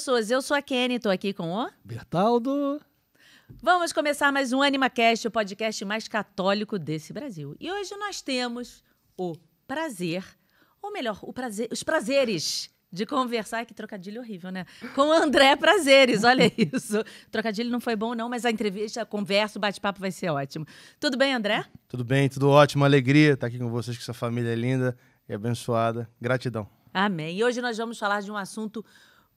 pessoas. Eu sou a Kenny, estou aqui com o... Bertaldo. Vamos começar mais um AnimaCast, o podcast mais católico desse Brasil. E hoje nós temos o prazer, ou melhor, o prazer, os prazeres de conversar. Que trocadilho horrível, né? Com André Prazeres, olha isso. trocadilho não foi bom, não, mas a entrevista, a conversa, o bate-papo vai ser ótimo. Tudo bem, André? Tudo bem, tudo ótimo. Alegria estar aqui com vocês, com essa família linda e abençoada. Gratidão. Amém. E hoje nós vamos falar de um assunto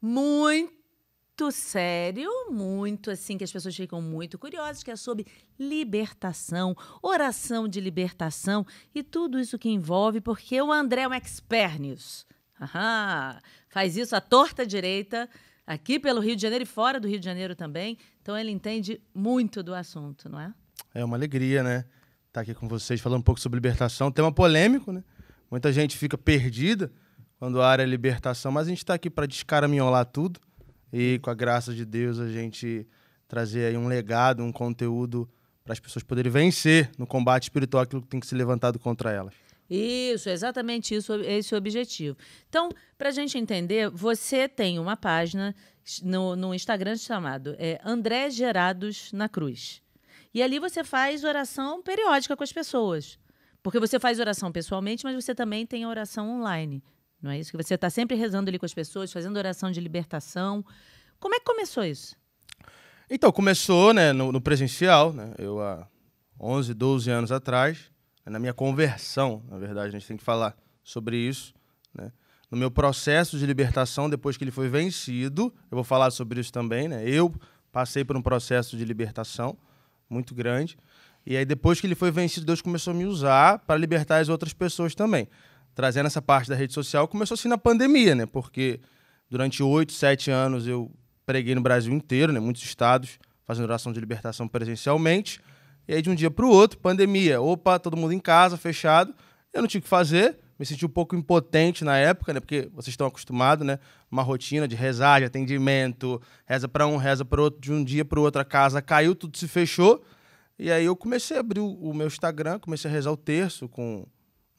muito sério, muito assim, que as pessoas ficam muito curiosas, que é sobre libertação, oração de libertação e tudo isso que envolve, porque o André é um expert nisso. Aham, faz isso à torta direita, aqui pelo Rio de Janeiro e fora do Rio de Janeiro também. Então ele entende muito do assunto, não é? É uma alegria, né? Estar tá aqui com vocês falando um pouco sobre libertação, tema polêmico, né? Muita gente fica perdida quando a área é libertação, mas a gente está aqui para descaraminholar tudo e com a graça de Deus a gente trazer aí um legado, um conteúdo para as pessoas poderem vencer no combate espiritual aquilo que tem que ser levantado contra elas. Isso, exatamente isso, esse é o objetivo. Então, para a gente entender, você tem uma página no, no Instagram chamado é, André Gerados na Cruz. E ali você faz oração periódica com as pessoas. Porque você faz oração pessoalmente, mas você também tem oração online. Não é isso? Que você está sempre rezando ali com as pessoas, fazendo oração de libertação. Como é que começou isso? Então, começou né, no, no presencial, né? eu há 11, 12 anos atrás, né, na minha conversão, na verdade, a gente tem que falar sobre isso. Né? No meu processo de libertação, depois que ele foi vencido, eu vou falar sobre isso também. Né? Eu passei por um processo de libertação muito grande. E aí, depois que ele foi vencido, Deus começou a me usar para libertar as outras pessoas também trazendo essa parte da rede social, começou assim na pandemia, né? Porque durante oito, sete anos eu preguei no Brasil inteiro, né? Muitos estados fazendo oração de libertação presencialmente. E aí de um dia para o outro, pandemia. Opa, todo mundo em casa, fechado. Eu não tinha o que fazer. Me senti um pouco impotente na época, né? Porque vocês estão acostumados, né? Uma rotina de rezar, de atendimento, reza para um, reza para outro, de um dia para o outro a casa caiu, tudo se fechou. E aí eu comecei a abrir o meu Instagram, comecei a rezar o terço com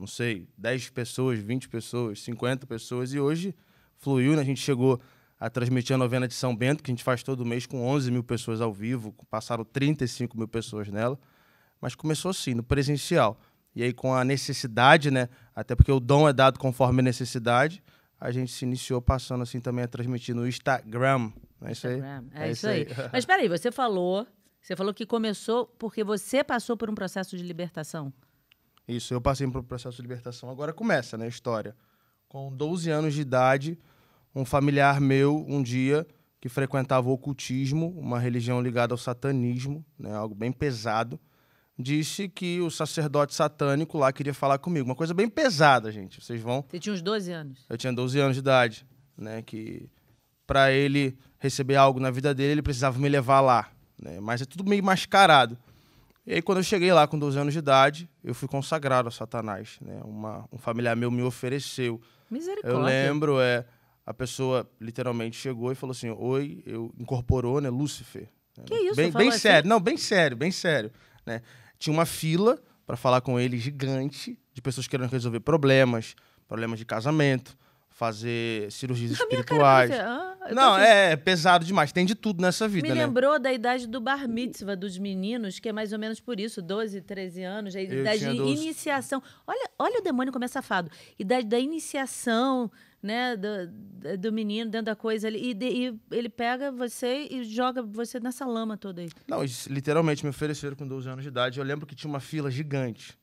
não sei, 10 pessoas, 20 pessoas, 50 pessoas. E hoje fluiu, né? A gente chegou a transmitir a novena de São Bento, que a gente faz todo mês com 11 mil pessoas ao vivo, passaram 35 mil pessoas nela. Mas começou assim, no presencial. E aí com a necessidade, né? Até porque o dom é dado conforme a necessidade. A gente se iniciou passando assim também a transmitir no Instagram. É isso aí. É, é isso aí. aí. Mas peraí, você falou, você falou que começou porque você passou por um processo de libertação. Isso, eu passei por um processo de libertação. Agora começa, né, a história. Com 12 anos de idade, um familiar meu, um dia, que frequentava o ocultismo, uma religião ligada ao satanismo, né, algo bem pesado, disse que o sacerdote satânico lá queria falar comigo. Uma coisa bem pesada, gente. Vocês vão. Você tinha uns 12 anos? Eu tinha 12 anos de idade, né? Que para ele receber algo na vida dele, ele precisava me levar lá. Né? Mas é tudo meio mascarado. E aí, quando eu cheguei lá com 12 anos de idade, eu fui consagrado a Satanás. Né? Uma, um familiar meu me ofereceu. Misericórdia. Eu lembro, é, a pessoa literalmente chegou e falou assim: Oi, eu incorporou, né? Lúcifer. Que isso, Bem, bem assim? sério, não, bem sério, bem sério. Né? Tinha uma fila para falar com ele gigante de pessoas querendo resolver problemas, problemas de casamento, fazer cirurgias Na espirituais. Ah, não, assim. é, é pesado demais. Tem de tudo nessa vida, Me né? lembrou da idade do bar mitzvah dos meninos, que é mais ou menos por isso, 12, 13 anos, a idade de 12. iniciação. Olha, olha o demônio como é safado. Idade da iniciação, né, do, do menino dentro da coisa ali. E, de, e, ele pega você e joga você nessa lama toda aí. Não, literalmente me ofereceram com 12 anos de idade. Eu lembro que tinha uma fila gigante,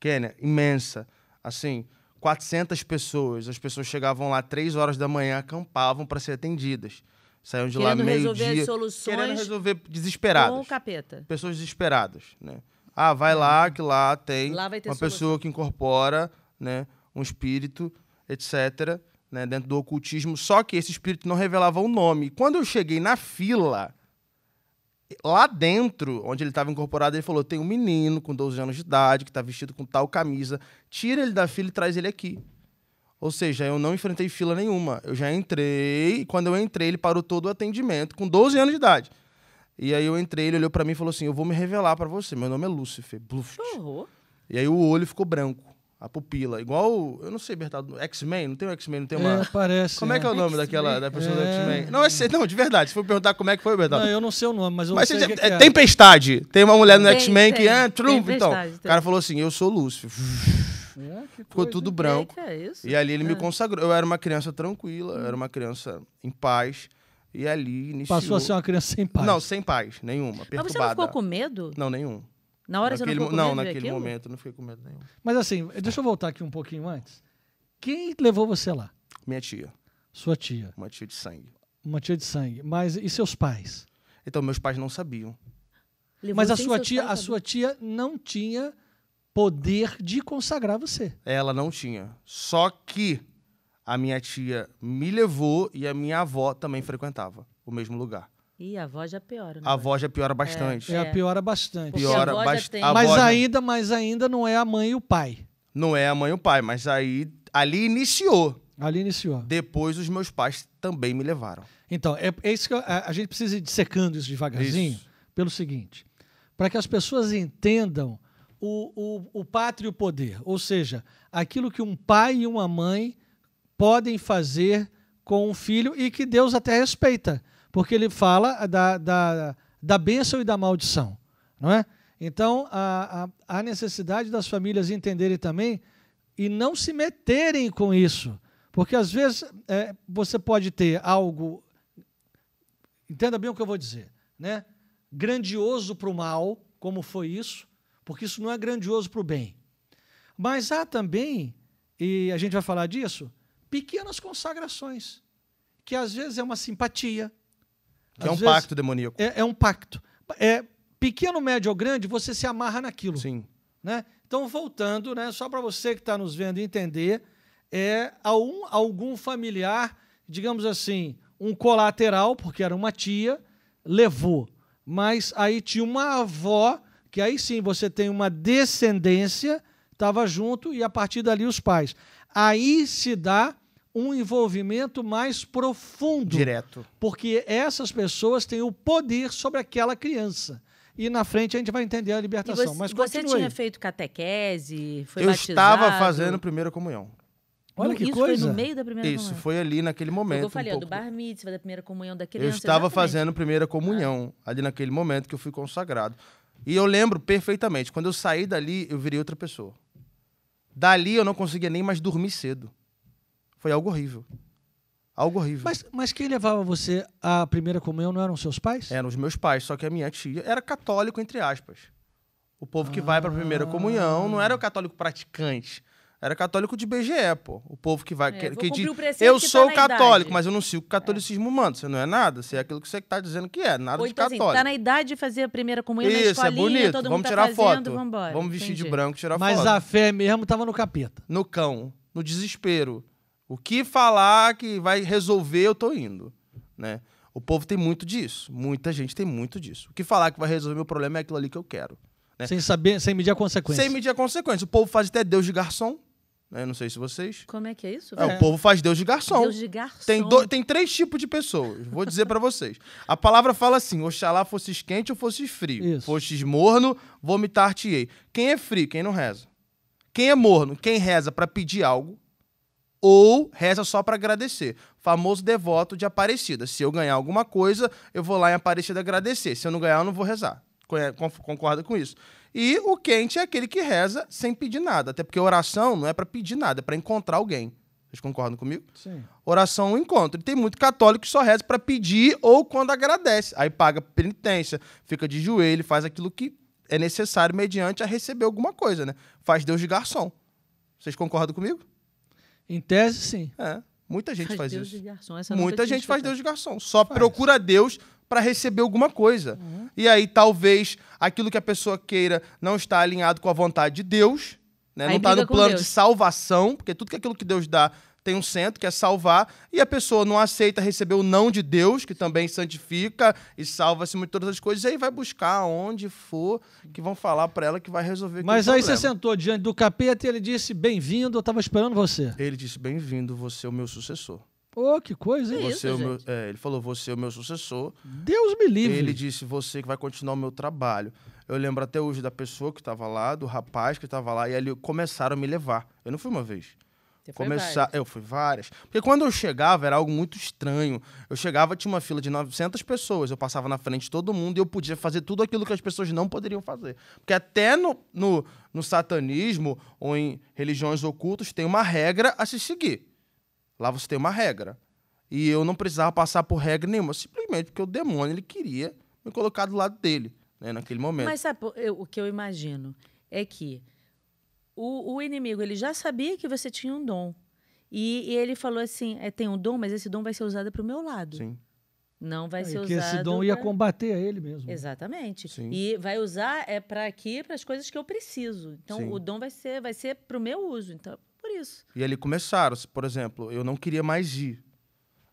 Kênia, é, né, imensa. Assim, 400 pessoas. As pessoas chegavam lá 3 horas da manhã, acampavam para ser atendidas. Saíam de querendo lá meio-dia. Querendo resolver soluções. Querendo resolver desesperadas. Com o capeta. Pessoas desesperadas, né? Ah, vai lá, uhum. que lá tem lá uma solução. pessoa que incorpora né, um espírito, etc., né, dentro do ocultismo. Só que esse espírito não revelava o nome. Quando eu cheguei na fila Lá dentro, onde ele estava incorporado, ele falou: tem um menino com 12 anos de idade que está vestido com tal camisa, tira ele da fila e traz ele aqui. Ou seja, eu não enfrentei fila nenhuma. Eu já entrei, e quando eu entrei, ele parou todo o atendimento, com 12 anos de idade. E aí eu entrei, ele olhou para mim e falou assim: Eu vou me revelar para você, meu nome é Lúcifer. Bluft. E aí o olho ficou branco. A pupila. Igual, eu não sei, Bertado, X-Men? Não tem um X-Men, não tem uma... É, parece. Como é, é que é o é. nome daquela, da pessoa é... do X-Men? Não, é não, de verdade. Se for perguntar como é que foi, Bertado. Não, eu não sei o nome, mas eu mas sei você, é, é, Tempestade. Tem uma mulher no X-Men que é... Trump, então. Tem. O cara falou assim, eu sou Lúcio. Ah, ficou tudo branco. E ali ele me ah. consagrou. Eu era uma criança tranquila, eu era uma criança em paz. E ali iniciou... Passou a ser uma criança sem paz. Não, sem paz, nenhuma, perturbada. Mas você não ficou com medo? Não, nenhum. Na hora naquele, você não ficou Não, naquele momento eu não fiquei com medo nenhum. Mas assim, deixa eu é. voltar aqui um pouquinho antes. Quem levou você lá? Minha tia. Sua tia. Uma tia de sangue. Uma tia de sangue. Mas e seus pais? Então, meus pais não sabiam. Levou Mas a sua tia, a sua tia não tinha poder de consagrar você. Ela não tinha. Só que a minha tia me levou e a minha avó também frequentava o mesmo lugar. E a voz já piora. A é? voz já piora bastante. É, é. piora bastante. Porque piora bastante. Mas ainda, mas ainda não é a mãe e o pai. Não é a mãe e o pai, mas aí ali iniciou. Ali iniciou. Depois os meus pais também me levaram. Então, é, é isso que eu, a, a, gente precisa ir dissecando isso devagarzinho isso. pelo seguinte, para que as pessoas entendam o, o, o pátrio poder, ou seja, aquilo que um pai e uma mãe podem fazer com um filho e que Deus até respeita porque ele fala da, da, da bênção e da maldição. Não é? Então, a, a, a necessidade das famílias entenderem também e não se meterem com isso. Porque às vezes é, você pode ter algo. Entenda bem o que eu vou dizer. Né? Grandioso para o mal, como foi isso, porque isso não é grandioso para o bem. Mas há também, e a gente vai falar disso, pequenas consagrações, que às vezes é uma simpatia, é um vezes, pacto demoníaco. É, é, um pacto. É pequeno, médio ou grande, você se amarra naquilo. Sim. Né? Então, voltando, né, só para você que está nos vendo entender, é algum, algum familiar, digamos assim, um colateral, porque era uma tia, levou. Mas aí tinha uma avó, que aí sim você tem uma descendência, estava junto, e a partir dali os pais. Aí se dá um envolvimento mais profundo. Direto. Porque essas pessoas têm o poder sobre aquela criança. E na frente a gente vai entender a libertação. E você, Mas você tinha aí. feito catequese? Foi Eu batizado. estava fazendo primeira comunhão. Olha que isso coisa. Foi no meio da primeira isso, comunhão. foi ali naquele momento. Eu falei, um é do bar mitzvah, da primeira comunhão da criança. Eu estava exatamente. fazendo primeira ah. comunhão, ah. ali naquele momento que eu fui consagrado. E eu lembro perfeitamente, quando eu saí dali, eu virei outra pessoa. Dali eu não conseguia nem mais dormir cedo. Foi algo horrível. Algo horrível. Mas, mas quem levava você à primeira comunhão não eram seus pais? Eram os meus pais, só que a minha tia era católico, entre aspas. O povo que ah. vai para a primeira comunhão não era o católico praticante. Era católico de BGE, pô. O povo que vai. É, que, que diz, eu que tá sou tá católico, idade. mas eu não sigo o é. catolicismo humano. Você não é nada. Você é aquilo que você está dizendo que é. Nada Ou de então, católico. Assim, tá na idade de fazer a primeira comunhão Isso, na é bonito. Todo vamos tá tirar fazendo, foto. Vamos vestir de branco tirar mas foto. Mas a fé mesmo estava no capeta. No cão. No desespero. O que falar que vai resolver, eu tô indo, né? O povo tem muito disso. Muita gente tem muito disso. O que falar que vai resolver meu problema é aquilo ali que eu quero. Né? Sem saber, sem medir a consequência. Sem medir a consequência. O povo faz até Deus de garçom. Né? Eu não sei se vocês. Como é que é isso? É, é. O povo faz Deus de garçom. Deus de garçom. Tem, do... tem três tipos de pessoas. Vou dizer para vocês. A palavra fala assim: Oxalá fosses quente ou fosses frio. fosse morno, vomitar-te-ei. Quem é frio? Quem não reza. Quem é morno? Quem reza para pedir algo ou reza só para agradecer. Famoso devoto de Aparecida. Se eu ganhar alguma coisa, eu vou lá em Aparecida agradecer. Se eu não ganhar, eu não vou rezar. Concorda com isso? E o quente é aquele que reza sem pedir nada. Até porque oração não é para pedir nada, é para encontrar alguém. Vocês concordam comigo? Sim. Oração é um encontro. E tem muito católico que só reza para pedir ou quando agradece. Aí paga penitência, fica de joelho, faz aquilo que é necessário mediante a receber alguma coisa, né? Faz Deus de garçom. Vocês concordam comigo? Em tese, sim. É. Muita gente faz, faz Deus isso. De garçom. Essa Muita gente faz Deus de garçom. Só faz. procura Deus para receber alguma coisa. Uhum. E aí, talvez, aquilo que a pessoa queira não está alinhado com a vontade de Deus, né? não está no plano Deus. de salvação, porque tudo aquilo que Deus dá tem um centro que é salvar, e a pessoa não aceita receber o não de Deus, que também santifica e salva-se de todas as coisas, e aí vai buscar onde for que vão falar para ela que vai resolver Mas aí problema. você sentou diante do capeta e ele disse: Bem-vindo, eu estava esperando você. Ele disse: Bem-vindo, você é o meu sucessor. oh, que coisa, hein? Você é isso, meu, é, ele falou, você é o meu sucessor. Deus me livre. Ele disse, você que vai continuar o meu trabalho. Eu lembro até hoje da pessoa que estava lá, do rapaz que estava lá, e ali começaram a me levar. Eu não fui uma vez. É começar. Eu fui várias. Porque quando eu chegava era algo muito estranho. Eu chegava, tinha uma fila de 900 pessoas, eu passava na frente de todo mundo e eu podia fazer tudo aquilo que as pessoas não poderiam fazer. Porque até no, no, no satanismo ou em religiões ocultas tem uma regra a se seguir. Lá você tem uma regra. E eu não precisava passar por regra nenhuma, simplesmente porque o demônio ele queria me colocar do lado dele, né, naquele momento. Mas sabe eu, o que eu imagino? É que o, o inimigo ele já sabia que você tinha um dom. E, e ele falou assim: é, tem um dom, mas esse dom vai ser usado para o meu lado. Sim. Não vai é, ser usado. Porque esse dom pra... ia combater a ele mesmo. Né? Exatamente. Sim. E vai usar é para aqui, para as coisas que eu preciso. Então Sim. o dom vai ser vai ser para o meu uso. Então por isso. E ali começaram, por exemplo, eu não queria mais ir.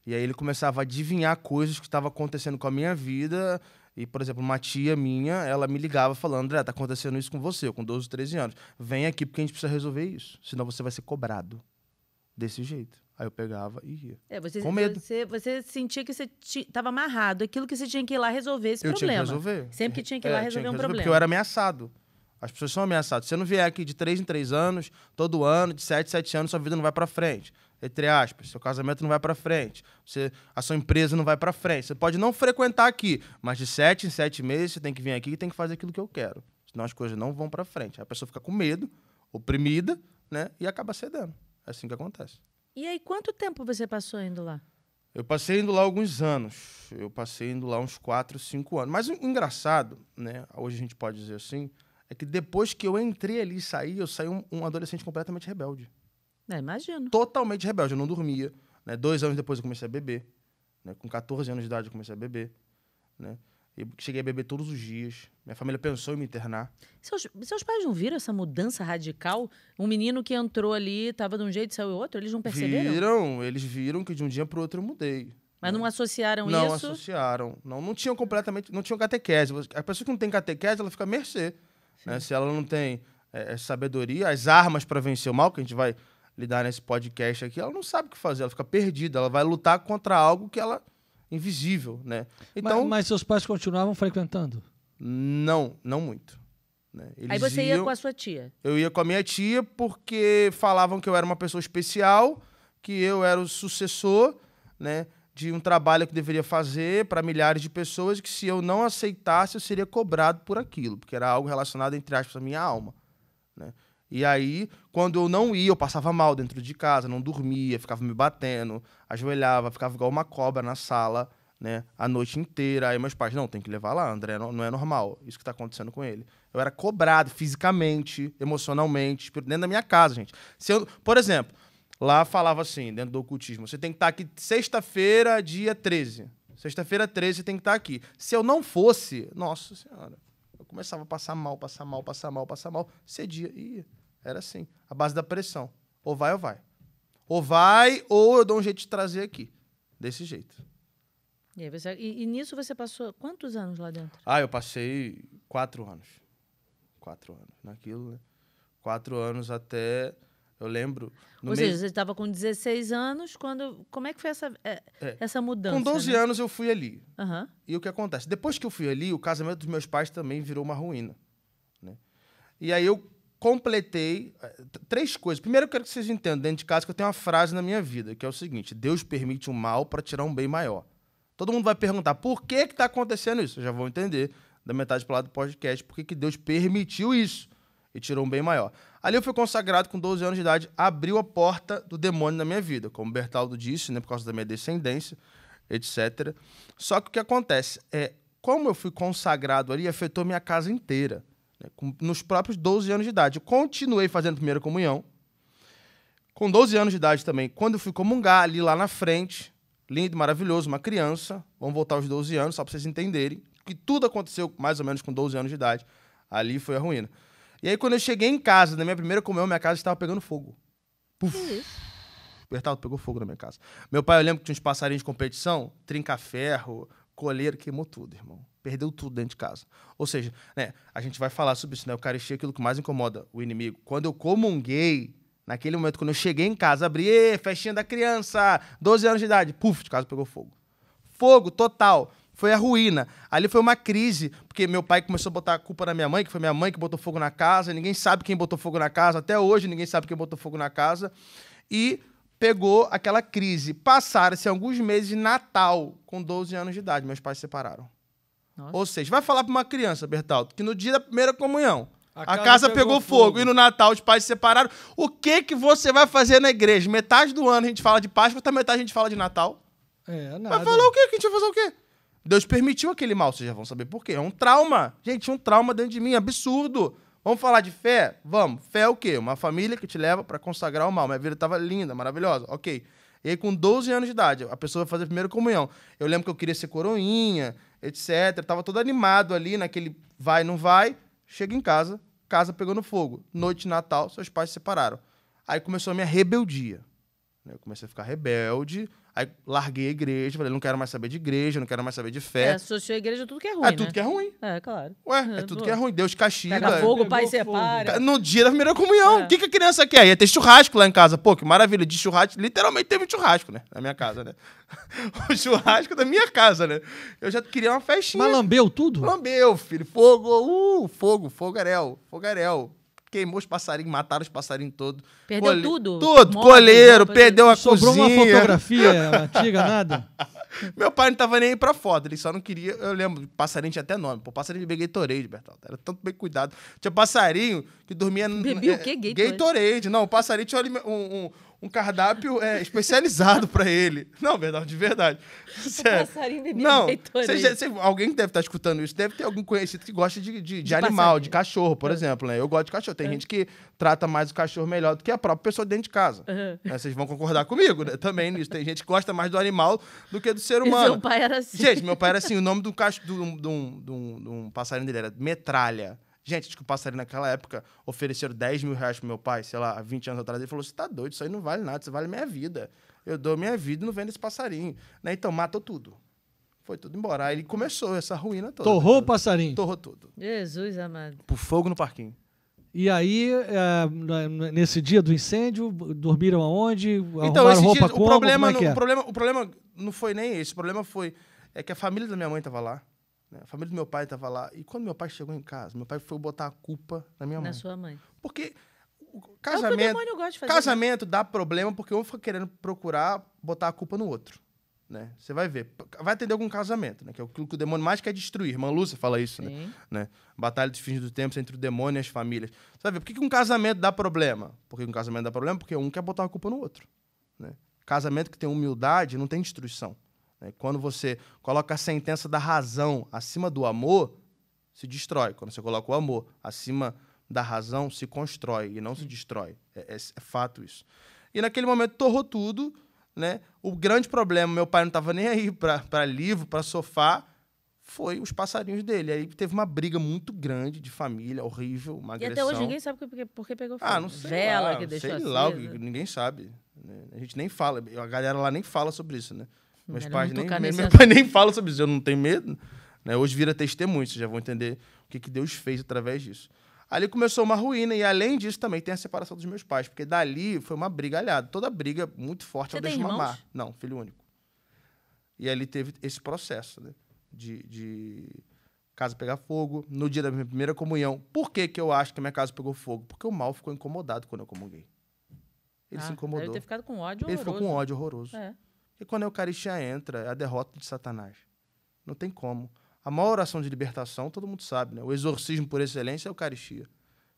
E aí ele começava a adivinhar coisas que estavam acontecendo com a minha vida e, por exemplo, uma tia minha, ela me ligava falando, André, tá acontecendo isso com você, eu com 12, 13 anos. Vem aqui porque a gente precisa resolver isso. Senão você vai ser cobrado. Desse jeito. Aí eu pegava e ia. É, você, com medo. Você, você sentia que você estava amarrado. Aquilo que você tinha que ir lá resolver esse eu problema. Tinha que resolver. Sempre que tinha que ir lá é, resolver, resolver um problema. Porque eu era ameaçado. As pessoas são ameaçadas. Se você não vier aqui de 3 em 3 anos, todo ano, de 7 em 7 anos, sua vida não vai para frente entre aspas, seu casamento não vai para frente, você, a sua empresa não vai para frente. Você pode não frequentar aqui, mas de sete em sete meses você tem que vir aqui e tem que fazer aquilo que eu quero. Senão as coisas não vão para frente. Aí a pessoa fica com medo, oprimida, né? E acaba cedendo. É assim que acontece. E aí, quanto tempo você passou indo lá? Eu passei indo lá alguns anos. Eu passei indo lá uns quatro, cinco anos. Mas o engraçado, né? Hoje a gente pode dizer assim, é que depois que eu entrei ali e saí, eu saí um, um adolescente completamente rebelde. É, imagino. Totalmente rebelde, eu não dormia. Né? Dois anos depois eu comecei a beber. Né? Com 14 anos de idade eu comecei a beber. Né? Eu cheguei a beber todos os dias. Minha família pensou em me internar. Seus, seus pais não viram essa mudança radical? Um menino que entrou ali, estava de um jeito, saiu outro, eles não perceberam? Viram, eles viram que de um dia para o outro eu mudei. Mas né? não associaram não isso? Não associaram. Não, não tinham completamente, não tinham catequese. A pessoa que não tem catequese, ela fica a mercê. Né? Se ela não tem é, sabedoria, as armas para vencer o mal, que a gente vai lidar nesse podcast aqui, ela não sabe o que fazer, ela fica perdida, ela vai lutar contra algo que ela é invisível, né? Então, mas, mas seus pais continuavam frequentando? Não, não muito. Né? Aí você iam, ia com a sua tia? Eu ia com a minha tia porque falavam que eu era uma pessoa especial, que eu era o sucessor, né? De um trabalho que deveria fazer para milhares de pessoas, que se eu não aceitasse, eu seria cobrado por aquilo, porque era algo relacionado, entre aspas, à minha alma. Né? E aí, quando eu não ia, eu passava mal dentro de casa, não dormia, ficava me batendo, ajoelhava, ficava igual uma cobra na sala, né? A noite inteira. Aí meus pais, não, tem que levar lá, André, não, não é normal isso que tá acontecendo com ele. Eu era cobrado fisicamente, emocionalmente, dentro da minha casa, gente. Se eu, por exemplo, lá falava assim, dentro do ocultismo, você tem que estar tá aqui sexta-feira, dia 13. Sexta-feira 13 você tem que estar tá aqui. Se eu não fosse, nossa senhora, eu começava a passar mal, passar mal, passar mal, passar mal, cedia e era assim, a base da pressão. Ou vai ou vai. Ou vai ou eu dou um jeito de trazer aqui. Desse jeito. E, você, e, e nisso você passou quantos anos lá dentro? Ah, eu passei quatro anos. Quatro anos. Naquilo, né? Quatro anos até... Eu lembro. Ou mês... seja, você estava com 16 anos quando. Como é que foi essa, é, é. essa mudança? Com 12 né? anos eu fui ali. Uhum. E o que acontece? Depois que eu fui ali, o casamento dos meus pais também virou uma ruína. Né? E aí eu completei eh, três coisas. Primeiro, eu quero que vocês entendam, dentro de casa, que eu tenho uma frase na minha vida, que é o seguinte: Deus permite o mal para tirar um bem maior. Todo mundo vai perguntar por que está acontecendo isso. Eu já vão entender da metade para lá do podcast por que Deus permitiu isso e tirou um bem maior. Ali eu fui consagrado com 12 anos de idade, abriu a porta do demônio na minha vida, como Bertaldo disse, né, por causa da minha descendência, etc. Só que o que acontece é, como eu fui consagrado ali, afetou minha casa inteira. Né, nos próprios 12 anos de idade. Eu continuei fazendo primeira comunhão. Com 12 anos de idade também, quando eu fui comungar ali lá na frente, lindo, maravilhoso, uma criança, vamos voltar aos 12 anos, só para vocês entenderem, que tudo aconteceu mais ou menos com 12 anos de idade. Ali foi a ruína. E aí, quando eu cheguei em casa, na minha primeira comunhão, minha casa estava pegando fogo. Puf! Isso. Bertaldo pegou fogo na minha casa. Meu pai, eu lembro que tinha uns passarinhos de competição, trinca-ferro, coleiro, queimou tudo, irmão. Perdeu tudo dentro de casa. Ou seja, né, a gente vai falar sobre isso, né? Eucaristia é aquilo que mais incomoda o inimigo. Quando eu comunguei, naquele momento, quando eu cheguei em casa, abri, festinha da criança, 12 anos de idade, puf, de casa pegou fogo. Fogo total foi a ruína. Ali foi uma crise, porque meu pai começou a botar a culpa na minha mãe, que foi minha mãe que botou fogo na casa, ninguém sabe quem botou fogo na casa, até hoje ninguém sabe quem botou fogo na casa. E pegou aquela crise. Passaram-se alguns meses de Natal, com 12 anos de idade, meus pais se separaram. Nossa. Ou seja, vai falar para uma criança, Bertaldo, que no dia da primeira comunhão a, a casa, casa, pegou, pegou fogo. fogo. e no Natal os pais se separaram. O que que você vai fazer na igreja? Metade do ano a gente fala de Páscoa, outra metade a gente fala de Natal. É, nada. Vai falar o quê? Que a gente vai fazer o quê? Deus permitiu aquele mal, vocês já vão saber por quê. É um trauma. Gente, um trauma dentro de mim, absurdo. Vamos falar de fé? Vamos. Fé é o quê? Uma família que te leva para consagrar o mal. Minha vida estava linda, maravilhosa. Ok. E aí, com 12 anos de idade, a pessoa vai fazer a primeira comunhão. Eu lembro que eu queria ser coroinha, etc. Eu tava todo animado ali naquele vai, não vai. Chega em casa, casa pegou no fogo. Noite de Natal, seus pais se separaram. Aí começou a minha rebeldia. Eu comecei a ficar rebelde, Aí larguei a igreja, falei, não quero mais saber de igreja, não quero mais saber de fé. É, associou a igreja tudo que é ruim. É tudo né? que é ruim. É, claro. Ué, é, é, tudo boa. que é ruim. Deus castiga. Pega fogo, pai separa. No dia da primeira comunhão. É. O é. que, que a criança quer? Ia ter churrasco lá em casa. Pô, que maravilha. De churrasco. Literalmente teve um churrasco, né? Na minha casa, né? o churrasco da minha casa, né? Eu já queria uma festinha. Mas lambeu tudo? Lambeu, filho. Fogo, uh, fogo, fogarel, fogarel queimou os passarinhos, mataram os passarinhos todos. Perdeu Cole... tudo? Tudo, Móvel, coleiro, perdeu a sobrou cozinha. Sobrou uma fotografia antiga, nada? Meu pai não tava nem aí pra foto, ele só não queria. Eu lembro, passarinho tinha até nome. Pô, passarinho bebia Gatorade, Bertal. Era tanto bem cuidado. Tinha passarinho que dormia. Bebia o quê? É, Gatorade? Gatorade. Não, o passarinho tinha um, um um cardápio é, especializado para ele. Não, verdade, de verdade. Sério. Não, cê, cê, alguém deve estar tá escutando isso deve ter algum conhecido que gosta de, de, de, de animal, passarinho. de cachorro, por exemplo. Né? Eu gosto de cachorro. Tem gente que trata mais o cachorro melhor do que a própria pessoa dentro de casa. Uhum. Vocês vão concordar comigo né? também nisso. Tem gente que gosta mais do animal do que do ser humano. meu seu pai era assim. Gente, meu pai era assim. O nome do cachorro, de um passarinho dele era metralha. Gente, acho tipo, que o passarinho naquela época ofereceram 10 mil reais pro meu pai, sei lá, 20 anos atrás. Ele falou: você tá doido, isso aí não vale nada, isso vale minha vida. Eu dou minha vida e não vendo esse passarinho. Né? Então matou tudo. Foi tudo embora. Aí ele começou essa ruína toda. Torrou o passarinho? Torrou tudo. Jesus amado. Por fogo no parquinho. E aí, é, nesse dia do incêndio, dormiram aonde? Então, esse roupa dia, como? o, problema, como é não, é? o, problema, o problema não foi nem esse. O problema foi é que a família da minha mãe estava lá. Né? A família do meu pai estava lá. E quando meu pai chegou em casa, meu pai foi botar a culpa na minha na mãe. Na sua mãe. Porque é casamento, é casamento dá problema porque um fica querendo procurar botar a culpa no outro. Né? Você vai ver. Vai atender algum casamento, né? Que é o que o demônio mais quer destruir. Irmã Lúcia fala isso, né? né? Batalha dos fins do tempo entre o demônio e as famílias. Você vai ver. Por que, que um casamento dá problema? Por que um casamento dá problema? Porque um quer botar a culpa no outro. Né? Casamento que tem humildade não tem destruição. Né? Quando você coloca a sentença da razão acima do amor, se destrói. Quando você coloca o amor acima da razão, se constrói e não se destrói. É, é, é fato isso. E naquele momento torrou tudo. Né? O grande problema, meu pai não estava nem aí para livro, para sofá, foi os passarinhos dele. Aí teve uma briga muito grande de família, horrível, uma agressão. E até hoje ninguém sabe por que, pegou ah, fogo. Ah, não sei Vela lá, que deixou sei acesa. lá, ninguém sabe. Né? A gente nem fala, a galera lá nem fala sobre isso, né? Meus pais nem, meu, meu pai nem fala sobre isso, eu não tenho medo. Né? Hoje vira testemunho, vocês já vão entender o que, que Deus fez através disso. Ali começou uma ruína, e além disso também tem a separação dos meus pais, porque dali foi uma briga aliada. Toda briga muito forte Você eu deixo mamar. Não, filho único. E ali teve esse processo né? de, de casa pegar fogo, no dia da minha primeira comunhão. Por que, que eu acho que minha casa pegou fogo? Porque o mal ficou incomodado quando eu comunguei. Ele ah, se incomodou. Ele ter ficado com ódio Ele horroroso. ficou com ódio horroroso. É. E quando a Eucaristia entra, é a derrota de Satanás. Não tem como. A maior oração de libertação, todo mundo sabe, né? O exorcismo por excelência é a Eucaristia.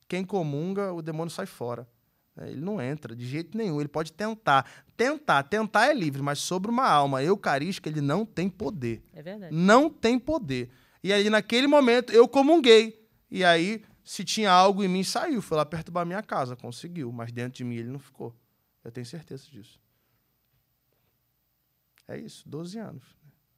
Quem comunga, o demônio sai fora. É, ele não entra de jeito nenhum. Ele pode tentar. Tentar, tentar é livre, mas sobre uma alma eucarística, ele não tem poder. É verdade. Não tem poder. E aí, naquele momento, eu comunguei. E aí, se tinha algo em mim, saiu. Foi lá perturbar a minha casa, conseguiu. Mas dentro de mim, ele não ficou. Eu tenho certeza disso. É isso, 12 anos.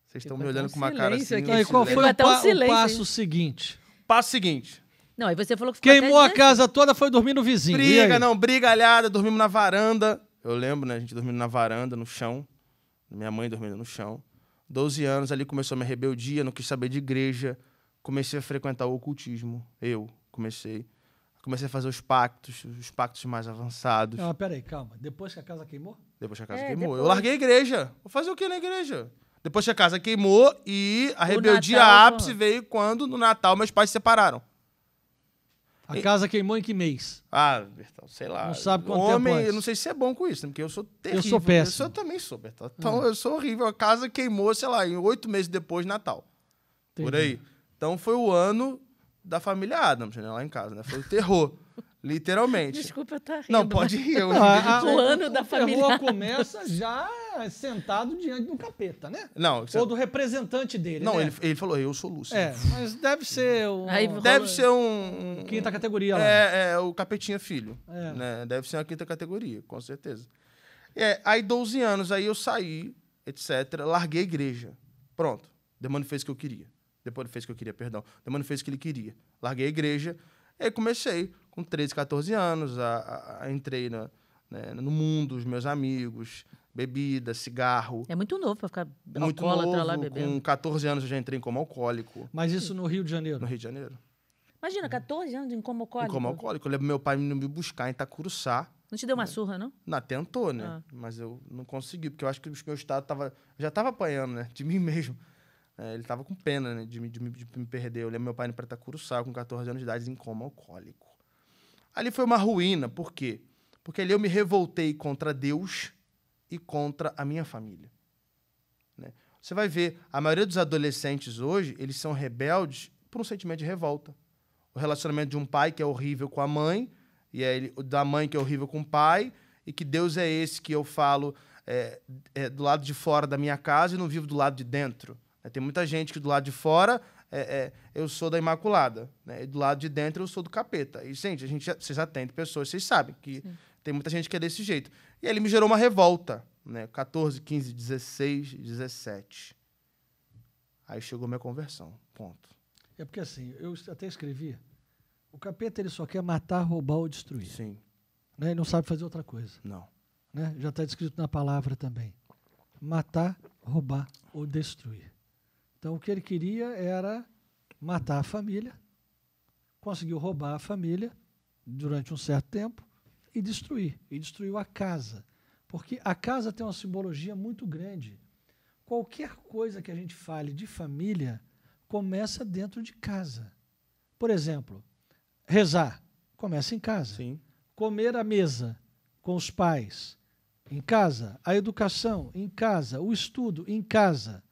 Vocês estão me olhando com uma cara assim. Aqui. qual foi o, pa silêncio, o passo hein? seguinte? Passo seguinte. Não, aí você falou que Queimou a casa toda, foi dormir no vizinho. Briga, não, brigalhada, dormimos na varanda. Eu lembro, né? A gente dormindo na varanda, no chão. Minha mãe dormindo no chão. 12 anos, ali começou a minha rebeldia, não quis saber de igreja. Comecei a frequentar o ocultismo. Eu comecei. Comecei a fazer os pactos, os pactos mais avançados. Não, ah, peraí, calma. Depois que a casa queimou? Depois que a casa é, queimou. Depois... Eu larguei a igreja. Vou fazer o que na igreja? Depois que a casa queimou e a rebeldia Natal, ápice veio quando no Natal meus pais se separaram. A e... casa queimou em que mês? Ah, Bertão, sei lá. Não sabe quanto Homem, tempo eu não sei se é bom com isso, né? porque eu sou terrível. Eu sou péssimo. Eu, eu também sou, Bertão. Então, hum. eu sou horrível. A casa queimou, sei lá, em oito meses depois do Natal. Entendi. Por aí. Então, foi o ano da família Adams, né? Lá em casa, né? Foi o terror. Literalmente. Desculpa, eu tá rindo. Não, pode rir. Eu ah, o ano da família. O começa já sentado diante do capeta, né? Não. É Ou do representante dele, Não, né? ele, ele falou, eu sou Lúcio. É, mas deve ser um... Aí, deve ser um... Quinta categoria lá. É, é o capetinha filho. É. Né? Deve ser uma quinta categoria, com certeza. É, aí 12 anos, aí eu saí, etc. Larguei a igreja. Pronto. Demônio fez o que eu queria. Depois não fez o que eu queria, perdão. Depois não fez o que ele queria. Larguei a igreja. Aí comecei com 13, 14 anos, a, a, a entrei na, né, no mundo, os meus amigos, bebida, cigarro. É muito novo para ficar é muito alcoólatra lá bebendo. Com 14 anos eu já entrei em alcoólico. Mas isso no Rio de Janeiro? No Rio de Janeiro. Imagina, 14 anos em como alcoólico? Em como alcoólico. Eu lembro meu pai me buscar em Itacuruçá. Não te deu uma né? surra, não? Não, tentou, né? Ah. Mas eu não consegui, porque eu acho que o meu estado tava, já estava apanhando, né? De mim mesmo. É, ele tava com pena né, de, de, de, me perder. Eu lembro meu pai no Pratacuruçá, com 14 anos de idade, em coma alcoólico. Ali foi uma ruína, por quê? Porque ali eu me revoltei contra Deus e contra a minha família. Né? Você vai ver, a maioria dos adolescentes hoje, eles são rebeldes por um sentimento de revolta. O relacionamento de um pai que é horrível com a mãe, e é ele, da mãe que é horrível com o pai, e que Deus é esse que eu falo é, é, do lado de fora da minha casa e não vivo do lado de dentro. É, tem muita gente que do lado de fora é, é, eu sou da Imaculada, né? E do lado de dentro eu sou do capeta. E, gente, a gente vocês atendem pessoas, vocês sabem que Sim. tem muita gente que é desse jeito. E aí ele me gerou uma revolta, né? 14, 15, 16, 17. Aí chegou minha conversão, ponto. É porque assim, eu até escrevi, o capeta ele só quer matar, roubar ou destruir. Sim. Né? Ele não sabe fazer outra coisa. Não. Né? Já está descrito na palavra também. Matar, roubar ou destruir. Então, o que ele queria era matar a família, conseguiu roubar a família durante um certo tempo e destruir. E destruiu a casa. Porque a casa tem uma simbologia muito grande. Qualquer coisa que a gente fale de família começa dentro de casa. Por exemplo, rezar começa em casa. Sim. Comer à mesa com os pais em casa. A educação em casa. O estudo em casa.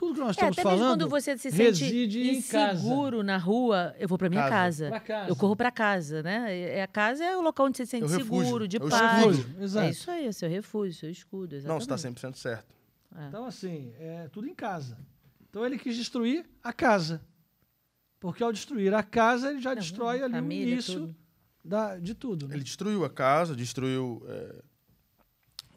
Tudo que nós é, estamos falando. até mesmo quando você se sente inseguro na rua, eu vou para minha casa. Casa. casa. Eu corro para casa, né? É, é, a casa é o local onde você se sente seguro, de eu paz. Exato. É isso aí, é seu refúgio, seu escudo. Exatamente. Não, você está 100% certo. É. Então, assim, é tudo em casa. Então, ele quis destruir a casa. Porque ao destruir a casa, ele já Não, destrói ali o início tudo. Da, de tudo. Né? Ele destruiu a casa, destruiu é,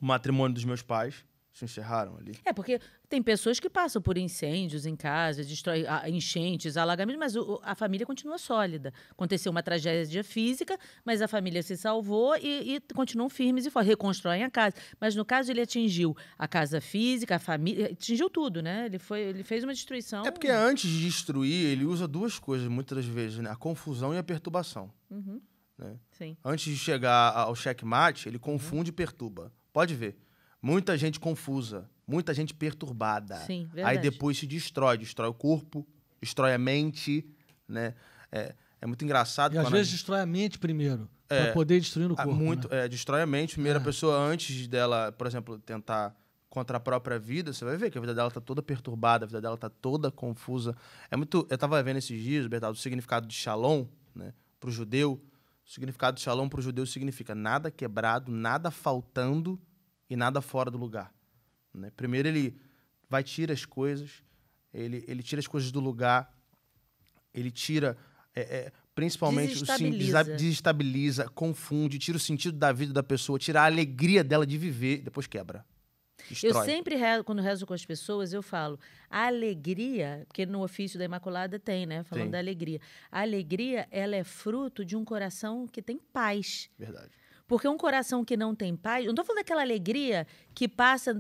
o matrimônio dos meus pais. Se encerraram ali. É, porque tem pessoas que passam por incêndios em casa, destrói, enchentes, alagamentos, mas o, a família continua sólida. Aconteceu uma tragédia física, mas a família se salvou e, e continuam firmes e fortes. reconstroem a casa. Mas no caso ele atingiu a casa física, a família, atingiu tudo, né? Ele foi, ele fez uma destruição. É porque antes de destruir ele usa duas coisas muitas vezes, né? A confusão e a perturbação. Uhum. Né? Antes de chegar ao checkmate, ele confunde uhum. e perturba. Pode ver. Muita gente confusa muita gente perturbada. Sim, verdade. Aí depois se destrói, destrói o corpo, destrói a mente, né? É, é muito engraçado. E às vezes destrói a mente primeiro, é, para poder destruir o corpo. Muito, né? é, destrói a mente. Primeiro, a é. pessoa, antes dela, por exemplo, tentar contra a própria vida, você vai ver que a vida dela tá toda perturbada, a vida dela tá toda confusa. É muito, eu tava vendo esses dias, Bertaldo, o significado de Shalom, né, pro judeu, o significado de Shalom pro judeu significa nada quebrado, nada faltando e nada fora do lugar. Né? Primeiro ele vai tira as coisas, ele, ele tira as coisas do lugar, ele tira é, é, principalmente desestabiliza. o desestabiliza, confunde, tira o sentido da vida da pessoa, tira a alegria dela de viver, depois quebra. Destrói. Eu sempre, rezo, quando rezo com as pessoas, eu falo, a alegria, porque no ofício da Imaculada tem, né? Falando da alegria. A alegria, ela é fruto de um coração que tem paz. Verdade. Porque um coração que não tem paz. não estou falando daquela alegria que passa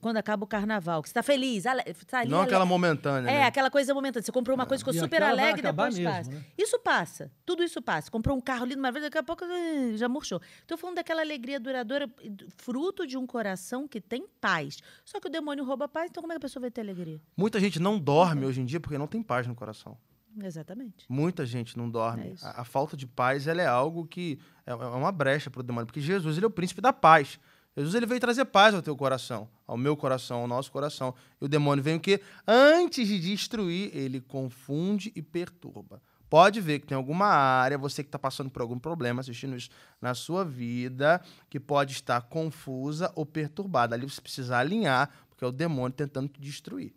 quando acaba o carnaval, que você está feliz. Tá não aquela momentânea. É, né? aquela coisa momentânea. Você comprou uma é. coisa que ficou super alegre e depois mesmo, passa. Né? Isso passa. Tudo isso passa. Comprou um carro lindo, mas daqui a pouco hum, já murchou. Estou falando daquela alegria duradoura, fruto de um coração que tem paz. Só que o demônio rouba a paz, então como é que a pessoa vai ter alegria? Muita gente não dorme hoje em dia porque não tem paz no coração. Exatamente. Muita gente não dorme. É a, a, falta de paz ela é algo que é, é, é uma brecha para o demônio, porque Jesus ele é o príncipe da paz. Jesus ele veio trazer paz ao teu coração, ao meu coração, ao nosso coração. E o demônio vem o quê? Antes de destruir, ele confunde e perturba. Pode ver que tem alguma área, você que está passando por algum problema, assistindo isso na sua vida, que pode estar confusa ou perturbada. Ali você precisa alinhar, porque é o demônio tentando te destruir.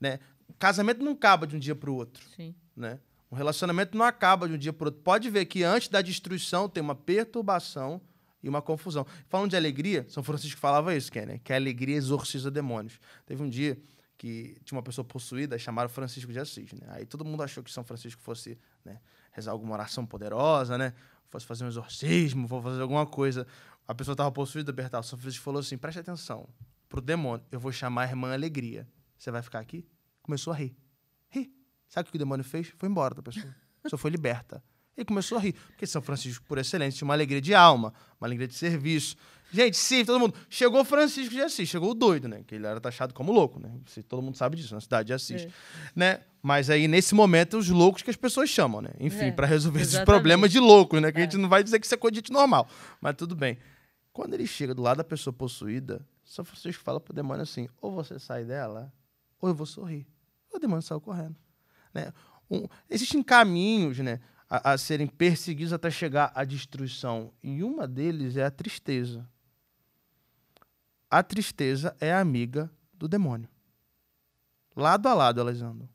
Né? casamento não acaba de um dia para o outro. Sim né? Um relacionamento não acaba de um dia para outro. Pode ver que antes da destruição tem uma perturbação e uma confusão. Falando de alegria, São Francisco falava isso, Kenner, né? que a alegria exorciza demônios. Teve um dia que tinha uma pessoa possuída, chamaram Francisco de Assis, né? Aí todo mundo achou que São Francisco fosse, né, rezar alguma oração poderosa, né? Fosse fazer um exorcismo, fosse fazer alguma coisa. A pessoa estava possuída, Bertal. São Francisco falou assim: "Preste atenção, pro demônio, eu vou chamar a irmã Alegria. Você vai ficar aqui?" Começou a rir. Sabe o que o demônio fez? Foi embora da pessoa. A pessoa foi liberta. Ele começou a rir. Porque São Francisco, por excelência, tinha uma alegria de alma, uma alegria de serviço. Gente, sim, todo mundo. Chegou Francisco de Assis, chegou o doido, né? Que ele era taxado como louco, né? Todo mundo sabe disso, na cidade de Assis. É. Né? Mas aí, nesse momento, os loucos que as pessoas chamam, né? Enfim, é, para resolver exatamente. esses problemas de loucos, né? Que é. a gente é. não vai dizer que isso é condite normal. Mas tudo bem. Quando ele chega do lado da pessoa possuída, São Francisco fala pro demônio assim: ou você sai dela, ou eu vou sorrir. O demônio saiu correndo. Né? Um, existem caminhos né, a, a serem perseguidos até chegar à destruição, e uma deles é a tristeza. A tristeza é amiga do demônio. Lado a lado elas andam.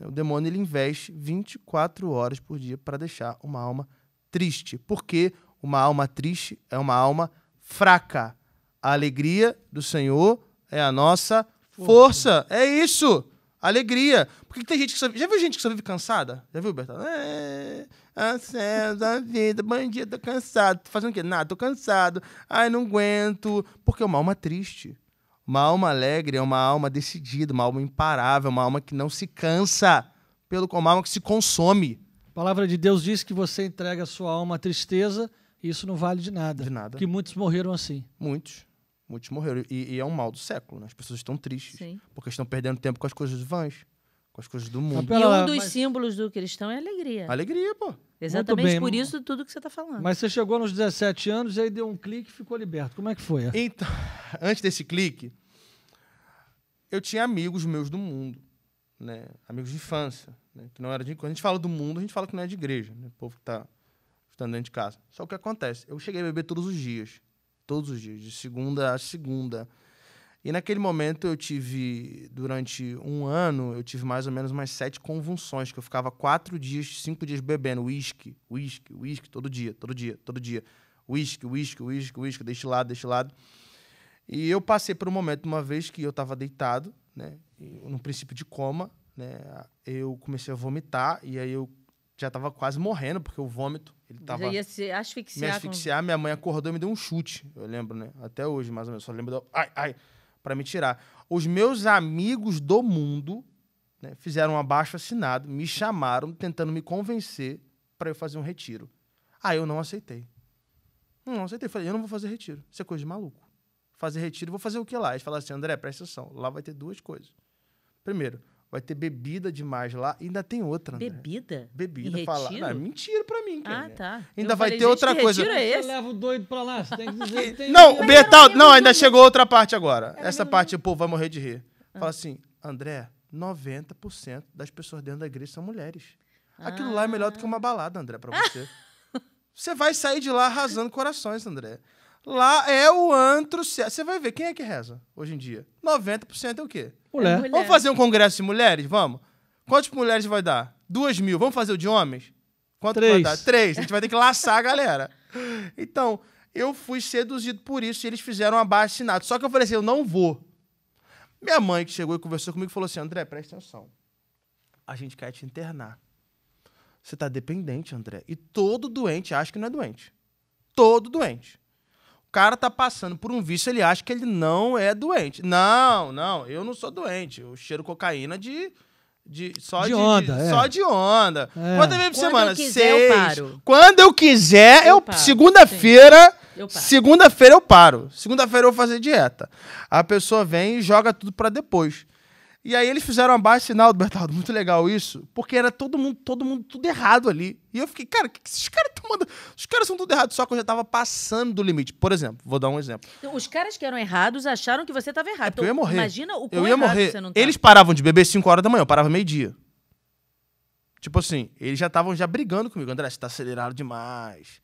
O demônio ele investe 24 horas por dia para deixar uma alma triste, porque uma alma triste é uma alma fraca. A alegria do Senhor é a nossa força. força. É isso. Alegria. Porque tem gente que só... Já viu gente que só vive cansada? Já viu, Bertão? É... Ansioso, é, a vida, bandido, tô cansado. Tô fazendo o quê? Nada, tô cansado. Ai, não aguento. Porque é uma alma triste. Uma alma alegre é uma alma decidida, uma alma imparável, uma alma que não se cansa. Pelo como alma que se consome. A palavra de Deus diz que você entrega a sua alma à tristeza e isso não vale de nada. De nada. Que muitos morreram assim. Muitos. Muitos morreram. E, e é um mal do século, né? As pessoas estão tristes. Sim. Porque estão perdendo tempo com as coisas vãs, com as coisas do mundo. E um dos Mas... símbolos do cristão é a alegria. Alegria, pô. Exatamente bem, por isso tudo que você está falando. Mas você chegou nos 17 anos e aí deu um clique e ficou liberto. Como é que foi? Então, antes desse clique, eu tinha amigos meus do mundo, né? Amigos de infância, né? que não era de... Quando a gente fala do mundo, a gente fala que não é de igreja, né? O povo que está estando dentro de casa. Só que o que acontece? Eu cheguei a beber todos os dias todos os dias, de segunda a segunda. E naquele momento eu tive, durante um ano, eu tive mais ou menos umas sete convulsões, que eu ficava quatro dias, cinco dias bebendo uísque, uísque, uísque, todo dia, todo dia, todo dia. Uísque, uísque, uísque, uísque, deste lado, deste lado. E eu passei por um momento, uma vez que eu estava deitado, né, no princípio de coma, né, eu comecei a vomitar, e aí eu já tava quase morrendo, porque o vômito, ele tava... Já ia se asfixiar. Me asfixiar, com... minha mãe acordou e me deu um chute, eu lembro, né? Até hoje, mais ou menos, só lembro do... Ai, ai, pra me tirar. Os meus amigos do mundo né, fizeram um abaixo assinado, me chamaram, tentando me convencer para eu fazer um retiro. Aí ah, eu não aceitei. Não, aceitei. Falei, eu não vou fazer retiro. Isso é coisa de maluco. Fazer retiro, vou fazer o que lá? Eles falaram assim, André, presta atenção. Lá vai ter duas coisas. Primeiro, Vai ter bebida demais lá. E ainda tem outra, Bebida? Né? Bebida. fala... Não, é mentira pra mim, cara. Ah, tá. Ainda eu vai falei, ter outra coisa. Mentira é esse? Leva o doido pra lá, você tem que dizer. Tem... Não, o Bertal... Tá- não, ainda chegou outra parte agora. É Essa parte, o povo vai morrer de rir. Ah. Fala assim, André, 90% das pessoas dentro da igreja são mulheres. Aquilo ah. lá é melhor do que ah. uma balada, André, pra você. Você vai sair de lá arrasando corações, André. Lá é o antro... Você vai ver, quem é que reza hoje em dia? 90% é o quê? Mulher. É mulher. Vamos fazer um congresso de mulheres? Vamos. Quantas mulheres vai dar? Duas mil. Vamos fazer o de homens? Quanto Três. vai dar? Três. A gente vai ter que laçar a galera. Então, eu fui seduzido por isso e eles fizeram um assinato. Só que eu falei assim, eu não vou. Minha mãe que chegou e conversou comigo falou assim, André, presta atenção. A gente quer te internar. Você tá dependente, André. E todo doente acha que não é doente. Todo doente. O cara tá passando por um vício, ele acha que ele não é doente. Não, não, eu não sou doente. Eu cheiro cocaína de. De, só de, de onda. De, é. Só de onda. É. Quantas vezes por semana? Seis. Quando eu quiser, eu, eu segunda-feira. Segunda-feira eu paro. Segunda-feira eu vou fazer dieta. A pessoa vem e joga tudo para depois. E aí eles fizeram um baixa sinal, do Bertaldo, muito legal isso, porque era todo mundo, todo mundo, tudo errado ali. E eu fiquei, cara, o que, que esses caras os caras são tudo errados, só que eu já tava passando do limite. Por exemplo, vou dar um exemplo. Então, os caras que eram errados acharam que você tava errado. É então, eu ia então, morrer. Imagina o eu ia morrer. você não Eles paravam de beber 5 horas da manhã, eu parava meio-dia. Tipo assim, eles já estavam já brigando comigo. André, você tá acelerado demais.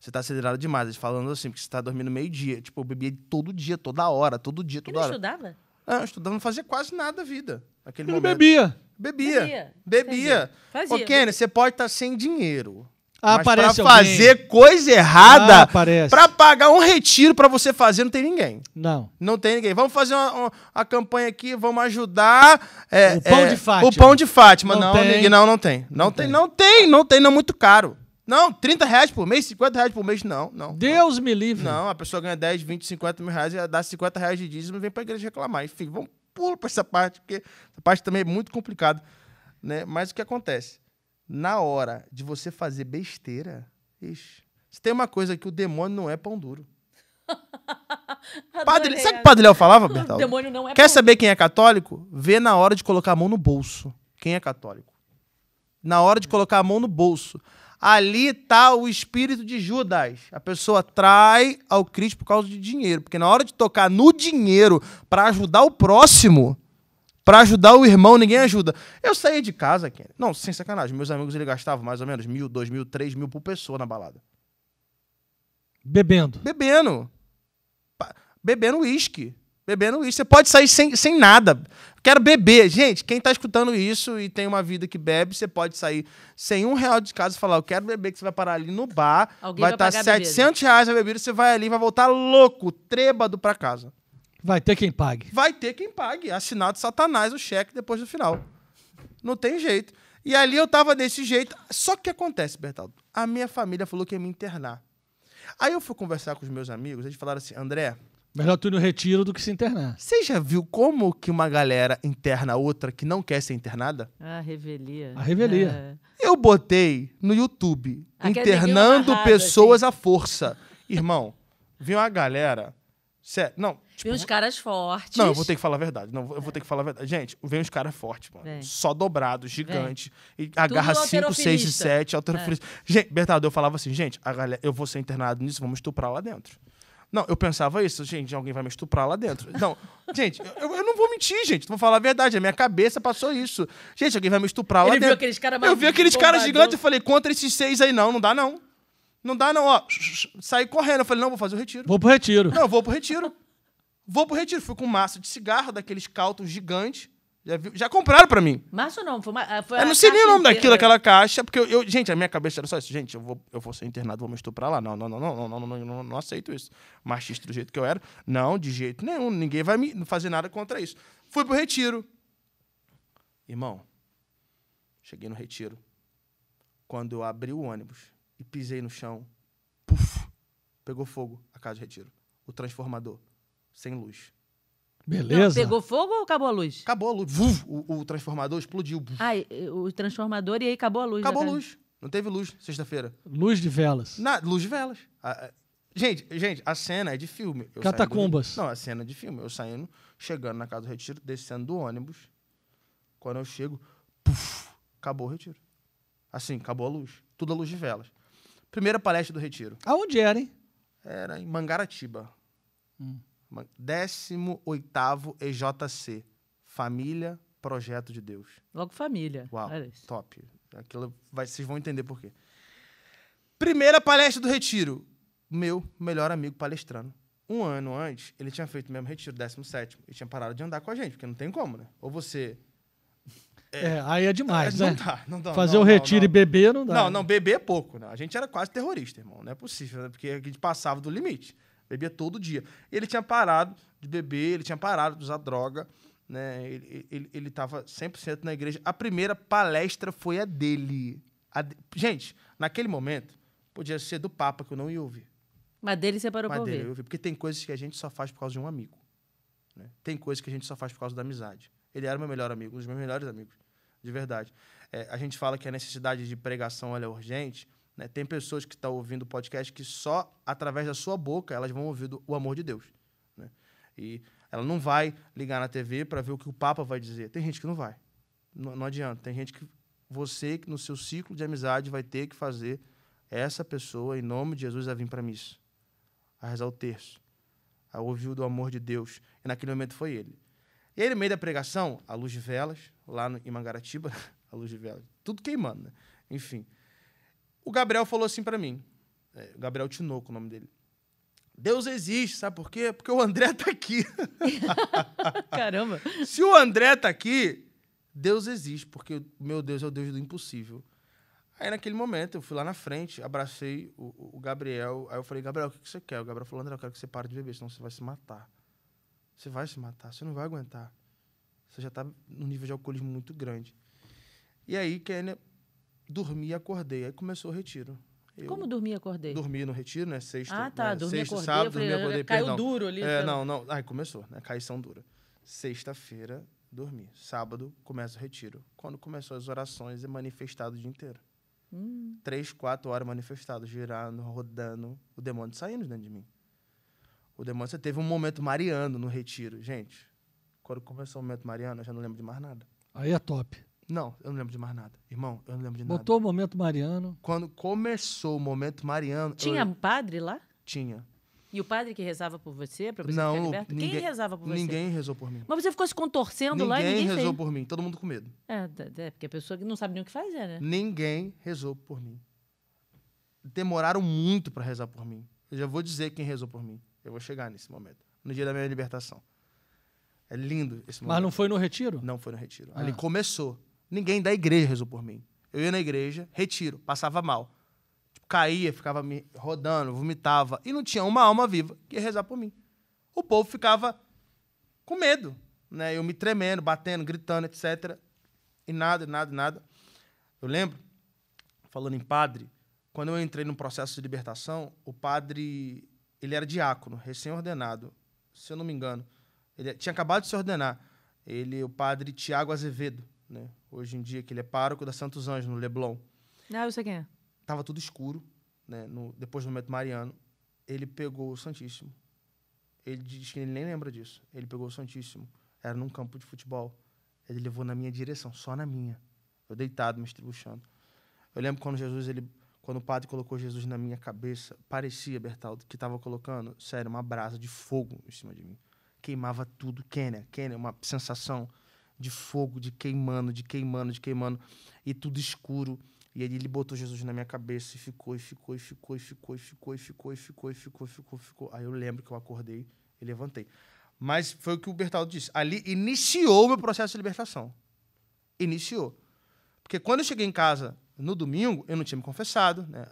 Você tá acelerado demais. Eles falando assim, porque você tá dormindo meio-dia. Tipo, eu bebia todo dia, toda hora, todo dia, toda e não hora. estudava? Não, eu estudava, não fazia quase nada a vida. Naquele Ele momento. bebia. Bebia. Bebia. Bebia. Fazia. Ô, Kenny, você pode estar tá sem dinheiro para ah, Mas pra alguém. fazer coisa errada, ah, pagar um retiro para você fazer, não tem ninguém. Não. Não tem ninguém. Vamos fazer uma, uma, campanha aqui, vamos ajudar. É, o pão é, de Fátima. O pão de Fátima. Não, não, tem. Ninguém, não, não tem. Não, não tem. tem, não tem, não tem, não é muito caro. Não, 30 reais por mês, 50 reais por mês, não, não. Deus não. me livre. Não, a pessoa ganha 10, 20, 50 mil reais, dá 50 reais de dízimo e vem pra igreja reclamar. Enfim, vamos pular pra essa parte, porque essa parte também é muito complicada. Né? Mas o que acontece? na hora de você fazer besteira, ixi, se tem uma coisa que o demônio não é pão duro. padre, sabe o que o Padre Léo falava, Bertal? O demônio não é Quer pão saber duro. quem é católico? Vê na hora de colocar a mão no bolso. Quem é católico? Na hora de colocar a mão no bolso. Ali tá o espírito de Judas. A pessoa trai ao Cristo por causa de dinheiro. Porque na hora de tocar no dinheiro para ajudar o próximo, Pra ajudar o irmão, ninguém ajuda. Eu saí de casa, Kenny. Não, sem sacanagem. Meus amigos ele gastavam mais ou menos mil, dois mil, três mil por pessoa na balada. Bebendo. Bebendo. Bebendo uísque. Bebendo uísque. Você pode sair sem, sem nada. Quero beber. Gente, quem tá escutando isso e tem uma vida que bebe, você pode sair sem um real de casa e falar: Eu quero beber, que você vai parar ali no bar. Alguém vai estar tá 700 bebida. reais a bebida, você vai ali vai voltar louco, trêbado pra casa. Vai ter quem pague. Vai ter quem pague. Assinado Satanás o cheque depois do final. Não tem jeito. E ali eu tava desse jeito. Só que acontece, Bertaldo. A minha família falou que ia me internar. Aí eu fui conversar com os meus amigos, eles falaram assim: André. Melhor tu ir no retiro do que se internar. Você já viu como que uma galera interna outra que não quer ser internada? Ah, revelia. A revelia. É. Eu botei no YouTube, internando narrado, assim. pessoas assim. à força. Irmão, viu a galera Sério, não. Tipo, vem uns caras fortes. Não, eu vou ter que falar a verdade. Não, eu é. vou ter que falar a verdade. Gente, vem uns caras fortes, mano. Vem. Só dobrado, gigante. Vem. E agarra 5, 6 e 7, alterofilista. É. Gente, Bertardo, eu falava assim, gente, a galera, eu vou ser internado nisso, vamos estuprar lá dentro. Não, eu pensava isso, gente, alguém vai me estuprar lá dentro. Não, gente, eu, eu, não vou mentir, gente, vou falar a verdade, a minha cabeça passou isso. Gente, alguém vai me estuprar Ele lá dentro. Eu vi aqueles caras gigantes e falei, contra esses seis aí não, não dá não. Não dá, não, ó. Saí correndo. Eu falei, não, vou fazer o retiro. Vou pro retiro. Não, eu vou pro retiro. Vou pro retiro. Fui com um maço de cigarro, daqueles caltos gigantes. Já, vi, já compraram pra mim. Maço não, foi, uma, ah, foi Eu não sei nem o nome inteira. daquilo, daquela caixa, porque eu, eu, Gente, a minha cabeça era só isso. Gente, eu vou, eu vou ser internado, vou me estuprar lá. Não, não, não, não, não, não, não, não, não aceito isso. Machista do jeito que eu era. Não, de jeito nenhum. Ninguém vai me fazer nada contra isso. Fui pro retiro. Irmão, cheguei no retiro. Quando eu abri o ônibus, e pisei no chão. Puf! Pegou fogo a casa de retiro. O transformador. Sem luz. Beleza. Não, pegou fogo ou acabou a luz? Acabou a luz. o, o, transformador explodiu. Ah, o transformador e aí acabou a luz. Né, acabou a luz. Não teve luz sexta-feira. Luz de velas. Na, luz de velas. A, a, gente, gente, a cena é de filme. Eu Catacumbas. Do, não, a cena é de filme. Eu saindo, chegando na casa do retiro, descendo do ônibus. Quando eu chego, puf, acabou o retiro. Assim, acabou a luz. Tudo a luz de velas. Primeira palestra do Retiro. Aonde era, hein? Era em Mangaratiba. Hum. 18 EJC. Família, Projeto de Deus. Logo família. Uau, top. Aquilo vai, vocês vão entender por quê. Primeira palestra do Retiro. Meu melhor amigo palestrando. Um ano antes, ele tinha feito o mesmo retiro, 17 e tinha parado de andar com a gente, porque não tem como, né? Ou você é, é, aí é demais, é, né? Não dá, não dá. Fazer não, o retiro não, e beber não dá. Não, né? não, beber é pouco. Né? A gente era quase terrorista, irmão. Não é possível, né? porque a gente passava do limite. Bebia todo dia. Ele tinha parado de beber, ele tinha parado de usar droga, né? Ele, ele, ele tava 100% na igreja. A primeira palestra foi a dele. A de... Gente, naquele momento, podia ser do Papa, que eu não ia ouvir. Mas dele você parou Mas pra dele ouvir. Eu ouvi, porque tem coisas que a gente só faz por causa de um amigo. Né? Tem coisas que a gente só faz por causa da amizade. Ele era meu melhor amigo, um dos meus melhores amigos de verdade. É, a gente fala que a necessidade de pregação é urgente. Né? Tem pessoas que estão tá ouvindo o podcast que só através da sua boca elas vão ouvir do, o amor de Deus. Né? E ela não vai ligar na TV para ver o que o Papa vai dizer. Tem gente que não vai. Não, não adianta. Tem gente que você, no seu ciclo de amizade, vai ter que fazer essa pessoa, em nome de Jesus, a vir para missa, a rezar o terço, a ouvir do amor de Deus. E naquele momento foi ele. E aí, no meio da pregação, a luz de velas, lá no, em Mangaratiba, a luz de vela, tudo queimando, né? Enfim. O Gabriel falou assim para mim, é, Gabriel Tinoco, o nome dele. Deus existe, sabe por quê? Porque o André tá aqui. Caramba. Se o André tá aqui, Deus existe, porque meu Deus é o Deus do impossível. Aí naquele momento eu fui lá na frente, abracei o, o Gabriel. Aí eu falei, Gabriel, o que, que você quer? O Gabriel falou, André, eu quero que você pare de beber, senão você vai se matar. Você vai se matar, você não vai aguentar. Você já está num nível de alcoolismo muito grande. E aí, Kênia, dormi e acordei. Aí começou o retiro. Eu Como dormi e acordei? Dormi no retiro, né? Sexta, ah, tá. Né? Dormi Sexta, acordei, sábado, dormi e acordei. Caiu perdão. duro ali. É, tá? não, não. Aí começou, né? Caição dura. Sexta-feira, dormi. Sábado, começa o retiro. Quando começou as orações, é manifestado o dia inteiro. Hum. Três, quatro horas manifestado, girando, rodando, o demônio saindo dentro de mim. O demônio, você teve um momento mariano no retiro. Gente, quando começou o momento Mariano, eu já não lembro de mais nada. Aí é top. Não, eu não lembro de mais nada. Irmão, eu não lembro de Botou nada. Botou o momento Mariano. Quando começou o momento Mariano. Tinha eu... um padre lá? Tinha. E o padre que rezava por você, para você não, ficar liberto? Ninguém, Quem rezava por você? Ninguém rezou por mim. Mas você ficou se contorcendo ninguém lá e ninguém rezou por mim. Todo mundo com medo. É, é, porque a pessoa que não sabe nem o que fazer, é, né? Ninguém rezou por mim. Demoraram muito para rezar por mim. Eu já vou dizer quem rezou por mim. Eu vou chegar nesse momento, no dia da minha libertação. É lindo esse momento. Mas não foi no retiro? Não foi no retiro. Ah. Ali começou. Ninguém da igreja rezou por mim. Eu ia na igreja, retiro, passava mal. Tipo, caía, ficava me rodando, vomitava. E não tinha uma alma viva que ia rezar por mim. O povo ficava com medo. Né? Eu me tremendo, batendo, gritando, etc. E nada, nada, nada. Eu lembro, falando em padre, quando eu entrei no processo de libertação, o padre, ele era diácono, recém-ordenado, se eu não me engano. Ele tinha acabado de se ordenar. Ele, o padre Tiago Azevedo, né? Hoje em dia, que ele é pároco da Santos Anjos, no Leblon. Ah, eu sei quem é. Tava tudo escuro, né? No, depois do momento mariano. Ele pegou o Santíssimo. Ele diz que ele nem lembra disso. Ele pegou o Santíssimo. Era num campo de futebol. Ele levou na minha direção, só na minha. Eu deitado, me estribuchando. Eu lembro quando Jesus, ele, quando o padre colocou Jesus na minha cabeça, parecia, Bertaldo, que estava colocando, sério, uma brasa de fogo em cima de mim queimava tudo. Quênia, Quênia, uma sensação de fogo, de queimando, de queimando, de queimando, e tudo escuro. E aí ele botou Jesus na minha cabeça e ficou, e ficou, e ficou, e ficou, e ficou, e ficou, e ficou, e ficou, e ficou, ficou. Aí eu lembro que eu acordei e levantei. Mas foi o que o Bertaldo disse. Ali iniciou o meu processo de libertação. Iniciou. Porque quando eu cheguei em casa no domingo, eu não tinha me confessado, né?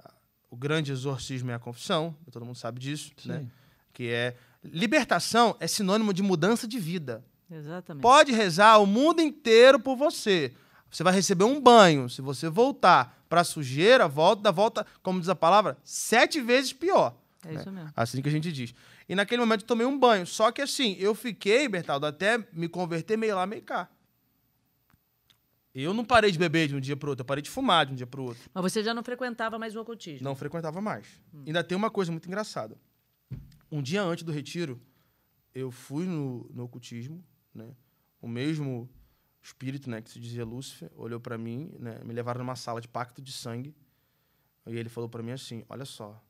O grande exorcismo é a confissão, todo mundo sabe disso, né? Sim. né? Que é Libertação é sinônimo de mudança de vida. Exatamente. Pode rezar o mundo inteiro por você. Você vai receber um banho. Se você voltar para a sujeira, volta, da volta, como diz a palavra, sete vezes pior. É né? isso mesmo. Assim que a gente diz. E naquele momento eu tomei um banho. Só que assim, eu fiquei, Bertaldo, até me converter meio lá, meio cá. Eu não parei de beber de um dia para outro, eu parei de fumar de um dia para outro. Mas você já não frequentava mais o ocultismo? Não frequentava mais. Hum. Ainda tem uma coisa muito engraçada um dia antes do retiro, eu fui no, no ocultismo, né? O mesmo espírito, né, que se dizia Lúcifer, olhou para mim, né, me levaram numa sala de pacto de sangue, e ele falou para mim assim: "Olha só,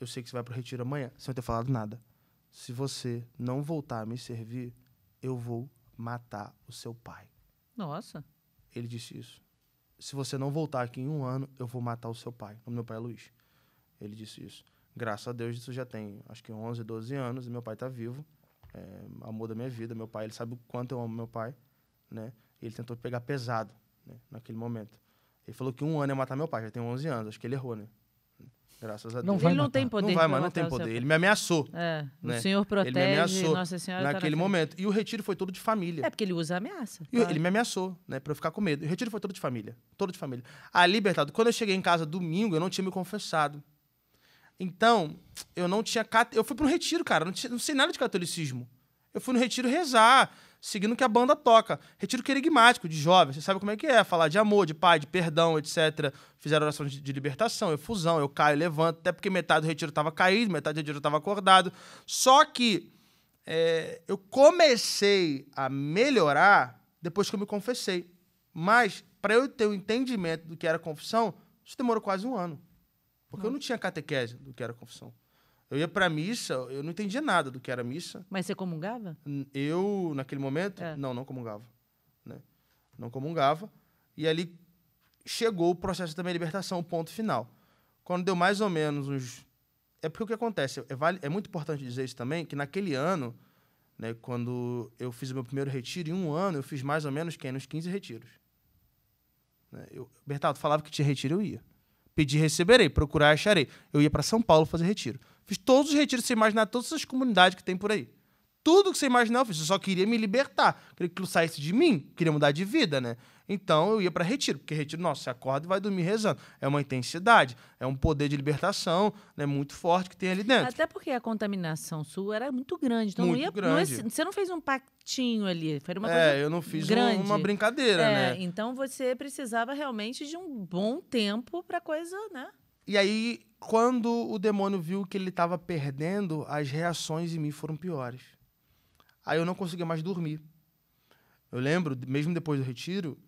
eu sei que você vai pro retiro amanhã, sem ter falado nada. Se você não voltar a me servir, eu vou matar o seu pai." Nossa. Ele disse isso. Se você não voltar aqui em um ano, eu vou matar o seu pai. O meu pai é Luiz. Ele disse isso. Graças a Deus, isso já tem acho que 11, 12 anos e meu pai está vivo. É, amor da minha vida. Meu pai, ele sabe o quanto eu amo meu pai, né? Ele tentou pegar pesado né? naquele momento. Ele falou que um ano ia matar meu pai, já tem 11 anos. Acho que ele errou, né? Graças a Deus. Não ele não tem poder. Não vai, então, mas não tem poder. Ele me ameaçou. É. Né? O senhor protege, ele me ameaçou Nossa Senhora naquele tá na momento. E o retiro foi todo de família. É porque ele usa ameaça. Claro. ele me ameaçou, né? Pra eu ficar com medo. o retiro foi todo de família. Todo de família. Ah, libertado. Quando eu cheguei em casa domingo, eu não tinha me confessado. Então, eu não tinha. Eu fui para um retiro, cara. Não, tinha, não sei nada de catolicismo. Eu fui no retiro rezar, seguindo o que a banda toca. Retiro querigmático, de jovem. Você sabe como é que é? Falar de amor, de pai, de perdão, etc. Fizeram oração de, libertação, efusão, eu caio, levanto. Até porque metade do retiro estava caído, metade do retiro estava acordado. Só que é, eu comecei a melhorar depois que eu me confessei. Mas, para eu ter o um entendimento do que era confissão, isso demorou quase um ano. Porque eu não tinha catequese do que era confissão. Eu ia pra missa, eu não entendia nada do que era missa. Mas você comungava? Eu, naquele momento, é. não, não comungava. Né? Não comungava. E ali chegou o processo também de libertação, ponto final. Quando deu mais ou menos uns. É porque o que acontece? É, vale... é muito importante dizer isso também, que naquele ano, né, quando eu fiz o meu primeiro retiro, em um ano eu fiz mais ou menos quem? Uns 15 retiros. Né? Eu... Bertaldo falava que tinha retiro, eu ia. Pedi, receberei. Procurar, acharei. Eu ia para São Paulo fazer retiro. Fiz todos os retiros, sem imaginar todas essas comunidades que tem por aí tudo que você imaginar eu fiz. Eu só queria me libertar. Queria que aquilo saísse de mim. Queria mudar de vida, né? Então eu ia para retiro, porque retiro, nossa, você acorda e vai dormir rezando. É uma intensidade, é um poder de libertação né, muito forte que tem ali dentro. Até porque a contaminação sua era muito grande. Então muito não ia, grande. Não ia, você não fez um pactinho ali. Foi uma é, coisa eu não fiz grande. uma brincadeira, é, né? Então você precisava realmente de um bom tempo para coisa, né? E aí, quando o demônio viu que ele estava perdendo, as reações em mim foram piores. Aí eu não conseguia mais dormir. Eu lembro, mesmo depois do retiro,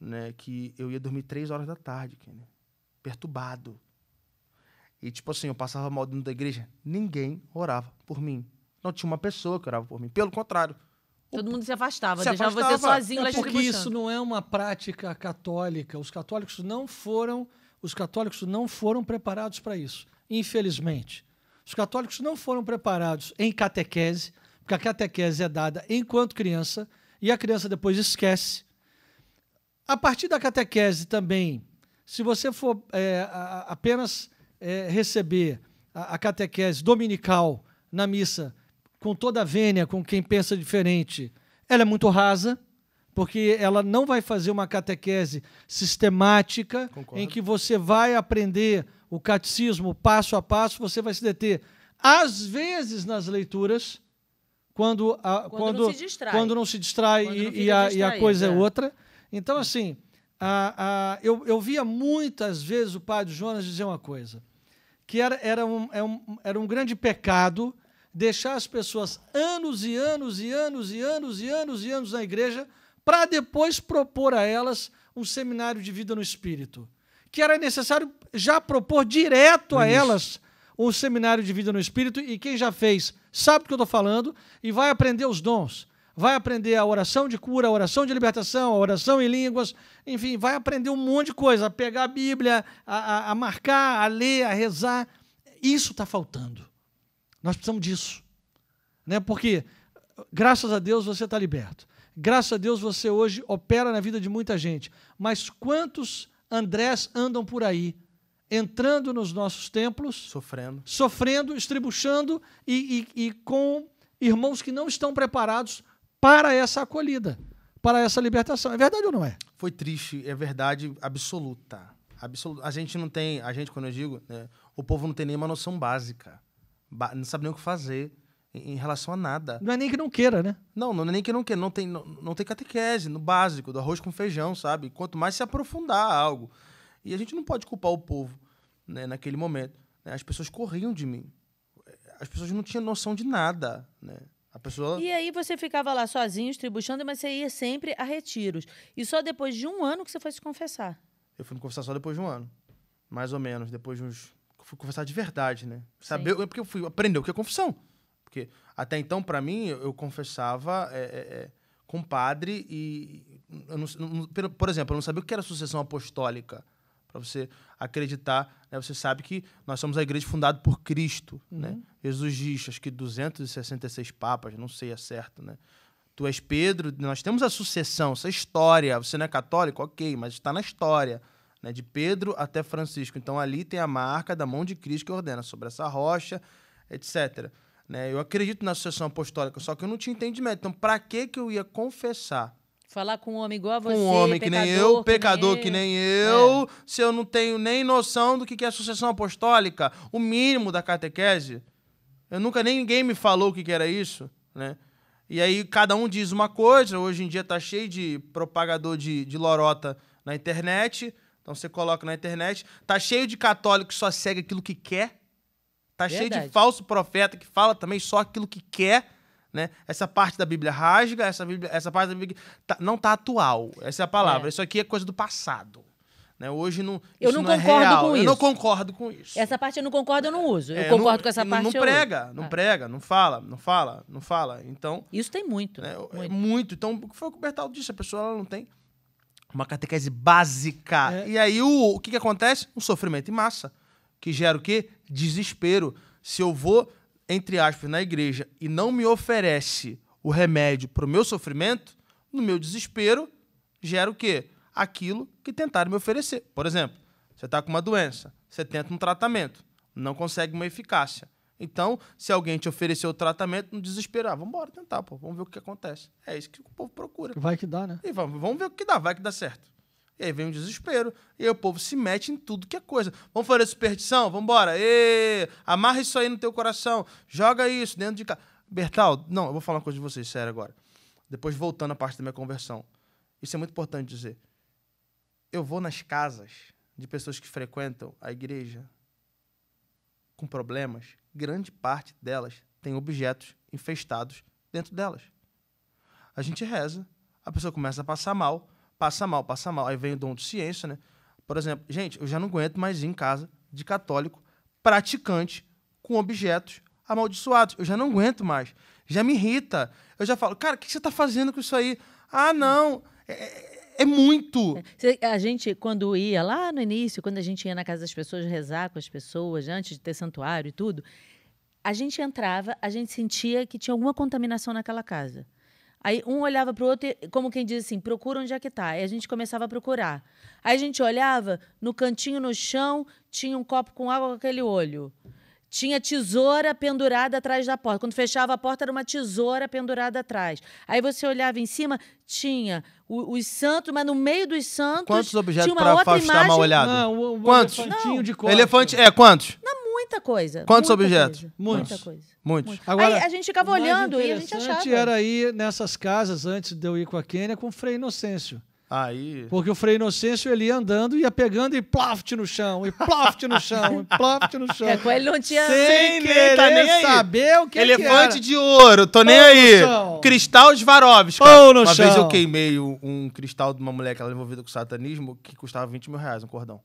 né, que eu ia dormir três horas da tarde, Kenny. Perturbado. E, tipo assim, eu passava mal dentro da igreja, ninguém orava por mim. Não tinha uma pessoa que orava por mim. Pelo contrário. Todo mundo se afastava, se deixava afastava, você sozinho lá é Porque isso não é uma prática católica. Os católicos não foram, os católicos não foram preparados para isso, infelizmente. Os católicos não foram preparados em catequese, porque a catequese é dada enquanto criança e a criança depois esquece. A partir da catequese também, se você for é, apenas é, receber a, a catequese dominical na missa com toda a vênia, com quem pensa diferente, ela é muito rasa porque ela não vai fazer uma catequese sistemática Concordo. em que você vai aprender o catecismo passo a passo, você vai se deter às vezes nas leituras, quando a, quando, quando, não quando, não se distrai, não e, a, e, a, coisa é, é, outra. Então, assim, a, eu, eu via muitas vezes o padre Jonas dizer uma coisa, que era, era, um, era é um, era um grande pecado deixar as pessoas anos e anos e anos e anos e anos e anos na igreja para depois propor a elas um seminário de vida no espírito. Que era necessário já propor direto a elas um seminário de vida no espírito, e quem já fez sabe do que eu estou falando e vai aprender os dons. Vai aprender a oração de cura, a oração de libertação, a oração em línguas, enfim, vai aprender um monte de coisa, a pegar a Bíblia, a, a, a marcar, a ler, a rezar. Isso está faltando. Nós precisamos disso. Né? Porque, graças a Deus, você está liberto. Graças a Deus, você hoje opera na vida de muita gente. Mas quantos Andrés andam por aí entrando nos nossos templos, sofrendo, sofrendo estribuchando e, e, e com irmãos que não estão preparados para essa acolhida, para essa libertação. É verdade ou não é? Foi triste, é verdade absoluta. Absoluta. A gente não tem, a gente, quando eu digo, né, o povo não tem nenhuma noção básica. não sabe nem o que fazer em, em relação a nada. Não é nem que não queira, né? Não, não é nem que não queira. Não tem, não, não tem catequese no básico, do arroz com feijão, sabe? Quanto mais se aprofundar algo. E a gente não pode culpar o povo né, naquele momento. Né? As pessoas corriam de mim. As pessoas não tinham noção de nada, né? A pessoa... E aí você ficava lá sozinho, estribuchando, mas você ia sempre a retiros. E só depois de um ano que você foi se confessar. Eu fui me confessar só depois de um ano. Mais ou menos, depois de uns... Fui confessar de verdade, né? Saber... Sim. É porque eu fui aprender o que é confissão. Porque até então, para mim, eu confessava é, é, é, com padre e... Não, não, por exemplo, eu não sabia o que era sucessão apostólica para você acreditar. Né? Você sabe que nós somos a igreja fundada por Cristo. Uhum. Né? Jesus diz, acho que 266 papas, não sei, é certo, né? Tu és Pedro, nós temos a sucessão, essa é história. Você não é católico? Ok, mas está na história, né? de Pedro até Francisco. Então ali tem a marca da mão de Cristo que ordena sobre essa rocha, etc. Né? Eu acredito na sucessão apostólica, só que eu não tinha entendimento. Então, para que, que eu ia confessar Falar com um homem igual a você. Com um homem que nem eu, pecador que nem eu, é. se eu não tenho nem noção do que é a sucessão apostólica, o mínimo da catequese. Eu nunca nem ninguém me falou o que era isso, né? E aí cada um diz uma coisa, hoje em dia tá cheio de propagador de, de lorota na internet. Então você coloca na internet, tá cheio de católico que só segue aquilo que quer. Tá Verdade. cheio de falso profeta que fala também só aquilo que quer. Né? Essa parte da Bíblia rasga, essa, Bíblia, essa parte da Bíblia tá, não está atual. Essa é a palavra. É. Isso aqui é coisa do passado. Né? Hoje não. Eu não, não é concordo é com eu isso. Eu não concordo com isso. Essa parte eu não concordo, eu não uso. Eu é, concordo não, com essa parte. Não prega, ah. não prega, não fala, não fala, não fala. Então. Isso tem muito. Né? É muito. muito. Então, o que foi o que o Bertaldo disse? A pessoa não tem uma catequese básica. É. E aí o, o que, que acontece? Um sofrimento em massa. Que gera o quê? Desespero. Se eu vou entre aspas, na igreja e não me oferece o remédio para o meu sofrimento, no meu desespero, gera o quê? Aquilo que tentaram me oferecer. Por exemplo, você está com uma doença, você tenta um tratamento, não consegue uma eficácia. Então, se alguém te ofereceu o tratamento, não desesperar. Ah, vamos embora tentar, pô. Vamos ver o que acontece. É isso que o povo procura. Vai que dá, né? E vamos ver o que dá, vai que dá certo. E aí vem o um desespero. E aí o povo se mete em tudo que é coisa. Vamos fazer superstição? Vamos embora. Amarra isso aí no teu coração. Joga isso dentro de casa. Bertal, não, eu vou falar uma coisa de vocês, sério agora. Depois voltando à parte da minha conversão. Isso é muito importante dizer. Eu vou nas casas de pessoas que frequentam a igreja com problemas. Grande parte delas tem objetos infestados dentro delas. A gente reza, a pessoa começa a passar mal, passa mal, passa mal. Aí vem o dom de ciência, né? Por exemplo, gente, eu já não aguento mais ir em casa de católico praticante com objetos amaldiçoados. Eu já não aguento mais. Já me irrita. Eu já falo, cara, o que você está fazendo com isso aí? Ah, não. É, é, é muito. É, a gente, quando ia lá no início, quando a gente ia na casa das pessoas rezar com as pessoas, antes de ter santuário e tudo, a gente entrava, a gente sentia que tinha alguma contaminação naquela casa. Aí um olhava para o outro, como quem diz assim, procura onde é que tá. Aí a gente começava a procurar. Aí a gente olhava, no cantinho, no chão, tinha um copo com água com aquele olho. Tinha tesoura pendurada atrás da porta. Quando fechava a porta, era uma tesoura pendurada atrás. Aí você olhava em cima, tinha os, santos, mas no meio dos santos. Quantos objetos para afastar imagem... mal olhado? Não, quantos? elefantinho de Elefante, é, quantos? Não, muita coisa. Quantos muita objetos? Coisa, muita coisa. Muito. Agora, aí a gente ficava olhando e a gente achava. era aí nessas casas antes de eu ir com a Kênia com o Frei Inocêncio. Aí. Porque o Frei Inocêncio ele ia andando, ia pegando e plaft no chão, e plaft no chão, e plaft no chão. É, com ele não tinha Sem querer tá nem saber o que é Elefante que de ouro, tô Pão nem aí. Chão. Cristal Svarovski. Uma chão. vez eu queimei um cristal de uma mulher que ela é envolvida com satanismo que custava 20 mil reais, um cordão.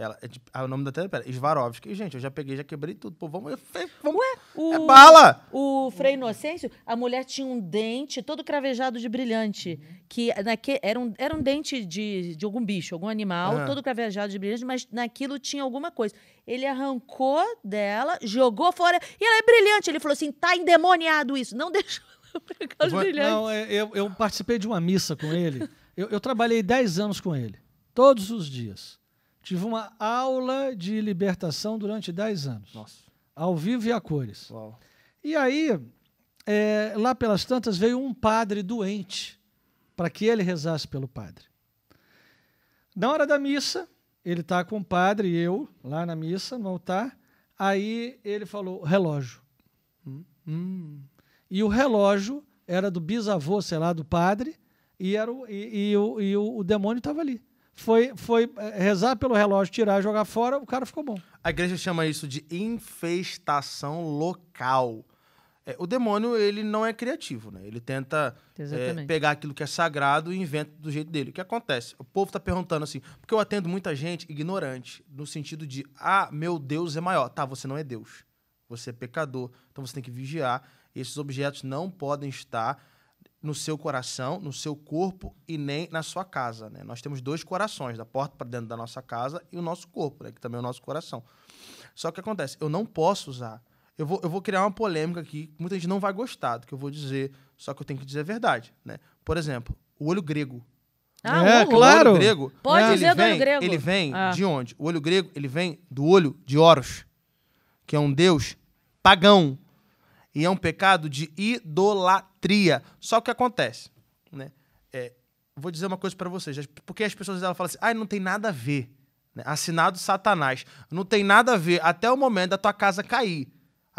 Ela, é tipo, ah, o nome da tela era Svarovski. gente, eu já peguei, já quebrei tudo. Pô, vamos. vamos Ué, o, é bala! O Frei Inocêncio, a mulher tinha um dente todo cravejado de brilhante. que naque, era, um, era um dente de, de algum bicho, algum animal, ah. todo cravejado de brilhante, mas naquilo tinha alguma coisa. Ele arrancou dela, jogou fora. E ela é brilhante. Ele falou assim: tá endemoniado isso. Não deixou ela pegar os brilhantes. Não, é, eu, eu participei de uma missa com ele. eu, eu trabalhei 10 anos com ele. Todos os dias. Tive uma aula de libertação durante 10 anos. Nossa. Ao vivo e a cores. Uau. E aí, é, lá pelas tantas, veio um padre doente para que ele rezasse pelo padre. Na hora da missa, ele está com o padre e eu, lá na missa, no altar. Aí ele falou: relógio. Hum. Hum. E o relógio era do bisavô, sei lá, do padre, e, era o, e, e, e o, e o, o demônio estava ali foi, foi eh, rezar pelo relógio, tirar, jogar fora, o cara ficou bom. A igreja chama isso de infestação local. É, o demônio, ele não é criativo, né? Ele tenta é, pegar aquilo que é sagrado e inventa do jeito dele. O que acontece? O povo está perguntando assim, porque eu atendo muita gente ignorante, no sentido de, ah, meu Deus é maior. Tá, você não é Deus. Você é pecador. Então você tem que vigiar. Esses objetos não podem estar no seu coração, no seu corpo e nem na sua casa. Né? Nós temos dois corações, da porta para dentro da nossa casa e o nosso corpo, né? que também é o nosso coração. Só que acontece, eu não posso usar. Eu vou, eu vou criar uma polêmica aqui, muita gente não vai gostar do que eu vou dizer, só que eu tenho que dizer a verdade. Né? Por exemplo, o olho grego. Ah, é, uh, o claro. olho grego. Pode dizer do olho grego. Ele vem ah. de onde? O olho grego, ele vem do olho de Horus, que é um deus pagão e é um pecado de idolatria. Só o que acontece, né? É, vou dizer uma coisa para vocês, porque as pessoas elas falam assim, ah, não tem nada a ver. Né? Assinado Satanás. Não tem nada a ver até o momento da tua casa cair.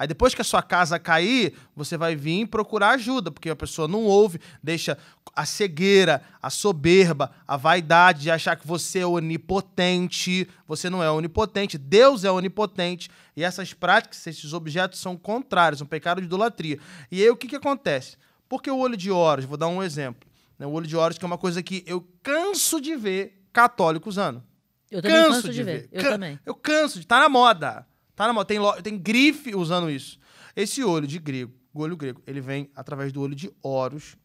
Aí depois que a sua casa cair, você vai vir procurar ajuda, porque a pessoa não ouve, deixa a cegueira, a soberba, a vaidade de achar que você é onipotente. Você não é onipotente, Deus é onipotente. E essas práticas, esses objetos são contrários, um pecado de idolatria. E aí o que, que acontece? Porque o olho de Horus, vou dar um exemplo. Né? O olho de Horus que é uma coisa que eu canso de ver católicos usando. Eu também canso, canso de, de ver. ver. Eu Can também. Eu canso de. Tá na moda. Tá na moda. Tem, tem grife usando isso. Esse olho de grego, olho grego, ele vem através do olho de Horus,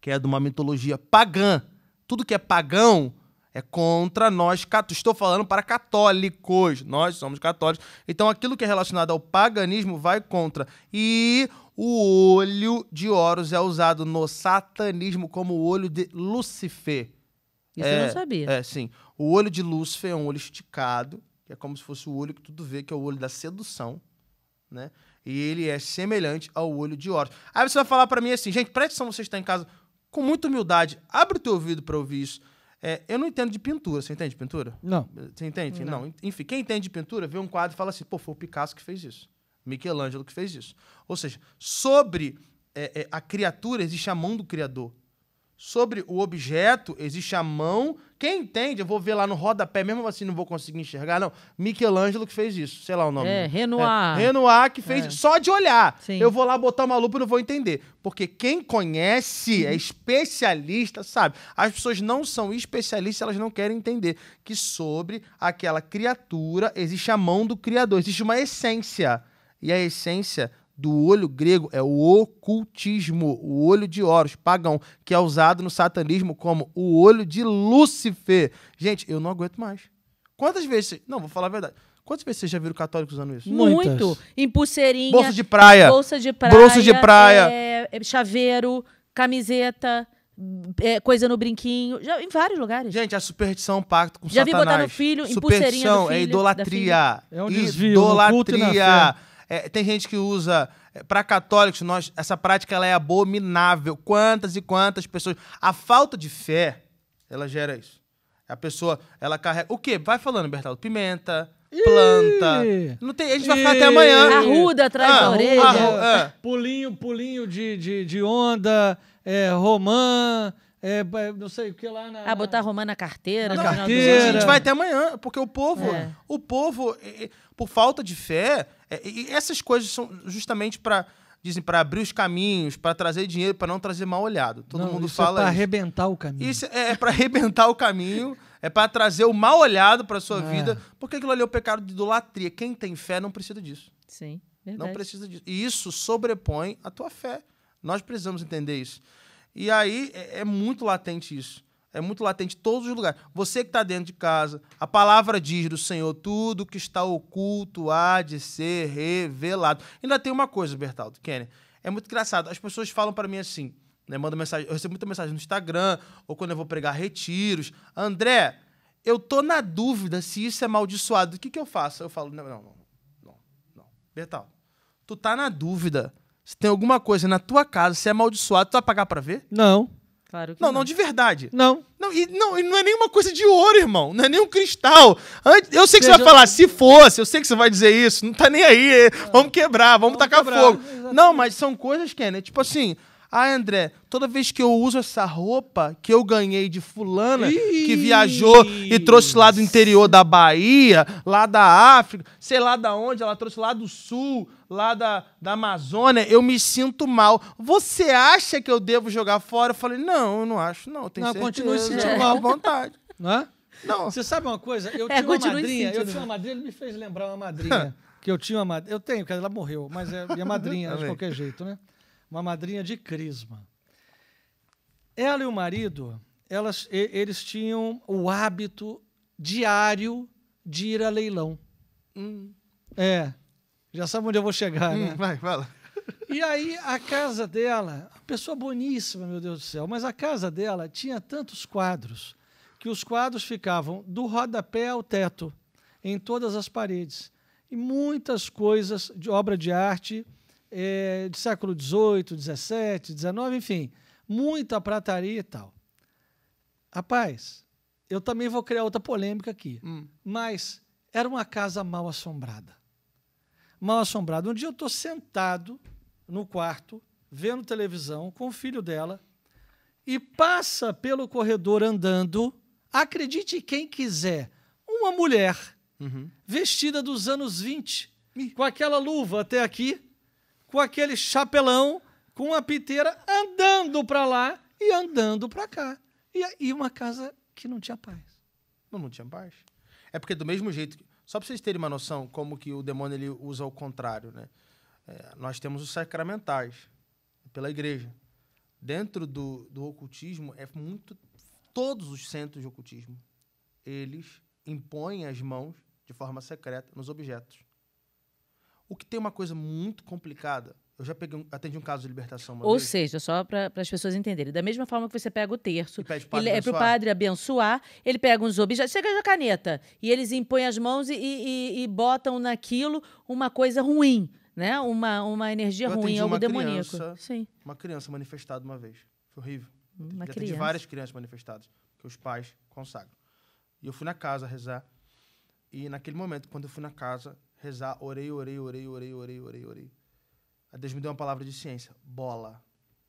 que é de uma mitologia pagã. Tudo que é pagão é contra nós. Estou falando para católicos. Nós somos católicos. Então aquilo que é relacionado ao paganismo vai contra. E o olho de Horus é usado no satanismo como o olho de Lúcifer. Isso é, eu não é, sabia. É, sim. O olho de Lúcifer é um olho esticado que é como se fosse o olho que tudo vê, que é o olho da sedução, né? E ele é semelhante ao olho de Horus. Aí você vai falar para mim assim, gente, preste atenção você está em casa, com muita humildade, abre o teu ouvido para ouvir isso. É, eu não entendo de pintura, você entende de pintura? Não. Você entende? Não. não. Enfim, quem entende de pintura vê um quadro e fala assim, pô, foi o Picasso que fez isso. Michelangelo que fez isso. Ou seja, sobre é, é, a criatura existe a mão do Criador sobre o objeto, existe a mão. Quem entende, eu vou ver lá no rodapé, mesmo assim não vou conseguir enxergar, não. Michelangelo que fez isso, sei lá o nome. É, né? Renoir. É, Renoir que fez é. só de olhar. Sim. Eu vou lá botar uma lupa e não vou entender. Porque quem conhece, é especialista, sabe? As pessoas não são especialistas, elas não querem entender que sobre aquela criatura existe a mão do Criador, existe uma essência. E a essência do olho grego é o ocultismo, o olho de Horus, pagão, que é usado no satanismo como o olho de Lúcifer. Gente, eu não aguento mais. Quantas vezes. Não, vou falar a verdade. Quantas vezes vocês já viram católicos usando isso? Muitas. Muito. Em pulseirinha. Bolsa de praia. Bolsa de praia. Bolsa de praia. É, é, chaveiro, camiseta. É, coisa no brinquinho, já, em vários lugares. Gente, a superstição pacto com já Satanás. Já vi botar no filho, em pulseirinha do é idolatria. É um desvio, idolatria. É, tem gente que usa. É, para católicos, nós, essa prática ela é abominável. Quantas e quantas pessoas. A falta de fé, ela gera isso. A pessoa, ela carrega. O quê? Vai falando, Bertaldo. Pimenta, planta. não tem, a gente vai ficar até amanhã. Arruda atrás ah, da orelha. Arru, ah. Pulinho, pulinho de, de, de onda, é, romã. É, não sei o que lá na. Ah, botar Romã na carteira. Na não, carteira. A gente vai até amanhã, porque o povo, é. o povo, por falta de fé, é, essas coisas são justamente para dizem para abrir os caminhos, para trazer dinheiro, para não trazer mal olhado. Todo não, mundo isso é fala. É para arrebentar o caminho. Isso é, é para arrebentar o caminho. É para trazer o mal olhado para sua é. vida, porque aquilo ali é o pecado de idolatria. Quem tem fé não precisa disso. Sim, verdade. Não precisa disso. E isso sobrepõe a tua fé. Nós precisamos entender isso. E aí é, é muito latente isso. É muito latente em todos os lugares. Você que está dentro de casa, a palavra diz do Senhor: tudo que está oculto há de ser revelado. Ainda tem uma coisa, Bertaldo, Kenny. É muito engraçado. As pessoas falam para mim assim, né? Manda mensagem. Eu recebo muita mensagem no Instagram, ou quando eu vou pregar retiros. André, eu tô na dúvida se isso é amaldiçoado. O que, que eu faço? Eu falo: não, não, não, não, Bertaldo, tu tá na dúvida se tem alguma coisa na tua casa, se é amaldiçoado, tu vai pagar pra ver? Não. Claro que não, não, não, de verdade. Não. Não e, não, e não é nenhuma coisa de ouro, irmão. Não é nenhum cristal. Eu sei que Seja... você vai falar, se fosse, eu sei que você vai dizer isso, não tá nem aí, vamos quebrar, vamos, vamos tacar quebrar. fogo. Exatamente. Não, mas são coisas que, é, né? Tipo assim, ah, André, toda vez que eu uso essa roupa que eu ganhei de fulana que viajou e trouxe lá do interior da Bahia, lá da África, sei lá da onde, ela trouxe lá do sul, lá da, da Amazônia, eu me sinto mal. Você acha que eu devo jogar fora? Eu falei, não, eu não acho, não. Tenho não, continue sentindo mal à vontade. Não é? Não. Você sabe uma coisa? Eu é, tinha uma madrinha, eu tinha uma madrinha, ele me fez lembrar uma madrinha. que eu tinha uma madrinha. Eu tenho, porque ela morreu, mas é minha madrinha, tá de qualquer jeito, né? uma madrinha de crisma. Ela e o marido, elas, eles tinham o hábito diário de ir a leilão. Hum. É. Já sabe onde eu vou chegar, hum, né? Vai, fala. E aí a casa dela, pessoa boníssima, meu Deus do céu, mas a casa dela tinha tantos quadros que os quadros ficavam do rodapé ao teto, em todas as paredes. E muitas coisas de obra de arte é, eh, do século XVIII, XVII, XIX, enfim, muita prataria e tal. Rapaz, eu também vou criar outra polêmica aqui, hum. mas era uma casa mal assombrada. Mal assombrada. Um dia eu estou sentado no quarto, vendo televisão, com o filho dela, e passa pelo corredor andando, acredite quem quiser, uma mulher uhum. vestida dos anos 20, com aquela luva até aqui, com aquele chapelão, com a piteira, andando para lá e andando para cá. E, e uma casa que não tinha paz. Não, não tinha paz. É porque do mesmo jeito, só para vocês terem uma noção como que o demônio ele usa o contrário, né? É, nós temos os sacramentais pela igreja. Dentro do, do ocultismo é muito todos os centros de ocultismo eles impõem as mãos de forma secreta nos objetos. O que tem uma coisa muito complicada. Eu já peguei um, atendi um caso de libertação. Ou vez. seja, só para as pessoas entenderem. Da mesma forma que você pega o terço, ele é para o padre abençoar, ele pega uns objetos, chega a caneta, e eles impõem as mãos e, e, e botam naquilo uma coisa ruim, né? Uma, uma energia eu ruim, algo demoníaco. Criança, Sim. Uma criança manifestada uma vez. Foi horrível. Hum, uma já criança. várias crianças manifestadas, que os pais consagram. E eu fui na casa rezar. E naquele momento, quando eu fui na casa, rezar, orei, orei, orei, orei, orei, orei, orei. Aí Deus me deu uma palavra de ciência, bola.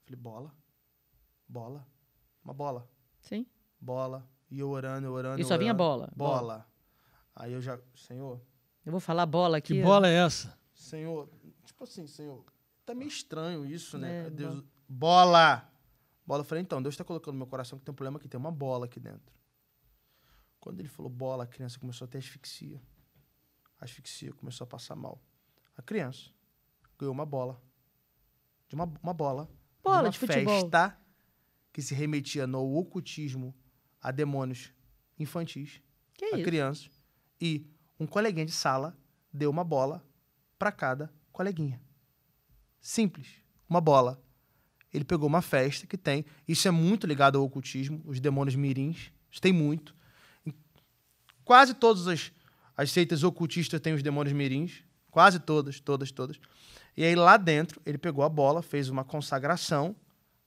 Falei, bola? Bola? Uma bola. Sim. Bola. E eu orando, eu orando. E só orando. vinha bola. bola. Bola. Aí eu já, Senhor. Eu vou falar bola aqui. Que bola é essa? Senhor, tipo assim, Senhor, tá meio estranho isso, né? É, Deus, bola. bola! Bola, eu falei, então, Deus está colocando no meu coração que tem um problema que tem uma bola aqui dentro. Quando ele falou bola, a criança começou a ter asfixia asfixia, começou a passar mal. A criança ganhou uma bola. De uma, uma bola. Bola de, uma de festa que se remetia no ocultismo a demônios infantis. Que a isso? criança. E um coleguinha de sala deu uma bola para cada coleguinha. Simples. Uma bola. Ele pegou uma festa que tem. Isso é muito ligado ao ocultismo, os demônios mirins. Isso tem muito. quase todas as as seitas ocultistas têm os demônios mirins, quase todas, todas, todas. E aí lá dentro ele pegou a bola, fez uma consagração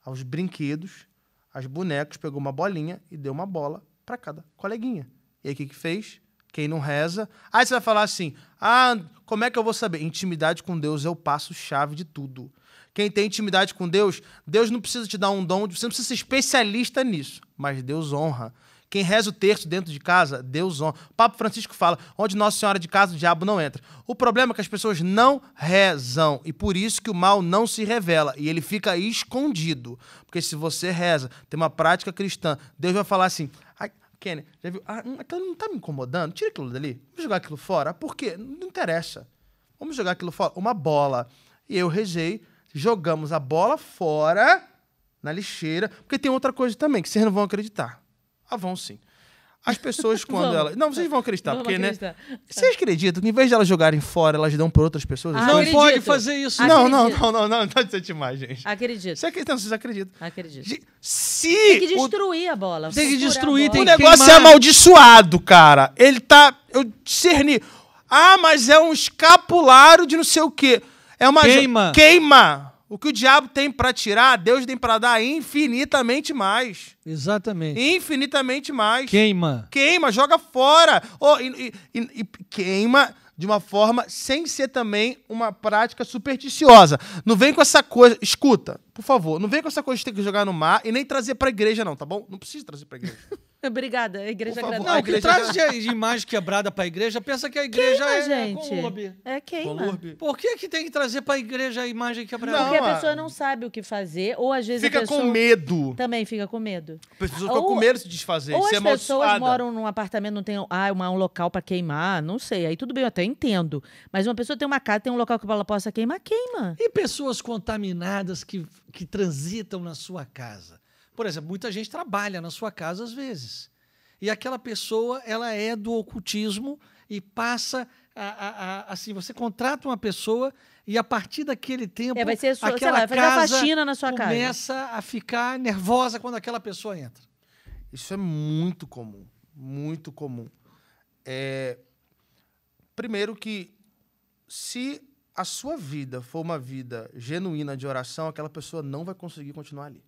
aos brinquedos, aos bonecos, pegou uma bolinha e deu uma bola para cada coleguinha. E aí o que, que fez? Quem não reza. Aí você vai falar assim: ah, como é que eu vou saber? Intimidade com Deus é o passo-chave de tudo. Quem tem intimidade com Deus, Deus não precisa te dar um dom, você não precisa ser especialista nisso, mas Deus honra. Quem reza o terço dentro de casa, Deus honra. O Papa Francisco fala: onde Nossa Senhora de casa, o diabo não entra. O problema é que as pessoas não rezam e por isso que o mal não se revela e ele fica escondido. Porque se você reza, tem uma prática cristã, Deus vai falar assim: Kenny, já viu? Ah, hum, aquilo não tá me incomodando? Tira aquilo dali. Vamos jogar aquilo fora? Por quê? Não interessa. Vamos jogar aquilo fora. Uma bola. E eu rezei, jogamos a bola fora na lixeira, porque tem outra coisa também que vocês não vão acreditar. Ah, vão sim. As pessoas, quando elas. Não, vocês vão acreditar, Vamos porque, né, acreditar. né? Vocês acreditam que em vez de elas jogarem fora, elas dão para outras pessoas? não ah, acredito. pode fazer isso. Não, não, não, não, não, não precisa demais, gente. Acredito. Você acredita? vocês acreditam. Acredito. Se. Tem que destruir o... a bola. Tem que destruir, tem que. O negócio é queimar. é amaldiçoado, cara. Ele tá. Eu discerni. Ah, mas é um escapulário de não sei o quê. É uma. Queima. Queima. O que o diabo tem para tirar, Deus tem para dar infinitamente mais. Exatamente. Infinitamente mais. Queima. Queima, joga fora. Oh, e, e, e, queima de uma forma sem ser também uma prática supersticiosa. Não vem com essa coisa. Escuta, por favor, não vem com essa coisa de ter que jogar no mar e nem trazer para igreja, não, tá bom? Não precisa trazer para igreja. Obrigada, a igreja Por favor, Não, a que traz de, de imagem quebrada pra igreja, pensa que a igreja queima, é, gente. é queima. Por que, que tem que trazer pra igreja a imagem quebrada? Não, Porque a pessoa não sabe o que fazer, ou às vezes Fica a pessoa... com medo. Também fica com medo. A pessoa fica ou, com medo de se desfazer, ou as é pessoas moram num apartamento, não tem ah, uma, um local pra queimar, não sei. Aí tudo bem, eu até entendo. Mas uma pessoa tem uma casa, tem um local que ela possa queimar, queima. E pessoas contaminadas que, que transitam na sua casa? Por exemplo, muita gente trabalha na sua casa às vezes. E aquela pessoa, ela é do ocultismo e passa a, a, a, assim, você contrata uma pessoa e a partir daquele tempo, é, vai ser sua, aquela lá, casa faxina na sua começa casa. a ficar nervosa quando aquela pessoa entra. Isso é muito comum, muito comum. É... Primeiro que se a sua vida for uma vida genuína de oração, aquela pessoa não vai conseguir continuar ali.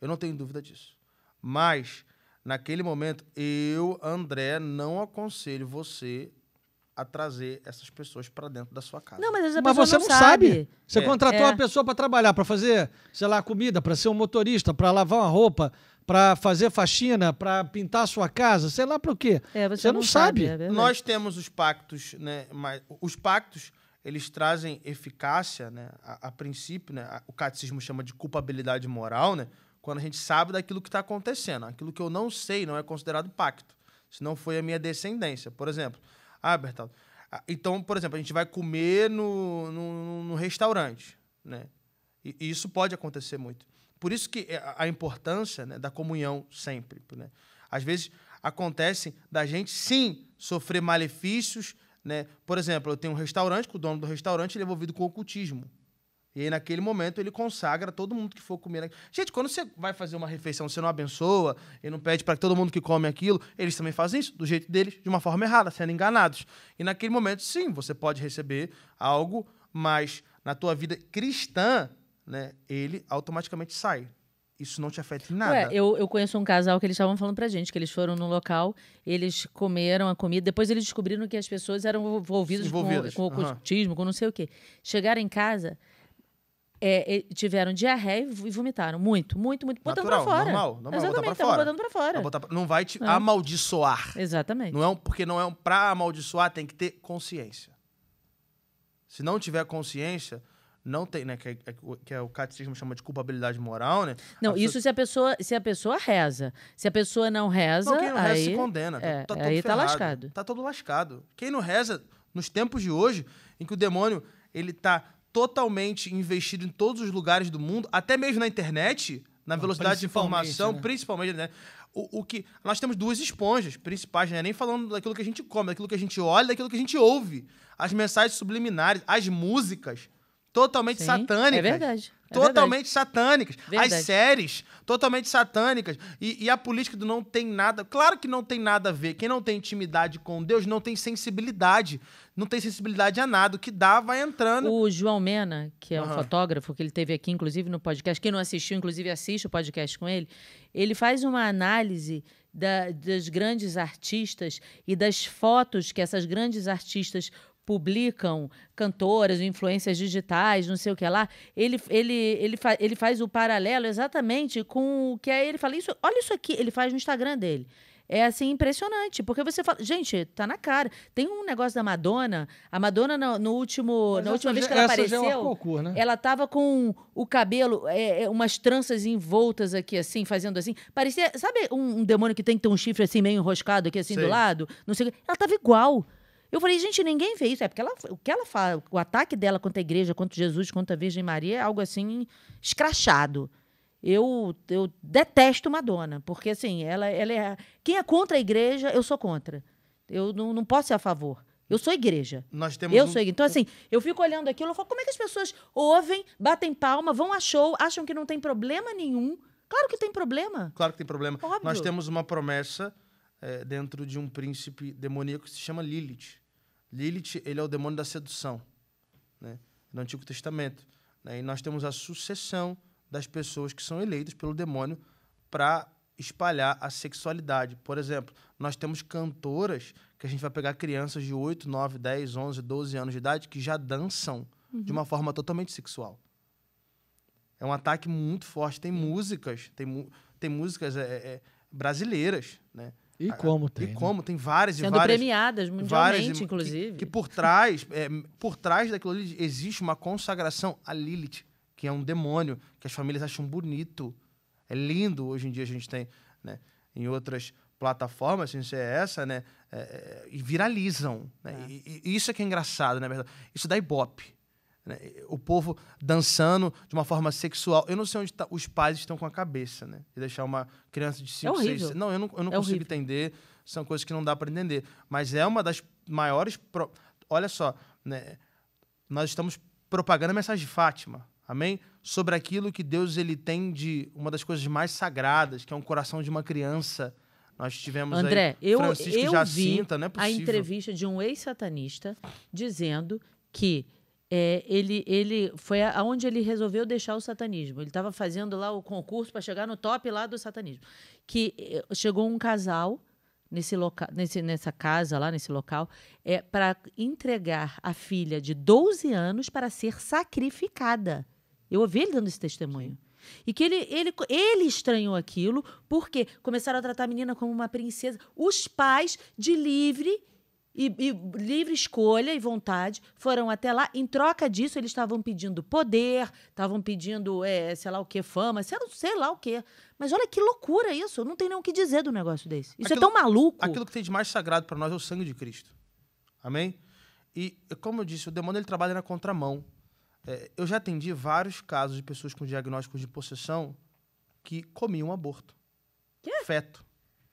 Eu não tenho dúvida disso. Mas, naquele momento, eu, André, não aconselho você a trazer essas pessoas para dentro da sua casa. Não, mas, mas você não sabe. sabe. Você é. contratou é. uma pessoa para trabalhar, para fazer, sei lá, comida, para ser um motorista, para lavar uma roupa, para fazer faxina, para pintar a sua casa, sei lá para o quê. É, você, você não, não, sabe. sabe. É Nós temos os pactos, né? Mas os pactos eles trazem eficácia, né? A, a princípio, né? o catecismo chama de culpabilidade moral, né? quando a gente sabe daquilo que está acontecendo. Aquilo que eu não sei não é considerado pacto, se não foi a minha descendência. Por exemplo, ah, Bertaldo, então, por exemplo, a gente vai comer no, no, no restaurante, né? E, e, isso pode acontecer muito. Por isso que é, a, importância né, da comunhão sempre, né? Às vezes acontece da gente, sim, sofrer malefícios, né? Por exemplo, eu tenho um restaurante, que o dono do restaurante ele é envolvido com ocultismo, e aí, naquele momento, ele consagra todo mundo que for comer. Gente, quando você vai fazer uma refeição, você não abençoa e não pede para todo mundo que come aquilo, eles também fazem isso, do jeito deles, de uma forma errada, sendo enganados. E naquele momento, sim, você pode receber algo, mas na tua vida cristã, né, ele automaticamente sai. Isso não te afeta em nada. Ué, eu, eu conheço um casal que eles estavam falando pra gente, que eles foram num local, eles comeram a comida, depois eles descobriram que as pessoas eram envolvidas, envolvidas. com, com uhum. ocultismo, com não sei o quê. Chegaram em casa, é, tiveram diarreia e vomitaram. Muito, muito, muito. Botando pra fora. Normal, normal. Exatamente, botar pra fora. botando pra fora. Não, botar, não vai te não. amaldiçoar. Exatamente. Não é um, porque não é um. Pra amaldiçoar, tem que ter consciência. Se não tiver consciência, não tem, né? Que, é, é que é o catecismo chama de culpabilidade moral, né? Não, a isso pessoa... se, a pessoa, se a pessoa reza. Se a pessoa não reza. Não, quem não aí, reza se condena. Tá, é, tá, tá aí tá lascado. Tá todo lascado. Quem não reza, nos tempos de hoje, em que o demônio ele tá totalmente investido em todos os lugares do mundo, até mesmo na internet, na ah, velocidade de informação, né? principalmente, né? O, o, que nós temos duas esponjas principais, né? nem falando daquilo que a gente come, daquilo que a gente olha, daquilo que a gente ouve, as mensagens subliminares, as músicas totalmente Sim, é satânicas. É verdade. É totalmente verdade. satânicas. Verdade. As séries, totalmente satânicas. E, e, a política do não tem nada. Claro que não tem nada a ver. Quem não tem intimidade com Deus não tem sensibilidade. Não tem sensibilidade a nada. O que dá, vai entrando. O João Mena, que é um fotógrafo, que ele teve aqui, inclusive, no podcast. Quem não assistiu, inclusive, assiste o podcast com ele. Ele faz uma análise. Da, das grandes artistas e das fotos que essas grandes artistas publicam cantoras, influências digitais, não sei o que lá, ele, ele, ele, fa, ele faz o paralelo exatamente com o que aí ele fala, isso, olha isso aqui, ele faz no Instagram dele. É assim, impressionante, porque você fala, gente, tá na cara. Tem um negócio da Madonna, a Madonna no, no último, na última vez que ela é apareceu, é né? ela tava com o cabelo, é, é, umas tranças envoltas aqui assim, fazendo assim, parecia, sabe um, um demônio que tem que ter um chifre assim meio enroscado aqui assim Sim. do lado? Não sei, ela tava igual. Eu falei, gente, ninguém vê isso. É porque ela, o que ela fala, o ataque dela contra a igreja, contra Jesus, contra a Virgem Maria é algo assim escrachado. Eu, eu detesto Madonna, porque assim, ela, ela é. Quem é contra a igreja, eu sou contra. Eu não, não posso ser a favor. Eu sou igreja. Nós temos eu um... sou igreja. Então, assim, eu fico olhando aquilo, eu falo, como é que as pessoas ouvem, batem palma, vão a show, acham que não tem problema nenhum? Claro que tem problema. Claro que tem problema. Óbvio. Nós temos uma promessa é, dentro de um príncipe demoníaco que se chama Lilith. Lilith, ele é o demônio da sedução, né? No Antigo Testamento. Né? E nós temos a sucessão das pessoas que são eleitas pelo demônio para espalhar a sexualidade. Por exemplo, nós temos cantoras que a gente vai pegar crianças de 8, 9, 10, 11, 12 anos de idade que já dançam uhum. de uma forma totalmente sexual. É um ataque muito forte. Tem músicas, tem, tem músicas é, é, brasileiras, né? E ah, como tem. E né? como, tem várias Sendo e várias. premiadas mundialmente, várias, inclusive. Que, que por trás, é, por trás daquilo ali existe uma consagração a Lilith, que é um demônio que as famílias acham bonito. É lindo, hoje em dia a gente tem, né? Em outras plataformas, sem ser é essa, né? É, é, e viralizam. Né? É. E, e, isso é que é engraçado, na né? verdade. Isso dá ibope né? o povo dançando de uma forma sexual. Eu não sei onde tá, os pais estão com a cabeça, né? de deixar uma criança de 5, 6... É seis... não, eu não, eu não é consigo horrível. entender. São coisas que não dá para entender. Mas é uma das maiores... Pro... Olha só, né? nós estamos propagando a mensagem de Fátima. Amém? Sobre aquilo que Deus ele tem de uma das coisas mais sagradas, que é um coração de uma criança. Nós tivemos André, aí Francisco eu, eu Jacinta, vi não é a entrevista de um ex-satanista dizendo que é, ele, ele foi aonde ele resolveu deixar o satanismo. Ele estava fazendo lá o concurso para chegar no top lá do satanismo. Que eh, chegou um casal nesse loca, nesse, nessa casa lá nesse local é para entregar a filha de 12 anos para ser sacrificada. Eu ouvi ele dando esse testemunho. E que ele, ele, ele estranhou aquilo porque começaram a tratar a menina como uma princesa. Os pais de livre e, e livre escolha e vontade foram até lá. Em troca disso, eles estavam pedindo poder, estavam pedindo, é, sei lá o que, fama, sei, sei lá o que. Mas olha que loucura isso. Não tem nem o que dizer do negócio desse. Isso é aquilo, é tão maluco. Aquilo que tem de mais sagrado para nós é o sangue de Cristo. Amém? E, como eu disse, o demônio ele trabalha na contramão. É, eu já atendi vários casos de pessoas com diagnósticos de possessão que comiam aborto. Quê? Feto.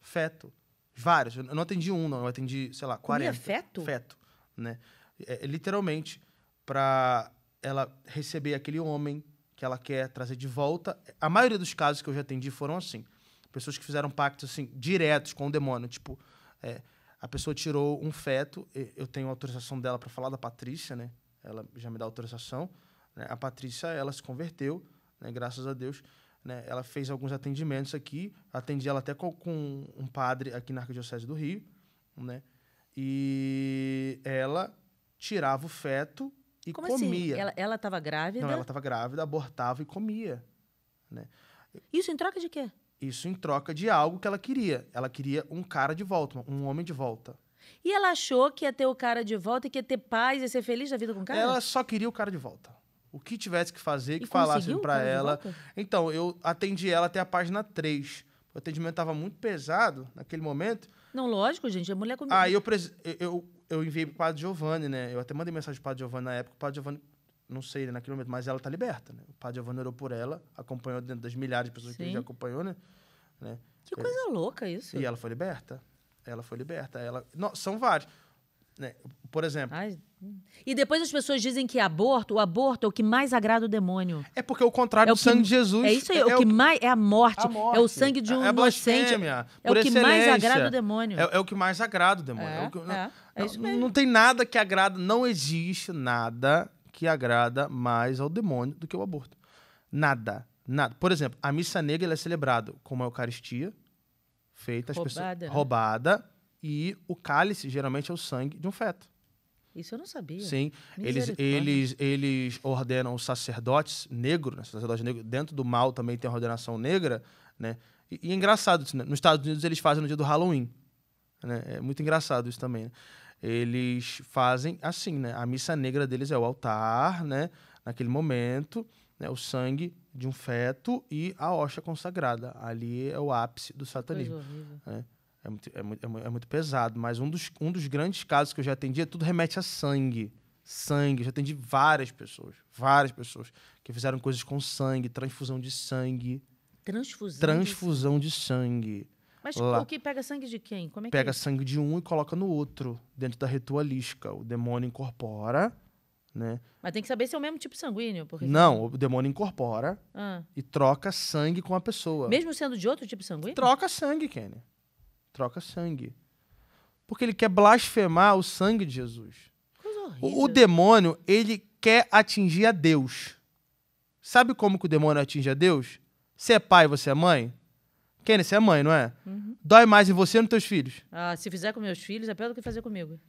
Feto. Vários. Eu não atendi um, não. Eu atendi, sei lá, 40. Comia feto? Feto, né? É, é literalmente, para ela receber aquele homem que ela quer trazer de volta. A maioria dos casos que eu já atendi foram assim. Pessoas que fizeram pactos, assim, diretos com o demônio. Tipo, é, a pessoa tirou um feto. Eu tenho autorização dela para falar da Patrícia, né? Ela já me dá autorização. Né? A Patrícia, ela se converteu, né? Graças a Deus. Né? Ela fez alguns atendimentos aqui, atendi ela até com, com um padre aqui na Arquidiocese do Rio, né? E ela tirava o feto e Como assim? comia. Assim? Ela estava grávida? Não, ela estava grávida, abortava e comia. Né? Isso em troca de quê? Isso em troca de algo que ela queria. Ela queria um cara de volta, um homem de volta. E ela achou que ia ter o cara de volta e que ia ter paz e ser feliz da vida com o cara? Ela só queria o cara de volta. O que tivesse que fazer, que e para ela. Então, eu atendi ela até a página 3. O atendimento estava muito pesado naquele momento. Não, lógico, gente, a mulher comigo. Aí eu, pres... eu, eu enviei pro padre Giovanni, né? Eu até mandei mensagem pro padre Giovanni na época, o padre Giovanni, não sei né, naquele momento, mas ela tá liberta, né? O padre Giovanni orou por ela, acompanhou dentro das milhares de pessoas Sim. que ele já acompanhou, né? né? Que coisa é. louca isso. E ela foi liberta. Ela foi liberta. Ela... Não, são vários. Né? Por exemplo, Ai, e depois as pessoas dizem que aborto, o aborto é o que mais agrada o demônio. É porque é o contrário é o do que, sangue de Jesus. É isso aí, é, é, é o que mais é a morte, a morte, é o sangue de um é inocente. É o que mais agrada o demônio. É, é, o que mais agrada o demônio. É, o que, não, não tem nada que agrada, não existe nada que agrada mais ao demônio do que o aborto. Nada, nada. Por exemplo, a missa negra é celebrada como a eucaristia, feita roubada, pessoas, né? roubada e o cálice geralmente é o sangue de um feto. Isso eu não sabia. Sim, eles, eles, eles ordenam sacerdotes negros, né, sacerdotes negros. Dentro do mal também tem a ordenação negra, né? E, e é engraçado isso, né? Nos Estados Unidos eles fazem no dia do Halloween, né? É muito engraçado isso também. Né? Eles fazem assim, né? A missa negra deles é o altar, né? Naquele momento, né? o sangue de um feto e a hosta consagrada. Ali é o ápice do satanismo. Coisa horrível. Né? É muito, é muito, é, é muito pesado, mas um dos, um dos grandes casos que eu já atendi é tudo remete a sangue. Sangue, eu já atendi várias pessoas, várias pessoas que fizeram coisas com sangue, transfusão de sangue. Transfusão? Transfusão de sangue. Mas Lá. o que pega sangue de quem? Como é pega que é? sangue de um e coloca no outro, dentro da ritualística. O demônio incorpora, né? Mas tem que saber se é o mesmo tipo sanguíneo. Porque... Não, o demônio incorpora ah. e troca sangue com a pessoa. Mesmo sendo de outro tipo sanguíneo? Troca sangue, Kenny troca sangue. Porque ele quer blasfemar o sangue de Jesus. O, o demônio, ele quer atingir a Deus. Sabe como que o demônio atinge a Deus? Você é pai, você é mãe? Kenny, você é mãe, não é? Uhum. Dói mais em você ou nos teus filhos? Ah, se fizer com meus filhos, é pior do que fazer comigo.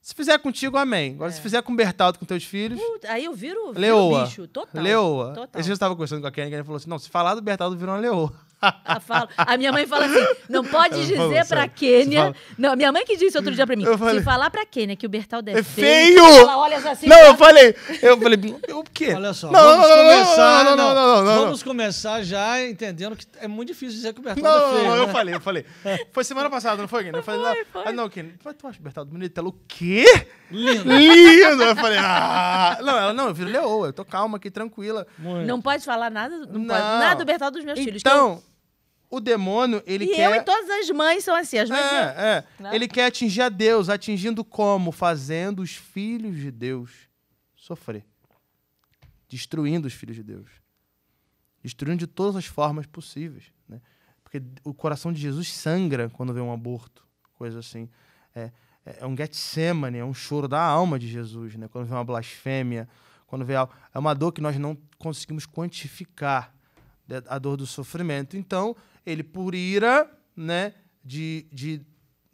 Se fizer contigo, amém. Agora, é. se fizer com o Bertaldo, com teus filhos. Puta, aí eu viro, leoa. bicho, total. Leoa. Total. Esse dia eu estava conversando com a Kenny, e ele falou assim: não, se falar do Bertaldo, virou uma leoa. Fala, a minha mãe fala assim: não pode eu dizer para Quênia. Não, minha mãe que disse outro dia para mim: falei, se falar para Quênia que o Bertal deve. é feio. Ela olha assim. Não, eu falei. Eu falei: o quê? Olha só. Não, vamos não, começar, não, não, não, não, Vamos começar já entendendo que é muito difícil dizer que o Bertal é feio. Não, né? eu falei, eu falei. Foi semana passada, não foi, Quênia? Eu falei: foi, foi. Ah, não, Quênia, tu acha o Bertal bonito? Ela, o quê? Lindo. Lindo. Eu falei: ah. Não, ela, não, eu viro leoa. Eu tô calma aqui, tranquila. Muito. Não pode falar nada, não, não. Pode, nada do Bertal dos meus filhos. Então o demônio, ele e quer. Eu e todas as mães são assim, as mães. É, são... é. Né? Ele quer atingir a Deus, atingindo como? Fazendo os filhos de Deus sofrer. Destruindo os filhos de Deus. Destruindo de todas as formas possíveis. Né? Porque o coração de Jesus sangra quando vê um aborto, coisa assim. É, é, é um Getsemane, é um choro da alma de Jesus, né? quando vê uma blasfêmia, quando vê algo. É uma dor que nós não conseguimos quantificar né? a dor do sofrimento. Então, ele por ira, né, de, de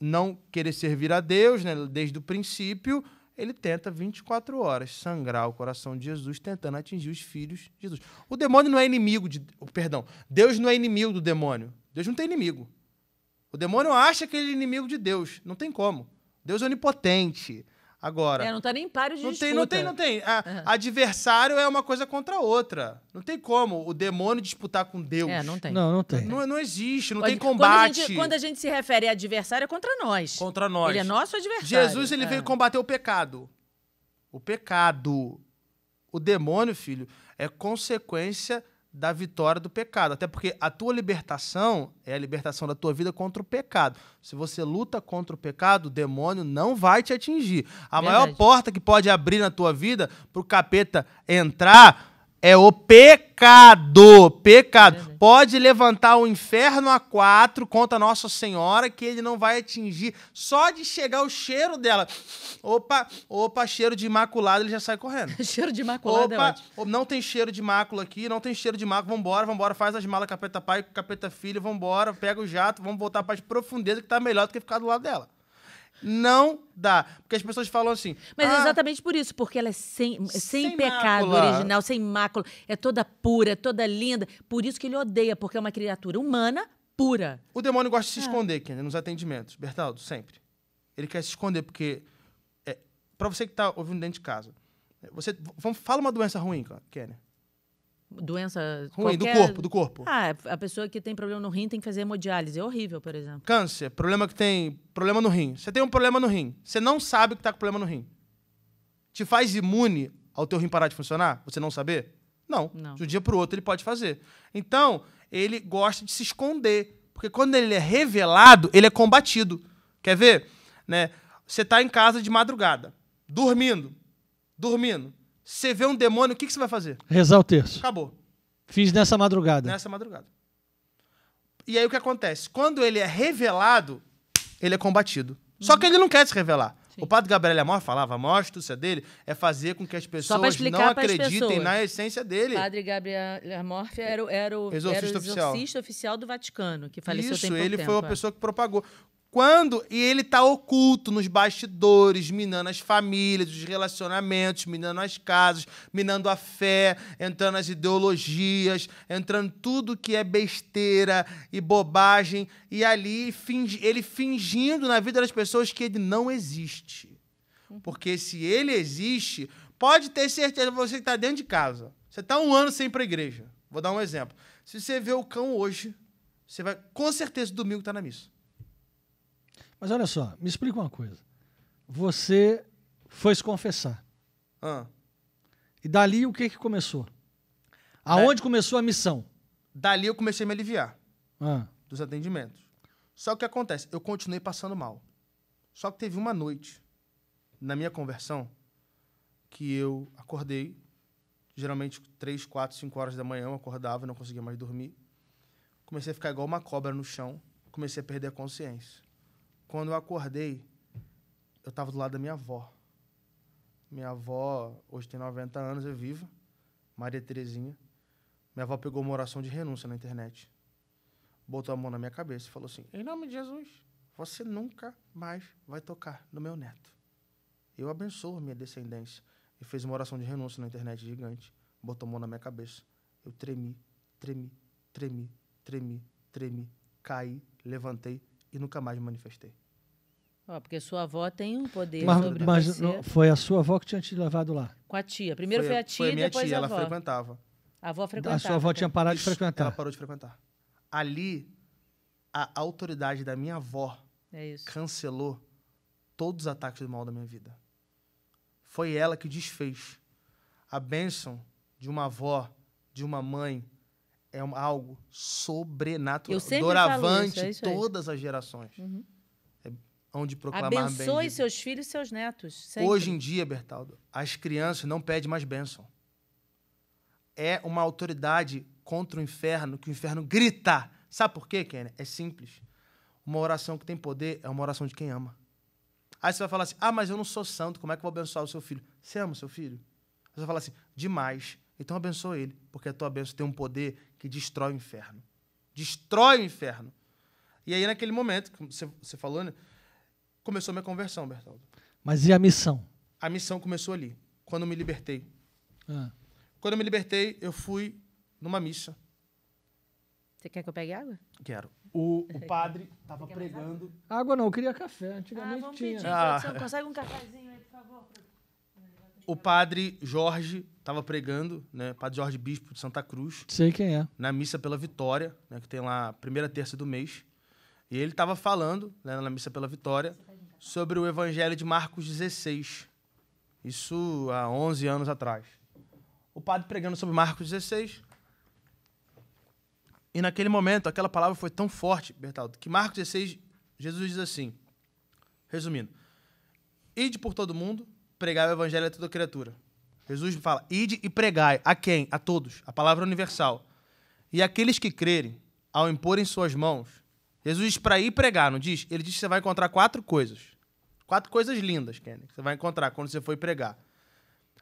não querer servir a Deus, né, desde o princípio, ele tenta 24 horas sangrar o coração de Jesus, tentando atingir os filhos de Jesus. O demônio não é inimigo de. Perdão, Deus não é inimigo do demônio. Deus não tem inimigo. O demônio acha que ele é inimigo de Deus. Não tem como. Deus é onipotente. Agora. É, não tá nem páreo de não disputa. Tem, não tem, não tem. A, uhum. Adversário é uma coisa contra a outra. Não tem como o demônio disputar com Deus. É, não tem. Não, não tem. Não, não existe, não Pode, tem combate. Quando a, gente, quando a, gente, se refere a adversário, é contra nós. Contra nós. Ele é nosso adversário. Jesus, ele é. veio combater o pecado. O pecado. O demônio, filho, é consequência da vitória do pecado. Até porque a tua libertação é a libertação da tua vida contra o pecado. Se você luta contra o pecado, o demônio não vai te atingir. A Verdade. maior porta que pode abrir na tua vida para o capeta entrar é o pecado, pecado. Pode levantar o inferno a quatro contra Nossa Senhora, que ele não vai atingir. Só de chegar o cheiro dela. Opa, opa, cheiro de imaculado, ele já sai correndo. cheiro de imaculado é opa, é Não tem cheiro de mácula aqui, não tem cheiro de mácula. Vambora, vambora, faz as malas, capeta pai, capeta filho, vambora, pega o jato, vamos voltar para as profundezas, que tá melhor do que ficar do lado dela. Não dá. Porque as pessoas falam assim. Mas é ah, exatamente por isso, porque ela é sem, sem, é sem pecado mácula. original, sem mácula. É toda pura, é toda linda. Por isso que ele odeia, porque é uma criatura humana pura. O demônio gosta de se ah. esconder, Kendra, nos atendimentos. Bertaldo, sempre. Ele quer se esconder, porque. É, para você que tá ouvindo dentro de casa, é, você. Vamos, fala uma doença ruim, Kendra. Doença. Ruim, qualquer... do corpo, do corpo. Ah, a pessoa que tem problema no rim tem que fazer hemodiálise. É horrível, por exemplo. Câncer, problema que tem. Problema no rim. Você tem um problema no rim. Você não sabe que tá com problema no rim. Te faz imune ao teu rim parar de funcionar? Você não saber? Não. não. De um dia pro outro ele pode fazer. Então, ele gosta de se esconder. Porque quando ele é revelado, ele é combatido. Quer ver? Né? Você tá em casa de madrugada, dormindo. Dormindo você vê um demônio, o que, que você vai fazer? Rezar o terço. Acabou. Fiz nessa madrugada. Nessa madrugada. E aí o que acontece? Quando ele é revelado, ele é combatido. Uhum. Só que ele não quer se revelar. Sim. O padre Gabriel Amor falava, a maior astúcia dele é fazer com que as pessoas não acreditem pessoas. na essência dele. O padre Gabriel Amor era, era, o, exorcista, era o exorcista oficial. oficial. do Vaticano, que faleceu Isso, tem pouco ele foi a é. pessoa que propagou. Quando. E ele tá oculto nos bastidores, minando as famílias, os relacionamentos, minando as casas, minando a fé, entrando as ideologias, entrando tudo que é besteira e bobagem. E ali fingi, ele fingindo na vida das pessoas que ele não existe. Porque se ele existe, pode ter certeza, você que está dentro de casa. Você está um ano sem ir para a igreja. Vou dar um exemplo. Se você vê o cão hoje, você vai com certeza domingo estar tá na missa. Mas olha só, me explica uma coisa. Você foi se confessar. Ah. E dali o que que começou? Aonde da... começou a missão? Dali eu comecei a me aliviar ah. dos atendimentos. Só que o que acontece? Eu continuei passando mal. Só que teve uma noite na minha conversão que eu acordei, geralmente 3, 4, 5 horas da manhã eu acordava, e não conseguia mais dormir. Comecei a ficar igual uma cobra no chão, comecei a perder a consciência. Quando eu acordei, eu estava do lado da minha avó. Minha avó, hoje tem 90 anos, é viva, Maria Terezinha. Minha avó pegou uma oração de renúncia na internet. Botou a mão na minha cabeça e falou assim: Em nome de Jesus, você nunca mais vai tocar no meu neto. Eu abençoo a minha descendência. E fez uma oração de renúncia na internet gigante. Botou a mão na minha cabeça. Eu tremi, tremi, tremi, tremi, tremi, caí, levantei, e nunca mais me manifestei. Oh, porque sua avó tem um poder mas, sobre mas você. foi a sua avó que tinha te levado lá? Com a tia. Primeiro foi, foi a tia foi a minha depois tia, a avó. Ela frequentava. A avó frequentava. A sua avó tinha parado de frequentar. Ela parou de frequentar. Ali, a autoridade da minha avó é cancelou todos os ataques do mal da minha vida. Foi ela que desfez. A bênção de uma avó, de uma mãe, é algo sobrenatural. Doravante isso, é todas as gerações. Uhum. É onde proclamar Abençoe bem. Abençoe seus filhos e seus netos. Sempre. Hoje em dia, Bertaldo, as crianças não pedem mais bênção. É uma autoridade contra o inferno, que o inferno grita. Sabe por quê, Kenneth? É simples. Uma oração que tem poder é uma oração de quem ama. Aí você vai falar assim: ah, mas eu não sou santo, como é que eu vou abençoar o seu filho? Você ama o seu filho? Você vai falar assim: demais. Então abençoa ele, porque a tua bênção tem um poder que destrói o inferno. Destrói o inferno. E aí, naquele momento, você, você falou, né? começou minha conversão, Bertaldo. Mas e a missão? A missão começou ali, quando eu me libertei. Ah. Quando eu me libertei, eu fui numa missa. Você quer que eu pegue água? Quero. O, o padre estava pregando. Água não, eu queria café. Antigamente ah, tinha. Pedir, ah. Consegue um cafezinho aí, por favor? O padre Jorge estava pregando, né, Padre Jorge Bispo de Santa Cruz. Sei quem é. Na missa pela Vitória, né, que tem lá a primeira terça do mês. E ele estava falando, né, na missa pela Vitória, sobre o evangelho de Marcos 16. Isso há 11 anos atrás. O padre pregando sobre Marcos 16. E naquele momento, aquela palavra foi tão forte, Bertaldo, que Marcos 16, Jesus diz assim, resumindo: Ide por todo mundo, pregar o evangelho a toda criatura. Jesus fala: Ide e pregai. A quem? A todos. A palavra universal. E aqueles que crerem, ao imporem suas mãos, Jesus diz para ir pregar, não diz? Ele diz que você vai encontrar quatro coisas. Quatro coisas lindas, Kenny, que você vai encontrar quando você for pregar.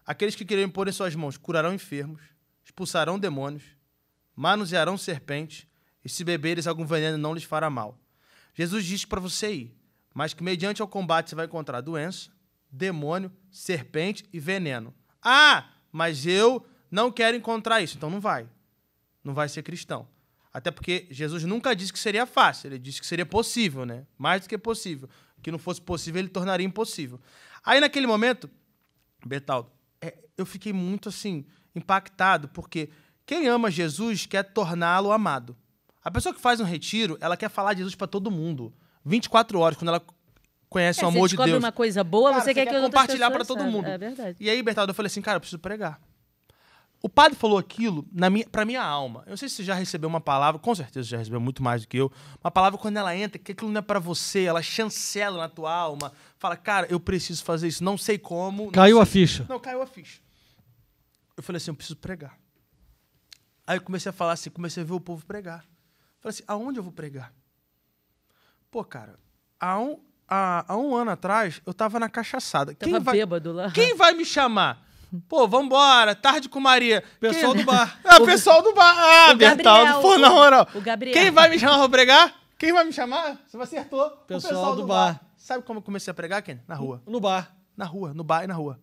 Aqueles que crerem impor em suas mãos curarão enfermos, expulsarão demônios, manusearão serpentes, e se beberes algum veneno não lhes fará mal. Jesus diz para você ir, mas que mediante o combate você vai encontrar doença, demônio, serpente e veneno. Ah, mas eu não quero encontrar isso. Então não vai. Não vai ser cristão. Até porque Jesus nunca disse que seria fácil, ele disse que seria possível, né? Mais do que possível. Que não fosse possível, ele tornaria impossível. Aí naquele momento, Betaldo, é, eu fiquei muito assim, impactado, porque quem ama Jesus quer torná-lo amado. A pessoa que faz um retiro, ela quer falar de Jesus para todo mundo. 24 horas, quando ela conhece é, o amor de Deus. Você uma coisa boa, cara, você, quer, quer que compartilhar para todo mundo. É, é verdade. E aí, Bertaldo, eu falei assim, cara, eu preciso pregar. O padre falou aquilo na minha, pra minha alma. Eu não sei se você já recebeu uma palavra, com certeza já recebeu muito mais do que eu. Uma palavra quando ela entra, que aquilo não é para você, ela chancela na tua alma. Fala, cara, eu preciso fazer isso, não sei como. Caiu sei. a ficha. Não, caiu a ficha. Eu falei assim, eu preciso pregar. Aí eu comecei a falar assim, comecei a ver o povo pregar. falei assim, aonde eu vou pregar? Pô, cara, aonde há, há um ano atrás, eu tava na cachaçada. Tava quem vai, bêbado lá. Quem vai me chamar? Pô, vambora, tarde com Maria. Pessoal quem? É, do bar. Ah, o pessoal do bar. Ah, Bertaldo, pô, na moral. O Gabriel. Quem vai me chamar pra pregar? Quem vai me chamar? Você acertou. Pessoal, pessoal do, do bar. bar. Sabe como eu comecei a pregar, Ken? Na rua. No bar. Na rua, no bar e na rua.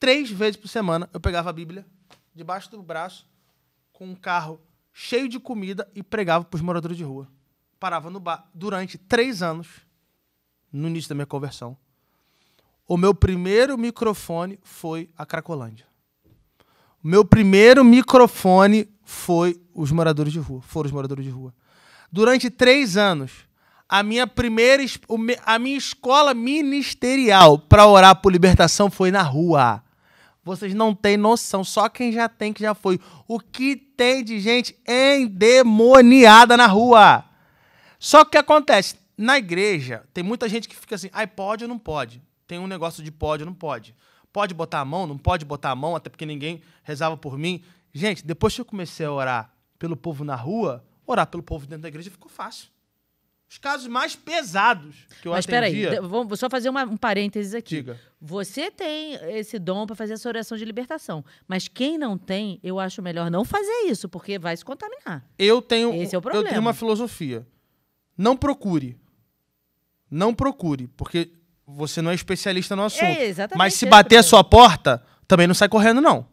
Três vezes por semana eu pegava a Bíblia debaixo do braço, com um carro cheio de comida e pregava pros moradores de rua. Parava no bar durante três anos no início da minha conversão. O meu primeiro microfone foi a Cracolândia. O meu primeiro microfone foi os moradores de rua. Foram os moradores de rua. Durante três anos, a minha primeira a minha escola ministerial para orar por libertação foi na rua. Vocês não têm noção, só quem já tem que já foi. O que tem de gente endemoniada na rua? Só que acontece, na igreja, tem muita gente que fica assim, ai, pode ou não pode? Tem um negócio de pode ou não pode? Pode botar a mão, não pode botar a mão, até porque ninguém rezava por mim. Gente, depois que eu comecei a orar pelo povo na rua, orar pelo povo dentro da igreja ficou fácil. Os casos mais pesados que eu Mas atendia... peraí, vou só fazer uma, um parênteses aqui. Diga. Você tem esse dom para fazer essa oração de libertação. Mas quem não tem, eu acho melhor não fazer isso, porque vai se contaminar. Eu tenho, esse é o problema. Eu tenho uma filosofia. Não procure não procure, porque você não é especialista no assunto. É exatamente Mas se é bater a sua porta, também não sai correndo, não.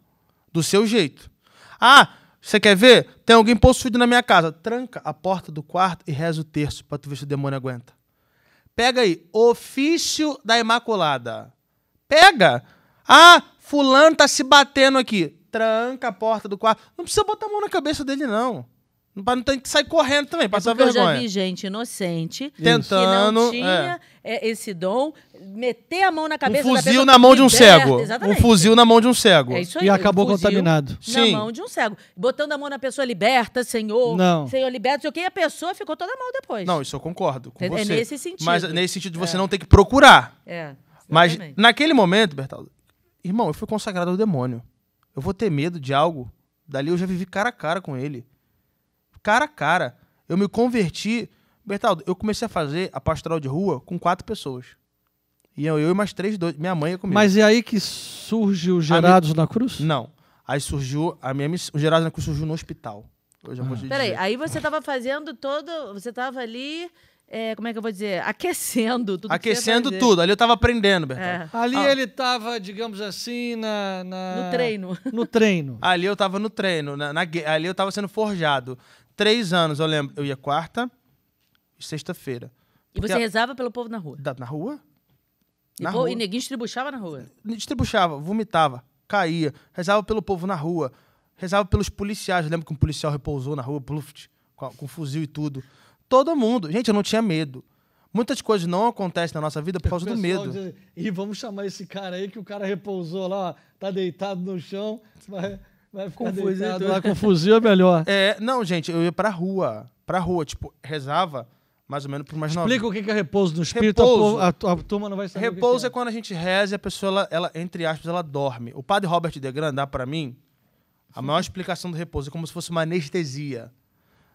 Do seu jeito. Ah, você quer ver? Tem alguém possuído na minha casa. Tranca a porta do quarto e reza o terço pra tu ver se o demônio aguenta. Pega aí, ofício da Imaculada. Pega! Ah, fulano tá se batendo aqui. Tranca a porta do quarto. Não precisa botar a mão na cabeça dele, não não tem que sair correndo também, é passar é vergonha. Eu já vi gente inocente tentando que não tinha é. é. esse dom, meter a mão na cabeça um fuzil da na mão de um cego. Exatamente. Um fuzil na mão de um cego. É isso aí. E acabou um contaminado. Na Sim. mão de um cego. Botando a mão na pessoa, liberta, Senhor. Não. Senhor, liberta, o que a pessoa ficou toda mal depois. Não, isso eu concordo com é, é você. É nesse sentido. Mas nesse sentido de você é. não ter que procurar. É. Exatamente. Mas naquele momento, Bertaldo, irmão, eu fui consagrado ao demônio. Eu vou ter medo de algo. Dali eu já vivi cara a cara com ele cara a cara. Eu me converti. Bertaldo, eu comecei a fazer a pastoral de rua com quatro pessoas. E eu, eu e mais três, dois, minha mãe é comigo. Mas é aí que surge o Gerados mi... na Cruz? Não. Aí surgiu a minha miss... O Gerados na Cruz surgiu no hospital. Eu ah. Peraí, dizer. aí você estava fazendo todo. Você estava ali. É, como é que eu vou dizer? Aquecendo tudo. Aquecendo tudo. Ali eu estava aprendendo, Bertão. É. Ali ah. ele estava, digamos assim, na, na, No treino. No treino. ali eu estava no treino. Na, na, ali eu estava sendo forjado três anos, eu lembro, eu ia quarta e sexta-feira. E você rezava pelo povo na rua? Da, na rua? Na e, rua. e ninguém distribuchava na rua? Distribuchava, vomitava, caía. Rezava pelo povo na rua. Rezava pelos policiais. Eu lembro que um policial repousou na rua, pluft, com, com fuzil e tudo. Todo mundo. Gente, eu não tinha medo. Muitas coisas não acontecem na nossa vida por causa do medo. Diz, e vamos chamar esse cara aí que o cara repousou lá, ó, tá deitado no chão. Vai... Vai ficar Confuso, deitado lá com fuzil é melhor. É, não, gente, eu ia pra rua. Pra rua, tipo, rezava mais ou menos por mais Explica nove. Explica o que é repouso no espírito, repouso. A, a, a turma não vai saber. Repouso é. é. quando a gente reza e a pessoa, ela, ela, entre aspas, ela dorme. O padre Robert Grand dá para mim a Sim. maior explicação do repouso, é como se fosse uma anestesia.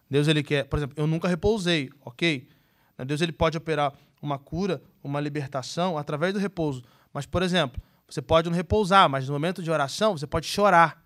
Deus, ele quer, por exemplo, eu nunca repousei, ok? Deus, ele pode operar uma cura, uma libertação através do repouso. Mas, por exemplo, você pode não repousar, mas no momento de oração você pode chorar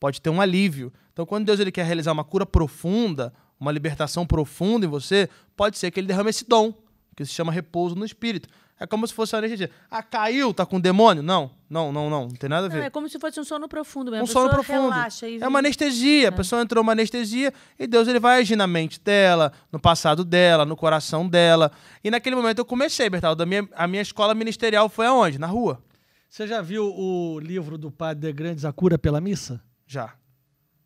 pode ter um alívio. Então, quando Deus ele quer realizar uma cura profunda, uma libertação profunda em você, pode ser que ele derrame esse dom, que se chama repouso no espírito. É como se fosse uma energia. Ah, caiu, tá com demônio? Não, não, não, não. Não tem nada a ver. Não, é como se fosse um sono profundo mesmo. Um sono profundo. Relaxa e... É uma anestesia. É. A pessoa entrou uma anestesia e Deus ele vai agir na mente dela, no passado dela, no coração dela. E naquele momento eu comecei, Bertaldo. A minha, a minha escola ministerial foi aonde? Na rua. Você já viu o livro do Padre de Grandes, A Cura pela Missa? Já.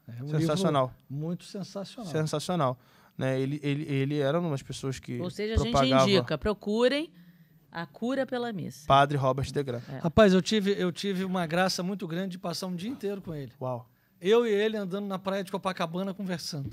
É um sensacional. muito sensacional. Sensacional. Né? Ele, ele, ele era uma das pessoas que. Ou seja, a gente indica, procurem a cura pela missa. Padre Robert Degra. É. Rapaz, eu tive, eu tive uma graça muito grande de passar um dia inteiro com ele. Uau. Eu e ele andando na praia de Copacabana conversando.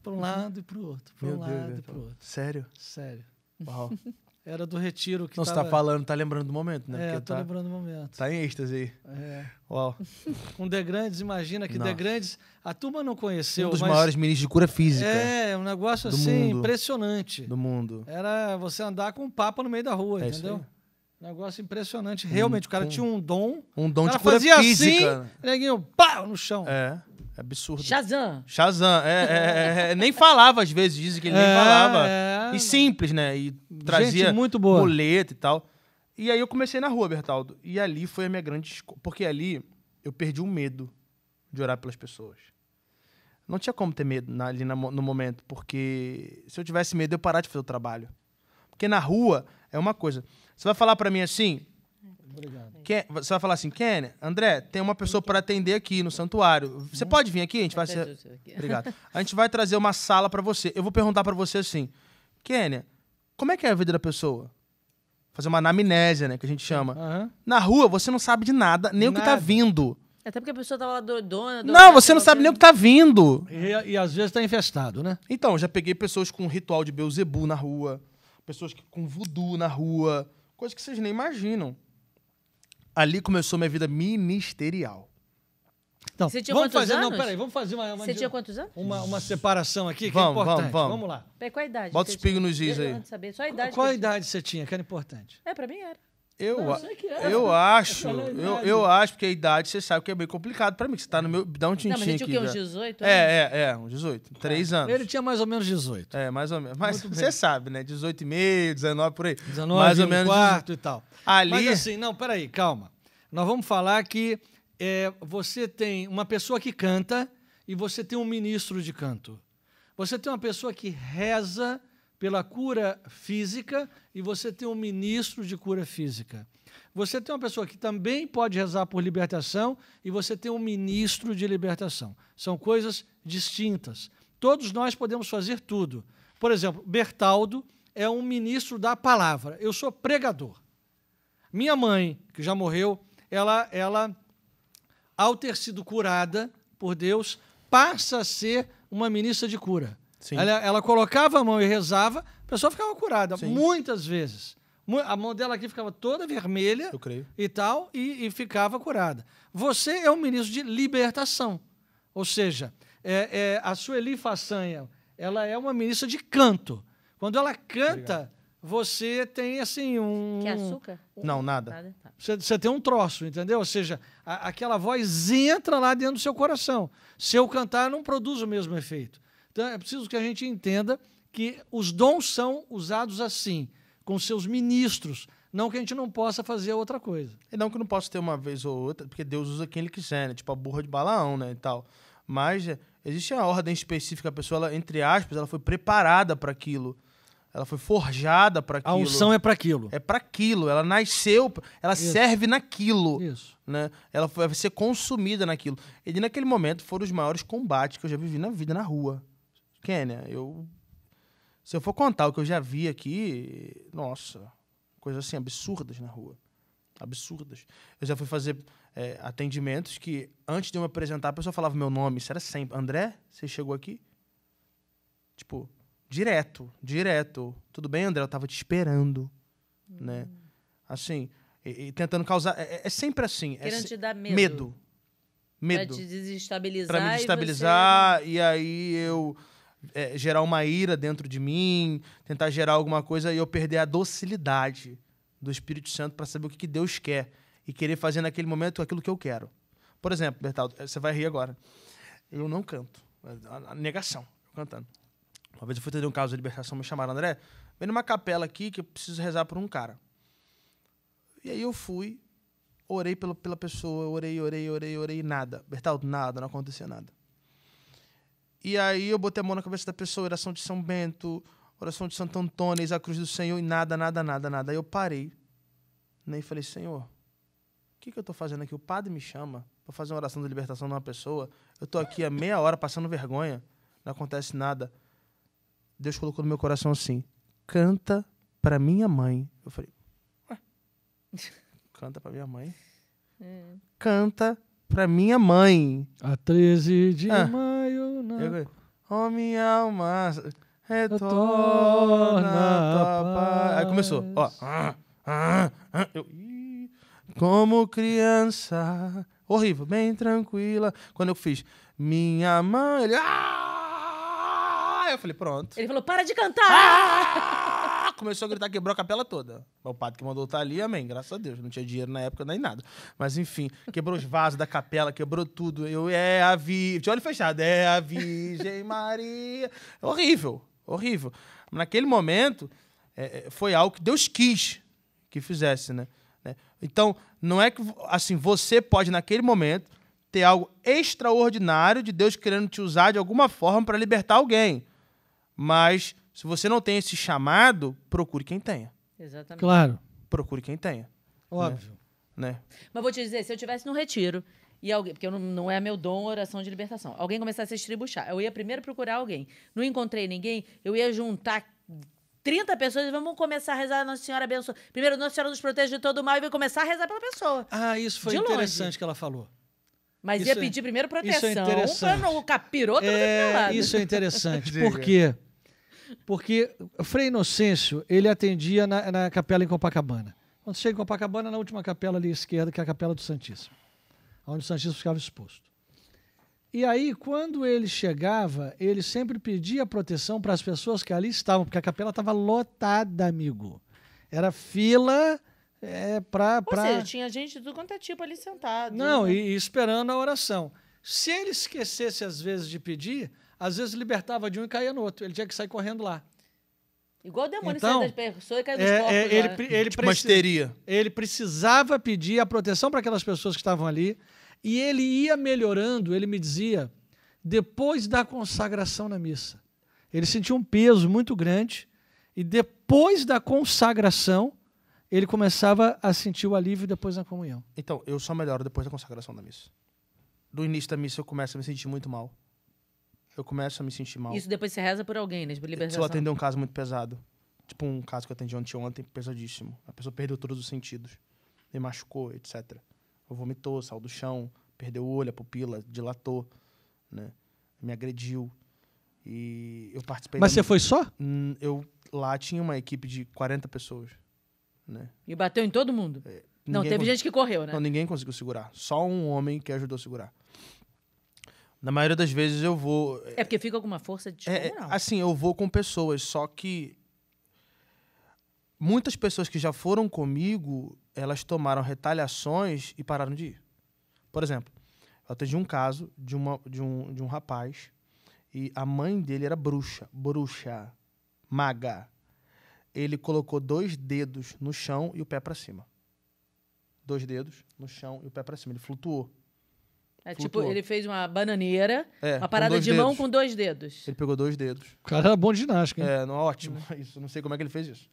Para um uhum. lado e para o outro. Para um Deus lado Deus. e para o outro. Sério? Sério. Uau. Era do retiro que Não, tava... você tá falando, tá lembrando do momento, né? É, Porque eu tô tá... lembrando do momento. Tá em êxtase aí. É. Uau. Com De Grandes, imagina que Nossa. De Grandes... A turma não conheceu, Um dos mas... maiores ministros de cura física. É, um negócio assim, mundo. impressionante. Do mundo. Era você andar com um papo no meio da rua, é entendeu? Negócio impressionante. Realmente, um, o cara um, tinha um dom. Um dom de cura fazia assim, física. assim, neguinho, pá, no chão. É. É absurdo. Shazam. Shazam, é, é, é, é, nem falava às vezes, dizem que ele nem é, falava. É, e simples, né? E trazia Gente muito boa. e tal. E aí eu comecei na rua, Bertaldo. E ali foi a minha grande escola. Porque ali eu perdi o medo de orar pelas pessoas. Não tinha como ter medo na, ali na, no momento, porque se eu tivesse medo, eu parar de fazer o trabalho. Porque na rua é uma coisa. Você vai falar para mim assim. Obrigado. Quem, você vai falar assim, Ken, André, tem uma pessoa para atender aqui no santuário. Você uhum. pode vir aqui? A gente vai ser... Obrigado. A gente vai trazer uma sala para você. Eu vou perguntar para você assim: Kênia, como é que é a vida da pessoa? Fazer uma anamnésia, né? Que a gente chama. Uhum. Na rua, você não sabe de nada, nem nada. o que tá vindo. Até porque a pessoa tava lá doidona. não, você não sabe nem o que tá vindo. E, e, às vezes tá infestado, né? Então, já peguei pessoas com ritual de Beuzebu na rua, pessoas com voodoo na rua, coisas que vocês nem imaginam. Ali começou minha vida ministerial. Então, você tinha vamos fazer, anos? não, peraí, vamos fazer uma, uma Você tinha quantos anos? Uma, uma separação aqui que é vamos, é importante. Vamos, vamos. vamos lá. Peraí, qual a idade? Bota os espinho nos is aí. Saber. Só a idade qual a idade você tinha, que era importante? É, pra mim era. Eu, não, é eu, eu acho, eu, eu acho porque a idade, você sabe que é bem complicado pra mim, que você tá no meu. Dá um tintim aqui. Não, mas tinha o quê? Uns 18? É, é, é, uns 18. Três ah, anos. Ele tinha mais ou menos 18. É, mais ou menos. Mas você sabe, né? 18 e meio, 19 por aí. 19, mais ou menos. quarto e tal. Ali. Mas assim, não, peraí, calma. Nós vamos falar que é, você tem uma pessoa que canta e você tem um ministro de canto. Você tem uma pessoa que reza pela cura física e você tem um ministro de cura física. Você tem uma pessoa que também pode rezar por libertação e você tem um ministro de libertação. São coisas distintas. Todos nós podemos fazer tudo. Por exemplo, Bertaldo é um ministro da palavra. Eu sou pregador. Minha mãe, que já morreu, ela, ela ao ter sido curada por Deus, passa a ser uma ministra de cura. Ela, ela, colocava a mão e rezava, a pessoa ficava curada, Sim. muitas vezes. A mão dela aqui ficava toda vermelha e tal, e, e, ficava curada. Você é um ministro de libertação. Ou seja, é, é, a Sueli Façanha, ela é uma ministra de canto. Quando ela canta, Obrigado você tem assim um. Que açúcar? Não, nada. nada? Tá. Você, você, tem um troço, entendeu? Ou seja, a, aquela voz entra lá dentro do seu coração. Se eu cantar, não produz o mesmo efeito. Então é preciso que a gente entenda que os dons são usados assim, com seus ministros. Não que a gente não possa fazer outra coisa. E não que eu não possa ter uma vez ou outra, porque Deus usa quem ele quiser, né? Tipo a burra de Balaão, né? E tal. Mas é, existe uma ordem específica, a pessoa, ela, entre aspas, ela foi preparada para aquilo. Ela foi forjada para aquilo. A unção é para aquilo. É para aquilo. Ela nasceu, ela Isso. serve naquilo. Isso. Né? Ela vai ser consumida naquilo. E naquele momento foram os maiores combates que eu já vivi na vida na rua. Quênia, eu. Se eu for contar o que eu já vi aqui, nossa, coisas assim absurdas na rua. Absurdas. Eu já fui fazer é, atendimentos que, antes de eu me apresentar, a pessoa falava meu nome. Isso era sempre. André, você chegou aqui? Tipo, Direto, direto. Tudo bem, André? Eu tava te esperando, né? Hum. Assim, e, e tentando causar... É, é, sempre assim. É Querendo é, te dar medo. Medo. Medo. Pra te desestabilizar. Pra me desestabilizar, e, você... e aí eu... É, gerar uma ira dentro de mim, tentar gerar alguma coisa e eu perder a docilidade do Espírito Santo para saber o que, que Deus quer e querer fazer naquele momento aquilo que eu quero. Por exemplo, Bertaldo, é, você vai rir agora. Eu não canto. É, a negação, eu cantando. Uma vez eu fui atender um caso de libertação, me chamaram, André, vem numa capela aqui que eu preciso rezar por um cara. E aí eu fui, orei pela, pela pessoa, orei, orei, orei, orei, nada. Bertaldo, nada, não acontecia nada. E aí eu botei a mão na cabeça da pessoa, oração de São Bento, oração de Santo Antônio, a cruz do Senhor, e nada, nada, nada, nada. Aí eu parei, nem né, e falei, Senhor, o que, que eu estou fazendo aqui? O padre me chama para fazer uma oração de libertação de uma pessoa, eu estou aqui há meia hora passando vergonha, não acontece nada. Deus colocou no meu coração assim: canta para minha mãe. Eu falei, ué, canta para minha mãe? É. Canta para minha mãe. A 13 de ah. maio, na... Ó, oh minha alma, retorna tua paz. Aí começou, ó. Ah, ah, ah. Eu, como criança, horrível, bem tranquila. Quando eu fiz, minha mãe, ele, ah! Ah, eu falei, pronto. Ele falou, para de cantar! Ah! Começou a gritar, quebrou a capela toda. O padre que mandou estar ali, amém, graças a Deus. Não tinha dinheiro na época, nem nada. Mas enfim, quebrou os vasos da capela, quebrou tudo. Eu, é a Virgem. De olho fechado, é a Virgem Maria. Horrível, horrível. Naquele momento, é, é foi algo que Deus quis que fizesse, né? né? Então, não é que, assim, você pode, naquele momento, ter algo extraordinário de Deus querendo te usar de alguma forma para libertar alguém. Mas se você não tem esse chamado, procure quem tenha. Exatamente. Claro. Procure quem tenha. Né? Óbvio. Né? Mas vou te dizer, se eu tivesse no retiro e alguém, porque não, não, é meu dom oração de libertação, alguém começasse a estribuchar, eu ia primeiro procurar alguém. Não encontrei ninguém, eu ia juntar 30 pessoas e vamos começar a rezar Nossa Senhora abençoa. Primeiro, Nossa Senhora nos protege de todo mal e vai começar a rezar pela pessoa. Ah, isso foi de interessante longe. que ela falou. Mas isso ia é- pedir primeiro é proteção é, isso é interessante. não, o capiroto é, não Isso é interessante. Por quê? Porque Frei Inocêncio, ele atendia na, na capela em Copacabana. Quando chega em Copacabana, na última capela ali à esquerda, que é a capela do Santíssimo, onde o Santíssimo ficava exposto. E aí, quando ele chegava, ele sempre pedia proteção para as pessoas que ali estavam, porque a capela estava lotada, amigo. Era fila é pra, Ou pra... seja, tinha gente do quanto é tipo ali sentado. Não, né? e, esperando a oração. Se ele esquecesse, às vezes, de pedir, às vezes libertava de um e caía no outro. Ele tinha que sair correndo lá. Igual o demônio então, saiu das pessoas e caiu é, dos é, corpos. É, ele, ele, né? ele, tipo preci ele precisava pedir a proteção para aquelas pessoas que estavam ali. E ele ia melhorando, ele me dizia, depois da consagração na missa. Ele sentia um peso muito grande. E depois da consagração, ele começava a sentir o alívio depois da comunhão. Então, eu só melhoro depois da consagração da missa. Do início da missa eu começo a me sentir muito mal. Eu começo a me sentir mal. Isso depois você reza por alguém, né? Tipo, Se eu atender um caso muito pesado. Tipo um caso que eu atendi ontem, ontem pesadíssimo. A pessoa perdeu todos os sentidos. Me machucou, etc. Eu vomitou, saiu do chão, perdeu o olho, a pupila, dilatou, né? Me agrediu. E eu participei... Mas da... você foi só? eu... Lá tinha uma equipe de 40 pessoas. Né? E bateu em todo mundo? É, não, teve gente que correu, né? Não, ninguém conseguiu segurar. Só um homem que ajudou a segurar. Na maioria das vezes eu vou. É, é porque fica alguma força de é, é Assim, eu vou com pessoas, só que. Muitas pessoas que já foram comigo, elas tomaram retaliações e pararam de ir. Por exemplo, eu atendi um caso de, uma, de, um, de um rapaz e a mãe dele era bruxa, bruxa, maga ele colocou dois dedos no chão e o pé para cima. Dois dedos no chão e o pé para cima. Ele flutuou. É tipo, flutuou. tipo, ele fez uma bananeira, é, uma parada de dedos. mão com dois dedos. Ele pegou dois dedos. O cara era bom de ginástica, hein? É, não, ótimo. Isso, não sei como é que ele fez isso.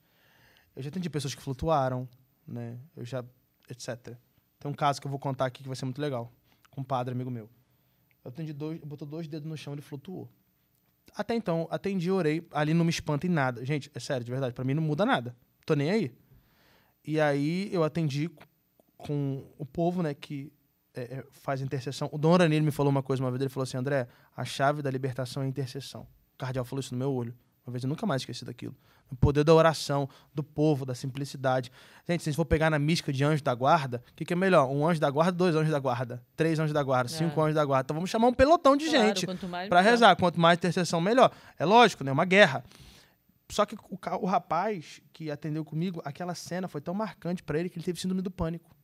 Eu já atendi pessoas que flutuaram, né? Eu já. etc. Tem um caso que eu vou contar aqui que vai ser muito legal. Com um padre, amigo meu. Eu atendi dois, botou dois dedos no chão e ele flutuou até então, atendi, orei, ali não me espanta em nada. Gente, é sério, de verdade, para mim não muda nada. Tô nem aí. E aí eu atendi com o povo, né, que é, é faz intercessão. O Dom Oranil me falou uma coisa uma vez, ele falou assim, André, a chave da libertação é a intercessão. O cardeal falou isso no meu olho. Talvez eu nunca mais esqueci daquilo. O poder da oração, do povo, da simplicidade. Gente, se a gente for pegar na mística de anjo da guarda, o que, que, é melhor? Um anjo da guarda, dois anjos da guarda, três anjos da guarda, é. cinco anjos da guarda. Então vamos chamar um pelotão de claro, gente para rezar. Quanto mais intercessão, melhor. É lógico, né? É uma guerra. Só que o, o rapaz que atendeu comigo, aquela cena foi tão marcante para ele que ele teve síndrome do pânico.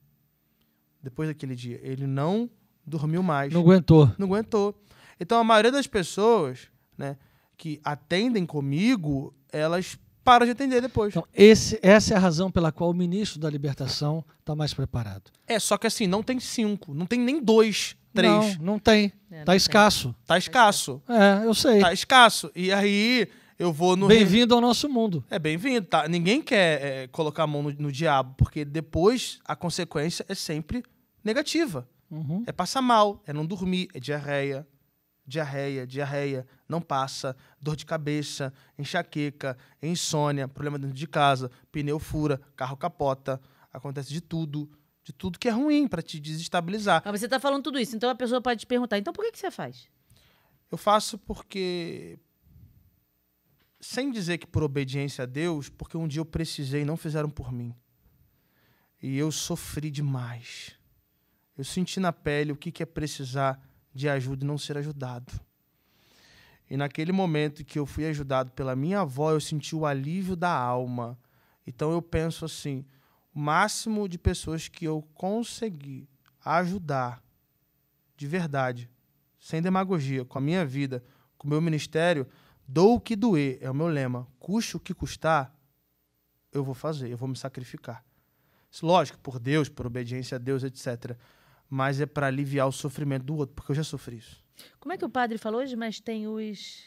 Depois daquele dia. Ele não dormiu mais. Não aguentou. Não aguentou. Então a maioria das pessoas, né? que atendem comigo, elas param de atender depois. Então, esse, essa é a razão pela qual o ministro da libertação está mais preparado. É, só que assim, não tem cinco, não tem nem dois, três. Não, não tem. É, não tá tem. escasso. Tá, tá escasso. É, eu sei. Tá escasso. E aí, eu vou no. Bem-vindo ao nosso mundo. É, bem-vindo, tá? Ninguém quer é, colocar a mão no, no, diabo, porque depois a consequência é sempre negativa. Uhum. É passar mal, é não dormir, é diarreia, diarreia, diarreia, não passa, dor de cabeça, enxaqueca, insônia, problema dentro de casa, pneu fura, carro capota, acontece de tudo, de tudo que é ruim para te desestabilizar. Mas você está falando tudo isso, então a pessoa pode te perguntar, então por que, que você faz? Eu faço porque, sem dizer que por obediência a Deus, porque um dia eu precisei e não fizeram por mim. E eu sofri demais. Eu senti na pele o que, que é precisar de ajuda e não ser ajudado. E naquele momento que eu fui ajudado pela minha avó, eu senti o alívio da alma. Então eu penso assim: o máximo de pessoas que eu consegui ajudar, de verdade, sem demagogia, com a minha vida, com o meu ministério, dou o que doer, é o meu lema. Custe o que custar, eu vou fazer, eu vou me sacrificar. Lógico, por Deus, por obediência a Deus, etc mas é para aliviar o sofrimento do outro, porque eu já sofri isso. Como é que o padre falou hoje? Mas tem os.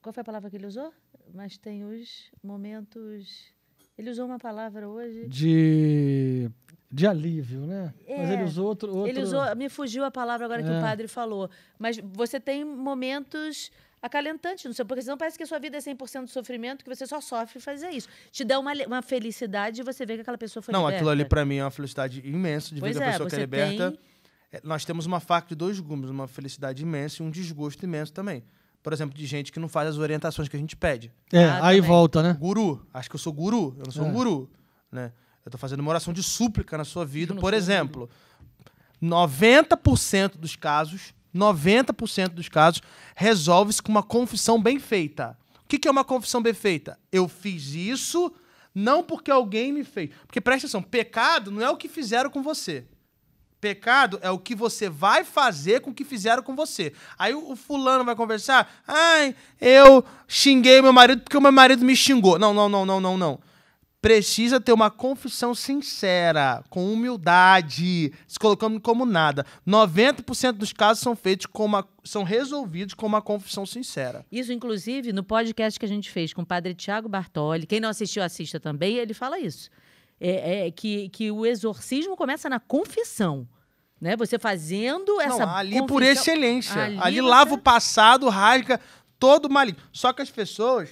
Qual foi a palavra que ele usou? Mas tem os momentos. Ele usou uma palavra hoje. De. De alívio, né? É, mas ele é, usou outro, outro. Ele usou. Me fugiu a palavra agora é. que o é. padre falou. Mas você tem momentos acalentante não sei, porque senão parece que a sua vida é 100% de sofrimento, que você só sofre fazer isso. Te dá uma, uma felicidade e você vê que aquela pessoa foi Não, liberta. aquilo ali para mim é uma felicidade imensa de pois ver é, a pessoa que é liberta. Tem... É, nós temos uma faca de dois gumes, uma felicidade imensa e um desgosto imenso também. Por exemplo, de gente que não faz as orientações que a gente pede. É, ah, aí também. volta, né? Guru. Acho que eu sou guru. Eu não sou é. um guru, né? Eu tô fazendo uma oração de súplica na sua vida, por exemplo. Guru. 90% dos casos 90% dos casos, resolve-se com uma confissão bem feita. O que, que é uma confissão bem feita? Eu fiz isso não porque alguém me fez. Porque presta atenção, pecado não é o que fizeram com você. Pecado é o que você vai fazer com o que fizeram com você. Aí o fulano vai conversar, ai, eu xinguei meu marido porque o meu marido me xingou. Não, não, não, não, não, não precisa ter uma confissão sincera, com humildade, se colocando como nada. 90% dos casos são feitos com uma, são resolvidos com uma confissão sincera. Isso, inclusive, no podcast que a gente fez com o padre Tiago Bartoli, quem não assistiu, assista também, ele fala isso. É, é, que, que o exorcismo começa na confissão. Né? Você fazendo essa. Não, ali confissão... por excelência. Ali, ali lava o passado, rasga todo o maligno. Só que as pessoas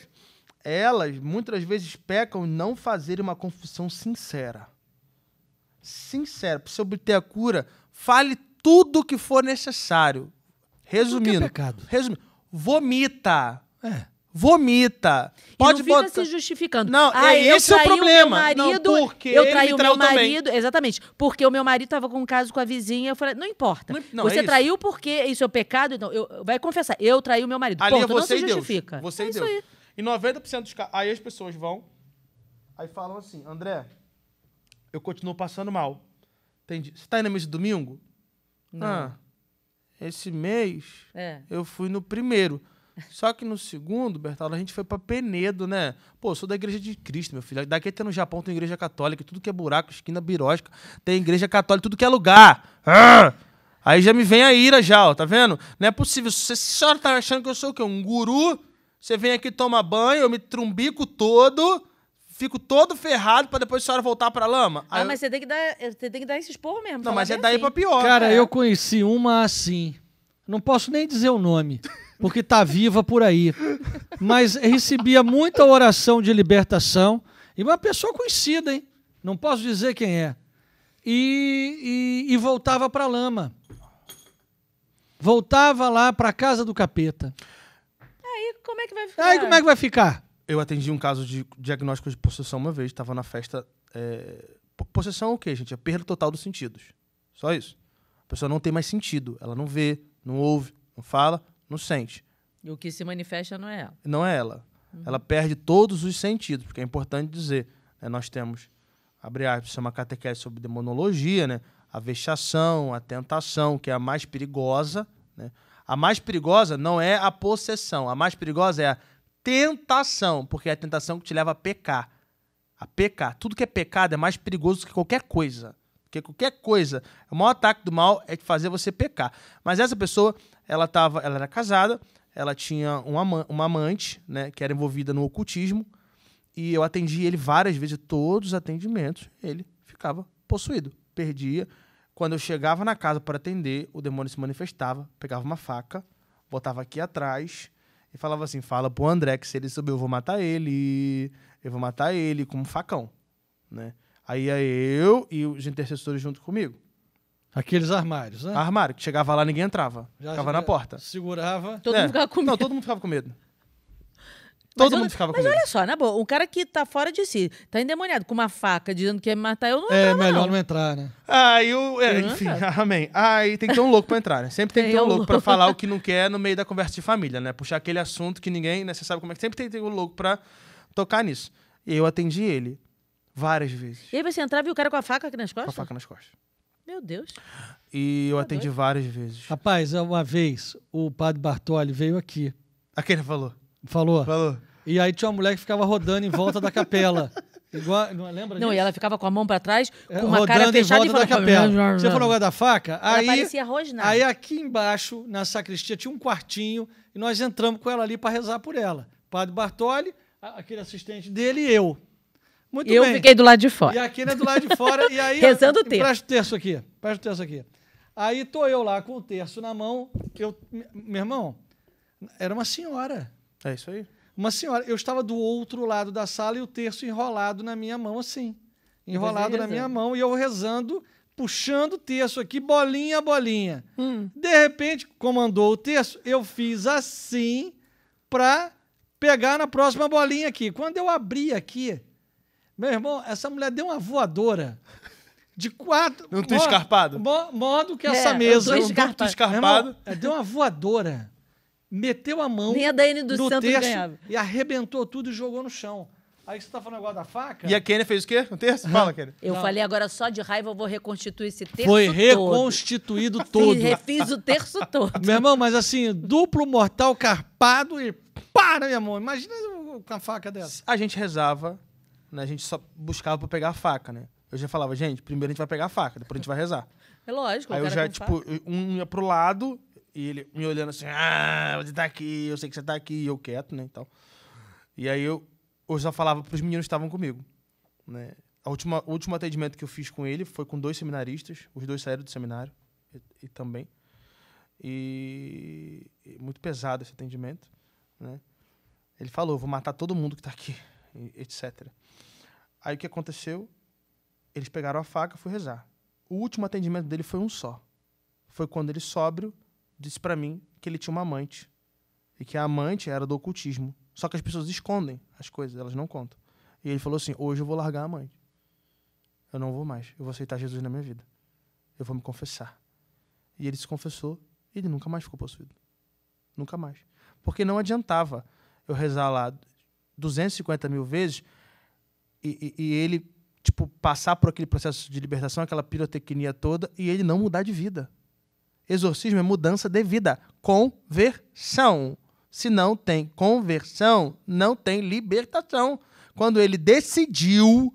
elas muitas vezes pecam em não fazerem uma confissão sincera. Sincera, para você obter a cura, fale tudo o que for necessário. Resumindo. É pecado. Resumindo. Vomita. É. Vomita. Pode e não botar... se justificando. Não, ah, é esse é o problema. Marido, não, porque eu traí o meu marido. Exatamente. Porque o meu marido estava com um caso com a vizinha. Eu falei, não importa. Não, não, você é traiu porque isso é o pecado. Então, eu, vai confessar. Eu traí o meu marido. Ali é Ponto, é você não se justifica. Deus. Você é e Deus. Isso aí. E 90% dos casos. Aí as pessoas vão, aí falam assim: André, eu continuo passando mal. Entendi. Você tá indo na missa domingo? Não. Ah, esse mês é. eu fui no primeiro. Só que no segundo, Bertaldo, a gente foi para Penedo, né? Pô, sou da Igreja de Cristo, meu filho. Daqui até no Japão tem igreja católica, tudo que é buraco, esquina birosca, tem igreja católica, tudo que é lugar. Ah! Aí já me vem a ira já, ó, tá vendo? Não é possível. Se a senhora tá achando que eu sou o quê? Um guru? Você vem aqui, toma banho, eu me trumbico todo, fico todo ferrado para depois a senhora voltar pra lama. ah, eu- mas você tem que dar, você tem que dar esse esporro mesmo. Não, mas é bem daí para assim. pra pior. Cara, né? eu conheci uma assim. Não posso nem dizer o nome, porque tá viva por aí. Mas recebia muita oração de libertação e uma pessoa conhecida, hein? Não posso dizer quem é. E, e, e voltava pra lama. Voltava lá pra casa do capeta. Aí como é que vai ficar? Aí como é que vai ficar? Eu atendi um caso de diagnóstico de possessão uma vez, estava na festa. É... Possessão é o quê, gente? É perda total dos sentidos. Só isso. A pessoa não tem mais sentido. Ela não vê, não ouve, não fala, não sente. E o que se manifesta não é ela. Não é ela. Uhum. Ela perde todos os sentidos, porque é importante dizer. Né? Nós temos, abre aspas, é uma catequese sobre demonologia, né? A vexação, a tentação, que é a mais perigosa, né? A mais perigosa não é a possessão, a mais perigosa é a tentação, porque é a tentação que te leva a pecar. A pecar. Tudo que é pecado é mais perigoso que qualquer coisa. Porque qualquer coisa, o maior ataque do mal é fazer você pecar. Mas essa pessoa, ela tava, ela era casada, ela tinha uma uma amante, né, que era envolvida no ocultismo, e eu atendi ele várias vezes, todos os atendimentos, ele ficava possuído, perdia quando eu chegava na casa para atender, o demônio se manifestava, pegava uma faca, botava aqui atrás e falava assim: fala pro André que se ele subir eu vou matar ele, eu vou matar ele com um facão, né? Aí ia eu e os intercessores junto comigo. Aqueles armários, né? Armário, que chegava lá ninguém entrava. Já ficava já na porta. Segurava. Todo é. mundo ficava com medo. Não, todo mundo ficava com medo. Todo mas mundo eu, ficava com Mas medo. olha só, na boa, um cara que tá fora de si, tá endemoniado, com uma faca dizendo que ia me matar, eu não É, melhor não. entrar, né? Aí o. é, enfim, amém. amém. Aí tem que ter um louco pra entrar, né? Sempre tem que é, ter um louco pra falar o que não quer no meio da conversa de família, né? Puxar aquele assunto que ninguém, né? Você sabe como é que sempre tem que ter um louco pra tocar nisso. E eu atendi ele várias vezes. E aí você entrava e o cara com a faca aqui nas Com a faca nas costas. Meu Deus. E eu tá atendi várias vezes. Rapaz, é uma vez o padre Bartoli veio aqui. ele falou. Falou. Falou. E aí tinha uma mulher que ficava rodando em volta da capela. Igual, não lembra Não, e ela ficava com a mão pra trás, é, com é, uma cara fechada em volta e da capela. Você falou agora da faca? Ela aí, parecia rosnar. Aí aqui embaixo, na sacristia, tinha um quartinho e nós entramos com ela ali para rezar por ela. Padre Bartoli, aquele assistente dele e eu. Muito eu bem. fiquei do lado de fora. E aquele é do lado de fora. e aí, Rezando o terço. Presta o terço aqui. Presta o terço aqui. Aí tô eu lá com o terço na mão. Eu, meu irmão, era uma senhora. É isso aí. Uma senhora, eu estava do outro lado da sala e o terço enrolado na minha mão, assim. Enrolado na minha mão, e eu rezando, puxando o terço aqui, bolinha a bolinha. Hum. De repente, comandou o terço, eu fiz assim para pegar na próxima bolinha aqui. Quando eu abri aqui, meu irmão, essa mulher deu uma voadora de quatro. Não tem escarpado? Modo, que é, essa mesa. Não tem escarpado. Irmão, é, deu uma voadora meteu a mão Nem a Daiane dos no Santos terço ganhava. e arrebentou tudo e jogou no chão. Aí você tá falando agora da faca? E a Kênia fez o quê? o terço? Fala, Kênia. Eu Não. falei agora só de raiva, eu vou reconstituir esse terço Foi reconstituído todo. todo. refiz o terço todo. Meu irmão, mas assim, duplo mortal carpado e para, minha mão. Imagina com a faca dessa. A gente rezava, né? A gente só buscava pra pegar a faca, né? Eu já falava, gente, primeiro a gente vai pegar a faca, depois a gente vai rezar. É lógico. Aí eu já, tipo, um ia pro lado, e ele me olhando assim, ah, você tá aqui, eu sei que você tá aqui, e eu quieto, né, e tal. E aí eu, eu já falava pros meninos que estavam comigo, né. A última, o último atendimento que eu fiz com ele foi com dois seminaristas, os dois saíram do seminário, e, e também. E, e, muito pesado esse atendimento, né. Ele falou, vou matar todo mundo que tá aqui, etc. Aí o que aconteceu? Eles pegaram a faca e fui rezar. O último atendimento dele foi um só. Foi quando ele sóbrio disse para mim que ele tinha uma amante e que a amante era do ocultismo. Só que as pessoas escondem as coisas, elas não contam. E ele falou assim: hoje eu vou largar a amante. Eu não vou mais. Eu vou aceitar Jesus na minha vida. Eu vou me confessar. E ele se confessou e ele nunca mais ficou possuído. Nunca mais. Porque não adiantava eu rezar lá 250 mil vezes e, e, e ele tipo passar por aquele processo de libertação, aquela pirotecnia toda e ele não mudar de vida. Exorcismo é mudança de vida, conversão. Se não tem conversão, não tem libertação. Quando ele decidiu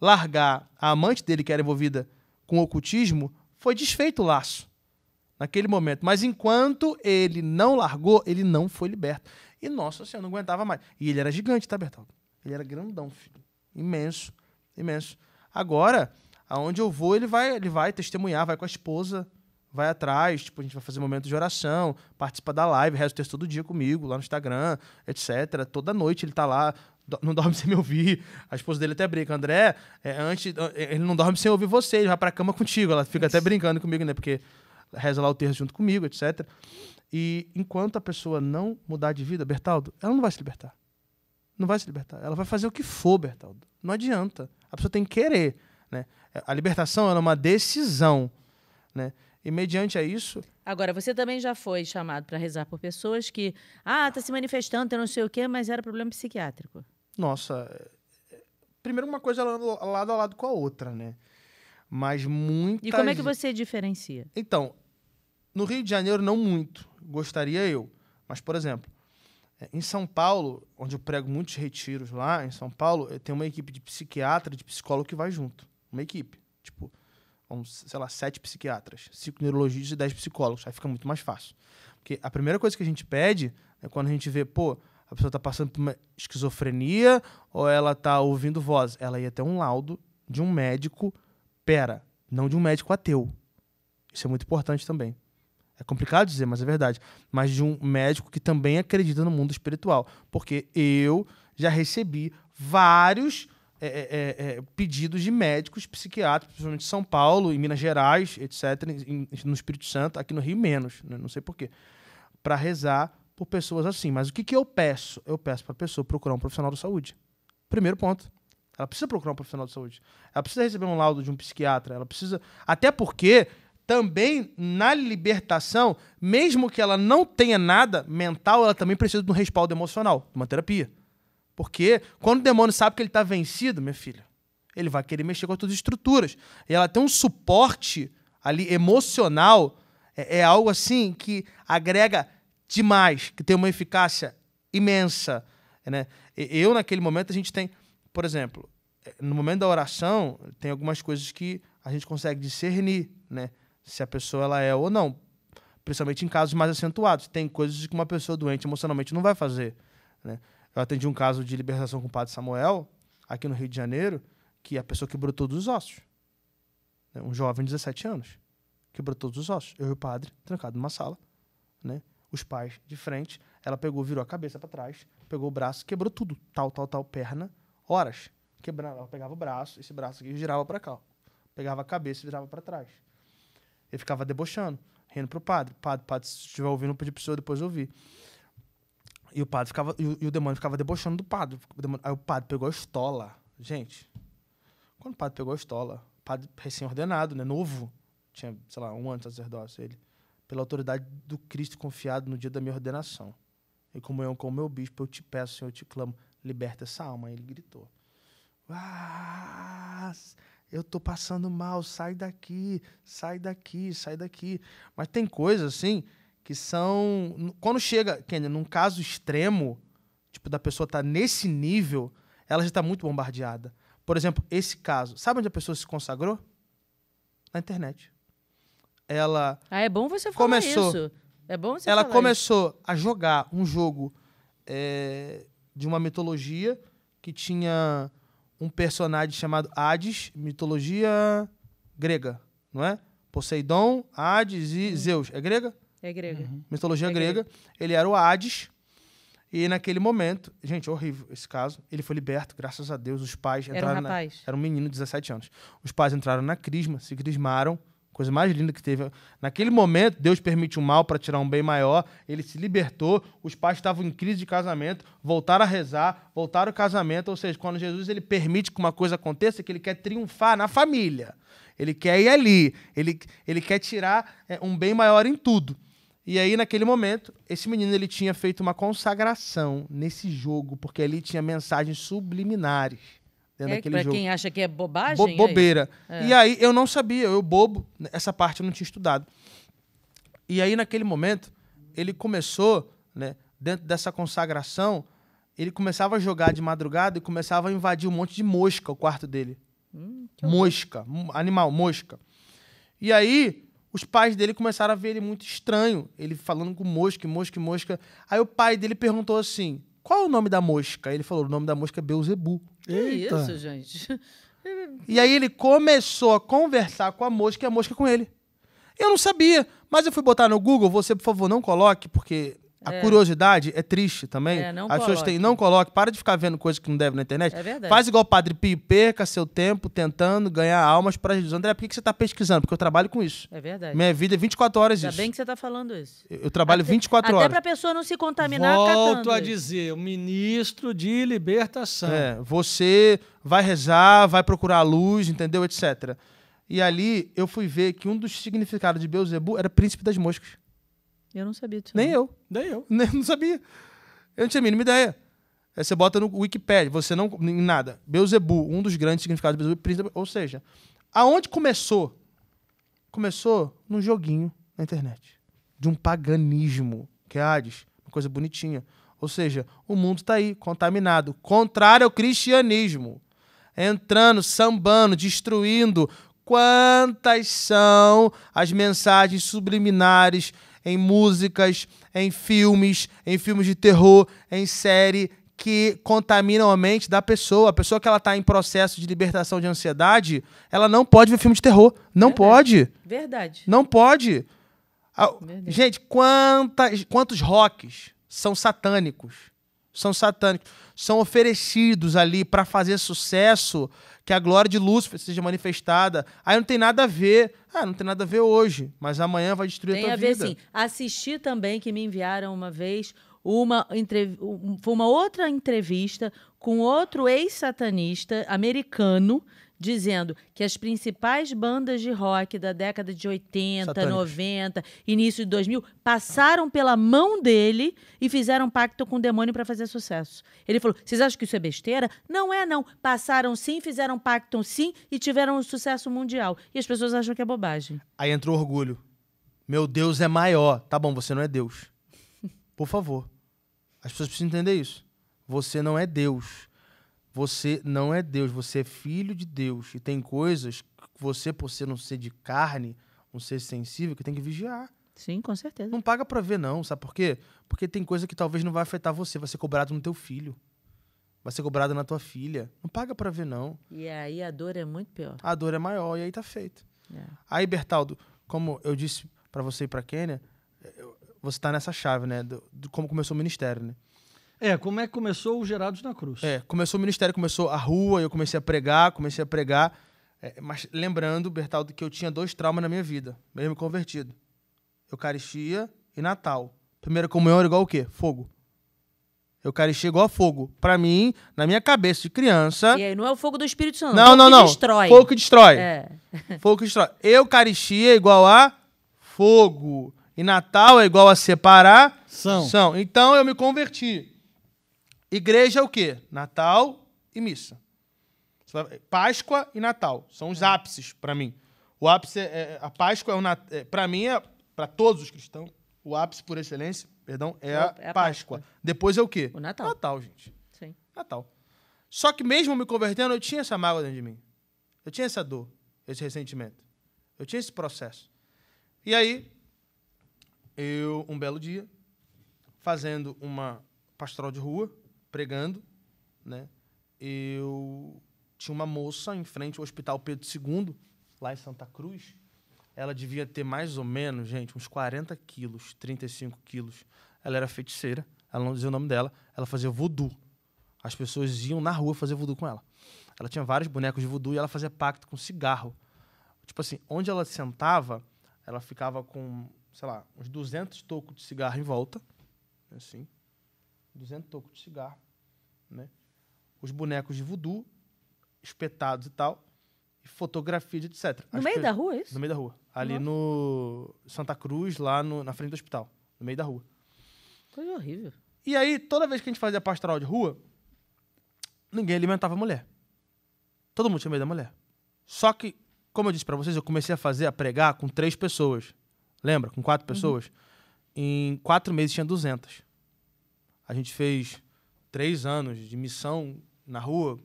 largar a amante dele, que era envolvida com ocultismo, foi desfeito o laço naquele momento. Mas enquanto ele não largou, ele não foi liberto. E nossa senhora, não aguentava mais. E ele era gigante, tá, Bertaldo? Ele era grandão, filho. Imenso, imenso. Agora, aonde eu vou, ele vai, ele vai testemunhar, vai com a esposa, vai atrás, tipo, a gente vai fazer momentos de oração, participa da live, reza o texto todo dia comigo, lá no Instagram, etc. Toda noite ele tá lá, não dorme sem me ouvir. A esposa dele até brinca, André, é, antes, é, ele não dorme sem ouvir você, ele vai pra cama contigo. Ela fica até brincando comigo, né? Porque reza lá o texto junto comigo, etc. E enquanto a pessoa não mudar de vida, Bertaldo, ela não vai se libertar. Não vai se libertar. Ela vai fazer o que for, Bertaldo. Não adianta. A pessoa tem que querer, né? A libertação é uma decisão, né? E mediante a isso. Agora, você também já foi chamado para rezar por pessoas que. Ah, tá se manifestando, tem não sei o quê, mas era problema psiquiátrico. Nossa. É, primeiro, uma coisa lado a lado com a outra, né? Mas muitas. E como é que você diferencia? Então, no Rio de Janeiro, não muito. Gostaria eu. Mas, por exemplo, é, em São Paulo, onde eu prego muitos retiros lá, em São Paulo, tem uma equipe de psiquiatra, de psicólogo que vai junto. Uma equipe. Tipo, vamos, sei lá, sete psiquiatras, cinco neurologistas e dez psicólogos. Aí fica muito mais fácil. Porque a primeira coisa que a gente pede é quando a gente vê, pô, a pessoa está passando por uma esquizofrenia ou ela está ouvindo voz. Ela ia ter um laudo de um médico, pera, não de um médico ateu. Isso é muito importante também. É complicado dizer, mas é verdade. Mas de um médico que também acredita no mundo espiritual. Porque eu já recebi vários é é, é, é, pedidos de médicos, psiquiatras, principalmente em São Paulo, em Minas Gerais, etc., em, no Espírito Santo, aqui no Rio menos, né? não sei porquê, para rezar por pessoas assim. Mas o que, que eu peço? Eu peço para a pessoa procurar um profissional de saúde. Primeiro ponto. Ela precisa procurar um profissional de saúde. Ela precisa receber um laudo de um psiquiatra. Ela precisa. Até porque, também na libertação, mesmo que ela não tenha nada mental, ela também precisa de um respaldo emocional, de uma terapia. Porque quando o demônio sabe que ele está vencido, minha filha, ele vai querer mexer com as suas estruturas. E ela tem um suporte ali emocional, é, é algo assim que agrega demais, que tem uma eficácia imensa. Né? Eu, naquele momento, a gente tem, por exemplo, é, no momento da oração, tem algumas coisas que a gente consegue discernir, né? Se a pessoa ela é ou não. Principalmente em casos mais acentuados. Tem coisas que uma pessoa doente emocionalmente não vai fazer, né? Eu atendi um caso de libertação com o padre Samuel, aqui no Rio de Janeiro, que a pessoa quebrou todos os ossos. Né? Um jovem de 17 anos. Quebrou todos os ossos. Eu e o padre, trancado numa sala, né? Os pais de frente. Ela pegou, virou a cabeça para trás, pegou o braço, quebrou tudo. Tal, tal, tal, perna. Horas. Quebrando. Ela pegava o braço, esse braço aqui girava para cá. Ó. Pegava a cabeça e virava para trás. Ele ficava debochando, rindo pro padre. Padre, padre, se estiver ouvindo, pedir pro senhor depois ouvir. E o padre ficava. E o, e o demônio ficava debochando do padre. O demônio, aí o padre pegou a estola. Gente, quando o padre pegou a estola, padre recém-ordenado, né? Novo. Tinha, sei lá, um ano de sacerdócio ele. Pela autoridade do Cristo confiado no dia da minha ordenação. E comunhão com o meu bispo, eu te peço, Senhor, eu te clamo, liberta essa alma. Aí ele gritou. Ah, eu tô passando mal, sai daqui, sai daqui, sai daqui. Mas tem coisa assim que são. Quando chega, Kenya, num caso extremo, tipo, da pessoa tá nesse nível, ela já está muito bombardeada. Por exemplo, esse caso. Sabe onde a pessoa se consagrou? Na internet. Ela. Ah, é bom você falar começou, isso. É bom você Ela começou isso. a jogar um jogo é, de uma mitologia que tinha um personagem chamado Hades, mitologia grega, não é? Poseidon, Hades e hum. Zeus. É grega? É grega. Uhum. É Mitologia é grega. grega. Ele era o Hades. E naquele momento, gente, horrível esse caso. Ele foi liberto, graças a Deus. Os pais entraram. Era um rapaz. Na, era um menino de 17 anos. Os pais entraram na crisma, se crismaram. Coisa mais linda que teve. Naquele momento, Deus permite o mal para tirar um bem maior. Ele se libertou. Os pais estavam em crise de casamento, voltaram a rezar, voltaram ao casamento. Ou seja, quando Jesus ele permite que uma coisa aconteça, que ele quer triunfar na família. Ele quer ir ali. Ele, ele quer tirar é, um bem maior em tudo. E aí, naquele momento, esse menino ele tinha feito uma consagração nesse jogo, porque ali tinha mensagens subliminares dentro é, daquele pra jogo. quem acha que é bobagem. Bo é bobeira. Aí. É. E aí, eu não sabia, eu bobo, essa parte eu não tinha estudado. E aí, naquele momento, ele começou, né, dentro dessa consagração, ele começava a jogar de madrugada e começava a invadir um monte de mosca o quarto dele. Hum, mosca, animal, mosca. E aí, os pais dele começaram a ver ele muito estranho. Ele falando com mosca, mosca, mosca. Aí o pai dele perguntou assim: qual é o nome da mosca? Aí ele falou: o nome da mosca é Beuzebu. Que Eita. isso, gente? E aí ele começou a conversar com a mosca e a mosca com ele. Eu não sabia, mas eu fui botar no Google, você, por favor, não coloque, porque a é. curiosidade é triste também. É, não As pessoas têm, não coloque, para de ficar vendo coisas que não deve na internet. É verdade. Faz igual o Padre Pio, perca seu tempo tentando ganhar almas para Jesus. André, por que, você está pesquisando? Porque eu trabalho com isso. É verdade. Minha vida é 24 horas Ainda isso. Ainda bem que você está falando isso. Eu, trabalho até, 24 horas. Até para a pessoa não se contaminar Volto a isso. dizer, o ministro de libertação. É, você vai rezar, vai procurar a luz, entendeu, etc. E ali eu fui ver que um dos significados de Beuzebu era príncipe das moscas. Eu não sabia disso. Nem eu. Nem eu. Nem, não sabia. Eu não tinha a mínima ideia. Aí você bota no Wikipedia, você não. Nada. Beuzebu, um dos grandes significados de Beuzebu, Ou seja, aonde começou? Começou num joguinho na internet. De um paganismo, que é Hades. Uma coisa bonitinha. Ou seja, o mundo está aí, contaminado. Contrário ao cristianismo. Entrando, sambando, destruindo. Quantas são as mensagens subliminares em músicas, em filmes, em filmes de terror, em série que contaminam a mente da pessoa. A pessoa que ela está em processo de libertação de ansiedade, ela não pode ver filme de terror. Não Verdade. pode. Verdade. Não pode. Verdade. Gente, quantas, quantos rocks são satânicos? São satânicos. São oferecidos ali para fazer sucesso que a glória de Lúcifer seja manifestada. Aí não tem nada a ver. Ah, não tem nada a ver hoje, mas amanhã vai destruir tem a tua vida. Tem a ver, sim. Assisti também, que me enviaram uma vez, uma entrev... uma outra entrevista com outro ex-satanista americano dizendo que as principais bandas de rock da década de 80, Satânicos. 90, início de 2000 passaram pela mão dele e fizeram pacto com o demônio para fazer sucesso. Ele falou: "Vocês acham que isso é besteira? Não é não. Passaram sim, fizeram pacto sim e tiveram um sucesso mundial. E as pessoas acham que é bobagem." Aí entrou orgulho. Meu Deus é maior. Tá bom, você não é Deus. Por favor. As pessoas precisam entender isso. Você não é Deus você não é Deus, você é filho de Deus. E tem coisas que você, por ser um ser de carne, um ser sensível, que tem que vigiar. Sim, com certeza. Não paga pra ver, não. Sabe por quê? Porque tem coisa que talvez não vai afetar você, vai ser cobrado no teu filho. Vai ser cobrado na tua filha. Não paga pra ver, não. E aí a dor é muito pior. A dor é maior e aí tá feito. É. Aí, Bertaldo, como eu disse para você e pra Kênia, eh, você tá nessa chave, né? Do, do como começou o ministério, né? É, como é que começou o Gerados na Cruz? É, começou o ministério, começou a rua, eu comecei a pregar, comecei a pregar. É, mas lembrando, Bertaldo, que eu tinha dois traumas na minha vida, mesmo convertido: Eucaristia e Natal. Primeira comunhão era igual o quê? Fogo. Eucaristia é igual a fogo. Para mim, na minha cabeça de criança. E aí, não é o fogo do Espírito Santo. Não, é não, não. Destrói. Fogo que destrói. É. Fogo que destrói. Eucaristia é igual a fogo. E Natal é igual a separar. São. São. Então eu me converti. Igreja é o quê? Natal e missa. Páscoa e Natal são os é. ápices para mim. O ápice é, é a Páscoa é, é para mim é para todos os cristãos o ápice por excelência, perdão, é, é a, é a Páscoa. Páscoa. Depois é o quê? O Natal. Natal, gente. Sim. Natal. Só que mesmo me convertendo, eu tinha essa mágoa dentro de mim. Eu tinha essa dor, esse ressentimento. Eu tinha esse processo. E aí, eu um belo dia fazendo uma pastoral de rua, pregando, né? Eu tinha uma moça em frente ao Hospital Pedro II, lá em Santa Cruz. Ela devia ter mais ou menos, gente, uns 40 quilos, 35 quilos. Ela era feiticeira, ela não dizia o nome dela, ela fazia voodoo. As pessoas iam na rua fazer voodoo com ela. Ela tinha vários bonecos de voodoo e ela fazia pacto com cigarro. Tipo assim, onde ela sentava, ela ficava com, sei lá, uns 200 tocos de cigarro em volta, assim, 200 tocos de cigarro, né? os bonecos de voodoo, espetados e tal, e fotografia, etc. No meio da rua, é isso? No meio da rua. Ali Nossa. no Santa Cruz, lá no, na frente do hospital, no meio da rua. Coisa horrível. E aí, toda vez que a gente fazia pastoral de rua, ninguém alimentava a mulher. Todo mundo tinha medo da mulher. Só que, como eu disse para vocês, eu comecei a fazer, a pregar com três pessoas. Lembra? Com quatro uhum. pessoas. Uhum. Em quatro meses tinha duzentas. A gente fez três anos de missão na rua,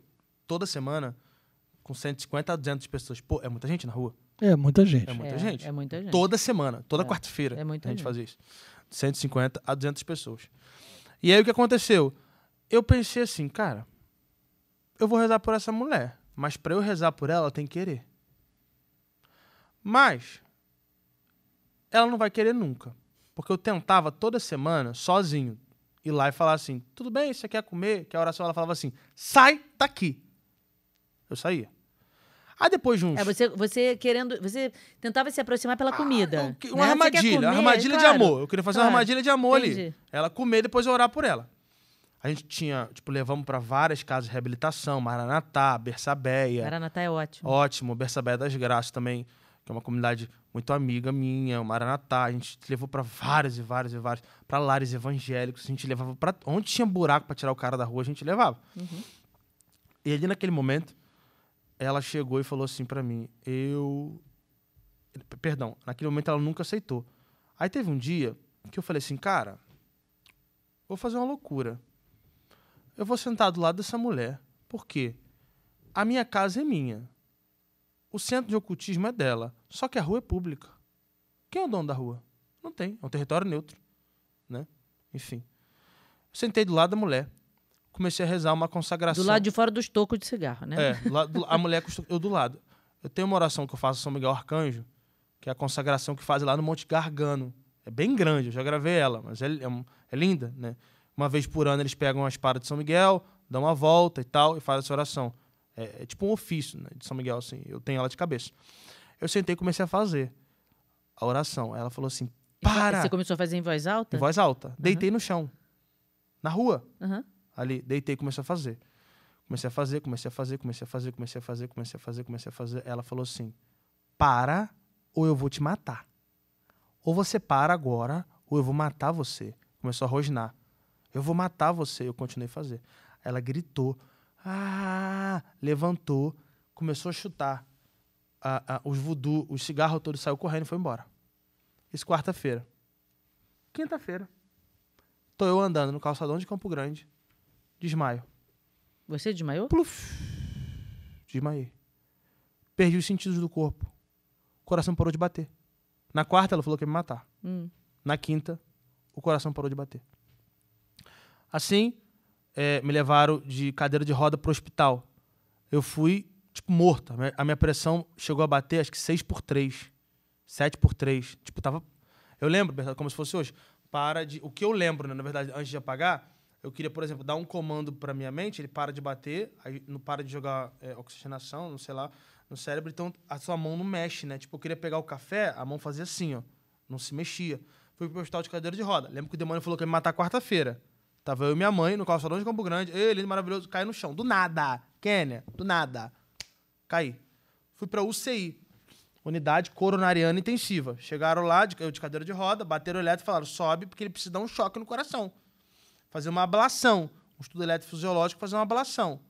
toda semana, com 150 a 200 pessoas. Pô, é muita gente na rua. É muita gente. É muita, é, gente. É muita gente. Toda semana, toda é. quarta-feira, é a gente, gente. fazia isso. 150 a 200 pessoas. E aí o que aconteceu? Eu pensei assim, cara, eu vou rezar por essa mulher, mas para eu rezar por ela, ela tem que querer. Mas ela não vai querer nunca, porque eu tentava toda semana sozinho, ir lá e falar assim: tudo bem, você quer comer? Que a oração ela falava assim: sai daqui. Eu saía. Aí depois de uns. É, você, você querendo. Você tentava se aproximar pela ah, comida. Ah, eu, uma né? armadilha, uma armadilha claro, de amor. Eu queria fazer claro, uma armadilha de amor entendi. ali. Ela comer e depois orar por ela. A gente tinha, tipo, levamos para várias casas de reabilitação, Maranatá, Berçabeia. Maranatá é ótimo. Ótimo, Berçabeia das Graças também que é uma comunidade muito amiga minha, o Maranatá, a gente levou para vários e vários e vários, para lares evangélicos, a gente levava para onde tinha buraco para tirar o cara da rua, a gente levava. Uhum. E ali naquele momento, ela chegou e falou assim para mim: "Eu perdão, naquele momento ela nunca aceitou. Aí teve um dia que eu falei assim: "Cara, vou fazer uma loucura. Eu vou sentar do lado dessa mulher, porque a minha casa é minha. O centro de ocultismo é dela, só que a rua é pública. Quem é o dono da rua? Não tem, é um território neutro. Né? Enfim. Eu sentei do lado da mulher, comecei a rezar uma consagração. Do lado de fora dos tocos de cigarro, né? É, a mulher, eu do lado. Eu tenho uma oração que eu faço a São Miguel Arcanjo, que é a consagração que faz lá no Monte Gargano. É bem grande, eu já gravei ela, mas é, é, é linda, né? Uma vez por ano eles pegam a espada de São Miguel, dão uma volta e tal, e fazem essa oração. É, é tipo um ofício né, de São Miguel, assim. Eu tenho ela de cabeça. Eu sentei e comecei a fazer a oração. Ela falou assim: para! Você começou a fazer em voz alta? Em voz alta. Uhum. Deitei no chão. Na rua. Uhum. Ali, deitei e comecei a fazer. Comecei a fazer, comecei a fazer, comecei a fazer, comecei a fazer, comecei a fazer, comecei a fazer. Ela falou assim: para ou eu vou te matar. Ou você para agora ou eu vou matar você. Começou a rosnar. Eu vou matar você. Eu continuei a fazer. Ela gritou: ah, levantou, começou a chutar Ah, os voodoo, os cigarros todos, saiu correndo e foi embora. Isso quarta-feira. Quinta-feira. Tô eu andando no calçadão de Campo Grande. Desmaio. Você desmaiou? Pluf. Desmaiei. Perdi os sentidos do corpo. O coração parou de bater. Na quarta, ela falou que ia me matar. Hum. Na quinta, o coração parou de bater. Assim, é, me levaram de cadeira de roda pro hospital. Eu fui, tipo, morto. A minha pressão chegou a bater, acho que 6 por 3. 7 por 3. Tipo, tava. Eu lembro, como se fosse hoje. Para de. O que eu lembro, né? Na verdade, antes de apagar, eu queria, por exemplo, dar um comando para minha mente, ele para de bater, aí não para de jogar é, oxigenação, não sei lá, no cérebro, então a sua mão não mexe, né? Tipo, eu queria pegar o café, a mão fazia assim, ó. Não se mexia. Fui pro hospital de cadeira de roda. Lembro que o demônio falou que ia me matar quarta-feira. Tava eu e minha mãe no calçadão de Campo Grande. Ele, maravilhoso, caiu no chão. Do nada. Kênia, do nada. Caí. Fui pra UCI. Unidade coronariana intensiva. Chegaram lá, de, eu de cadeira de roda, bateram o eletro e falaram: sobe, porque ele precisa dar um choque no coração. Fazer uma ablação. Um estudo eletrofisiológico, fazer uma ablação.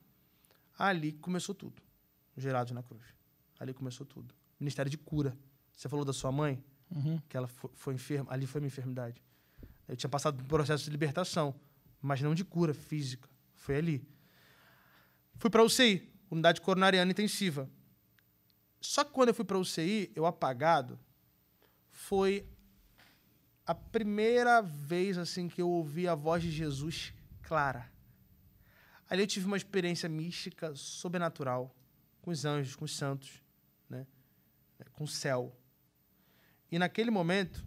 Ali começou tudo. Gerado na cruz. Ali começou tudo. Ministério de cura. Você falou da sua mãe, uhum. que ela foi, foi enferma. Ali foi minha enfermidade. Eu tinha passado por um processo de libertação mas não de cura física. Foi ali. Fui para UCI, unidade coronariana intensiva. Só que quando eu fui para UCI, eu apagado, foi a primeira vez assim que eu ouvi a voz de Jesus clara. Ali eu tive uma experiência mística, sobrenatural, com os anjos, com os santos, né? né com o céu. E naquele momento,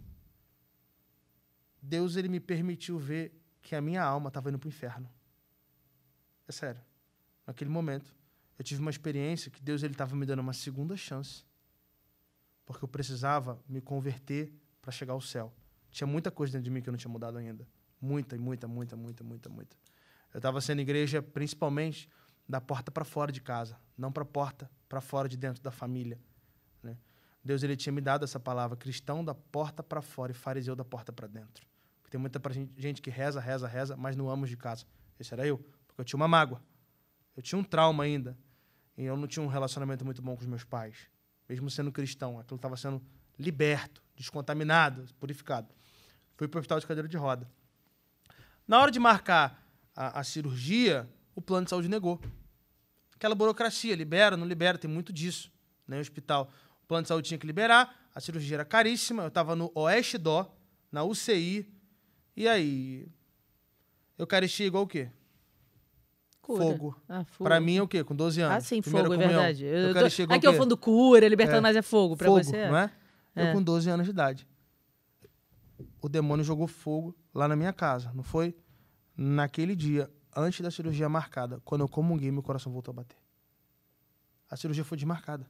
Deus ele me permitiu ver que a minha alma estava indo para o inferno. É sério. Naquele momento, eu tive uma experiência que Deus ele estava me dando uma segunda chance, porque eu precisava me converter para chegar ao céu. Tinha muita coisa dentro de mim que eu não tinha mudado ainda. Muita, muita, muita, muita, muita, muita. Eu estava sendo igreja principalmente da porta para fora de casa, não para porta para fora de dentro da família. Né? Deus ele tinha me dado essa palavra cristão da porta para fora e fariseu da porta para dentro. Porque tem muita gente que reza, reza, reza, mas não amo de casa. Esse era eu, porque eu tinha uma mágoa. Eu tinha um trauma ainda. E eu não tinha um relacionamento muito bom com os meus pais. Mesmo sendo cristão, aquilo estava sendo liberto, descontaminado, purificado. Fui para o hospital de cadeira de roda. Na hora de marcar a, a cirurgia, o plano de saúde negou. Aquela burocracia, libera, não libera, tem muito disso. Né? O hospital, o plano de saúde tinha que liberar, a cirurgia era caríssima, eu estava no Oeste Dó, na UCI, e aí? Eucaristia é igual o quê? Cura. Fogo. Ah, fogo. Pra mim é o quê? Com 12 ah, anos. Ah, sim, fogo, é comunhão. é verdade. Eu Eucaristia é igual Aqui é o fundo cura, libertando, é. mas é fogo. Pra fogo, você é. não é? é? Eu com 12 anos de idade. O demônio jogou fogo lá na minha casa, não foi? Naquele dia, antes da cirurgia marcada, quando eu comunguei, meu coração voltou a bater. A cirurgia foi desmarcada.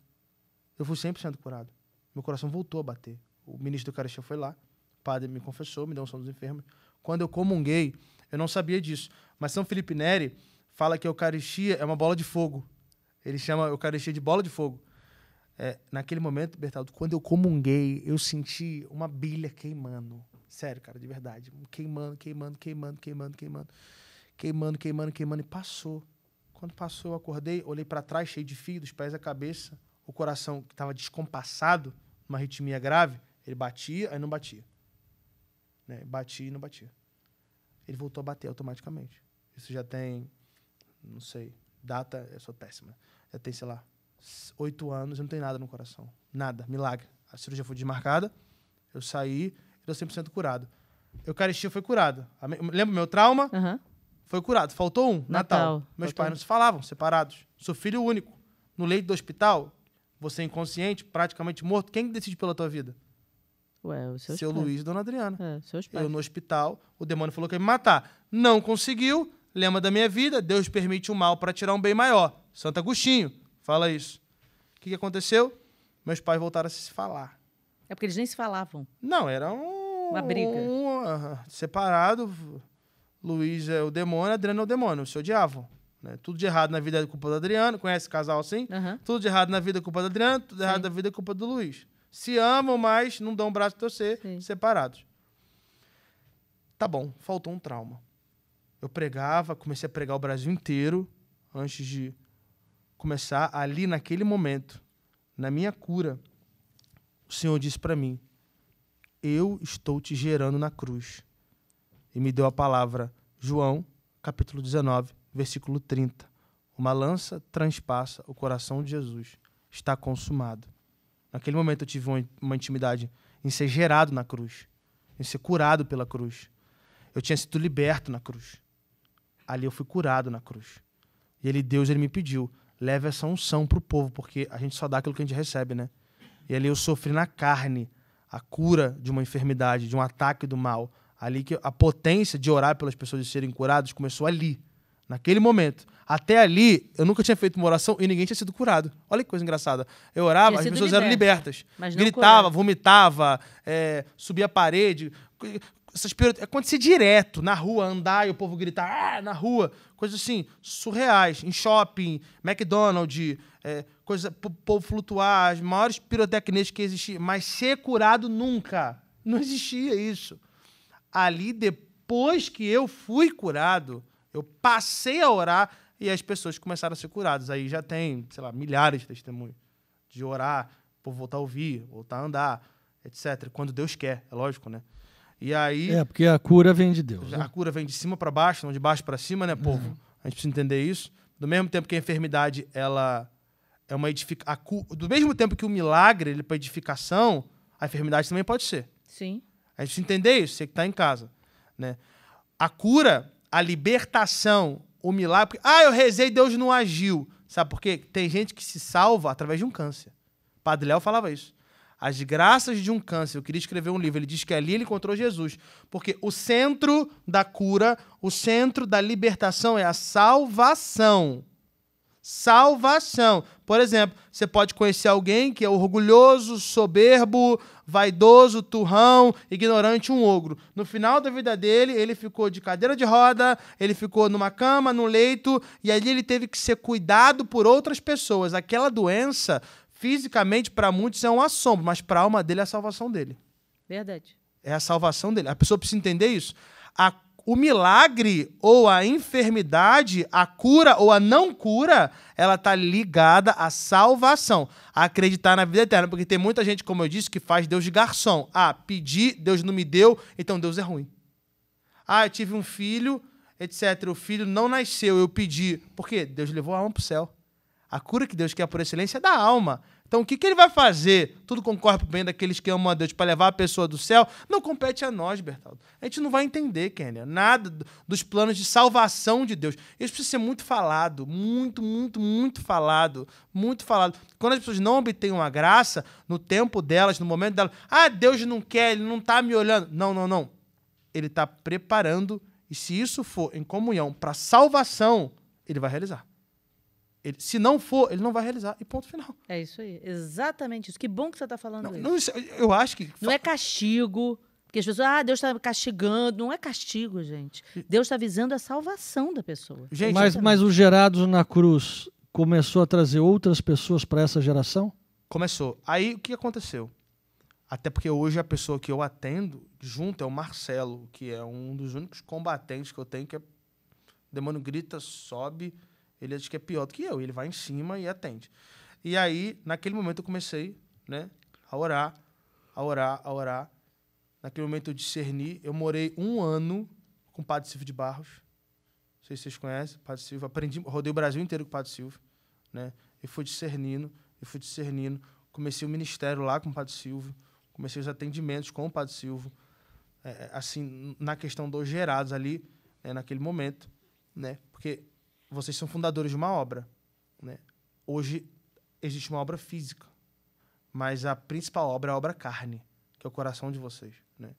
Eu fui 100% curado. Meu coração voltou a bater. O ministro do Eucaristia foi lá, padre me confessou, me deu um som dos enfermos. Quando eu comunguei, eu não sabia disso. Mas São Felipe Neri fala que a Eucaristia é uma bola de fogo. Ele chama a Eucaristia de bola de fogo. É, naquele momento, Bertaldo, quando eu comunguei, eu senti uma bilha queimando. Sério, cara, de verdade. Queimando, queimando, queimando, queimando, queimando. Queimando, queimando, queimando. E passou. Quando passou, eu acordei, olhei para trás, cheio de fio, dos pés à cabeça. O coração que estava descompassado, uma arritmia grave, ele batia, aí não batia. Né? Bati e não batia. Ele voltou a bater automaticamente. Isso já tem, não sei, data, eu sou péssima. Já tem, sei lá, oito anos, e não tem nada no coração. Nada, milagre. A cirurgia foi desmarcada, eu saí, eu 100% curado. Eucaristia foi curada. Lembra meu trauma? Uhum. Foi curado. Faltou um, Natal. Natal. Meus Faltou pais um. não se falavam, separados. Sou filho único. No leito do hospital, você é inconsciente, praticamente morto, quem decide pela tua vida? Ué, seu Luiz e Dona Adriana. É, seus pais. Eu no hospital, o demônio falou que ia me matar. Não conseguiu, lema da minha vida, Deus permite o mal para tirar um bem maior. Santo Agostinho fala isso. O que, que aconteceu? Meus pais voltaram a se falar. É porque eles nem se falavam. Não, era um, uma briga. Um, uh, separado. Luiz é o demônio, Adriano é o demônio, se odiavam. Né? Tudo de errado na vida é culpa do Adriano, conhece casal assim? Uhum. Tudo de errado na vida é culpa do Adriano, tudo de errado na vida é culpa do Luiz se amam, mas não dão um braço a torcer, Sim. separados. Tá bom, faltou um trauma. Eu pregava, comecei a pregar o Brasil inteiro antes de começar. Ali, naquele momento, na minha cura, o Senhor disse para mim: Eu estou te gerando na cruz. E me deu a palavra, João, capítulo 19, versículo 30. Uma lança transpassa o coração de Jesus. Está consumado. Naquele momento eu tive uma, uma intimidade em ser gerado na cruz, em ser curado pela cruz. Eu tinha sido liberto na cruz. Ali eu fui curado na cruz. E ele, Deus, ele me pediu: leve essa unção para o povo, porque a gente só dá aquilo que a gente recebe, né? E ali eu sofri na carne a cura de uma enfermidade, de um ataque do mal. Ali que a potência de orar pelas pessoas de serem curadas começou ali. Naquele momento. Até ali, eu nunca tinha feito uma oração e ninguém tinha sido curado. Olha que coisa engraçada. Eu orava, as pessoas liberta, eram libertas. Gritava, vomitava, é, subia a parede. Essas pirot... Acontecia direto, na rua, andar e o povo gritar, ah, na rua. Coisas assim, surreais. Em shopping, McDonald's, é, coisa, o povo flutuar, as maiores pirotecnias que existiam. Mas ser curado nunca. Não existia isso. Ali, depois que eu fui curado, eu passei a orar e as pessoas começaram a ser curadas. Aí já tem, sei lá, milhares de testemunhos de orar, por voltar a ouvir, voltar a andar, etc. Quando Deus quer, é lógico, né? E aí. É, porque a cura vem de Deus. A né? cura vem de cima para baixo, não de baixo para cima, né, povo? Uhum. A gente precisa entender isso. Do mesmo tempo que a enfermidade, ela é uma edificação. Do mesmo tempo que o milagre ele é para edificação, a enfermidade também pode ser. Sim. A gente precisa entender isso, você que está em casa. Né? A cura, a libertação, o milagre. Ah, eu rezei, Deus não agiu. Sabe por quê? Tem gente que se salva através de um câncer. Padre Léo falava isso. As graças de um câncer. Eu queria escrever um livro. Ele diz que ali ele encontrou Jesus. Porque o centro da cura, o centro da libertação é a salvação salvação. Por exemplo, você pode conhecer alguém que é orgulhoso, soberbo, vaidoso, turrão, ignorante, um ogro. No final da vida dele, ele ficou de cadeira de roda, ele ficou numa cama, num leito, e ali ele teve que ser cuidado por outras pessoas. Aquela doença, fisicamente, para muitos é um assombro, mas para a alma dele é a salvação dele. Verdade. É a salvação dele. A pessoa precisa entender isso. A o milagre ou a enfermidade, a cura ou a não cura, ela está ligada à salvação, a acreditar na vida eterna. Porque tem muita gente, como eu disse, que faz Deus de garçom. Ah, pedi, Deus não me deu, então Deus é ruim. Ah, eu tive um filho, etc. O filho não nasceu, eu pedi. Por quê? Deus levou a alma para o céu. A cura que Deus quer por excelência é da alma. Então, o que, que ele vai fazer? Tudo concorre para o bem daqueles que amam a Deus para levar a pessoa do céu? Não compete a nós, Bertaldo. A gente não vai entender, Kênia, nada dos planos de salvação de Deus. Isso precisa ser muito falado, muito, muito, muito falado, muito falado. Quando as pessoas não obtêm uma graça, no tempo delas, no momento delas, ah, Deus não quer, ele não está me olhando. Não, não, não. Ele está preparando, e se isso for em comunhão para salvação, ele vai realizar. Ele, se não for, ele não vai realizar. E ponto final. É isso aí. Exatamente isso. Que bom que você está falando não, isso. Não, eu acho que. Não é castigo. Porque as pessoas, ah, Deus está castigando. Não é castigo, gente. Deus está visando a salvação da pessoa. Gente, mas, mas o gerados na cruz começou a trazer outras pessoas para essa geração? Começou. Aí o que aconteceu? Até porque hoje a pessoa que eu atendo junto é o Marcelo, que é um dos únicos combatentes que eu tenho, que é. O demônio grita, sobe ele acha que é pior do que eu. Ele vai em cima e atende. E aí, naquele momento, eu comecei né, a orar, a orar, a orar. Naquele momento, eu discerni. Eu morei um ano com o Padre Silvio de Barros. Não sei se vocês conhecem, Padre Silvio. Aprendi, rodei o Brasil inteiro com o Padre Silvio. Né? Eu fui discernindo, eu fui discernindo. Comecei o ministério lá com o Padre Silvio. Comecei os atendimentos com o Padre Silvio. É, é assim, na questão dos gerados ali, é, naquele momento. Né? Porque vocês são fundadores de uma obra. Né? Hoje existe uma obra física, mas a principal obra é a obra carne, que é o coração de vocês. Né?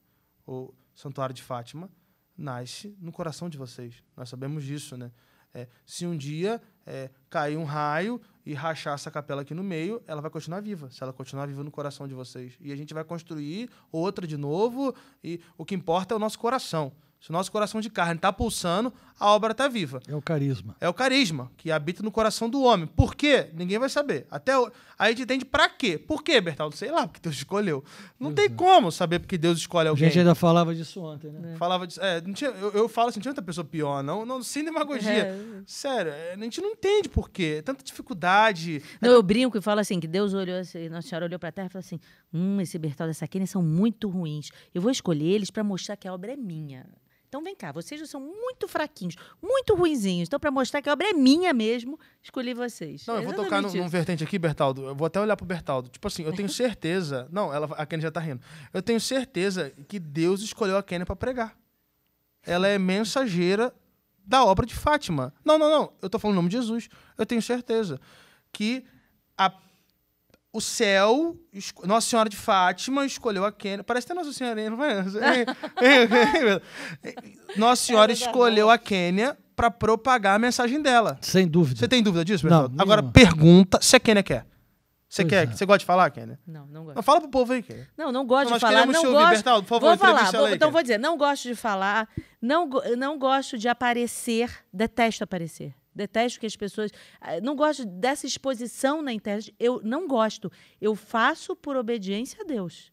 O Santuário de Fátima nasce no coração de vocês. Nós sabemos disso. Né? É, se um dia é, cair um raio e rachar essa capela aqui no meio, ela vai continuar viva, se ela continuar viva no coração de vocês. E a gente vai construir outra de novo, e o que importa é o nosso coração. Se o nosso coração de carne está pulsando, a obra está viva. É o carisma. É o carisma que habita no coração do homem. Por quê? Ninguém vai saber. Até o... a gente entende para quê? Por quê, Bertaldo? Sei lá, porque Deus escolheu. Não Deus tem é. como saber porque Deus escolhe alguém. A gente ainda falava disso ontem, né? É. Falava disso. É, tinha... eu, eu, falo assim, não tinha outra pessoa pior, não. Não, sem demagogia. É. Sério, é, a gente não entende por quê. Tanta dificuldade. Não, é... eu brinco e falo assim, que Deus olhou, assim, Nossa Senhora olhou para a terra e falou assim, hum, esse Bertaldo e essa Kenia são muito ruins. Eu vou escolher eles para mostrar que a obra é minha. Então vem cá, vocês são muito fraquinhos, muito ruinzinhos. Então, para mostrar que a obra é minha mesmo, escolhi vocês. Não, é eu vou tocar num, num vertente aqui, Bertaldo. Eu vou até olhar pro Bertaldo. Tipo assim, eu tenho certeza. não, ela, a Kenny já tá rindo. Eu tenho certeza que Deus escolheu a Kenny para pregar. Ela é mensageira da obra de Fátima. Não, não, não. Eu tô falando o no nome de Jesus. Eu tenho certeza que a o céu, Nossa Senhora de Fátima escolheu a Kennedy. Parece até Nossa Senhora, não vai? Nossa Senhora é escolheu a Quênia para propagar a mensagem dela. Sem dúvida. Você tem dúvida disso, pessoal? Não, Agora, pergunta se a Quênia quer. Você quer? É. Você gosta de falar, Kênia? Não, não gosto. Não, fala pro povo aí, Kênia. Não, não gosto de falar. Não gosto. Bertaldo, por favor, vou falar. Vou, aí, então Kênia. vou dizer, não gosto de falar, não, não gosto de aparecer, detesto aparecer. Detesto que as pessoas. Ah, não gosto dessa exposição na internet. Eu não gosto. Eu faço por obediência a Deus.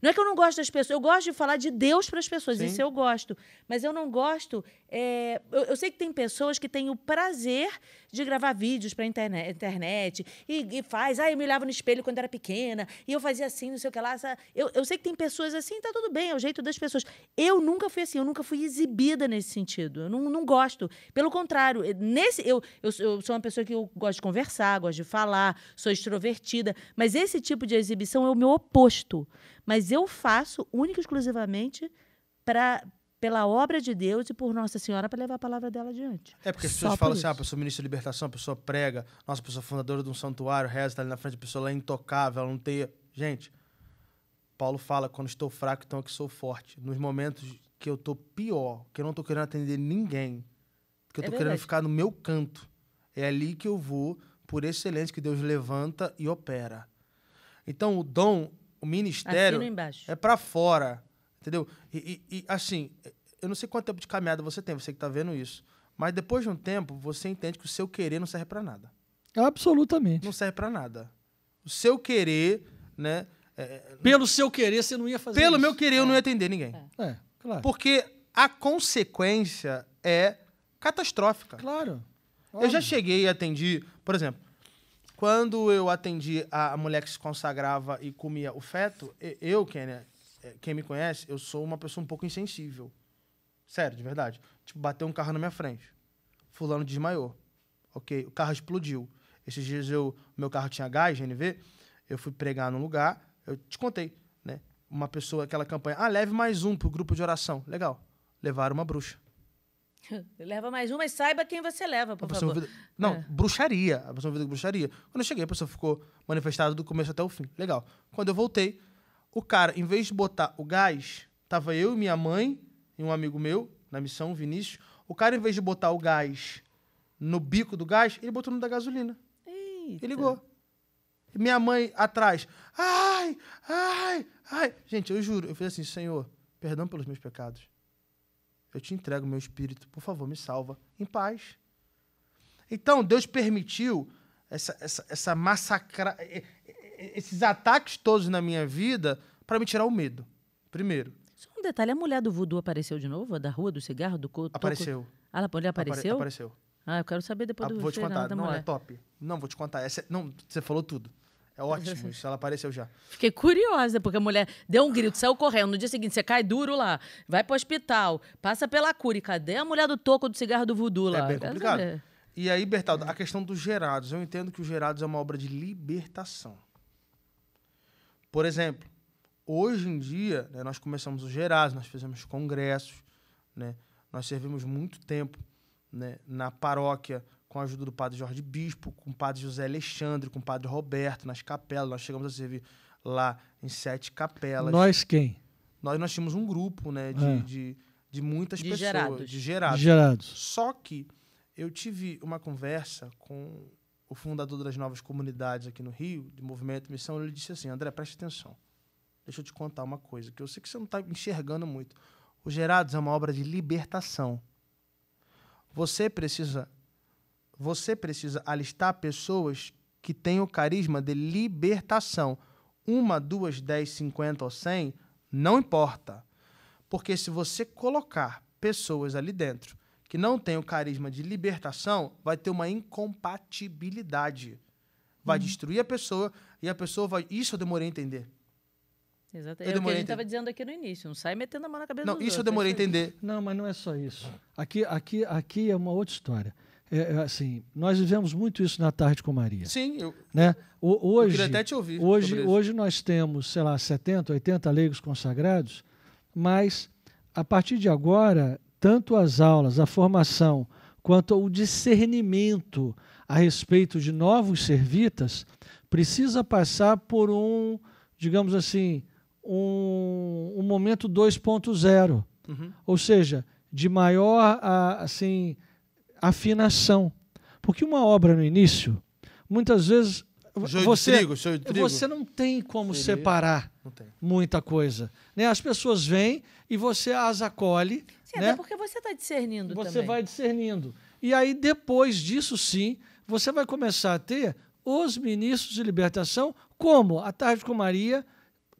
Não é que eu não gosto das pessoas, eu gosto de falar de Deus para as pessoas, Sim. isso eu gosto. Mas eu não gosto. É, eu, eu, sei que tem pessoas que têm o prazer de gravar vídeos para internet, internet e, e, faz, ah, eu me olhava no espelho quando era pequena, e eu fazia assim, não sei o que lá. Eu, eu sei que tem pessoas assim, tá tudo bem, é o jeito das pessoas. Eu nunca fui assim, eu nunca fui exibida nesse sentido. Eu não, não gosto. Pelo contrário, eh, nesse eu, eu, eu sou uma pessoa que eu gosto de conversar, gosto de falar, sou extrovertida, mas esse tipo de exibição é o meu oposto. Mas eu faço única e exclusivamente para pela obra de Deus e por Nossa Senhora para levar a palavra dela adiante. É porque as pessoas falam assim: ah, a pessoa ministra de libertação, a pessoa prega, nossa, a pessoa fundadora de um santuário, reza, está ali na frente, a pessoa lá é intocável, ela não tem. Gente, Paulo fala: quando estou fraco, então é que sou forte. Nos momentos que eu estou pior, que eu não estou querendo atender ninguém, que eu estou é querendo ficar no meu canto, é ali que eu vou, por excelência, que Deus levanta e opera. Então, o dom, o ministério, é para fora. Entendeu? E, e, e, assim, eu não sei quanto tempo de caminhada você tem, você que está vendo isso. Mas depois de um tempo, você entende que o seu querer não serve para nada. Absolutamente. Não serve para nada. O seu querer, né? É, é, Pelo seu querer, você não ia fazer Pelo isso. meu querer, é. eu não ia é. atender ninguém. É. é, claro. Porque a consequência é catastrófica. Claro. Óbvio. Eu já cheguei e atendi, por exemplo, quando eu atendi a mulher que se consagrava e comia o feto, eu, Kenia, é, quem me conhece, eu sou uma pessoa um pouco insensível. Sério, de verdade. Tipo, bateu um carro na minha frente. Fulano desmaiou. Ok? O carro explodiu. Esses dias eu, meu carro tinha gás, GNV. Eu fui pregar num lugar. Eu te contei, né? Uma pessoa, aquela campanha. Ah, leve mais um pro grupo de oração. Legal. Levaram uma bruxa. Leva mais uma e saiba quem você leva, por favor. Vida... Não, é. bruxaria. A pessoa vida bruxaria. Quando eu cheguei, a pessoa ficou manifestada do começo até o fim. Legal. Quando eu voltei, o cara, em vez de botar o gás, tava eu e minha mãe e um amigo meu, na missão, o Vinícius, o cara, em vez de botar o gás no bico do gás, ele botou no da gasolina. Eita. E ligou. Minha mãe atrás. Ai, ai, ai. Gente, eu juro, eu fiz assim, Senhor, perdão pelos meus pecados. Eu te entrego meu espírito, por favor, me salva em paz. Então, Deus permitiu essa, essa, essa massacra, esses ataques todos na minha vida para me tirar o medo, primeiro detalhe, a mulher do voodoo apareceu de novo? A da Rua do Cigarro, do Couto? Apareceu. Ah, a mulher apareceu? Apare apareceu. Ah, eu quero saber depois ah, do Vou te contar. Não, mulher. é top. Não, vou te contar. Essa, é, não, você falou tudo. É ótimo isso, ela apareceu já. Fiquei curiosa, porque a mulher deu um grito, saiu correndo. No dia seguinte, você cai duro lá, vai pro hospital, passa pela cura. E cadê a mulher do toco do cigarro do voodoo lá? É bem complicado. E aí, Bertaldo, a questão dos gerados. Eu entendo que os gerados é uma obra de libertação. Por exemplo, hoje em dia, né, nós começamos os gerados nós fizemos congressos, né, nós servimos muito tempo né, na paróquia com a ajuda do padre Jorge Bispo, com o padre José Alexandre, com o padre Roberto, nas capelas. Nós chegamos a servir lá em sete capelas. Nós quem? Nós, nós tínhamos um grupo né, de, é. de, de, muitas de pessoas. Gerados. De gerados. De gerados. Só que eu tive uma conversa com o fundador das novas comunidades aqui no Rio, de Movimento Missão, ele disse assim, André, preste atenção. Deixa eu te contar uma coisa, que eu sei que você não está enxergando muito. O Gerados é uma obra de libertação. Você precisa você precisa alistar pessoas que têm o carisma de libertação. Uma, duas, dez, cinquenta ou cem, não importa. Porque se você colocar pessoas ali dentro que não têm o carisma de libertação, vai ter uma incompatibilidade. Vai uhum. destruir a pessoa e a pessoa vai. Isso eu demorei a entender. Exatamente. É o que a gente estava dizendo aqui no início. Não sai metendo a mão na cabeça Não, isso outros. eu demorei a entender. Não, mas não é só isso. Aqui, aqui, aqui é uma outra história. É, é assim, nós vivemos muito isso na tarde com Maria. Sim, eu, né? O, hoje, eu queria até te ouvir. Hoje, hoje nós temos, sei lá, 70, 80 leigos consagrados, mas a partir de agora, tanto as aulas, a formação, quanto o discernimento a respeito de novos servitas, precisa passar por um, digamos assim, um, um momento 2.0, uhum. ou seja, de maior assim afinação, porque uma obra no início muitas vezes você, trigo, você não tem como Seria? separar tem. muita coisa. Né? As pessoas vêm e você as acolhe. Sim, né? até porque você está discernindo você também. Você vai discernindo. E aí, depois disso, sim, você vai começar a ter os ministros de libertação, como a Tarde com Maria,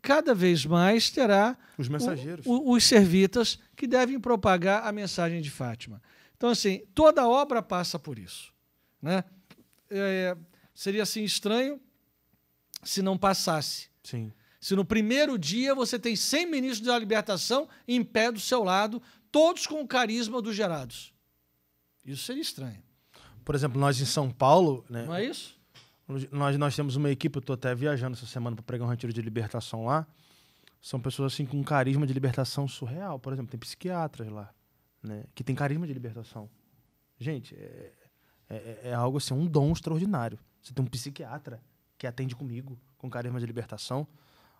cada vez mais terá os mensageiros, o, o, os servitas que devem propagar a mensagem de Fátima. Então, assim, toda obra passa por isso. Né? É, seria assim estranho se não passasse. Sim. Se no primeiro dia você tem 100 ministros da libertação em pé do seu lado, todos com o carisma dos gerados. Isso seria estranho. Por exemplo, nós em São Paulo. Né? Não é isso? Nós, nós temos uma equipe, eu estou até viajando essa semana para pregar um retiro de libertação lá. São pessoas assim com carisma de libertação surreal. Por exemplo, tem psiquiatras lá, né? Que tem carisma de libertação. Gente, é, é, é, é algo assim, um dom extraordinário. Você tem um psiquiatra que atende comigo, com carisma de libertação.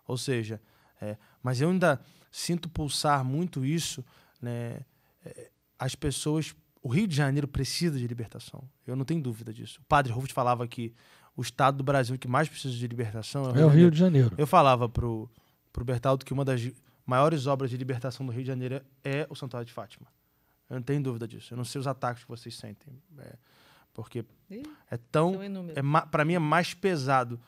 Ou seja, é, mas eu ainda sinto pulsar muito isso, né? É, as pessoas. O Rio de Janeiro precisa de libertação. Eu não tenho dúvida disso. O padre Rufus falava que o estado do Brasil que mais precisa de libertação é o Rio, é o Rio de, Janeiro. Eu falava pro, pro Bertaldo que uma das maiores obras de libertação do Rio de Janeiro é o Santuário de Fátima. Eu não tenho dúvida disso. Eu não sei os ataques que vocês sentem. É, porque Ih, é tão. É, para mim é mais pesado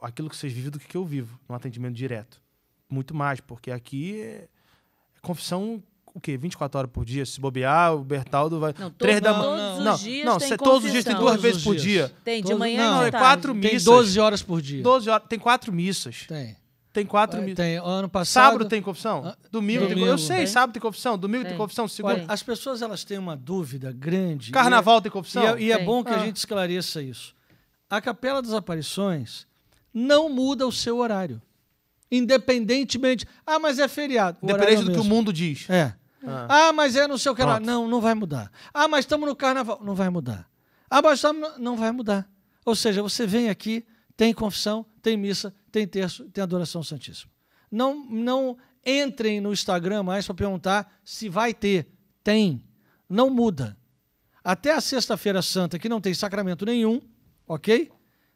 aquilo que vocês vivem do que eu vivo, no atendimento direto. Muito mais, porque aqui é, é confissão o quê? 24 horas por dia, se bobear, o Bertaldo vai. Não, três da manhã. Não, não, tem todos os dias tem duas vezes por dia. Tem, de manhã Não, é quatro missas. Tem 12 horas por dia. 12 horas, tem quatro missas. Tem. Tem quatro é, missas. Tem, ano passado. Sábado tem confissão? Ah, domingo, tem Eu sei, sábado tem confissão, domingo tem, confissão, segunda. as pessoas elas têm uma dúvida grande. É- Carnaval tem confissão? E é, é bom que a ah. gente esclareça isso. A Capela das Aparições não muda o seu horário. Independentemente. Ah, mas é feriado. Independente do que o mundo diz. É. Ah. ah, mas é não sei o que Pronto. lá. Não, não vai mudar. Ah, mas estamos no carnaval. Não vai mudar. Ah, mas estamos. Não vai mudar. Ou seja, você vem aqui, tem confissão, tem missa, tem terço, tem adoração santíssima. Não, não entrem no Instagram mais para perguntar se vai ter. Tem. Não muda. Até a Sexta-feira Santa, que não tem sacramento nenhum, ok?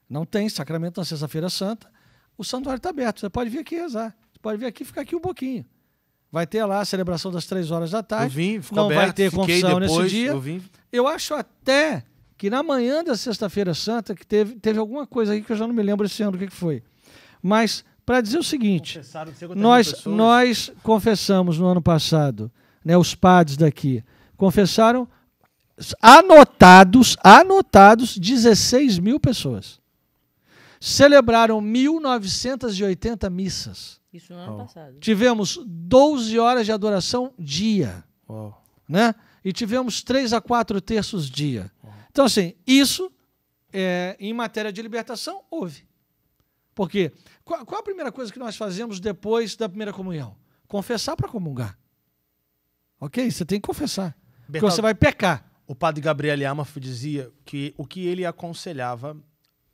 Não tem sacramento na Sexta-feira Santa. O santuário está aberto. Você pode vir aqui rezar. Você pode vir aqui e ficar aqui um pouquinho. Vai ter lá a celebração das três horas da tarde. Eu vim, ficou Não aberto, vai ter confusão nesse dia. Eu, vim. eu acho até que na manhã da Sexta-feira Santa, que teve, teve alguma coisa aí que eu já não me lembro esse ano o que, que foi. Mas, para dizer o seguinte, nós, nós confessamos no ano passado, né, os padres daqui confessaram anotados, anotados 16 mil pessoas. Celebraram 1.980 missas. Isso no ano oh. passado. Tivemos 12 horas de adoração dia. Oh. Né? E tivemos 3 a 4 terços dia. Oh. Então, assim, isso é, em matéria de libertação houve. Porque qual, qual a primeira coisa que nós fazemos depois da primeira comunhão? Confessar para comungar. Ok? Você tem que confessar. Bertal, porque você vai pecar. O padre Gabriel Yamaf dizia que o que ele aconselhava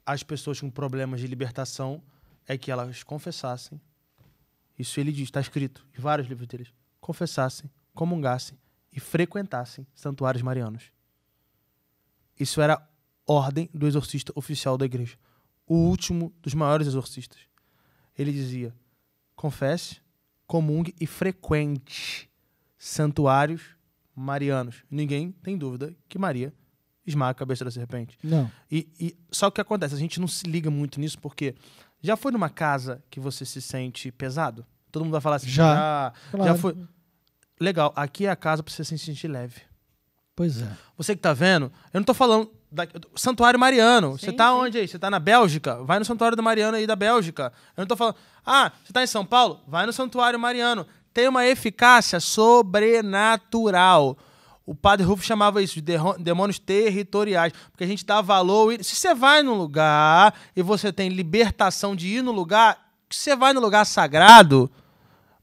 às pessoas com problemas de libertação é que elas confessassem isso ele diz, está escrito em vários livros deles. Confessassem, comungassem e frequentassem santuários marianos. Isso era ordem do exorcista oficial da igreja. O último dos maiores exorcistas. Ele dizia: confesse, comungue e frequente santuários marianos. Ninguém tem dúvida que Maria esmaga a cabeça da serpente. Não. E, e só que acontece, a gente não se liga muito nisso porque já foi numa casa que você se sente pesado? Todo mundo vai falar assim, já, já, claro. já foi. Legal, aqui é a casa para você se sentir leve. Pois é. Você que tá vendo, eu não tô falando. Da... Santuário Mariano. Sim, você tá sim. onde aí? Você tá na Bélgica? Vai no Santuário do Mariano aí da Bélgica. Eu não tô falando. Ah, você tá em São Paulo? Vai no Santuário Mariano. Tem uma eficácia sobrenatural. O padre ruf chamava isso de demônios territoriais, porque a gente dá valor. Se você vai num lugar e você tem libertação de ir no lugar, se você vai no lugar sagrado,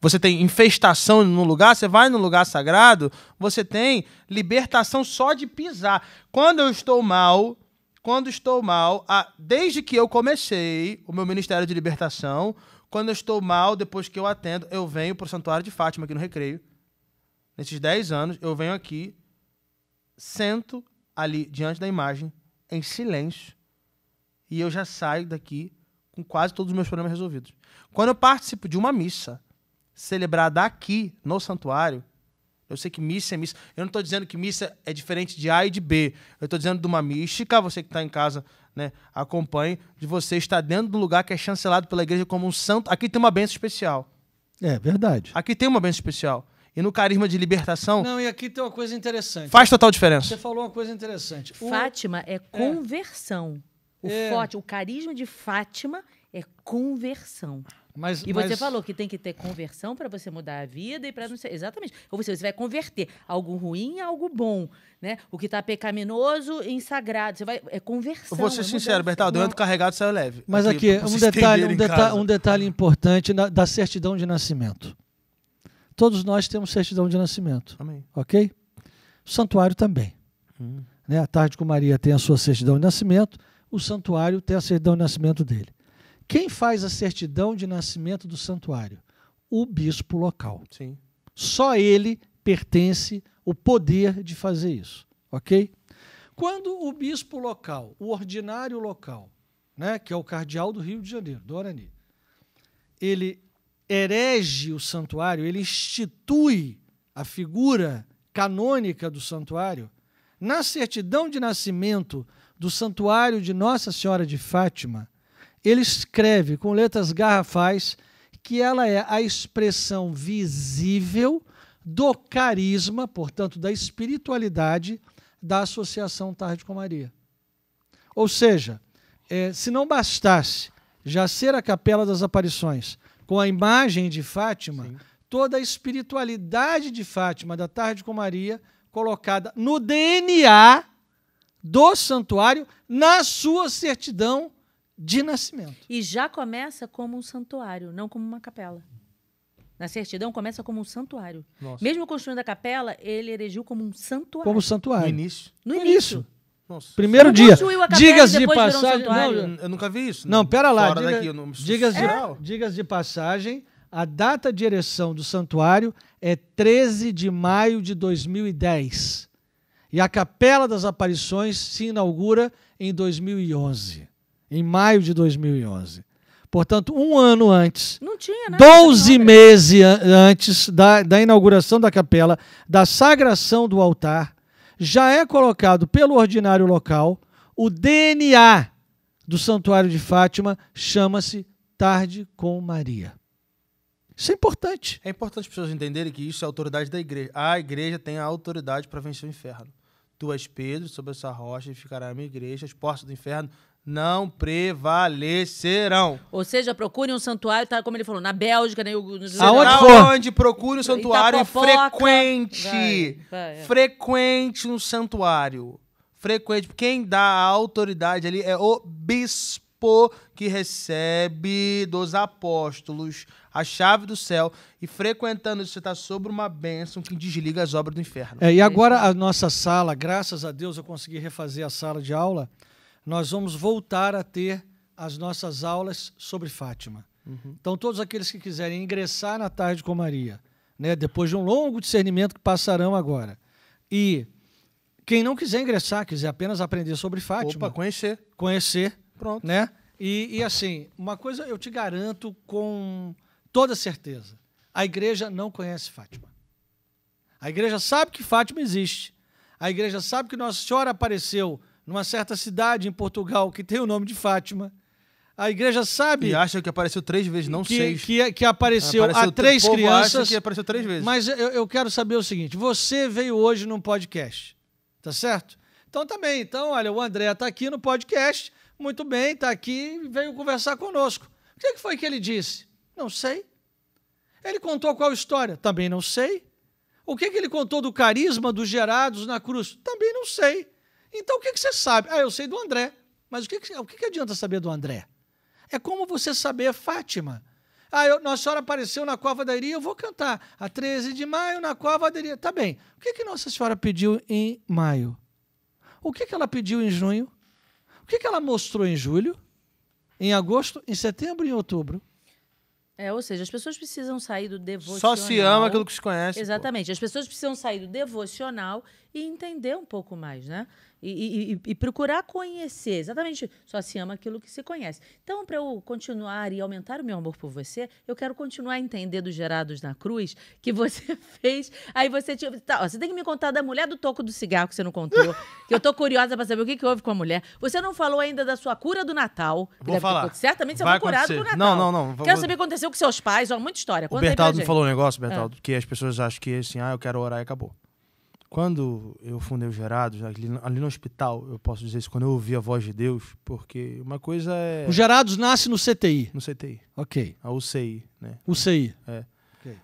você tem infestação no lugar, você vai no lugar sagrado, você tem libertação só de pisar. Quando eu estou mal, quando estou mal, a, desde que eu comecei o meu ministério de libertação, quando eu estou mal, depois que eu atendo, eu venho para o Santuário de Fátima, aqui no Recreio. Nesses 10 anos, eu venho aqui, sento ali diante da imagem, em silêncio, e eu já saio daqui com quase todos os meus problemas resolvidos. Quando eu participo de uma missa, celebrada aqui no santuário. Eu sei que missa é missa. Eu não estou dizendo que missa é diferente de A e de B. Eu estou dizendo de uma mística, você que está em casa, né, acompanhe, de você estar dentro do lugar que é chancelado pela igreja como um santo. Aqui tem uma bênção especial. É verdade. Aqui tem uma bênção especial. E no carisma de libertação. Não, e aqui tem uma coisa interessante. Faz total diferença. Você falou uma coisa interessante. O... Fátima é, é. conversão. É. O, é. o carisma de Fátima é conversão. Mas, e mas... você falou que tem que ter conversão para você mudar a vida e para não ser. Exatamente. Ou você, você vai converter algo ruim em algo bom. Né? O que está pecaminoso em sagrado. Você vai. É conversão. Vou ser é sincero, Bertaldo, eu ando carregado saiu leve. Mas aqui, aqui um, detalhe, um, deta um detalhe importante na, da certidão de nascimento. Todos nós temos certidão de nascimento. Amém. Ok? O santuário também. Hum. Né? A tarde com Maria tem a sua certidão de nascimento, o santuário tem a certidão de nascimento dele. Quem faz a certidão de nascimento do santuário? O bispo local. Sim. Só ele pertence o poder de fazer isso, ok? Quando o bispo local, o ordinário local, né, que é o cardeal do Rio de Janeiro, Dorani, ele herege o santuário, ele institui a figura canônica do santuário, na certidão de nascimento do santuário de Nossa Senhora de Fátima, ele escreve com letras garrafais que ela é a expressão visível do carisma, portanto, da espiritualidade da associação Tarde com Maria. Ou seja, é, se não bastasse já ser a Capela das Aparições com a imagem de Fátima, Sim. toda a espiritualidade de Fátima, da Tarde com Maria, colocada no DNA do santuário, na sua certidão de nascimento. E já começa como um santuário, não como uma capela. Na certidão começa como um santuário. Nossa. Mesmo construindo a capela, ele erigiu como um santuário. Como santuário. No início. No, início. Primeiro dia. Digas de passagem. Um não, eu nunca vi isso. Não, pera lá. diga, daqui, não... digas, é. de, digas de passagem. A data de ereção do santuário é 13 de maio de 2010. E a Capela das Aparições se inaugura em 2011 em maio de 2011. Portanto, um ano antes, não tinha nada 12 né? meses antes da, da inauguração da capela, da sagração do altar, já é colocado pelo ordinário local o DNA do Santuário de Fátima, chama-se Tarde com Maria. Isso é importante. É importante as pessoas entenderem que isso é a autoridade da igreja. A igreja tem a autoridade para vencer o inferno. Tu és Pedro, sobre essa rocha e ficará a minha igreja. As portas do inferno não prevalecerão. Ou seja, procure um santuário, tá, como ele falou, na Bélgica, né? Nos Aonde tá for. Aonde procure um santuário Itapopoca. frequente. Vai, vai, é. Frequente um santuário. Frequente. Quem dá a autoridade ali é o bispo que recebe dos apóstolos a chave do céu e frequentando isso, você está sobre uma bênção que desliga as obras do inferno. É, e agora a nossa sala, graças a Deus eu consegui refazer a sala de aula nós vamos voltar a ter as nossas aulas sobre Fátima. Uhum. Então, todos aqueles que quiserem ingressar na Tarde com Maria, né, depois de um longo discernimento que passarão agora, e quem não quiser ingressar, quiser apenas aprender sobre Fátima. Opa, conhecer. Conhecer. Pronto. Né? E, e assim, uma coisa eu te garanto com toda certeza: a igreja não conhece Fátima. A igreja sabe que Fátima existe. A igreja sabe que Nossa Senhora apareceu numa certa cidade em Portugal que tem o nome de Fátima. A igreja sabe. E acha que apareceu três vezes, não que, seis. Que, que apareceu, apareceu a três crianças. que apareceu três vezes. Mas eu, eu quero saber o seguinte: você veio hoje num podcast, tá certo? Então também, tá então, olha, o André está aqui no podcast, muito bem, está aqui, veio conversar conosco. O é que foi que ele disse? Não sei. Ele contou qual história? Também não sei. O que, é que ele contou do carisma dos gerados na cruz? Também não sei. Então o que, é que você sabe? Ah, eu sei do André. Mas o que, é que, o que, é que adianta saber do André? É como você saber Fátima. Ah, eu, Nossa Senhora apareceu na Cova da Iria, eu vou cantar. A 13 de maio, na Cova da Iria. Tá bem. O que, que Nossa Senhora pediu em maio? O que, que ela pediu em junho? O que, que ela mostrou em julho? Em agosto, em setembro e em outubro? É, ou seja, as pessoas precisam sair do devocional. Só se ama aquilo que se conhece. Exatamente. Pô. As pessoas precisam sair do devocional e entender um pouco mais, né? E, e, e, procurar conhecer exatamente só se ama aquilo que se conhece. Então, para eu continuar e aumentar o meu amor por você, eu quero continuar a entender dos gerados na cruz que você fez. Aí você tinha. Tá, ó, você tem que me contar da mulher do toco do cigarro que você não contou. que eu tô curiosa para saber o que, que houve com a mulher. Você não falou ainda da sua cura do Natal. Vou falar. Ter, certamente você vai foi curado pro Natal. Não, não, não. Vamos... Quero saber o que aconteceu com seus pais, ó, muita história. Conta o Bertaldo me falou um negócio, Bertaldo, é. que as pessoas acham que assim, ah, eu quero orar e acabou. Quando eu fundei o Gerados, ali, ali, no hospital, eu posso dizer isso, quando eu ouvi a voz de Deus, porque uma coisa é. O Gerados nasce no CTI? No CTI. Ok. A UCI, né? UCI. É. Okay.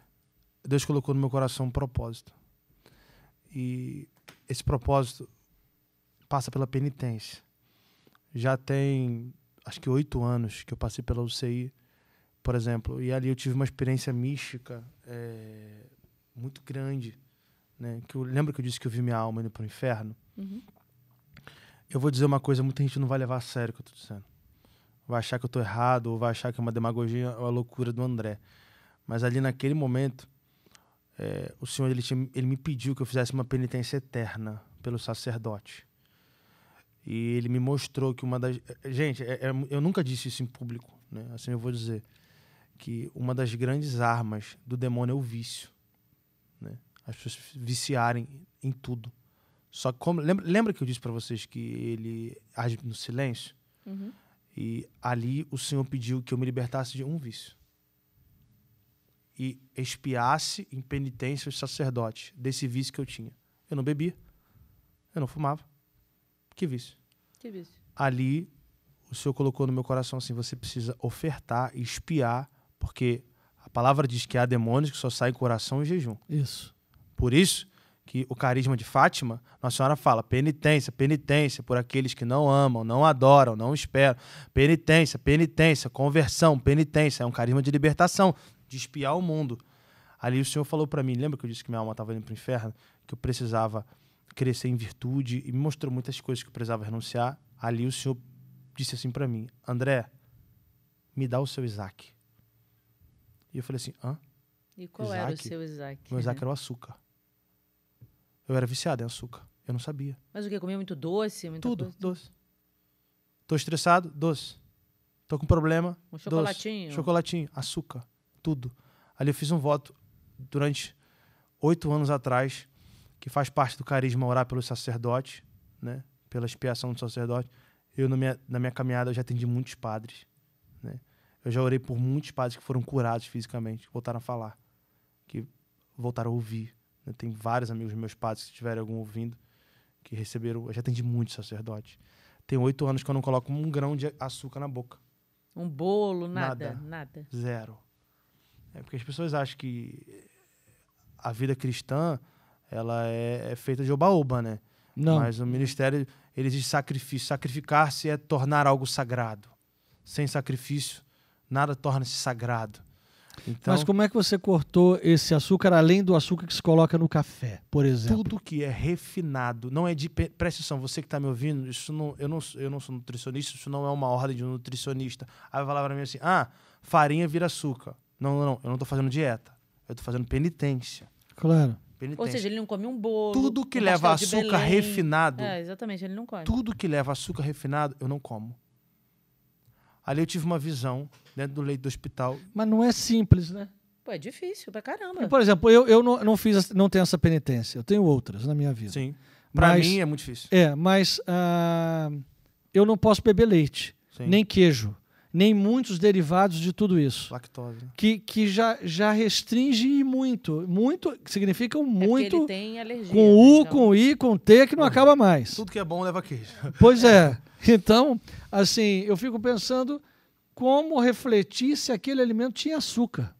Deus colocou no meu coração um propósito. E esse propósito passa pela penitência. Já tem, acho que oito anos que eu passei pela UCI, por exemplo, e ali eu tive uma experiência mística é, muito grande né? Que eu, lembra que eu disse que eu vi minha alma indo para o inferno? Uhum. Eu vou dizer uma coisa, muita gente não vai levar a sério o que eu estou dizendo. Vai achar que eu estou errado, ou vai achar que é uma demagogia ou é a loucura do André. Mas ali naquele momento, é, o Senhor ele, tinha, ele me pediu que eu fizesse uma penitência eterna pelo sacerdote. E ele me mostrou que uma das. Gente, é, é, eu nunca disse isso em público, né? assim eu vou dizer. Que uma das grandes armas do demônio é o vício as pessoas viciarem em tudo. Só que como lembra, lembra que eu disse para vocês que ele age no silêncio? Uhum. E ali o Senhor pediu que eu me libertasse de um vício. E expiasse em penitência os sacerdotes desse vício que eu tinha. Eu não bebia. Eu não fumava. Que vício. Que vício. Ali o Senhor colocou no meu coração assim: você precisa ofertar e expiar, porque a palavra diz que há demônios que só saem coração e jejum. Isso. Por isso que o carisma de Fátima, Nossa Senhora fala penitência, penitência por aqueles que não amam, não adoram, não esperam. Penitência, penitência, conversão, penitência. É um carisma de libertação, de espiar o mundo. Ali o Senhor falou para mim, lembra que eu disse que minha alma estava indo para o inferno? Que eu precisava crescer em virtude e me mostrou muitas coisas que eu precisava renunciar. Ali o Senhor disse assim para mim, André, me dá o seu Isaac. E eu falei assim, hã? E qual Isaac? era o seu Isaac? Meu Isaac era o açúcar. Eu era viciado em açúcar. Eu não sabia. Mas o que? Comia muito doce? Tudo, coisa? doce. Tô estressado, doce. Tô com problema, Um chocolatinho. Doce. Chocolatinho, açúcar, tudo. Ali eu fiz um voto durante oito anos atrás, que faz parte do carisma orar pelo sacerdote, né? Pela expiação do sacerdote. Eu, na minha, na minha caminhada, já atendi muitos padres, né? Eu já orei por muitos padres que foram curados fisicamente, voltaram a falar, que voltaram a ouvir, tem vários amigos meus padres, se tiverem algum ouvindo, que receberam. Eu já atendi muito sacerdote. Tem oito anos que eu não coloco um grão de açúcar na boca. Um bolo, nada, nada. nada. Zero. É porque as pessoas acham que a vida cristã ela é, é feita de oba-oba, né? Não. Mas o ministério, ele exige sacrifício. Sacrificar-se é tornar algo sagrado. Sem sacrifício, nada torna-se sagrado. Então, Mas como é que você cortou esse açúcar além do açúcar que se coloca no café, por exemplo? Tudo que é refinado, não é de. Presta atenção, você que está me ouvindo, isso não, eu, não, eu não sou nutricionista, isso não é uma ordem de um nutricionista. Aí vai falar para mim assim: ah, farinha vira açúcar. Não, não, não, eu não estou fazendo dieta. Eu estou fazendo penitência. Claro. Penitência. Ou seja, ele não come um bolo. Tudo que um leva açúcar Belém. refinado. É, exatamente, ele não come. Tudo que leva açúcar refinado, eu não como. Ali eu tive uma visão dentro do leito do hospital. Mas não é simples, né? Pô, é difícil pra caramba. Por exemplo, eu, eu não, não, fiz, não tenho essa penitência. Eu tenho outras na minha vida. Sim. Pra mas, mim é muito difícil. É, mas uh, eu não posso beber leite, Sim. nem queijo, nem muitos derivados de tudo isso. Lactose. Que, que já, já restringe muito. Muito significa um é muito. É ele tem alergia. Com né, U, então. com I, com T, que não, acaba mais. Tudo que é bom leva queijo. Pois é. Então, assim, eu fico pensando como refletir se aquele alimento tinha açúcar.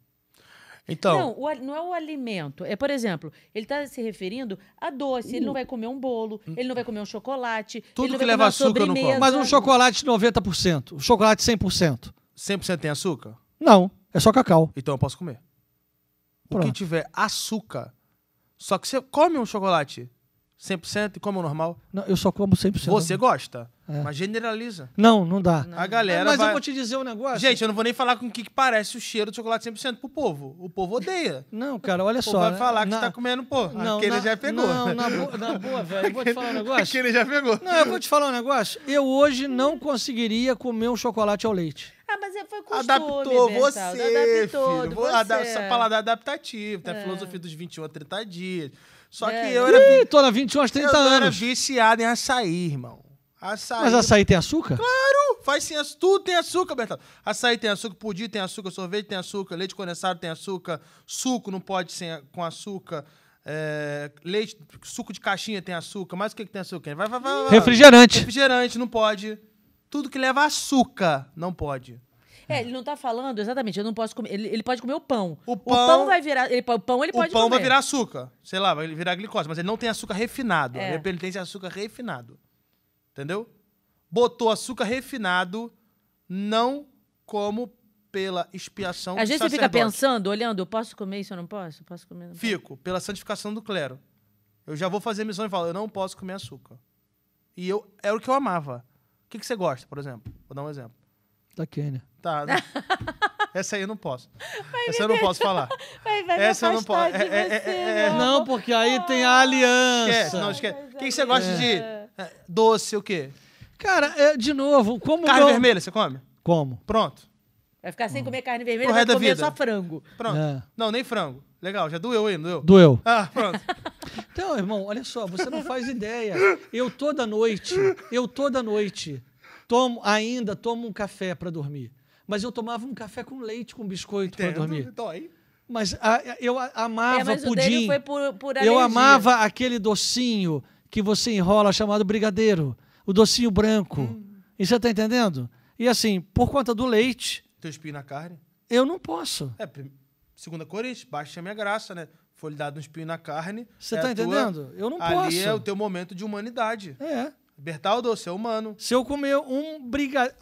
Então. Não, o, não é o alimento. É, por exemplo, ele está se referindo a doce. ele não vai comer um bolo, ele não vai comer um chocolate. Tudo que leva açúcar não come. Mas um chocolate 90%, um chocolate 100%. 100% tem açúcar? Não, é só cacau. Então eu posso comer. Pronto. O que tiver açúcar. Só que você come um chocolate 100% e como é normal? Não, eu só como 100%. Você gosta? É. Mas generaliza. Não, não dá. Não. A galera. Mas vai... eu vou te dizer um negócio. Gente, eu não vou nem falar com o que, que parece o cheiro de chocolate 100% pro povo. O povo odeia. Não, cara, olha só. O povo vai falar que você tá comendo, pô. Não, aquele na... já pegou. Não, na, bo... na boa, velho. Eu vou te falar um negócio. aquele já pegou. Não, eu vou te falar um negócio. Eu hoje não conseguiria comer um chocolate ao leite. Ah, mas é, foi costume, Adaptou você, Adaptou, filho. Você. Adap... Paladar é adaptativo. Tem é. a filosofia dos 21 a 30 dias. Só é. que eu né? era. Ih, tô na 21 aos 30 eu anos. Eu era viciado em açaí, irmão. Açaí. Mas açaí tem açúcar? Claro! Faz sem açúcar. Tudo tem açúcar, Bertão. Açaí tem açúcar, pudim tem açúcar, sorvete tem açúcar, leite condensado tem açúcar, suco não pode sem, com açúcar. É, leite, suco de caixinha tem açúcar, mas o que, que tem açúcar? Vai, vai, vai, vai. Refrigerante. Refrigerante, não pode. Tudo que leva açúcar, não pode. É, ele não tá falando exatamente, eu não posso comer. Ele, ele pode comer o pão. O pão, o pão vai virar. Ele, o pão ele pode O pão comer. vai virar açúcar. Sei lá, vai virar glicose, mas ele não tem açúcar refinado. É. Ele tem é açúcar refinado. Entendeu? Botou açúcar refinado, não como pela expiação. A gente sacerdote. fica pensando, olhando, eu posso comer isso, eu não posso? Posso comer? Não posso. Fico, pela santificação do clero. Eu já vou fazer missão e falo, eu não posso comer açúcar. E eu era é o que eu amava. O que, que você gosta, por exemplo? Vou dar um exemplo. Da Quênia. Tá. Essa aí eu não posso. Vai Essa eu não posso falar. Vai, vai Essa eu não posso. É, é, é, é, é. não, porque aí tem a aliança. Esquece, não, esquece. Quem é. você gosta de doce, o quê? Cara, de novo, como. Carne vermelha, você come? Como? Pronto. Vai ficar sem hum. comer carne vermelha, vai comer vida. só frango. Pronto. É. Não, nem frango. Legal, já doeu aí, doeu? Doeu. Ah, pronto. então, irmão, olha só, você não faz ideia. Eu toda noite, eu toda noite, tomo, ainda tomo um café para dormir. Mas eu tomava um café com leite com biscoito para dormir. Dói. Mas a, eu amava é, mas pudim. Por, por eu amava aquele docinho que você enrola chamado brigadeiro, o docinho branco. Hum. E você tá entendendo? E assim, por conta do leite. Teu espinho na carne? Eu não posso. É, segunda Coríntios, baixa a minha graça, né? Foi lhe dado um espinho na carne. Você é tá entendendo? Tua, eu não posso. Ali é o teu momento de humanidade. É. Bertaldo, você é humano. Se eu comer um, briga...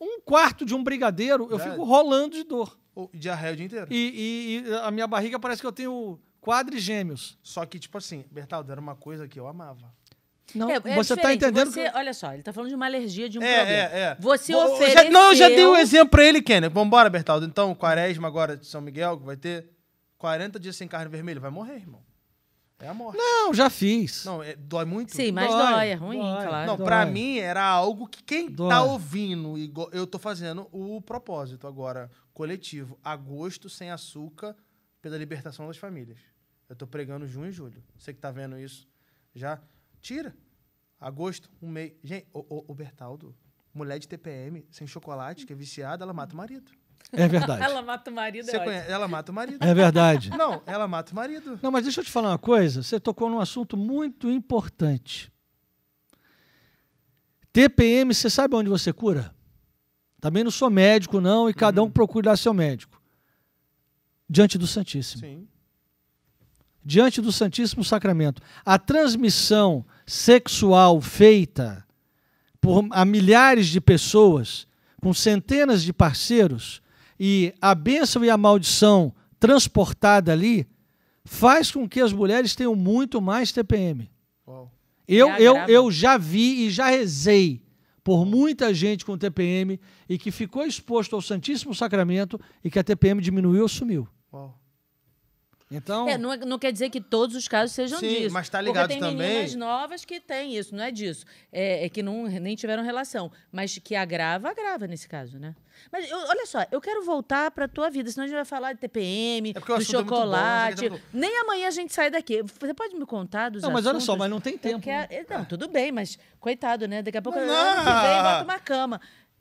um quarto de um brigadeiro, eu fico é. rolando de dor. Ou diarreia é o dia inteiro. E, e, e, a minha barriga parece que eu tenho quadrigêmeos. Só que, tipo assim, Bertaldo, era uma coisa que eu amava. Não, é, é você está entendendo? Você, que... Olha só, ele está falando de uma alergia de um é, problema. É, é. Você o, ofereceu... Já, não, eu já dei um exemplo para ele, Kenneth. Vambora, Bertaldo. Então, quaresma agora de São Miguel, que vai ter 40 dias sem carne vermelha. Vai morrer, irmão. É a morte. Não, já fiz. Não, é, dói muito. Sim, mas dói, dói é ruim, dói. claro. Não, dói. pra mim era algo que quem tá dói. tá ouvindo, eu tô fazendo o propósito agora, coletivo. Agosto sem açúcar pela libertação das famílias. Eu tô pregando junho e julho. Você que tá vendo isso, já tira. Agosto, um mês. Gente, o, o, o Bertaldo, mulher de TPM, sem chocolate, que é viciada, ela mata o marido. É verdade. ela mata o marido. É você é conhece, ela mata o marido. É verdade. Não, ela mata o marido. Não, mas deixa eu te falar uma coisa. Você tocou num assunto muito importante. TPM, você sabe onde você cura? Também não sou médico, não, e cada um uhum. procura lá seu médico. Diante do Santíssimo. Sim. Diante do Santíssimo Sacramento. A transmissão sexual feita por, a milhares de pessoas, com centenas de parceiros, e a bênção e a maldição transportada ali faz com que as mulheres tenham muito mais TPM. Uau. Eu, eu, eu já vi e já rezei por muita gente com TPM e que ficou exposto ao Santíssimo Sacramento e que a TPM diminuiu ou sumiu. Uau. Então. É, não, é, não, quer dizer que todos os casos sejam sim, disso. Mas tá ligado porque tem também. meninas novas que têm isso, não é disso. É, é, que não, nem tiveram relação. Mas que agrava, agrava nesse caso, né? Mas eu, olha só, eu quero voltar pra tua vida, senão a gente vai falar de TPM, é do é né? chocolate. É bom, nem amanhã a gente sai daqui. Você pode me contar dos Não, assuntos? mas olha só, mas não tem tempo. Quero... Né? Não, tudo bem, mas coitado, né? Daqui a pouco não. eu vem, boto uma cama.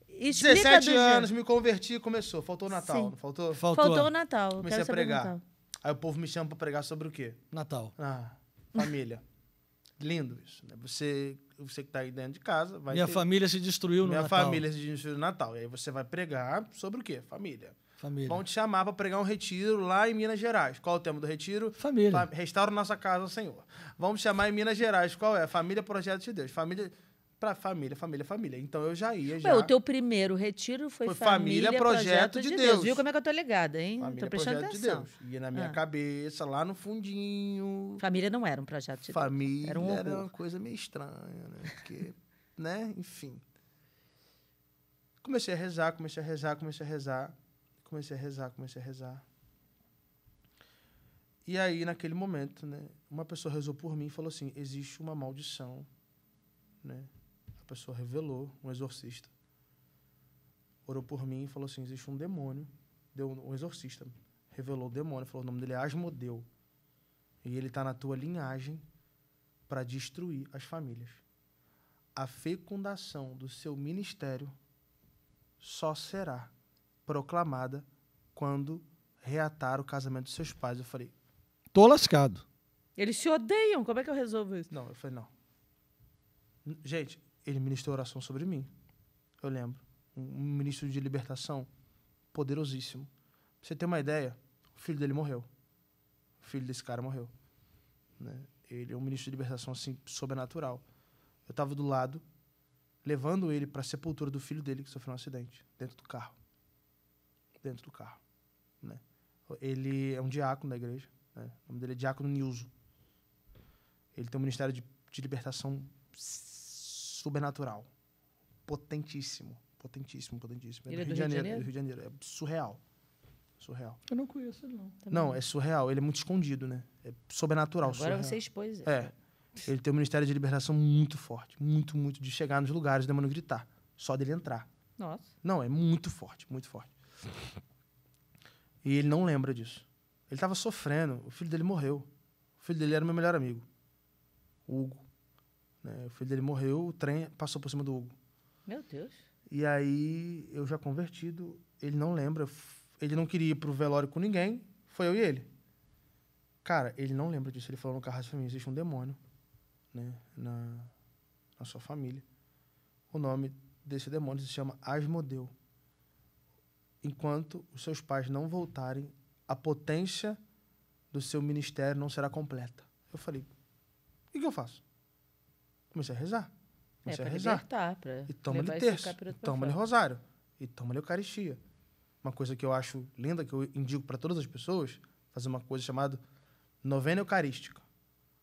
Explica 17 anos, me converti, começou. Faltou o Natal, não faltou? Faltou, faltou o Natal. Comecei a pregar. Aí o povo me chama pra pregar sobre o quê? Natal. Ah, família. Lindo isso. Né? Você, você que tá aí dentro de casa vai. Minha ter... família se destruiu no Natal. Minha família se destruiu no Natal. E aí você vai pregar sobre o quê? Família. Família. Vão te chamar para pregar um retiro lá em Minas Gerais. Qual é o tema do retiro? Família. Fa... Restaura nossa casa, Senhor. Vamos chamar em Minas Gerais. Qual é? Família Projeto de Deus. Família para família, família, família. Então eu já ia já. Ué, o teu primeiro retiro foi, foi família, família projeto, projeto, de, Deus. Deus. Viu como é que eu tô ligada, hein? Família, tô prestando projeto atenção. de Deus. Ia na minha ah. cabeça, lá no fundinho. Família não era um projeto de família Deus. Era, um era uma coisa meio estranha, né? Porque, né? Enfim. Comecei a rezar, comecei a rezar, comecei a rezar. Comecei a rezar, comecei a rezar. E aí, naquele momento, né, uma pessoa rezou por mim e falou assim: existe uma maldição, né? A pessoa revelou, um exorcista. Orou por mim e falou assim: existe um demônio. Deu um exorcista. Revelou o demônio, falou: o nome dele é Asmodeu. E ele está na tua linhagem para destruir as famílias. A fecundação do seu ministério só será proclamada quando reatar o casamento dos seus pais. Eu falei: tô lascado. Eles se odeiam, como é que eu resolvo isso? Não, eu falei: não. Gente, ele ministrou oração sobre mim. Eu lembro. Um, ministro de libertação poderosíssimo. Pra você ter uma ideia, o filho dele morreu. O filho desse cara morreu. Né? Ele é um ministro de libertação assim, sobrenatural. Eu estava do lado, levando ele para a sepultura do filho dele que sofreu um acidente, dentro do carro. Dentro do carro. Né? Ele é um diácono da igreja. Né? O nome dele é Diácono Nilson. Ele tem um ministério de, de libertação Sobrenatural. Potentíssimo. Potentíssimo, potentíssimo. É ele é do, Rio, de Janeiro, Janeiro? É Rio de Janeiro. É surreal. Surreal. Eu não conheço ele, não. Também. Não, é surreal. Ele é muito escondido, né? É sobrenatural. Agora surreal. você expôs ele. É. Ele tem um ministério de libertação muito forte. Muito, muito. De chegar nos lugares, demônio gritar. Só dele entrar. Nossa. Não, é muito forte, muito forte. E ele não lembra disso. Ele estava sofrendo. O filho dele morreu. O filho dele era meu melhor amigo. Hugo. Né? O filho dele morreu, o trem passou por cima do Hugo. Meu Deus. E aí, eu já convertido, ele não lembra. Ele não queria ir pro velório com ninguém, foi eu e ele. Cara, ele não lembra disso. Ele falou no carrasco pra mim: existe um demônio né? na, na sua família. O nome desse demônio se chama Asmodeu. Enquanto os seus pais não voltarem, a potência do seu ministério não será completa. Eu falei: o que eu faço? comecei a rezar. Comecei é, a rezar. Libertar, pra e toma ali terço, e toma ali rosário, e toma ali eucaristia. Uma coisa que eu acho linda, que eu indico para todas as pessoas, fazer uma coisa chamada novena eucarística.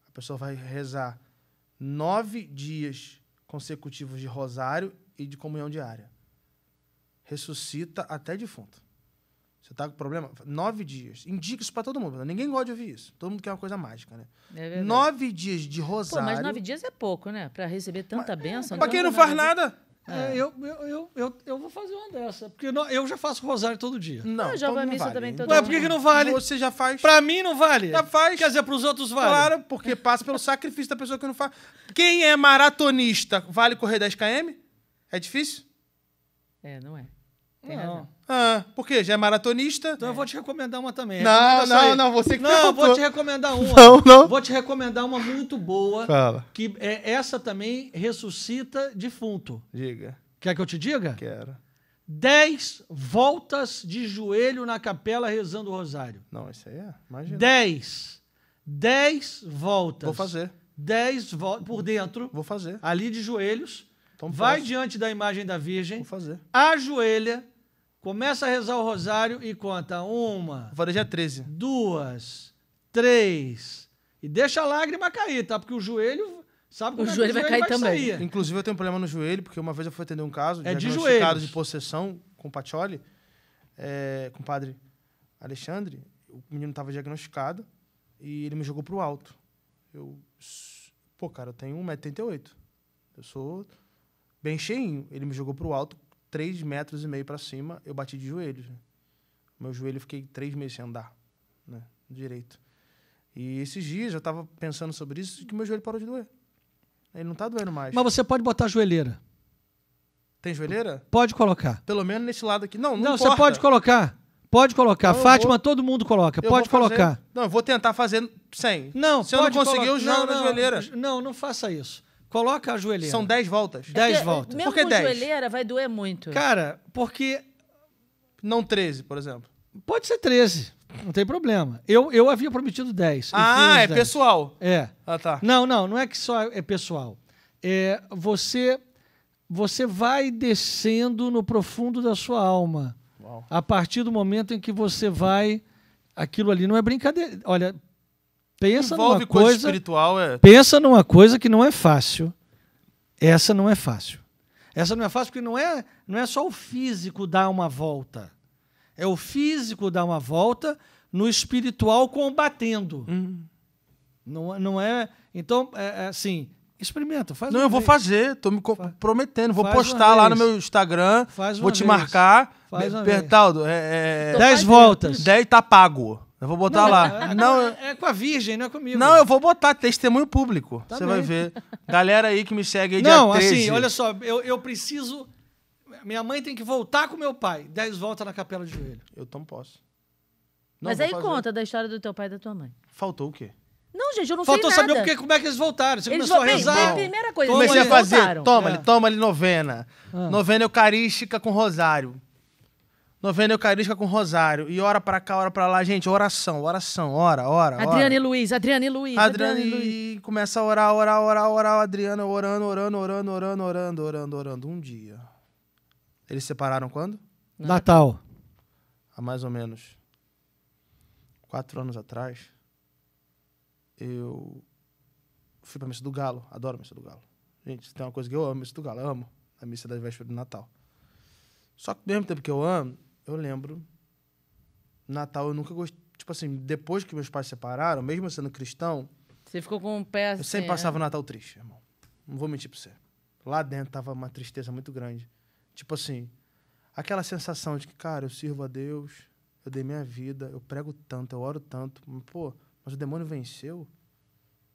A pessoa vai rezar nove dias consecutivos de rosário e de comunhão diária. Ressuscita até defunto. Você tá com problema? Nove dias. Indica isso pra todo mundo. Né? Ninguém gosta de ouvir isso. Todo mundo quer uma coisa mágica, né? É nove dias de rosário. Pô, mas nove dias é pouco, né? Pra receber tanta mas, é, bênção. Pra quem não faz nada. É. é. eu, eu, eu, eu, eu vou fazer uma dessa. Porque não, eu já faço rosário todo dia. Não, eu já vou à missa vale. também todo dia. Mas por que não vale? Você já faz. Pra mim não vale. Já faz. Quer dizer, pros outros vale. Claro, porque passa pelo sacrifício da pessoa que não faz. Quem é maratonista, vale correr 10 km? É difícil? É, não é. Tem é, não. Né? Ah, por quê? Já é maratonista? Então é. eu vou te recomendar uma também. Não, não, não, você que Não, vou te recomendar uma. Não, não. Vou te recomendar uma muito boa. Fala. Que é, essa também ressuscita defunto. Diga. Quer que eu te diga? Quero. Dez voltas de joelho na capela rezando o rosário. Não, isso aí é. Imagina. Dez. Dez voltas. Vou fazer. Dez voltas por dentro. Vou fazer. Ali de joelhos. Então, vai posso. diante da imagem da Virgem. Vou fazer. Ajoelha Começa a rezar o rosário e conta uma. Vou fazer dia 13. Duas, três. E deixa a lágrima cair, tá? Porque o joelho. Sabe o, é joelho, o joelho vai cair também. Sair. Inclusive, eu tenho um problema no joelho, porque uma vez eu fui atender um caso é de, de possessão com o Pacioli, é, com o padre Alexandre. O menino estava diagnosticado e ele me jogou pro alto. Eu. Pô, cara, eu tenho 1,88m. Eu sou bem cheinho. Ele me jogou pro alto três metros e meio para cima, eu bati de joelhos. Né? Meu joelho, eu fiquei três meses sem andar, né? Direito. E esses dias eu tava pensando sobre isso que meu joelho parou de doer. Ele não tá doendo mais. Mas você pode botar joelheira. Tem joelheira? Pode colocar. Pelo menos nesse lado aqui. Não, não, não você pode colocar. Pode colocar. Não, Fátima, vou... todo mundo coloca. Eu pode colocar. Fazer... Não, eu vou tentar fazer sem. Não, Se eu não conseguir, eu jogo não, na joelheira. Não, não faça isso. Coloca a joelheira. São 10 voltas. 10 é voltas. Mesmo por 10? joelheira vai doer muito. Cara, porque. Não 13, por exemplo. Pode ser 13. Não tem problema. Eu, eu havia prometido 10. Ah, é 10. pessoal. É. Ah, tá. Não, não, não é que só é pessoal. É, você você vai descendo no profundo da sua alma. Uau. A partir do momento em que você vai aquilo ali não é brincadeira. Olha, pensa Envolve numa coisa, coisa espiritual é... Pensa numa coisa que não é fácil. Essa não é fácil. Essa não é fácil porque não é, não é só o físico dar uma volta. É o físico dar uma volta no espiritual combatendo. Uhum. Não, é, não é. Então, é, é, assim, experimenta. Faz não, eu vez. vou fazer. Estou me prometendo. Vou postar lá no meu Instagram. vou te vez. marcar. Bertaldo, é, é... Dez voltas. Dez tá pago. Eu vou botar não, lá. É, não, é, é com a Virgem, não é comigo. Não, eu vou botar testemunho público. Tá você bem. vai ver. Galera aí que me segue aí Não, assim, olha só, eu, eu preciso. Minha mãe tem que voltar com meu pai. Dez voltas na capela de joelho. Eu não posso. Não, Mas aí fazer. conta da história do teu pai e da tua mãe. Faltou o quê? Não, gente, eu não Faltou sei nada. Faltou saber porque, como é que eles voltaram. Você eles começou a rezar. Bem, primeira coisa, toma comecei a fazer. Voltaram. Toma, é. ele, ah. toma ele novena. Ah. Novena eucarística com rosário. Novena Eucarística com Rosário. E ora pra cá, ora pra lá. Gente, oração, oração, ora, ora. Adriana ora. e Luiz, Adriana e Luiz. Adriana, e Luiz. começa a orar, orar, orar, orar. Adriana orando, orando, orando, orando, orando, orando, orando. Um dia. Eles separaram quando? Natal. Há mais ou menos quatro anos atrás, eu fui pra Missa do Galo. Adoro Missa do Galo. Gente, tem uma coisa que eu amo, Missa do Galo. Eu amo a Missa da Véspera do Natal. Só que ao mesmo tempo que eu amo, eu lembro, Natal eu nunca gostei. Tipo assim, depois que meus pais se separaram, mesmo sendo cristão. Você ficou com o pé assim. Eu sempre é? passava o é? Natal triste, irmão. Não vou mentir pra você. Lá dentro tava uma tristeza muito grande. Tipo assim, aquela sensação de que, cara, eu sirvo a Deus, eu dei minha vida, eu prego tanto, eu oro tanto. Mas, pô, mas o demônio venceu?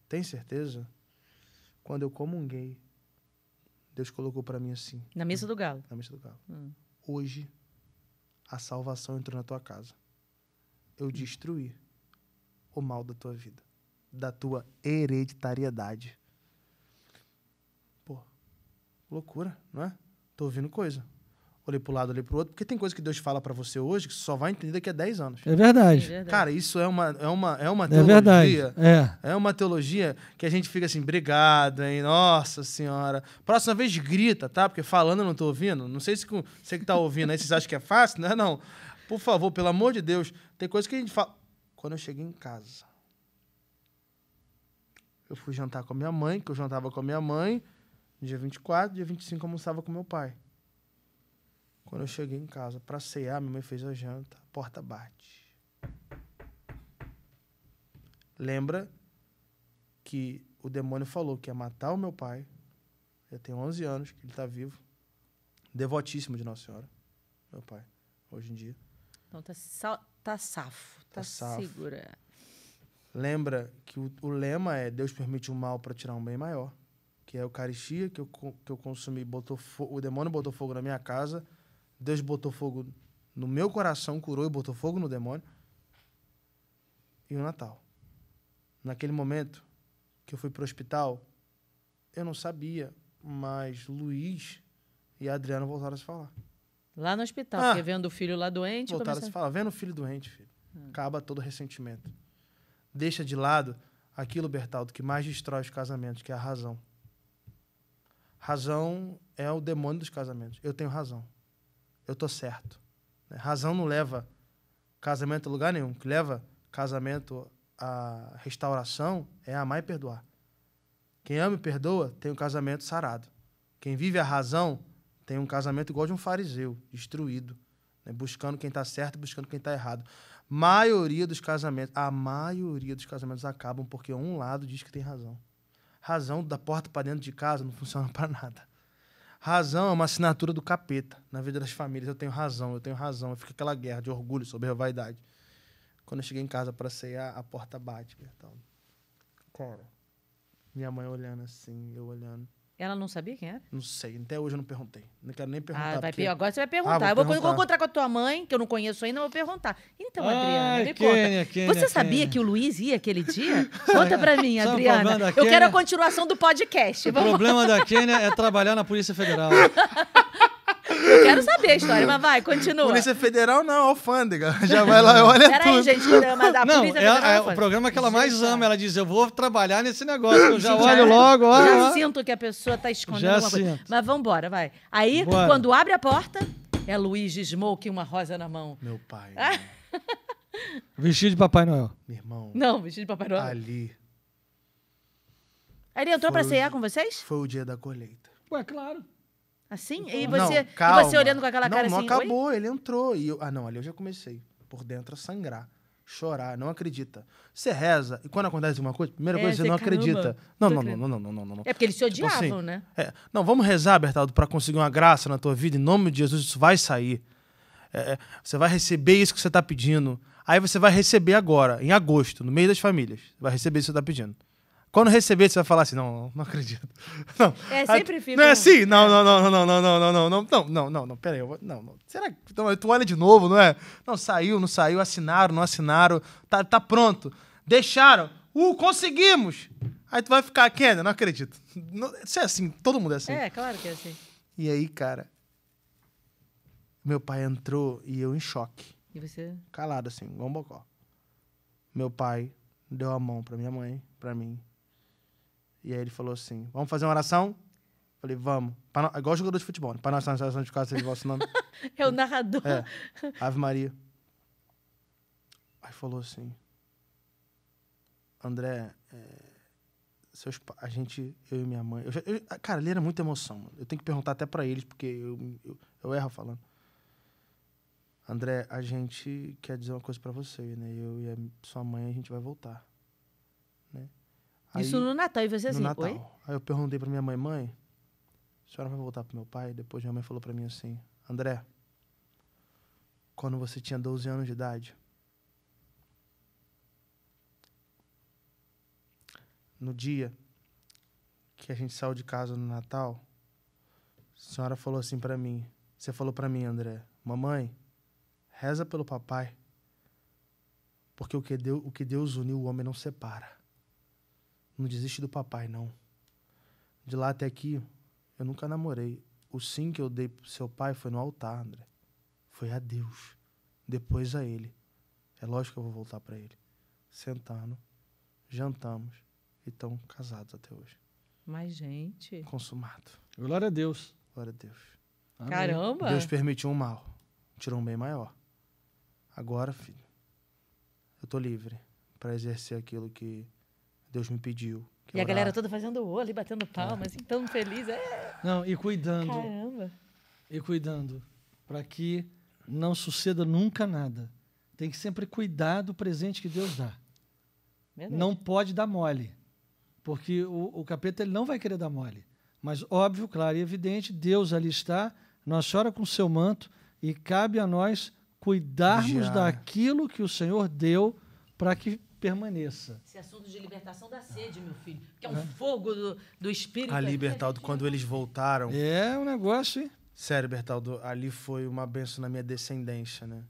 Tem certeza? Quando eu comunguei, Deus colocou para mim assim. Na missa do galo? Na missa do galo. Hum. Hoje a salvação entrou na tua casa. Eu hum. destruí o mal da tua vida, da tua hereditariedade. Pô, loucura, não é? Tô ouvindo coisa olhei pro lado, olhei pro outro, porque tem coisa que Deus fala para você hoje que só vai entender daqui a 10 anos. É verdade. é verdade. Cara, isso é uma, é uma, é uma é teologia. É verdade. É. é uma teologia que a gente fica assim, obrigado, hein? Nossa Senhora. Próxima vez grita, tá? Porque falando eu não tô ouvindo. Não sei se você que tá ouvindo aí, vocês acham que é fácil, né? Não. Por favor, pelo amor de Deus, tem coisa que a gente fala. Quando eu cheguei em casa, eu fui jantar com a minha mãe, que eu jantava com a minha mãe, dia 24, dia 25 eu almoçava com meu pai. Quando eu cheguei em casa para cear, minha mãe fez a janta, a porta bate. Lembra que o demônio falou que ia matar o meu pai. Eu tenho 11 anos, que ele está vivo. Devotíssimo de Nossa Senhora, meu pai, hoje em dia. Então tá, tá safo, tá, tá safo. segura. Lembra que o, o lema é Deus permite o mal para tirar um bem maior, que é a Eucaristia que eu, que eu consumi, botou o demônio botou fogo na minha casa, Deus botou fogo no meu coração, curou e botou fogo no demônio. E o Natal. Naquele momento que eu fui para o hospital, eu não sabia, mas Luiz e Adriano voltaram a se falar. Lá no hospital, ah, porque vendo o filho lá doente. Voltaram começaram... a se falar, vendo o filho doente, filho. Hum. Acaba todo ressentimento. Deixa de lado aquilo, Bertaldo, que mais destrói os casamentos, que é a razão. Razão é o demônio dos casamentos. Eu tenho razão eu tô certo. Né? Razão não leva casamento a lugar nenhum. O que leva casamento a restauração é amar e perdoar. Quem ama e perdoa tem um casamento sarado. Quem vive a razão tem um casamento igual de um fariseu, destruído, né? buscando quem está certo e buscando quem está errado. Maioria dos casamentos, a maioria dos casamentos acabam porque um lado diz que tem razão. Razão da porta para dentro de casa não funciona para nada. Razão é uma assinatura do capeta na vida das famílias. Eu tenho razão, eu tenho razão. Fica aquela guerra de orgulho sobre a vaidade. Quando eu cheguei em casa para ceiar, a porta bate, Bertão. Cara, minha mãe olhando assim, eu olhando. Ela não sabia quem era? Não sei, até hoje eu não perguntei. Não quero nem perguntar. Ah, vai, porque... Agora você vai ah, perguntar. Ah, vou eu vou, perguntar. vou, encontrar com a tua mãe, que eu não conheço ainda, vou perguntar. Então, Adriana, me conta. Kênia, você sabia que o Luiz ia aquele dia? Conta pra mim, Adriana. Eu quero a continuação do podcast. O Vamos. problema da Kênia é trabalhar na Polícia Federal. Eu quero saber a história, mas vai, continua. Polícia Federal não, é alfândega. Já vai lá, olha Peraí, tudo. Peraí, gente, mas a não, Polícia ela, é Federal... É, é o programa que ela mais ama. Ela diz, eu vou trabalhar nesse negócio. Eu já, já olho logo, ó. Já ó. sinto que a pessoa está escondendo já alguma sinto. coisa. Mas vambora, vai. Aí, Bora. quando abre a porta, é Luiz de Smoke uma rosa na mão. Meu pai. Ah. Vestido de Papai Noel. Meu irmão. Não, vestido de Papai Noel. Ali. Ele entrou para cear com vocês? Foi o dia da colheita. Ué, claro. Assim? E você, não, calma. E você olhando com aquela não, cara assim. Não, acabou, Oi? ele entrou. E eu, ah, não, ali eu já comecei. Por dentro a sangrar. Chorar, não acredita. Você reza, e quando acontece uma coisa, primeira é, coisa, você não caramba, acredita. Não, não, não, não, não, não, não, É porque eles se odiavam, tipo assim, né? É, não, vamos rezar, Bertaldo, para conseguir uma graça na tua vida, em nome de Jesus, isso vai sair. É, é você vai receber isso que você está pedindo. Aí você vai receber agora, em agosto, no meio das famílias. Vai receber isso que você está pedindo. Quando receber, você vai falar assim: não, não acredito. Não. É, sempre fica. Não é assim? Não, não, não, não, não, não, não, não, não, não, não, não, não, peraí. Vou, não, não. Será que. Então, tu olha de novo, não é? Não, saiu, não saiu, assinaram, não assinaram, tá, tá pronto. Deixaram. Uh, conseguimos! Aí tu vai ficar, Kenda, não acredito. Não, isso é assim, todo mundo é assim. É, claro que é assim. E aí, cara, meu pai entrou e eu em choque. E você? Calado assim, igual um bocó. Meu pai deu a mão pra minha mãe, pra mim. E aí ele falou assim: vamos fazer uma oração? Falei, vamos. Pra, igual jogador de futebol, né? Para nós, nós, nós de casa, seja o vosso nome. é o narrador. É. Ave Maria. Aí falou assim: André, é, seus a gente, eu e minha mãe. Eu já, eu, cara, ele era muita emoção, mano. Eu tenho que perguntar até para eles, porque eu, eu, eu, erro falando. André, a gente quer dizer uma coisa para você, né? Eu e a sua mãe, a gente vai voltar. Aí, Isso no Natal, e você assim, Natal. Oi? Aí eu perguntei pra minha mãe, mãe, a senhora vai voltar pro meu pai? Depois minha mãe falou pra mim assim, André, quando você tinha 12 anos de idade, no dia que a gente saiu de casa no Natal, a senhora falou assim para mim, você falou para mim, André, mamãe, reza pelo papai, porque o que Deus, o que Deus uniu, o homem não separa. Não desiste do papai, não. De lá até aqui, eu nunca namorei. O sim que eu dei pro seu pai foi no altar, André. Foi a Deus. Depois a ele. É lógico que eu vou voltar para ele. Sentando, jantamos e estão casados até hoje. Mas, gente. Consumado. Glória a Deus. Glória a Deus. Amém. Caramba! Deus permitiu um mal, tirou um bem maior. Agora, filho, eu tô livre para exercer aquilo que Deus me pediu. e a galera toda fazendo o ali, batendo palmas, é. Assim, tão feliz. É. Não, e cuidando. Caramba. E cuidando. Para que não suceda nunca nada. Tem que sempre cuidar do presente que Deus dá. Verdade. Não pode dar mole. Porque o, o capeta ele não vai querer dar mole. Mas óbvio, claro e evidente, Deus ali está, nós chora com seu manto, e cabe a nós cuidarmos Já. daquilo que o Senhor deu para que permaneça. Esse assunto de libertação da sede, meu filho, que é um é. fogo do, do espírito. Ali, Bertaldo, quando eles voltaram. É um negócio, hein? Sério, Bertaldo, ali foi uma benção na minha descendência, né?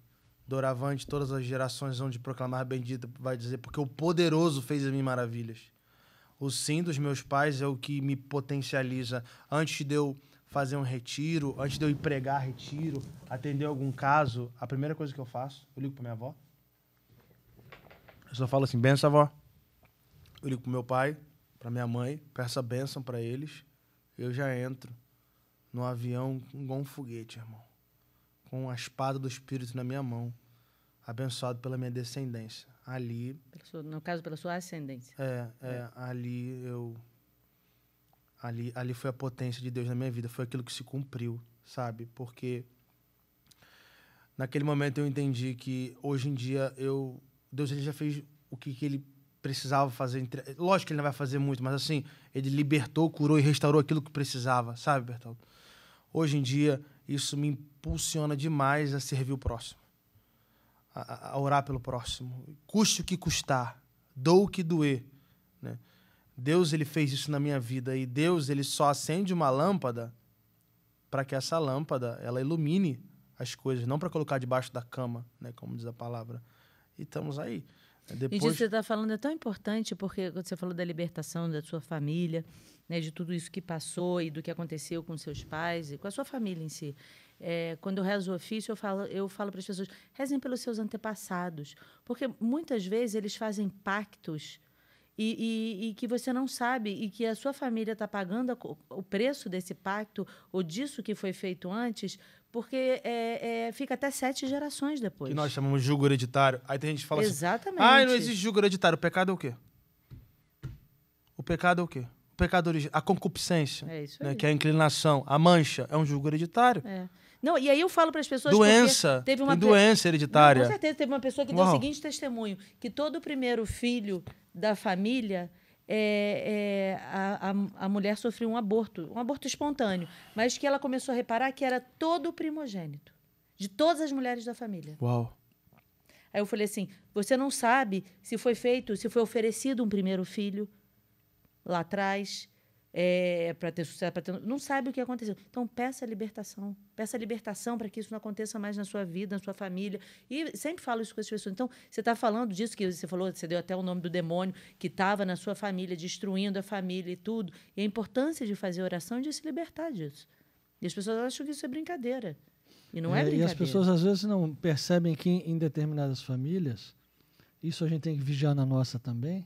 Doravante, todas as gerações onde proclamar bendito vai dizer, porque o poderoso fez em mim maravilhas. O sim dos meus pais é o que me potencializa. Antes de eu fazer um retiro, antes de eu ir pregar retiro, atender algum caso, a primeira coisa que eu faço, eu ligo para minha avó, eu só falo assim, benção, avó. Eu ligo pro meu pai, pra minha mãe, peço a benção pra eles. Eu já entro no avião igual um foguete, irmão. Com a espada do Espírito na minha mão. Abençoado pela minha descendência. Ali... No caso, pela sua ascendência. É, é, é. ali eu... Ali, ali foi a potência de Deus na minha vida. Foi aquilo que se cumpriu, sabe? Porque naquele momento eu entendi que hoje em dia eu Deus ele já fez o que, que ele precisava fazer. Entre... Lógico que ele não vai fazer muito, mas assim, ele libertou, curou e restaurou aquilo que precisava, sabe, Bertoldo? Hoje em dia, isso me impulsiona demais a servir o próximo, a, a orar pelo próximo. Custe o que custar, dou o que doer, né? Deus ele fez isso na minha vida e Deus ele só acende uma lâmpada para que essa lâmpada ela ilumine as coisas, não para colocar debaixo da cama, né, como diz a palavra e estamos aí. É, depois... E disso que você está falando é tão importante, porque você falou da libertação da sua família, né, de tudo isso que passou e do que aconteceu com seus pais e com a sua família em si. É, quando eu rezo o ofício, eu falo, eu falo para as pessoas, rezem pelos seus antepassados, porque muitas vezes eles fazem pactos e, e, e, que você não sabe e que a sua família está pagando o preço desse pacto ou disso que foi feito antes, porque é, é, fica até sete gerações depois. Que nós chamamos de julgo hereditário. Aí tem gente que fala assim, Exatamente. assim: ah, não existe julgo hereditário. O pecado é o quê? O pecado é o quê? O pecado A concupiscência, é isso né, que é a inclinação, a mancha, é um julgo hereditário. É. Não, e aí eu falo para as pessoas. Doença. Teve uma doença hereditária. com certeza, teve uma pessoa que Uau. deu o seguinte testemunho: que todo primeiro filho da família. É, é, a, a, a, mulher sofreu um aborto, um aborto espontâneo, mas que ela começou a reparar que era todo primogênito, de todas as mulheres da família. Uau! Aí eu falei assim: você não sabe se foi feito, se foi oferecido um primeiro filho lá atrás, é, para ter sucesso, para ter, não sabe o que aconteceu. Então peça libertação, peça libertação para que isso não aconteça mais na sua vida, na sua família. E sempre falo isso com as pessoas. Então você está falando disso que você falou, você deu até o nome do demônio que estava na sua família, destruindo a família e tudo. E a importância de fazer oração e de se libertar disso. E as pessoas acham que isso é brincadeira. E não é, é brincadeira. E as pessoas às vezes não percebem que em determinadas famílias, isso a gente tem que vigiar na nossa também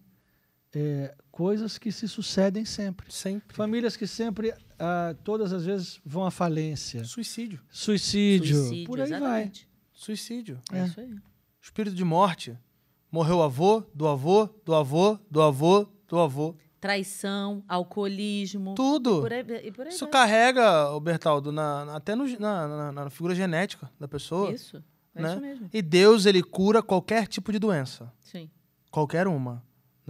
é, coisas que se sucedem sempre. Sempre. Famílias que sempre, ah, todas as vezes, vão à falência. Suicídio. Suicídio. Suicídio Por aí exatamente. vai. Suicídio. É. é. isso aí. Espírito de morte. Morreu o avô, do avô, do avô, do avô, do avô. Traição, alcoolismo. Tudo. Por aí, por aí isso vai. carrega, Bertaldo, na, na, até no, na, na, figura genética da pessoa. Isso. É né? isso mesmo. E Deus, ele cura qualquer tipo de doença. Sim. Qualquer uma.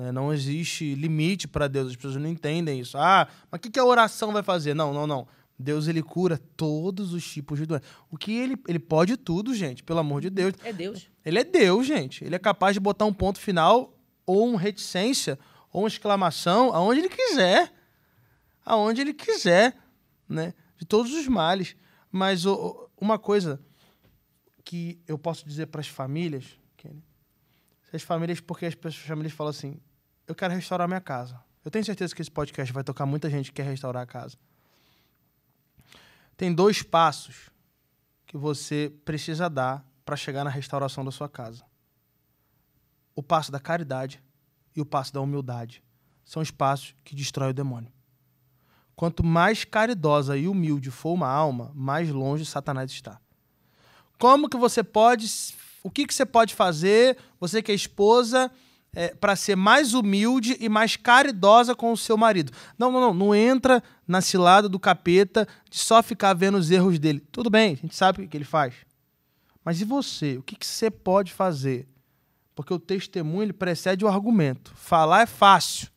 Né? Não existe limite para Deus, as pessoas não entendem isso. Ah, mas o que, que a oração vai fazer? Não, não, não. Deus ele cura todos os tipos de doenças. O que ele ele pode tudo, gente, pelo amor de Deus. É Deus. Ele é Deus, gente. Ele é capaz de botar um ponto final ou uma reticência ou uma exclamação aonde ele quiser. Aonde ele quiser, né? De todos os males. Mas uma coisa que eu posso dizer para as famílias, Kenny, as famílias, porque as pessoas, as famílias falam assim, eu quero restaurar minha casa. Eu tenho certeza que esse podcast vai tocar muita gente que quer restaurar a casa. Tem dois passos que você precisa dar para chegar na restauração da sua casa: o passo da caridade e o passo da humildade. São os passos que destroem o demônio. Quanto mais caridosa e humilde for uma alma, mais longe Satanás está. Como que você pode. O que, que você pode fazer, você que é esposa é, para ser mais humilde e mais caridosa com o seu marido. Não, não, não, não entra na cilada do capeta de só ficar vendo os erros dele. Tudo bem, a gente sabe o que ele faz. Mas e você? O que, que você pode fazer? Porque o testemunho ele precede o argumento. Falar é fácil.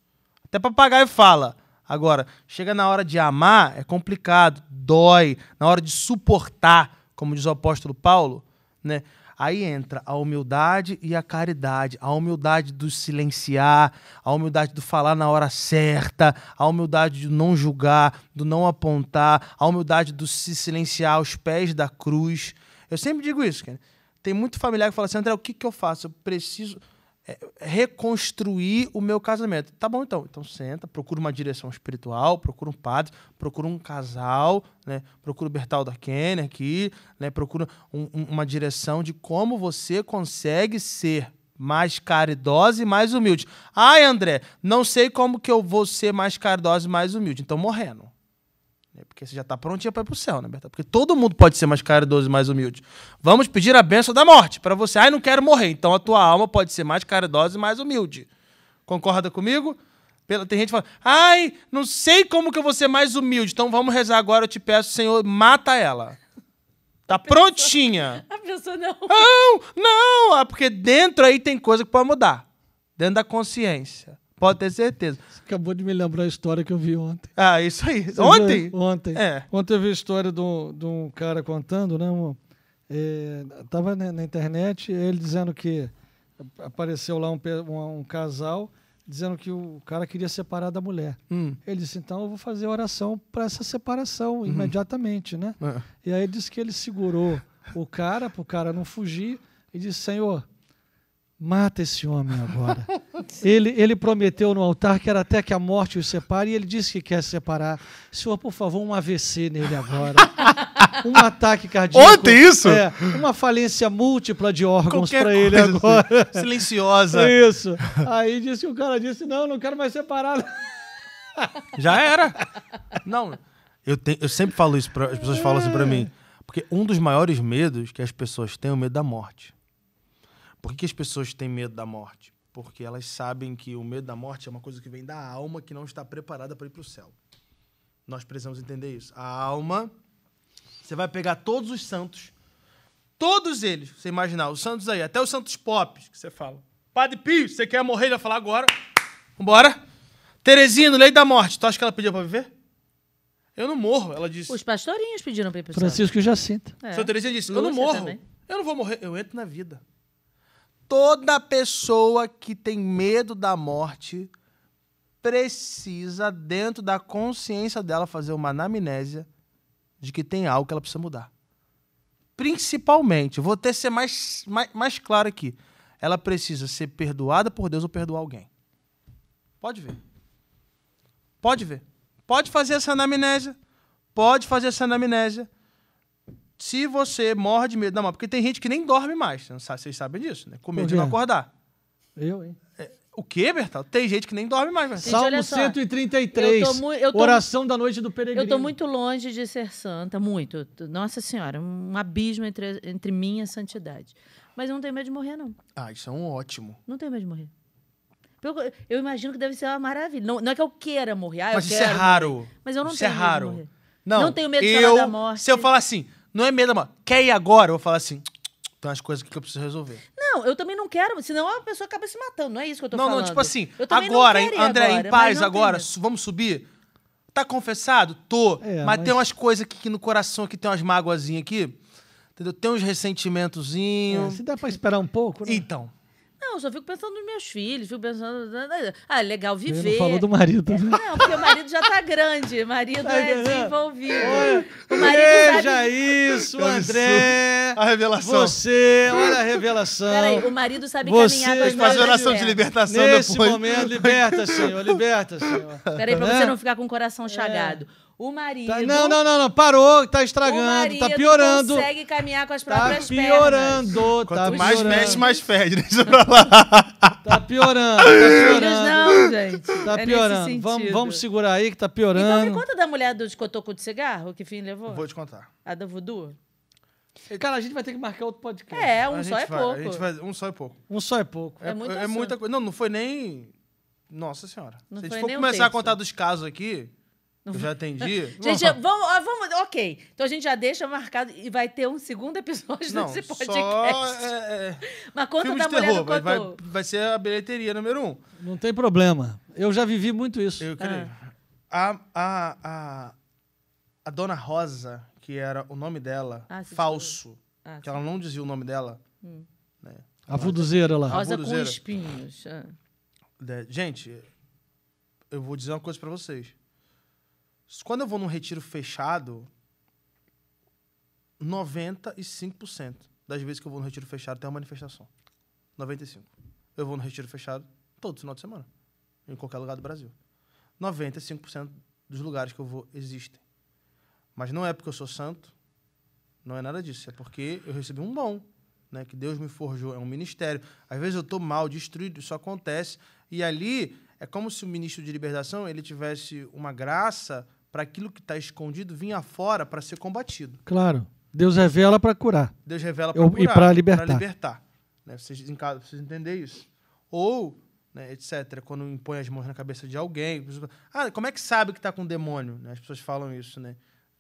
Até papagaio fala. Agora, chega na hora de amar, é complicado, dói. Na hora de suportar, como diz o apóstolo Paulo, né? Aí entra a humildade e a caridade, a humildade do silenciar, a humildade do falar na hora certa, a humildade do não julgar, do não apontar, a humildade do se silenciar aos pés da cruz. Eu sempre digo isso, cara. Tem muito familiar que fala assim, André, o que, que eu faço? Eu preciso. É, reconstruir o meu casamento. Tá bom, então. Então senta, procura uma direção espiritual, procura um padre, procura um casal, né? Procura o Bertal da Kenner aqui, né? Procura um, uma direção de como você consegue ser mais caridosa e mais humilde. Ai, André, não sei como que eu vou ser mais caridosa e mais humilde. Então, morrendo. Né? Porque você já está prontinha para ir para o céu, né, Bertão? Porque todo mundo pode ser mais caridoso e mais humilde. Vamos pedir a benção da morte para você. Ai, não quero morrer. Então a tua alma pode ser mais caridosa e mais humilde. Concorda comigo? Pela, tem gente que fala, ai, não sei como que eu vou ser mais humilde. Então vamos rezar agora, eu te peço, Senhor, mata ela. Tá a prontinha. Pessoa, a pessoa não. Não, não, ah, porque dentro aí tem coisa que pode mudar. Dentro da consciência. Pode ter certeza. Você acabou de me lembrar a história que eu vi ontem. Ah, isso aí. Você ontem? Viu? Ontem. É. Ontem eu vi a história de um, cara contando, né, um, é, tava na, na, internet ele dizendo que apareceu lá um, um, um, casal dizendo que o cara queria separar da mulher. Hum. Ele disse, então eu vou fazer oração para essa separação uhum. imediatamente, né? É. E aí disse que ele segurou o cara, para o cara não fugir, e disse, Senhor, Mata esse homem agora. ele, ele prometeu no altar que era até que a morte os separe e ele disse que quer se separar. Senhor, por favor, um AVC nele agora. um ataque cardíaco. Ontem isso? É, uma falência múltipla de órgãos para ele agora. Silenciosa. Isso. Aí disse o cara disse: "Não, não quero mais separar". Já era. Não, eu, te, eu sempre falo isso para as pessoas falam assim para mim, é. porque um dos maiores medos que as pessoas têm é o medo da morte. Por que, que as pessoas têm medo da morte? Porque elas sabem que o medo da morte é uma coisa que vem da alma que não está preparada para ir para o céu. Nós precisamos entender isso. A alma, você vai pegar todos os santos, todos eles, você imaginar, os santos aí, até os santos pop, que você fala. Padre Pio, você quer morrer? Ele vai falar agora. Vambora. Terezinha, no lei da morte, tu acha que ela pediu para viver? Eu não morro, ela disse. Os pastorinhos pediram para ir para o céu. Francisco Jacinto. É. Santa Terezinha disse, eu não morro. Também. Eu não vou morrer, eu entro na vida toda pessoa que tem medo da morte precisa, dentro da consciência dela, fazer uma anamnésia de que tem algo que ela precisa mudar. Principalmente, vou ter ser mais, mais, mais claro aqui. Ela precisa ser perdoada por Deus ou perdoar alguém. Pode ver. Pode ver. Pode fazer essa anamnésia. Pode fazer essa anamnésia se você morre de medo da morte, porque tem gente que nem dorme mais, vocês sabem disso, né? Com medo de não acordar. Eu, hein? É, o que, Bertal? Tem gente que nem dorme mais. Mas... Salmo 133, eu tô eu tô, oração da noite do peregrino. Eu estou muito longe de ser santa, muito. Nossa Senhora, um abismo entre, entre mim e a santidade. Mas eu não tenho medo de morrer, não. Ah, isso é um ótimo. Não tenho medo de morrer. Eu, eu imagino que deve ser uma maravilha. Não, não é que eu queira morrer. Ah, mas isso é raro. Mas eu não isso tenho é raro. Não, não tenho medo de eu, da morte. Se eu falar assim, não é medo, mano. Quer ir agora? Eu vou falar assim, tem umas coisas que eu preciso resolver. Não, eu também não quero, senão a pessoa acaba se matando, não é isso que eu tô não, falando. Não, tipo assim, agora, André, agora, em paz, agora, vamos subir? Tá confessado? Tô. É, mas, mas, tem umas coisas aqui no coração, aqui tem umas mágoazinhas aqui. Entendeu? Tem uns ressentimentozinhos. É, se dá pra esperar um pouco, né? Então. Não, eu só fico pensando nos meus filhos, fico pensando. Ah, é legal viver. Ele falou do marido. É, né? Não, porque o marido já tá grande, marido tá é, é desenvolvido. André! A revelação. Você, olha a revelação. Peraí, o marido sabe você, caminhar com as oração de libertação Nesse depois. momento, liberta, Senhor, liberta, Senhor. Peraí, pra né? você não ficar com o coração é. chagado. É. O tá, marido. Tá, não, não, não, não. Parou, tá estragando, tá piorando. consegue caminhar com as tá próprias tá piorando, pernas. Quanto tá mais piorando. mexe, mais fede. Deixa pra lá. Tá piorando, tá piorando. Não, gente. Tá é piorando. Vamos, vamos segurar aí que tá piorando. Então me conta da mulher do de cotoco de cigarro, que fim levou? Vou te contar. A da voodoo? É, cara, a gente vai ter que marcar outro podcast. É, um só é vai, pouco. A gente vai, um só é pouco. Um só é pouco. É, é, muito é muita coisa. Não, não foi nem. Nossa senhora. Não Se a gente for começar a contar dos casos aqui, eu já atendi. gente, vamos, ah, vamos. Ok. Então a gente já deixa marcado e vai ter um segundo episódio não, desse podcast. Só, é, é, é, Mas conta filme da de mulher terror, vai, vai, vai, ser a bilheteria número um. Não tem problema. Eu já vivi muito isso. Eu creio. Ah. A, a, a, a Dona Rosa, porque era o nome dela ah, falso, ah, que ela não dizia o nome dela. Hum. Né? A vuduzeira lá. Rosa com espinhos. Ah. Gente, eu vou dizer uma coisa para vocês. Quando eu vou num retiro fechado, 95% das vezes que eu vou no retiro fechado tem uma manifestação. 95%. Eu vou no retiro fechado todo final de semana, em qualquer lugar do Brasil. 95% dos lugares que eu vou existem. Mas não é porque eu sou santo, não é nada disso. É porque eu recebi um bom, né? Que Deus me forjou, é um ministério. Às vezes eu estou mal, destruído, isso acontece. E ali é como se o ministro de libertação ele tivesse uma graça para aquilo que está escondido vinha fora para ser combatido. Claro. Deus revela para curar. Deus revela para curar. E para libertar. Pra libertar. Né? Vocês, em casa, entender isso. Ou, né, etc., quando impõe as mãos na cabeça de alguém. Ah, como é que sabe que está com demônio? Né? As pessoas falam isso, né?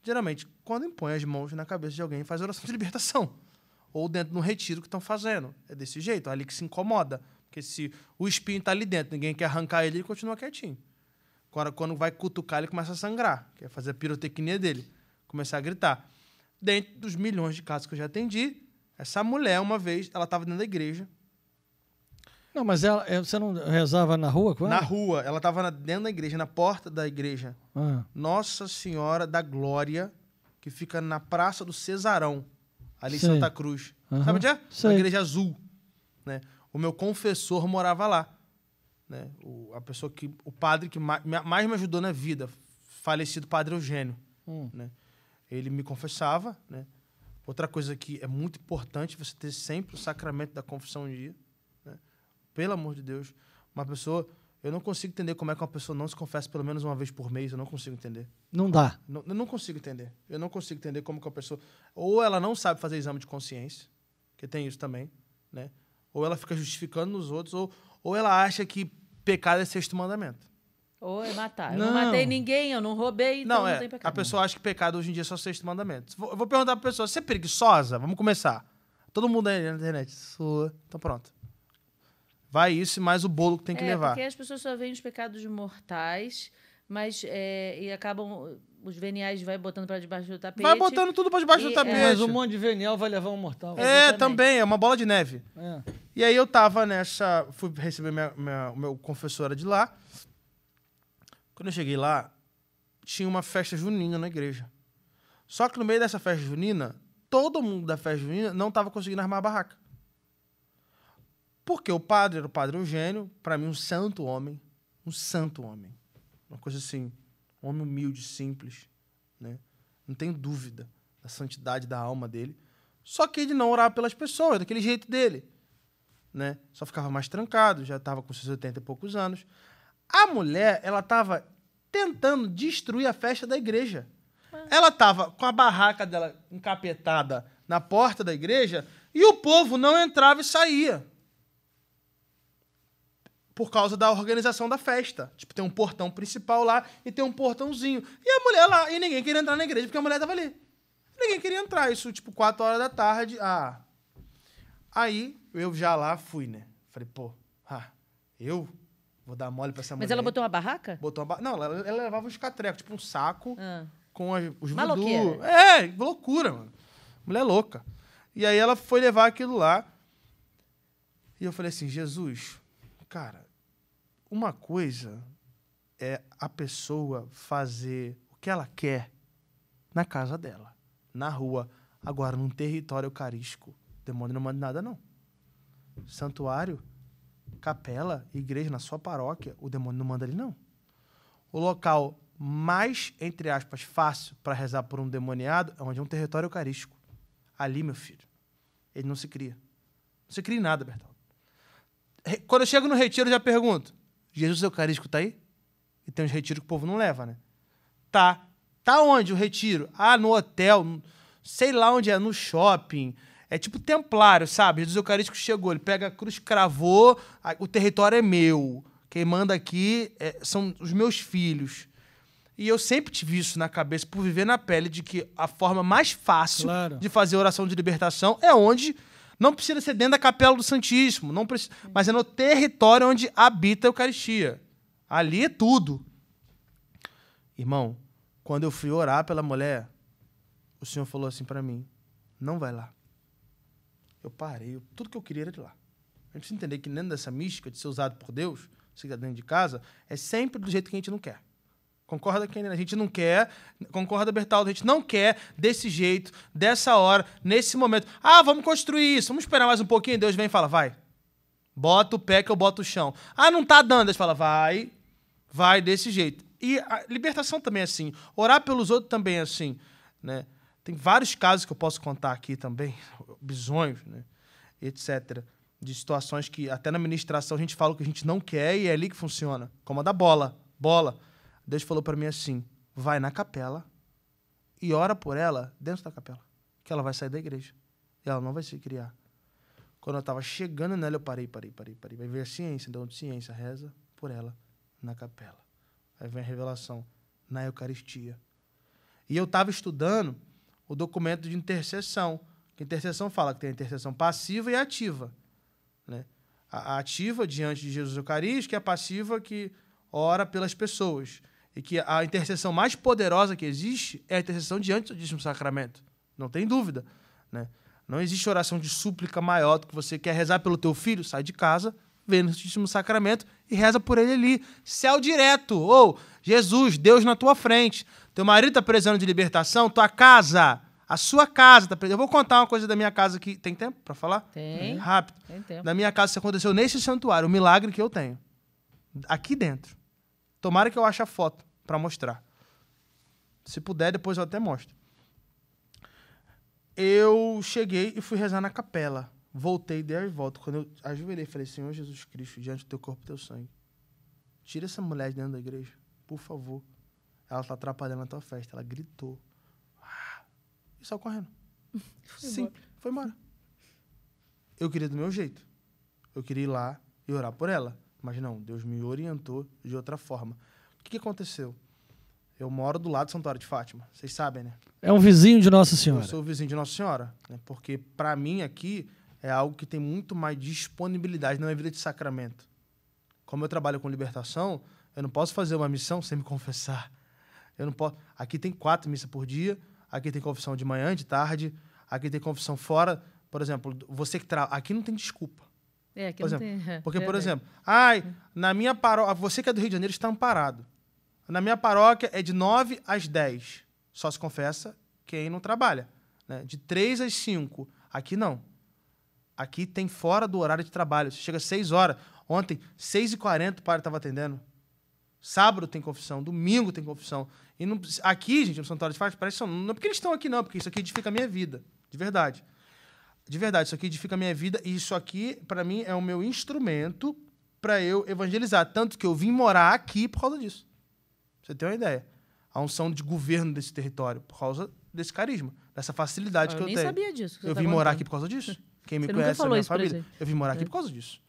geralmente, quando impõe as mãos na cabeça de alguém, faz oração de libertação. Ou dentro de um retiro que estão fazendo. É desse jeito, é ali que se incomoda. Porque se o espinho está ali dentro, ninguém quer arrancar ele, ele continua quietinho. Agora, quando vai cutucar, ele começa a sangrar. Quer é fazer a pirotecnia dele. Começar a gritar. Dentro dos milhões de casos que eu já atendi, essa mulher, uma vez, ela estava dentro da igreja, não, mas ela, é, você não rezava na rua com ela? Na rua. Ela estava dentro da igreja, na porta da igreja. Ah. Nossa Senhora da Glória, que fica na Praça do Cesarão, ali em Santa Cruz. Uhum. Sabe onde é? Sei. Na Igreja Azul. Né? O meu confessor morava lá. Né? O, a pessoa que, o padre que mais, mais me ajudou na vida, falecido padre Eugênio. Hum. Né? Ele me confessava. Né? Outra coisa que é muito importante, você ter sempre o sacramento da confissão um dia pelo amor de Deus, uma pessoa. Eu não consigo entender como é que uma pessoa não se confessa pelo menos uma vez por mês. Eu não consigo entender. Não dá. Não, eu não consigo entender. Eu não consigo entender como que uma pessoa. Ou ela não sabe fazer exame de consciência, que tem isso também, né? Ou ela fica justificando nos outros, ou, ou ela acha que pecado é sexto mandamento. Ou é matar. Não. Eu não matei ninguém, eu não roubei, então não, é, não tem pecado. A pessoa acha que pecado hoje em dia é só sexto mandamento. Vou, eu vou perguntar pra pessoa: você é preguiçosa? Vamos começar. Todo mundo aí na internet. Sua. Então pronto vai isso e mais o bolo que tem que é, levar. Porque as pessoas só veem os pecados mortais, mas é, e acabam os veniais vai botando para debaixo do tapete. Vai botando tudo para debaixo e, do é tapete. mas um monte de venial vai levar um mortal. É, também, é uma bola de neve. É. E aí eu tava nessa. Fui receber minha, minha, meu confessora de lá. Quando eu cheguei lá, tinha uma festa junina na igreja. Só que no meio dessa festa junina, todo mundo da festa junina não tava conseguindo armar a barraca. Porque o padre era o padre Eugênio, para mim, um santo homem. Um santo homem. Uma coisa assim, um homem humilde, simples. Né? Não tenho dúvida da santidade da alma dele. Só que ele não orava pelas pessoas, daquele jeito dele. Né? Só ficava mais trancado, já estava com seus 80 e poucos anos. A mulher, ela estava tentando destruir a festa da igreja. Ah. Ela estava com a barraca dela encapetada na porta da igreja e o povo não entrava e saía por causa da organização da festa. Tipo, tem um portão principal lá e tem um portãozinho. E a mulher lá, e ninguém queria entrar na igreja porque a mulher tava ali. Ninguém queria entrar, isso tipo 4 horas da tarde. Ah. Aí eu já lá fui, né? Falei, pô, ah, eu vou dar mole pra essa Mas mulher. Mas ela botou uma barraca? Botou uma Não, ela, ela, levava uns catrecos, tipo um saco ah. com as, os voodoo. É, loucura, mano. Mulher louca. E aí ela foi levar aquilo lá. E eu falei assim, Jesus, cara, uma coisa é a pessoa fazer o que ela quer na casa dela, na rua, agora num território eucarístico. o Demônio não manda nada, não. Santuário, capela, igreja na sua paróquia, o demônio não manda ali, não. O local mais, entre aspas, fácil para rezar por um demoniado é onde é um território eucarístico. Ali, meu filho, ele não se cria. Não se cria em nada, Bertão. Quando eu chego no retiro, eu já pergunto: Jesus Eucarístico tá aí? E tem uns retiros que o povo não leva, né? Tá. Tá onde o retiro? Ah, no hotel, sei lá onde é, no shopping. É tipo templário, sabe? Jesus Eucarístico chegou, ele pega a cruz, cravou, o território é meu. Quem manda aqui é, são os meus filhos. E eu sempre tive isso na cabeça, por viver na pele, de que a forma mais fácil claro. de fazer oração de libertação é onde não precisa ser dentro da capela do Santíssimo, não precisa, mas é no território onde habita a Eucaristia. Ali é tudo. Irmão, quando eu fui orar pela mulher, o Senhor falou assim para mim: não vai lá. Eu parei, tudo que eu queria era ir lá. A gente precisa entender que dentro dessa mística de ser usado por Deus, se dentro de casa, é sempre do jeito que a gente não quer. Concorda, Kenner? A gente não quer. Concorda, Bertaldo? A gente não quer desse jeito, dessa hora, nesse momento. Ah, vamos construir isso. Vamos esperar mais um pouquinho. Deus vem e fala, vai. Bota o pé que eu boto o chão. Ah, não tá dando. Deus fala, vai. Vai desse jeito. E a libertação também é assim. Orar pelos outros também é assim. Né? Tem vários casos que eu posso contar aqui também. Bisões, né? etc. De situações que até na ministração a gente fala que a gente não quer e é ali que funciona. Como a da bola. Bola. Deus falou para mim assim: vai na capela e ora por ela dentro da capela, que ela vai sair da igreja e ela não vai se criar. Quando eu estava chegando nela, eu parei, parei, parei, parei. Vai ver a ciência, então ciência, reza por ela na capela. Aí vem a revelação na Eucaristia. E eu estava estudando o documento de intercessão. Que intercessão fala que tem a intercessão passiva e ativa. Né? A ativa diante de Jesus Eucarístico e a passiva que ora pelas pessoas e que a intercessão mais poderosa que existe é a intercessão diante do Santíssimo Sacramento. Não tem dúvida, né? Não existe oração de súplica maior do que você quer rezar pelo teu filho, sai de casa, vê no Santíssimo Sacramento e reza por ele ali. Céu direto, ou oh, Jesus, Deus na tua frente. Teu marido está precisando de libertação, tua casa, a sua casa está precisando. Eu vou contar uma coisa da minha casa que tem tempo para falar? Tem. Rápido. Tem tempo. Da minha casa isso aconteceu nesse santuário, o milagre que eu tenho. Aqui dentro. Tomara que eu ache a foto para mostrar. Se puder, depois eu até mostro. Eu cheguei e fui rezar na capela. Voltei, dei a volta. Quando eu ajoelhei, falei: Senhor Jesus Cristo, diante do teu corpo e teu sangue, tira essa mulher de dentro da igreja, por favor. Ela tá atrapalhando a tua festa. Ela gritou. Ah, e saiu correndo. Foi Sim, embora. foi embora. Eu queria do meu jeito. Eu queria ir lá e orar por ela. Mas não, Deus me orientou de outra forma. O que, que aconteceu? Eu moro do lado do Santuário de Fátima, vocês sabem, né? É um vizinho de Nossa Senhora. Eu sou vizinho de Nossa Senhora, né? porque para mim aqui é algo que tem muito mais disponibilidade na minha é vida de sacramento. Como eu trabalho com libertação, eu não posso fazer uma missão sem me confessar. Eu não posso. Aqui tem quatro missas por dia, aqui tem confissão de manhã, de tarde, aqui tem confissão fora. Por exemplo, você que tra... aqui não tem desculpa. É, que por não tem... É, porque, é, por é, exemplo, ai, na minha paróquia. Ah, você que é do Rio de Janeiro está amparado. Na minha paróquia é de 9 às 10. Só se confessa quem não trabalha. Né? De 3 às 5. Aqui não. Aqui tem fora do horário de trabalho. Você chega às 6 horas. Ontem, 6h40, o padre estava atendendo. Sábado tem confissão, domingo tem confissão. E não, aqui, gente, no Santuário de Fátima, parece que não é porque eles estão aqui, não, é porque isso aqui edifica a minha vida, de verdade de verdade, isso aqui edifica a minha vida e isso aqui, para mim, é o meu instrumento para eu evangelizar. Tanto que eu vim morar aqui por causa disso. você tem uma ideia. A unção de governo desse território, por causa desse carisma, dessa facilidade eu que eu tenho. Eu nem sabia disso. Eu tá vim morar aqui por causa disso. Quem me você conhece, a minha família. Eu vim morar é. aqui por causa disso.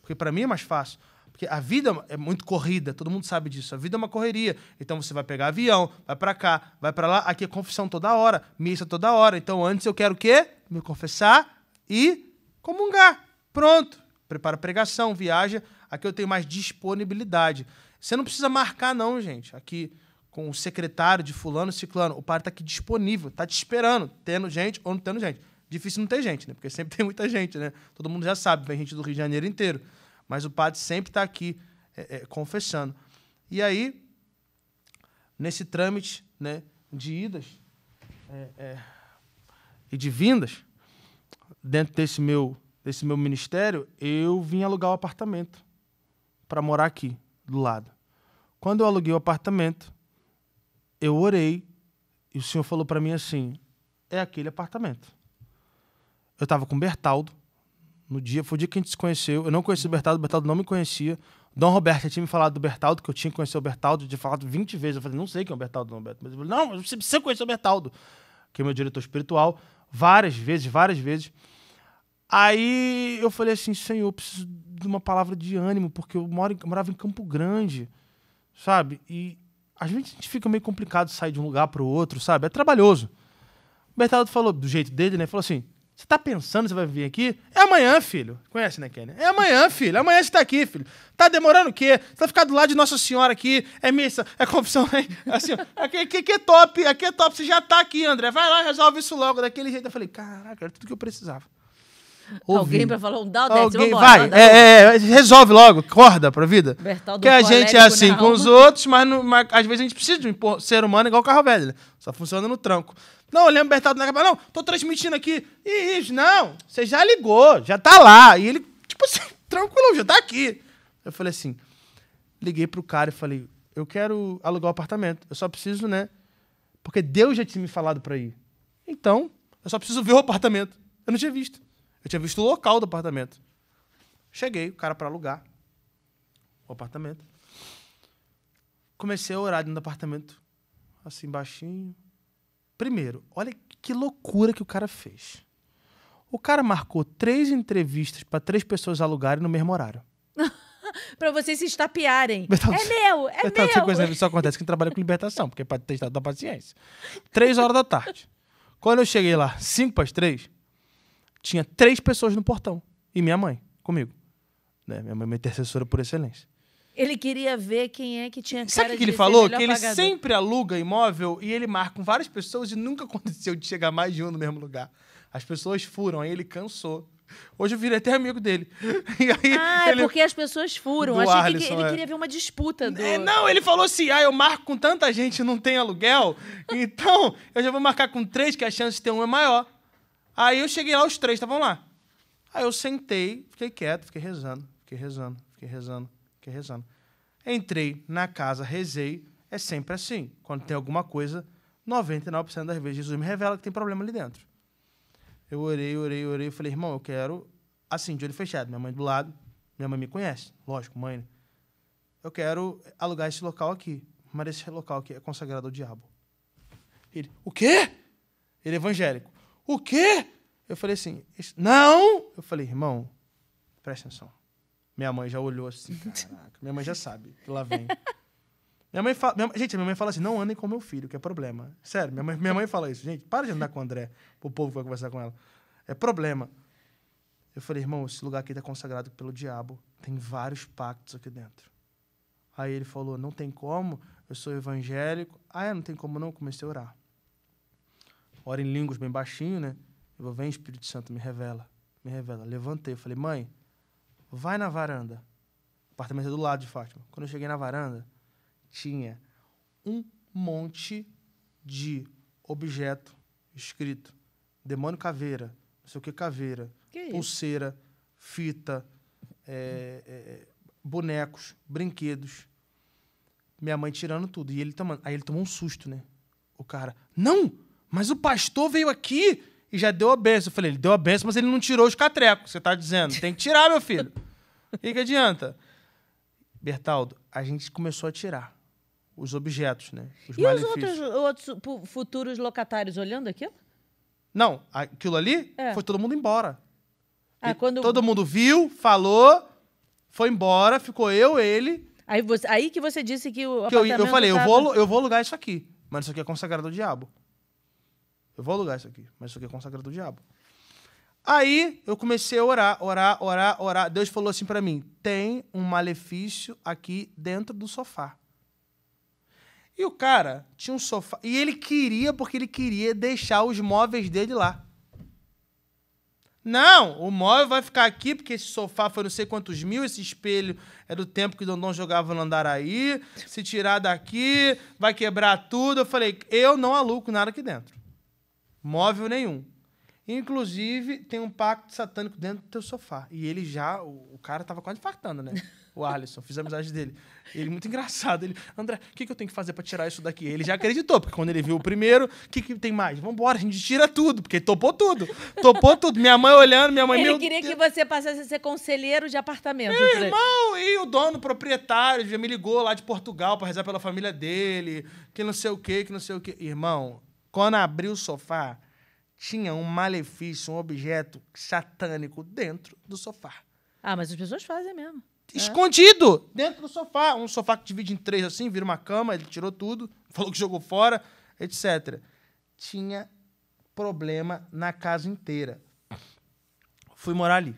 Porque para mim é mais fácil. Porque a vida é muito corrida, todo mundo sabe disso. A vida é uma correria. Então você vai pegar avião, vai para cá, vai para lá. Aqui é confissão toda hora, missa toda hora. Então antes eu quero o quê? Me confessar e comungar. Pronto. Prepara a pregação, viaja. Aqui eu tenho mais disponibilidade. Você não precisa marcar, não, gente. Aqui com o secretário de fulano, ciclano. O padre tá aqui disponível, tá te esperando, tendo gente ou não tendo gente. Difícil não ter gente, né? Porque sempre tem muita gente, né? Todo mundo já sabe, vem gente do Rio de Janeiro inteiro. Mas o padre sempre está aqui é, é, confessando. E aí, nesse trâmite né, de idas é, é, e de vindas, dentro desse meu, desse meu ministério, eu vim alugar o um apartamento para morar aqui, do lado. Quando eu aluguei o apartamento, eu orei e o senhor falou para mim assim: é aquele apartamento. Eu estava com Bertaldo, no dia, foi o dia que a gente se conheceu. Eu não conhecia o Bertaldo, o Bertaldo não me conhecia. Dom Roberto tinha me falado do Bertaldo, que eu tinha que conhecer o Bertaldo, tinha falado 20 vezes. Eu falei, não sei quem é o Bertaldo, Dom Roberto. Mas ele falou, não, você precisa conhecer o Bertaldo, que é meu diretor espiritual, várias vezes, várias vezes. Aí eu falei assim, senhor, eu preciso de uma palavra de ânimo, porque eu, moro em, eu morava em Campo Grande, sabe? E às vezes a gente fica meio complicado sair de um lugar para o outro, sabe? É trabalhoso. O Bertaldo falou do jeito dele, né? Falou assim: você tá pensando que você vai vir aqui? É amanhã, filho. Conhece, né, Kenny? É amanhã, filho. Amanhã você tá aqui, filho. Tá demorando o quê? Você vai ficar do lado de Nossa Senhora aqui. É missa, é confissão. É, assim, aqui, aqui, aqui, é top, aqui é top. Você já tá aqui, André. Vai lá, resolve isso logo. Daquele jeito. Eu falei, caraca, era tudo que eu precisava. Alguém pra falar um Daldete, né? Alguém, vambora, vai, é, é, é, resolve logo, acorda pra vida. que a gente é né? assim não. com os outros, mas, não, mas, às vezes a gente precisa de um ser humano igual o carro velho. Né? Só funciona no tranco. Não, olhando lembro Bertado na capa. Não, tô transmitindo aqui. E isso, não, você já ligou, já tá lá. E ele, tipo assim, tranquilo, já tá aqui. Eu falei assim, liguei pro cara e falei, eu quero alugar o um apartamento. Eu só preciso, né? Porque Deus já tinha me falado pra ir. Então, eu só preciso ver o apartamento. Eu não tinha visto. Eu tinha visto o local do apartamento. Cheguei, o cara para alugar o apartamento. Comecei a orar dentro do apartamento, assim baixinho. Primeiro, olha que loucura que o cara fez. O cara marcou três entrevistas para três pessoas alugarem no mesmo horário. para vocês se estapearem. Tá é meu, é tá meu. Coisa, isso acontece quem trabalha com libertação, porque é para testar estado da paciência. Três horas da tarde. Quando eu cheguei lá, cinco para as três, tinha três pessoas no portão. E minha mãe, comigo. Né? Minha mãe é intercessora por excelência. Ele queria ver quem é que tinha cara Sabe o que ele falou? Que ele sempre aluga imóvel e ele marca com várias pessoas e nunca aconteceu de chegar mais de um no mesmo lugar. As pessoas furam, aí ele cansou. Hoje eu virei até amigo dele. Aí, ah, é ele... é porque as pessoas furam. Acho Achei que ele, ele é. queria ver uma disputa do... é, não, ele falou assim: ah, eu marco com tanta gente e não tem aluguel, então eu já vou marcar com três, que a chance de ter um é maior. Aí eu cheguei lá, os três estavam lá. Aí eu sentei, fiquei quieto, fiquei rezando, fiquei rezando, fiquei rezando que rezando. Entrei na casa, rezei. É sempre assim. Quando tem alguma coisa, 99% das vezes Jesus me revela que tem problema ali dentro. Eu orei, orei, orei. Falei, irmão, eu quero. Assim, de olho fechado. Minha mãe do lado. Minha mãe me conhece. Lógico, mãe. Né? Eu quero alugar esse local aqui. Mas esse local aqui é consagrado ao diabo. Ele, o quê? Ele é evangélico. O quê? Eu falei assim, não! Eu falei, irmão, presta atenção. Minha mãe já olhou assim, caraca. Minha mãe já sabe que lá vem. Minha mãe fala. Minha, gente, minha mãe fala assim: não andem com meu filho, que é problema. Sério, minha mãe, minha mãe fala isso. Gente, para de andar com o André, o povo que vai conversar com ela. É problema. Eu falei, irmão, esse lugar aqui tá consagrado pelo diabo. Tem vários pactos aqui dentro. Aí ele falou: não tem como, eu sou evangélico. Ah, é, não tem como não. Comecei a orar. Ora em línguas bem baixinho, né? Eu vou, vem, Espírito Santo, me revela. Me revela. Levantei, falei, mãe Vai na varanda. O apartamento é do lado de Fátima. Quando eu cheguei na varanda, tinha um monte de objeto escrito. Demônio caveira, não sei o que caveira, que pulseira, fita, é, é, é, bonecos, brinquedos. Minha mãe tirando tudo. E ele tomando. Aí ele tomou um susto, né? O cara, não! Mas o pastor veio aqui e já deu a benção. Eu falei, ele deu a benção, mas ele não tirou os catrecos, você tá dizendo. Tem que tirar, meu filho. O que, que adianta? Bertaldo, a gente começou a tirar os objetos, né? Os e malefícios. os outros, outros futuros locatários olhando aquilo? Não, aquilo ali é. foi todo mundo embora. Ah, quando... Todo mundo viu, falou, foi embora, ficou eu, ele. Aí, você, aí que você disse que o. Que eu, eu falei, tava... eu, vou, eu vou alugar isso aqui, mas isso aqui é consagrado ao diabo. Eu vou alugar isso aqui, mas isso aqui é consagrado do diabo. Aí eu comecei a orar, orar, orar, orar. Deus falou assim para mim: tem um malefício aqui dentro do sofá. E o cara tinha um sofá. E ele queria, porque ele queria deixar os móveis dele lá. Não, o móvel vai ficar aqui, porque esse sofá foi não sei quantos mil, esse espelho é do tempo que o Dondon jogava no aí, Se tirar daqui, vai quebrar tudo. Eu falei, eu não aluco nada aqui dentro móvel nenhum. Inclusive, tem um pacto satânico dentro do teu sofá. E ele já, o, o cara tava quase infartando, né? O Alisson, fiz amizade dele. Ele, muito engraçado, ele, André, o que, que eu tenho que fazer para tirar isso daqui? Ele já acreditou, porque quando ele viu o primeiro, o que, que tem mais? Vambora, a gente tira tudo, porque topou tudo. Topou tudo. Minha mãe olhando, minha mãe... Ele queria Deus. que você passasse a ser conselheiro de apartamento. Meu André. irmão, e o dono, proprietário, já me ligou lá de Portugal para rezar pela família dele, que não sei o quê, que não sei o quê. Irmão, quando abri o sofá, tinha um malefício, um objeto satânico dentro do sofá. Ah, mas as pessoas fazem mesmo. É. Escondido é. dentro do sofá. Um sofá que divide em três assim, vira uma cama, ele tirou tudo, falou que jogou fora, etc. Tinha problema na casa inteira. Fui morar ali.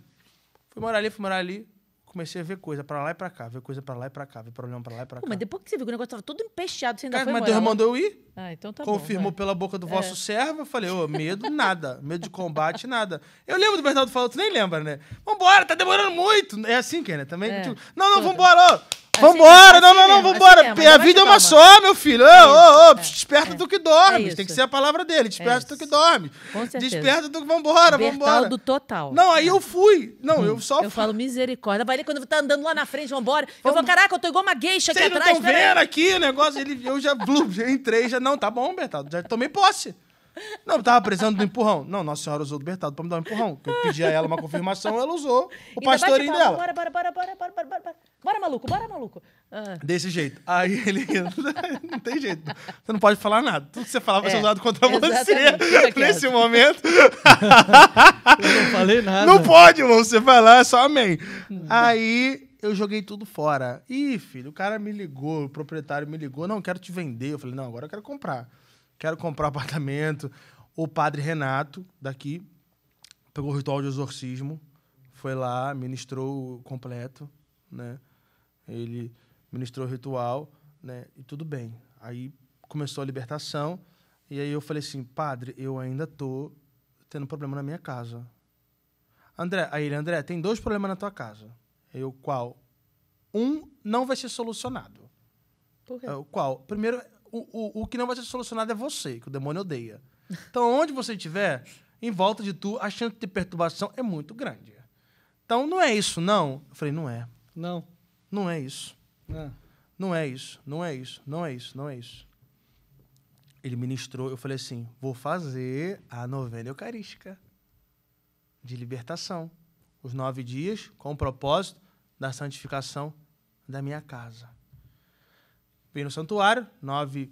Fui morar ali, fui morar ali comecei a ver coisa pra lá e pra cá, ver coisa pra lá e pra cá, ver problema pra lá e pra cá. Pô, mas depois que você viu que o negócio tava todo empesteado, você ainda Cara, foi mas morar, Deus mandou eu ir. Ah, então tá Confirmou bom, pela boca do é. vosso é. servo. Eu falei, ô, medo, nada. Medo de combate, nada. Eu lembro do Bernardo falando, tu nem lembra, né? Vambora, tá demorando muito. É assim, Kenneth, é, né? também. É. Tipo, não, não, vambora, ó. Assim é, assim é, vambora, assim, não, não, é, não, vambora. Assim mesmo, a vida é uma só, meu filho. Ô, ô, ô, desperta é, tu que dorme. É Tem que ser a palavra dele. Desperta é tu que dorme. Com certeza. Desperta tu que vambora, Vambora. Total do total. Não, aí eu fui. Não, hum. eu só fui. Eu falo misericórdia. Vai ali quando tá andando lá na frente, vambora. Eu vou, caraca, eu tô igual uma gueixa Cês aqui atrás. Vocês estão vendo aqui o negócio. Ele, eu já, blum, entrei, já, não, tá bom, Bertaldo. Já tomei posse. Não, eu tava precisando do empurrão. Não, Nossa Senhora usou do Bertaldo pra me dar um empurrão. Eu pedi a ela uma confirmação, ela usou o pastorinho bate dela. Bora, bora, bora, bora, bora, bora, bora. Bora, maluco, bora, maluco. Ah. Desse jeito. Aí ele. não tem jeito. Você não pode falar nada. Tudo que você falar vai ser é, usado contra você nesse momento. eu não falei nada. Não pode, irmão. Você vai lá, é só amém. Aí eu joguei tudo fora. Ih, filho, o cara me ligou, o proprietário me ligou. Não, quero te vender. Eu falei, não, agora eu quero comprar quero comprar um apartamento. O padre Renato, daqui, pegou o ritual de exorcismo, foi lá, ministrou completo, né? Ele ministrou o ritual, né? E tudo bem. Aí começou a libertação, e aí eu falei assim, padre, eu ainda tô tendo problema na minha casa. André, aí ele, André, tem dois problemas na tua casa. Eu, qual? Um não vai ser solucionado. Por quê? Eu, qual? Primeiro, o, o, o que não vai ser solucionado é você, que o demônio odeia. Então, onde você estiver, em volta de tu, a chance de perturbação é muito grande. Então, não é isso, não. Eu falei, não é. Não. Não é isso. Não. É. Não é isso, não é isso, não é isso, não é isso. Ele ministrou, eu falei assim: vou fazer a novena eucarística de libertação. Os nove dias com o propósito da santificação da minha casa. Vem no santuário, nove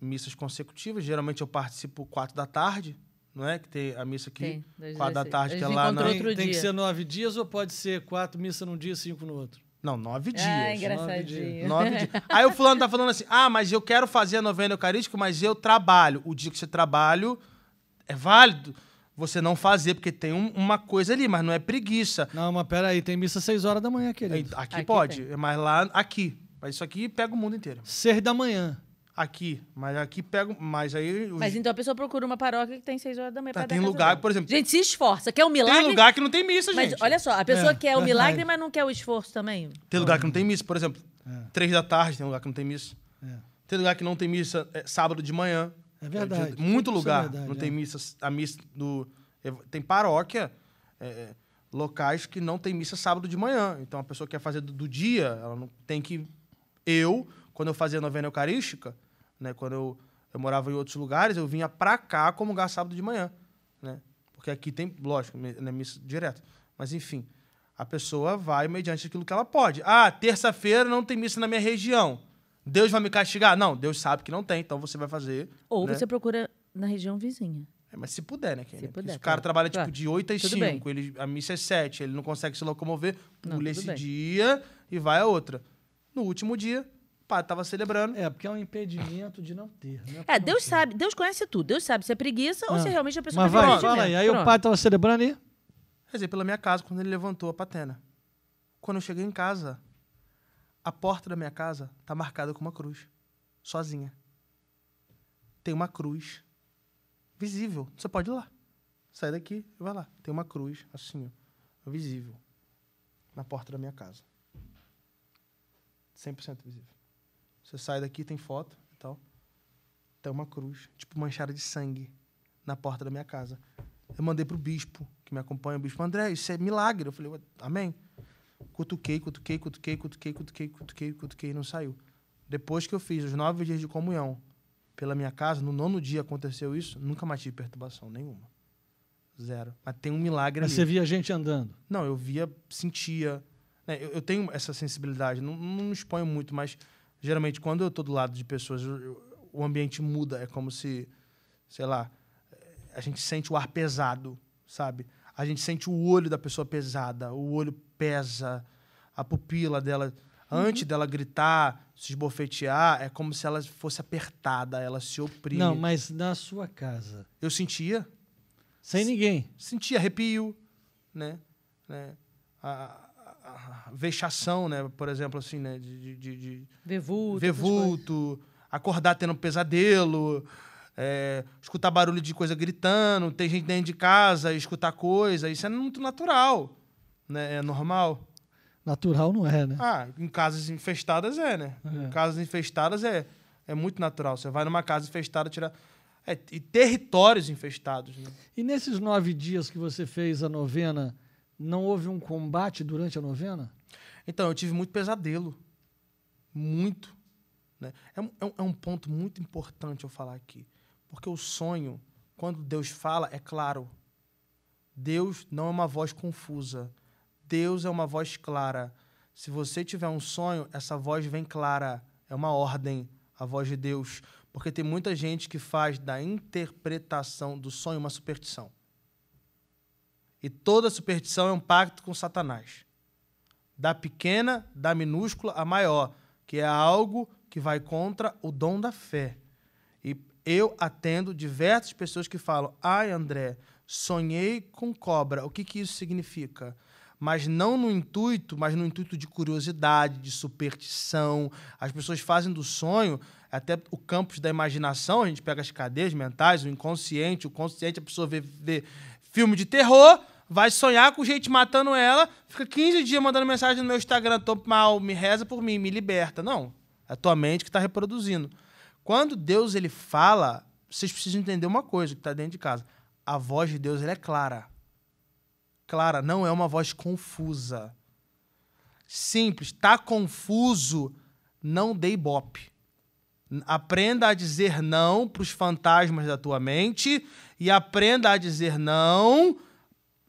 missas consecutivas. Geralmente eu participo quatro da tarde, não é? Que tem a missa aqui, tem, quatro da tarde, que é lá na... Tem, tem que ser nove dias ou pode ser quatro missas num dia e cinco no outro? Não, nove ah, dias. Ah, engraçadinho. Nove dias. Nove dias. Aí o fulano tá falando assim, ah, mas eu quero fazer a novena eucarística, mas eu trabalho. O dia que você trabalha é válido você não fazer, porque tem um, uma coisa ali, mas não é preguiça. Não, mas peraí, tem missa às seis horas da manhã, querido. Aqui, aqui pode, tem. mas lá, aqui. Mas isso aqui pega o mundo inteiro. Seis da manhã. Aqui, mas aqui pega. Mas aí. Mas então a pessoa procura uma paróquia que tem seis horas da manhã tá, Tem lugar, por exemplo. Gente, se esforça. Quer um milagre. Tem lugar que não tem missa, gente. Mas olha só, a pessoa é, quer o milagre, mas não quer o esforço também. Tem lugar que não tem missa, por exemplo. É. Três da tarde tem lugar que não tem missa. É. Tem lugar que não tem missa é, sábado de manhã. É verdade. muito lugar. É verdade, não é. tem missa. A missa do. Tem paróquia, é, locais que não tem missa sábado de manhã. Então a pessoa quer fazer do, do dia, ela não tem que eu, quando eu fazia novena eucarística, né, quando eu, eu morava em outros lugares, eu vinha para cá comungar sábado de manhã, né? Porque aqui tem, lógico, né, missa direto. Mas, enfim, a pessoa vai mediante aquilo que ela pode. Ah, terça-feira não tem missa na minha região. Deus vai me castigar? Não, Deus sabe que não tem, então você vai fazer. Ou né? você procura na região vizinha. É, mas se puder, né, Kenny? Se puder. Se o cara claro. Tá. trabalha tipo claro. Tá. de 8 às 5, ele, a missa é 7, ele não consegue se locomover, pula esse bem. dia e vai a outra. No último dia, padre estava celebrando. É, porque é um impedimento de não ter. Não né? é, é Deus ter. Assim- sabe, Deus conhece tudo. Deus sabe se é preguiça ah. ou se realmente a pessoa Mas tá vai, vai. fala aí. Aí o pai estava celebrando e. Rezei pela minha casa quando ele levantou a patena. Quando eu cheguei em casa, a porta da minha casa tá marcada com uma cruz. Sozinha. Tem uma cruz visível. Você pode ir lá. Sai daqui e vai lá. Tem uma cruz, assim, ó, visível. Na porta da minha casa. 100% visível. Você sai daqui, tem foto e tal. Tem uma cruz, tipo manchada de sangue, na porta da minha casa. Eu mandei pro bispo, que me acompanha, o bispo André, isso é milagre. Eu falei, amém. Cutuquei, cutuquei, cutuquei, cutuquei, cutuquei, cutuquei, cutuquei, não saiu. Depois que eu fiz os nove dias de comunhão pela minha casa, no nono dia aconteceu isso, nunca mais tive perturbação nenhuma. Zero. Mas tem um milagre Mas ali. você via gente andando? Não, eu via, sentia, né? Eu, eu, tenho essa sensibilidade, não, não me exponho muito, mas geralmente quando eu estou do lado de pessoas, eu, eu, o ambiente muda. É como se, sei lá, eh, a gente sente o ar pesado, sabe? A gente sente o olho da pessoa pesada, o olho pesa, a pupila dela. Uhum. Antes dela gritar, se esbofetear, é como se ela fosse apertada, ela se oprime. Não, mas na sua casa. Eu sentia. Sem ninguém. Sentia arrepio, né? né? A, vexação, né? Por exemplo, assim, né? De, de, de... Devulto. Devulto acordar tendo um pesadelo, é, escutar barulho de coisa gritando, tem gente dentro de casa, e escutar coisa. Isso é muito natural, né? É normal. Natural não é, né? Ah, em casas infestadas é, né? É. Em casas infestadas é, é muito natural. Você vai numa casa infestada tirar... É, e territórios infestados. Né? E nesses nove dias que você fez a novena, não houve um combate durante a novena? Então, eu tive muito pesadelo. Muito. Né? É, é, é um ponto muito importante eu falar aqui. Porque o sonho, quando Deus fala, é claro. Deus não é uma voz confusa. Deus é uma voz clara. Se você tiver um sonho, essa voz vem clara. É uma ordem, a voz de Deus. Porque tem muita gente que faz da interpretação do sonho uma superstição. E toda superstição é um pacto com Satanás da pequena, da minúscula à maior, que é algo que vai contra o dom da fé. E eu atendo diversas pessoas que falam: ai, André, sonhei com cobra. O que, que isso significa? mas não no intuito, mas no intuito de curiosidade, de superstição. As pessoas fazem do sonho até o campo da imaginação, a gente pega as cadeias mentais, o inconsciente, o consciente, a pessoa vê, vê filme de terror vai sonhar com gente matando ela, fica 15 dias mandando mensagem no meu Instagram, tô mal, me reza por mim, me liberta. Não. É a tua mente que está reproduzindo. Quando Deus ele fala, vocês precisam entender uma coisa que está dentro de casa. A voz de Deus é clara. Clara, não é uma voz confusa. Simples, tá confuso, não dê ibope. Aprenda a dizer não para os fantasmas da tua mente e aprenda a dizer não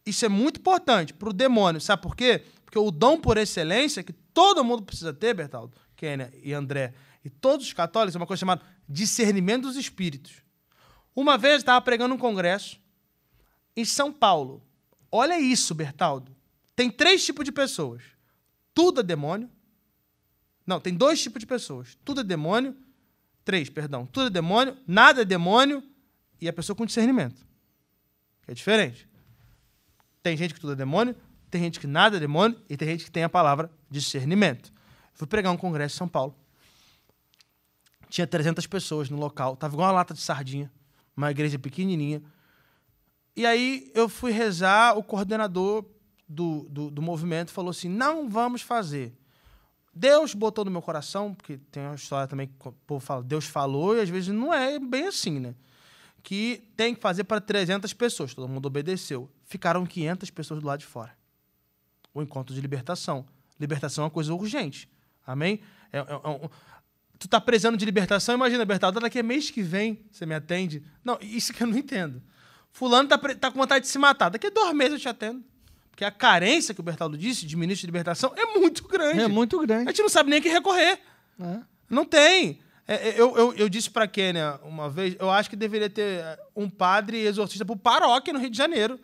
isso é muito importante para o demônio. Sabe por quê? Porque o dom por excelência que todo mundo precisa ter, Bertaldo, Kênia e André, e todos os católicos, é uma coisa chamada discernimento dos espíritos. Uma vez estava pregando um congresso em São Paulo. Olha isso, Bertaldo. Tem três tipos de pessoas. Tudo é demônio. Não, tem dois tipos de pessoas. Tudo é demônio. Três, perdão. Tudo é demônio, nada é demônio e a pessoa com discernimento. É diferente. Tem gente que tudo é demônio, tem gente que nada é demônio e tem gente que tem a palavra discernimento. Fui pregar um congresso em São Paulo. Tinha 300 pessoas no local, tava igual uma lata de sardinha, uma igreja pequenininha. E aí eu fui rezar, o coordenador do, do, do movimento falou assim: não vamos fazer. Deus botou no meu coração, porque tem uma história também que o povo fala, Deus falou, e às vezes não é bem assim, né? Que tem que fazer para 300 pessoas, todo mundo obedeceu ficaram 500 pessoas do lado de fora. O encontro de libertação. Libertação é uma coisa urgente. Amém? É, é, é, tu tá precisando de libertação, imagina, Bertaldo, daqui a mês que vem você me atende. Não, isso que eu não entendo. Fulano tá, tá com vontade de se matar. Daqui a dois meses eu te atendo. Porque a carência que o Bertaldo disse de ministro de libertação é muito grande. É muito grande. A gente não sabe nem o que recorrer. É. Não tem. É, é, eu, eu, eu, disse para Kênia uma vez, eu acho que deveria ter um padre exorcista por paróquia no Rio de Janeiro.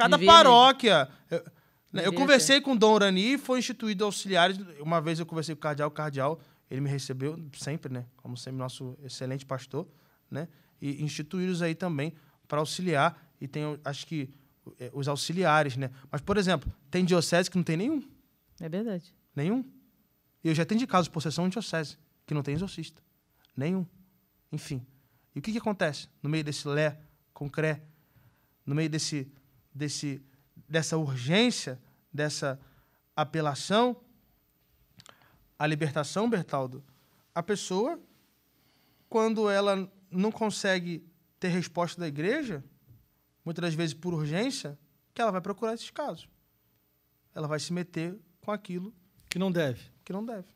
Cada né? paróquia. Eu, né, eu conversei com o Dom Urani, foi instituído auxiliares. Uma vez eu conversei com o cardeal, o cardeal, ele me recebeu sempre, né? Como sempre, nosso excelente pastor, né? E instituídos aí também para auxiliar. E tem, acho que, é, os auxiliares, né? Mas, por exemplo, tem diocese que não tem nenhum. É verdade. Nenhum. E eu já de casos por sessão de diocese, que não tem exorcista. Nenhum. Enfim. E o que, que acontece no meio desse lé, concré, no meio desse desse, dessa urgência, dessa apelação à libertação, Bertaldo, a pessoa, quando ela não consegue ter resposta da igreja, muitas das vezes por urgência, que ela vai procurar esses casos. Ela vai se meter com aquilo que não deve. Que não deve.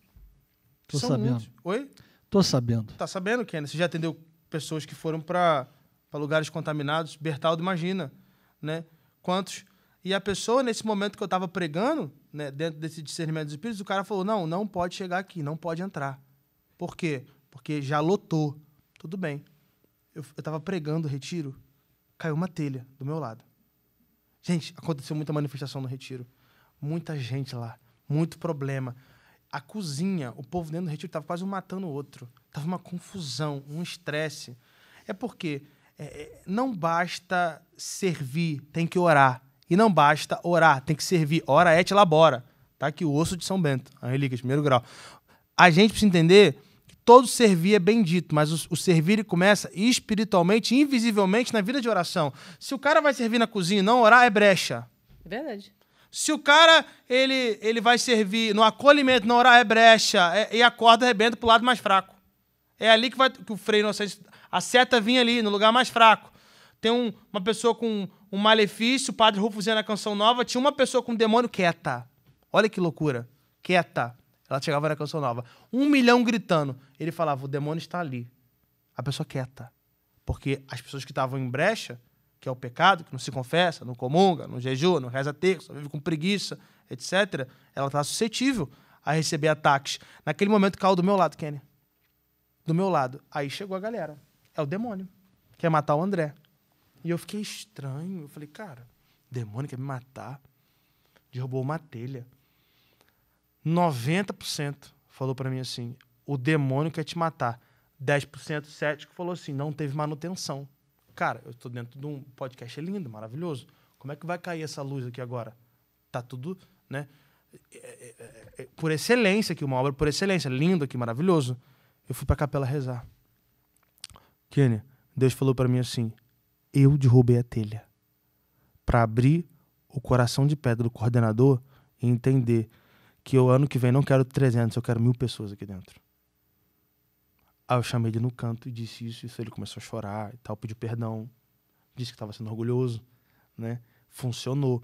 Tô São sabendo. Muitos. Oi? Tô sabendo. Tá sabendo, Kenneth? Você já atendeu pessoas que foram para lugares contaminados? Bertaldo, imagina, né? quantos. E a pessoa, nesse momento que eu estava pregando, né, dentro desse discernimento dos espíritos, o cara falou: não, não pode chegar aqui, não pode entrar. Por quê? Porque já lotou. Tudo bem. Eu estava pregando o retiro, caiu uma telha do meu lado. Gente, aconteceu muita manifestação no retiro. Muita gente lá, muito problema. A cozinha, o povo dentro do retiro estava quase um matando o outro. Tava uma confusão, um estresse. É porque é, é, não basta servir, tem que orar. E não basta orar, tem que servir. Ora et labora. Tá aqui o osso de São Bento, a relíquia de primeiro grau. A gente precisa entender que todo servir é bendito, mas o, o servir começa espiritualmente, invisivelmente, na vida de oração. Se o cara vai servir na cozinha e não orar, é brecha. Verdade. Se o cara ele, ele vai servir no acolhimento, não orar, é brecha, é, e a corda arrebenta pro lado mais fraco. É ali que, vai, que o freio inocente a seta vinha ali, no lugar mais fraco. Tem um, uma pessoa com um malefício, o padre Rufusino na Canção Nova, tinha uma pessoa com um demônio quieta. Olha que loucura. Quieta. Ela chegava na Canção Nova. Um milhão gritando. Ele falava, o demônio está ali. A pessoa quieta. Porque as pessoas que estavam em brecha, que é o pecado, que não se confessa, não comunga, não jejua, não reza texto, vive com preguiça, etc., ela está suscetível a receber ataques. Naquele momento caiu do meu lado, Kenny. Do meu lado. Aí chegou a galera. É o demônio. Quer matar o André. E eu fiquei estranho. Eu falei, cara, demônio quer me matar. Derrubou uma telha. 90% falou para mim assim: o demônio quer te matar. 10% cético falou assim: não teve manutenção. Cara, eu estou dentro de um podcast lindo, maravilhoso. Como é que vai cair essa luz aqui agora? Tá tudo, né? É, é, é, é por excelência aqui, uma obra por excelência, lindo aqui, maravilhoso. Eu fui para a capela rezar. Kênia, Deus falou para mim assim: eu derrubei a telha para abrir o coração de pedra do coordenador e entender que o ano que vem não quero 300, eu quero mil pessoas aqui dentro. Aí eu chamei ele no canto e disse isso, isso. Ele começou a chorar e tal, pediu perdão, disse que estava sendo orgulhoso, né? Funcionou.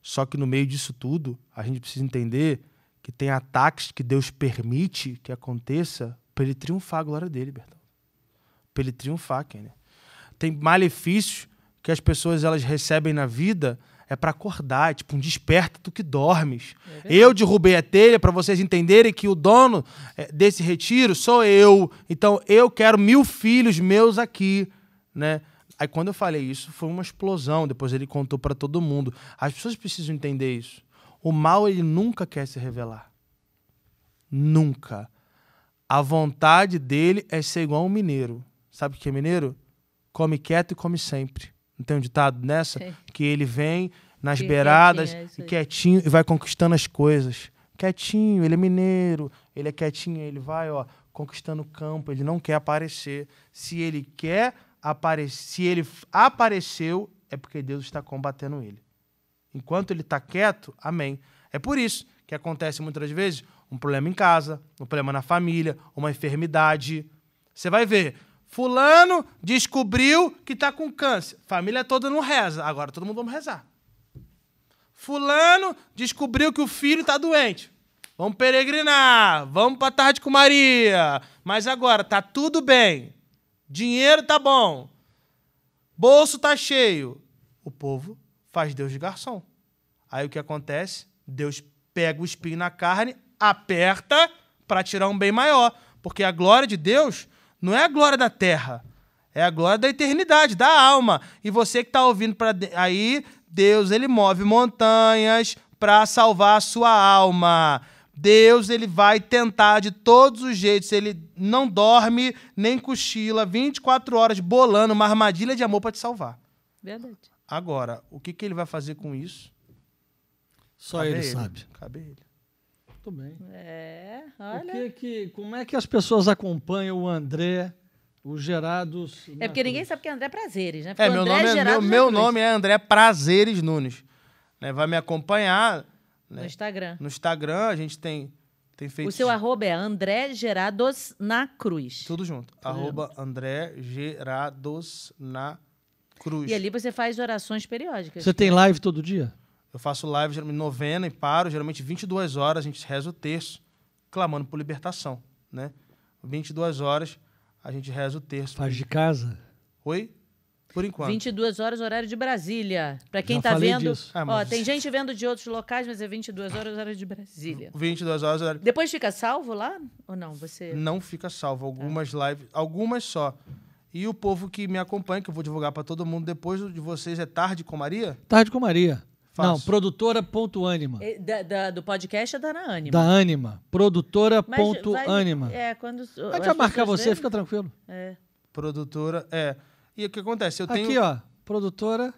Só que no meio disso tudo, a gente precisa entender que tem ataques que Deus permite que aconteça para ele triunfar a glória dele, Bertão para ele triunfar, Tem malefícios que as pessoas elas recebem na vida é para acordar, é tipo um desperta do que dormes. É eu derrubei a telha para vocês entenderem que o dono é, desse retiro sou eu. Então eu quero mil filhos meus aqui, né? Aí quando eu falei isso foi uma explosão. Depois ele contou para todo mundo. As pessoas precisam entender isso. O mal ele nunca quer se revelar. Nunca. A vontade dele é ser igual um mineiro. Sabe o que é mineiro? Come quieto e come sempre. Não tem um ditado nessa? Sei. Que ele vem nas beiradas, quietinho, é quietinho, e vai conquistando as coisas. Quietinho, ele é mineiro, ele é quietinho, ele vai, ó, conquistando o campo, ele não quer aparecer. Se ele quer aparecer, se ele apareceu, é porque Deus está combatendo ele. Enquanto ele está quieto, amém. É por isso que acontece muitas vezes um problema em casa, um problema na família, uma enfermidade. Você vai ver, Fulano descobriu que está com câncer. Família toda não reza. Agora todo mundo vamos rezar. Fulano descobriu que o filho está doente. Vamos peregrinar. Vamos para tarde com Maria. Mas agora tá tudo bem. Dinheiro tá bom. Bolso tá cheio. O povo faz Deus de garçom. Aí o que acontece? Deus pega o espinho na carne, aperta para tirar um bem maior, porque a glória de Deus não é a glória da terra, é a glória da eternidade, da alma. E você que está ouvindo para aí, Deus ele move montanhas para salvar a sua alma. Deus ele vai tentar de todos os jeitos, ele não dorme nem cochila, 24 horas bolando uma armadilha de amor para te salvar. Verdade. Agora, o que, que ele vai fazer com isso? Só Cabe ele, ele sabe. Cabe ele. Muito bem. É, olha. que, como é que as pessoas acompanham o André? o Gerados. É porque ninguém sabe que é André Prazeres, né? é, meu André nome é, meu, meu nome é André Prazeres Nunes. Né? Vai me acompanhar. Né? No Instagram. No Instagram, a gente tem, tem feito. O seu arroba é André Gerados na Cruz. Tudo junto. Tudo arroba junto. André Gerados na Cruz. E ali você faz orações periódicas. Você tem live todo dia? Eu faço live, geralmente novena e paro, geralmente 22 horas a gente reza o terço, clamando por libertação, né? 22 horas a gente reza o terço. Faz de casa? Oi? Por enquanto. 22 horas, horário de Brasília. Para quem Já tá vendo. Ah, ó, tem gente vendo de outros locais, mas é 22 horas, horário de Brasília. 22 horas, horário. Depois fica salvo lá? Ou não? Você. Não fica salvo. Algumas ah. lives. Algumas só. E o povo que me acompanha, que eu vou divulgar para todo mundo depois de vocês, é Tarde com Maria? Tarde com Maria. Faço. Não, produtora.anima. É, da, da, do podcast é da Ana Anima. Da Anima. Produtora.anima. É, quando. Vai gente vai marcar você, fica tranquilo. É. Produtora, é. E o que acontece? Eu tenho. Aqui, ó. Produtora.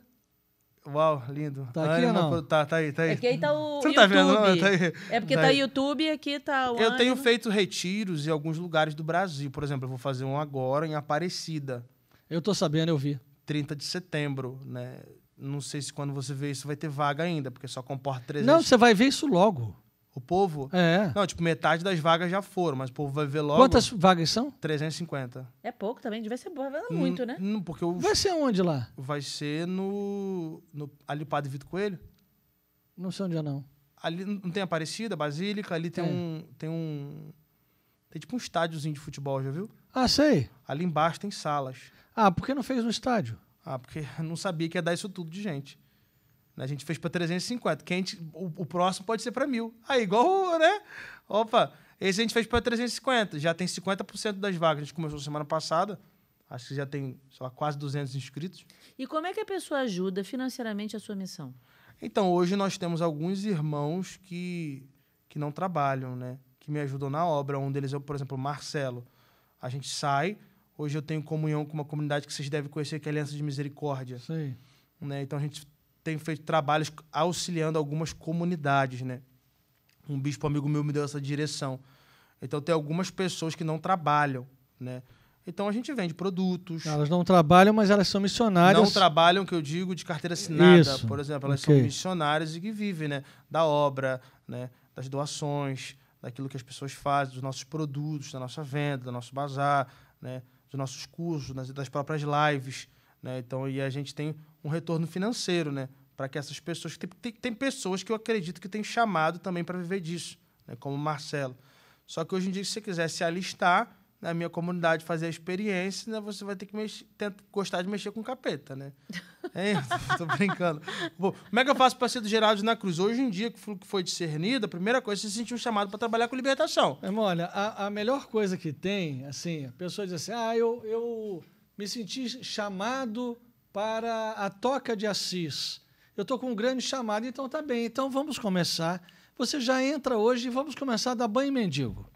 Uau, lindo. Tá aqui Anima, ou não? Tá, tá aí, tá aí. Aqui é tá o Você não tá vendo, não? Tá aí. É porque tá, tá o YouTube e aqui tá o Eu Anima. tenho feito retiros em alguns lugares do Brasil. Por exemplo, eu vou fazer um agora em Aparecida. Eu tô sabendo, eu vi. 30 de setembro, né? não sei se quando você vê isso vai ter vaga ainda, porque só comporta 300. Não, você vai ver isso logo. O povo? É. Não, tipo, metade das vagas já foram, mas o povo vai ver logo. Quantas vagas são? 350. É pouco também, devia ser boa, muito, né? Não, porque o... Vai ser onde lá? Vai ser no. no ali Padre Vitor Coelho? Não sei onde é, não. Ali não tem Aparecida, Basílica, ali tem, tem. um. Tem um. Tem tipo um estádiozinho de futebol, já viu? Ah, sei. Ali embaixo tem salas. Ah, por que não fez no estádio? Ah, porque não sabia que ia dar isso tudo de gente. Né, a gente fez para 350. Quem gente, o, o, próximo pode ser para mil. Aí, igual, né? Opa, esse a gente fez para 350. Já tem 50% das vagas. A gente começou semana passada. Acho que já tem, sei lá, quase 200 inscritos. E como é que a pessoa ajuda financeiramente a sua missão? Então, hoje nós temos alguns irmãos que, que não trabalham, né? Que me ajudam na obra. Um deles é, por exemplo, o Marcelo. A gente sai, Hoje eu tenho comunhão com uma comunidade que vocês devem conhecer, que é a Aliança de Misericórdia. Sim. Né? Então a gente tem feito trabalhos auxiliando algumas comunidades, né? Um bispo amigo meu me deu essa direção. Então tem algumas pessoas que não trabalham, né? Então a gente vende produtos. Elas não trabalham, mas elas são missionárias. Não trabalham, que eu digo, de carteira assinada, Isso. por exemplo. Elas okay. são missionárias e que vivem, né? Da obra, né? Das doações, daquilo que as pessoas fazem, dos nossos produtos, da nossa venda, do nosso bazar, né? dos nossos cursos, nas, das próprias lives. Né? Então, e a gente tem um retorno financeiro, né? Para que essas pessoas. Tem, tem, tem, pessoas que eu acredito que têm chamado também para viver disso, né? como o Marcelo. Só que hoje em dia, se você quiser se alistar, na minha comunidade fazer a experiência, né, você vai ter que mexer, tenta, gostar de mexer com capeta, né? Hein? É tô brincando. Bom, como é que eu faço para ser do Geraldo na Cruz? Hoje em dia, que foi discernido, a primeira coisa, é se sentir um chamado para trabalhar com libertação. Irmão, olha, a, a, melhor coisa que tem, assim, a pessoa diz assim, ah, eu, eu me senti chamado para a toca de Assis. Eu estou com um grande chamado, então tá bem. Então vamos começar. Você já entra hoje e vamos começar a dar banho em mendigo.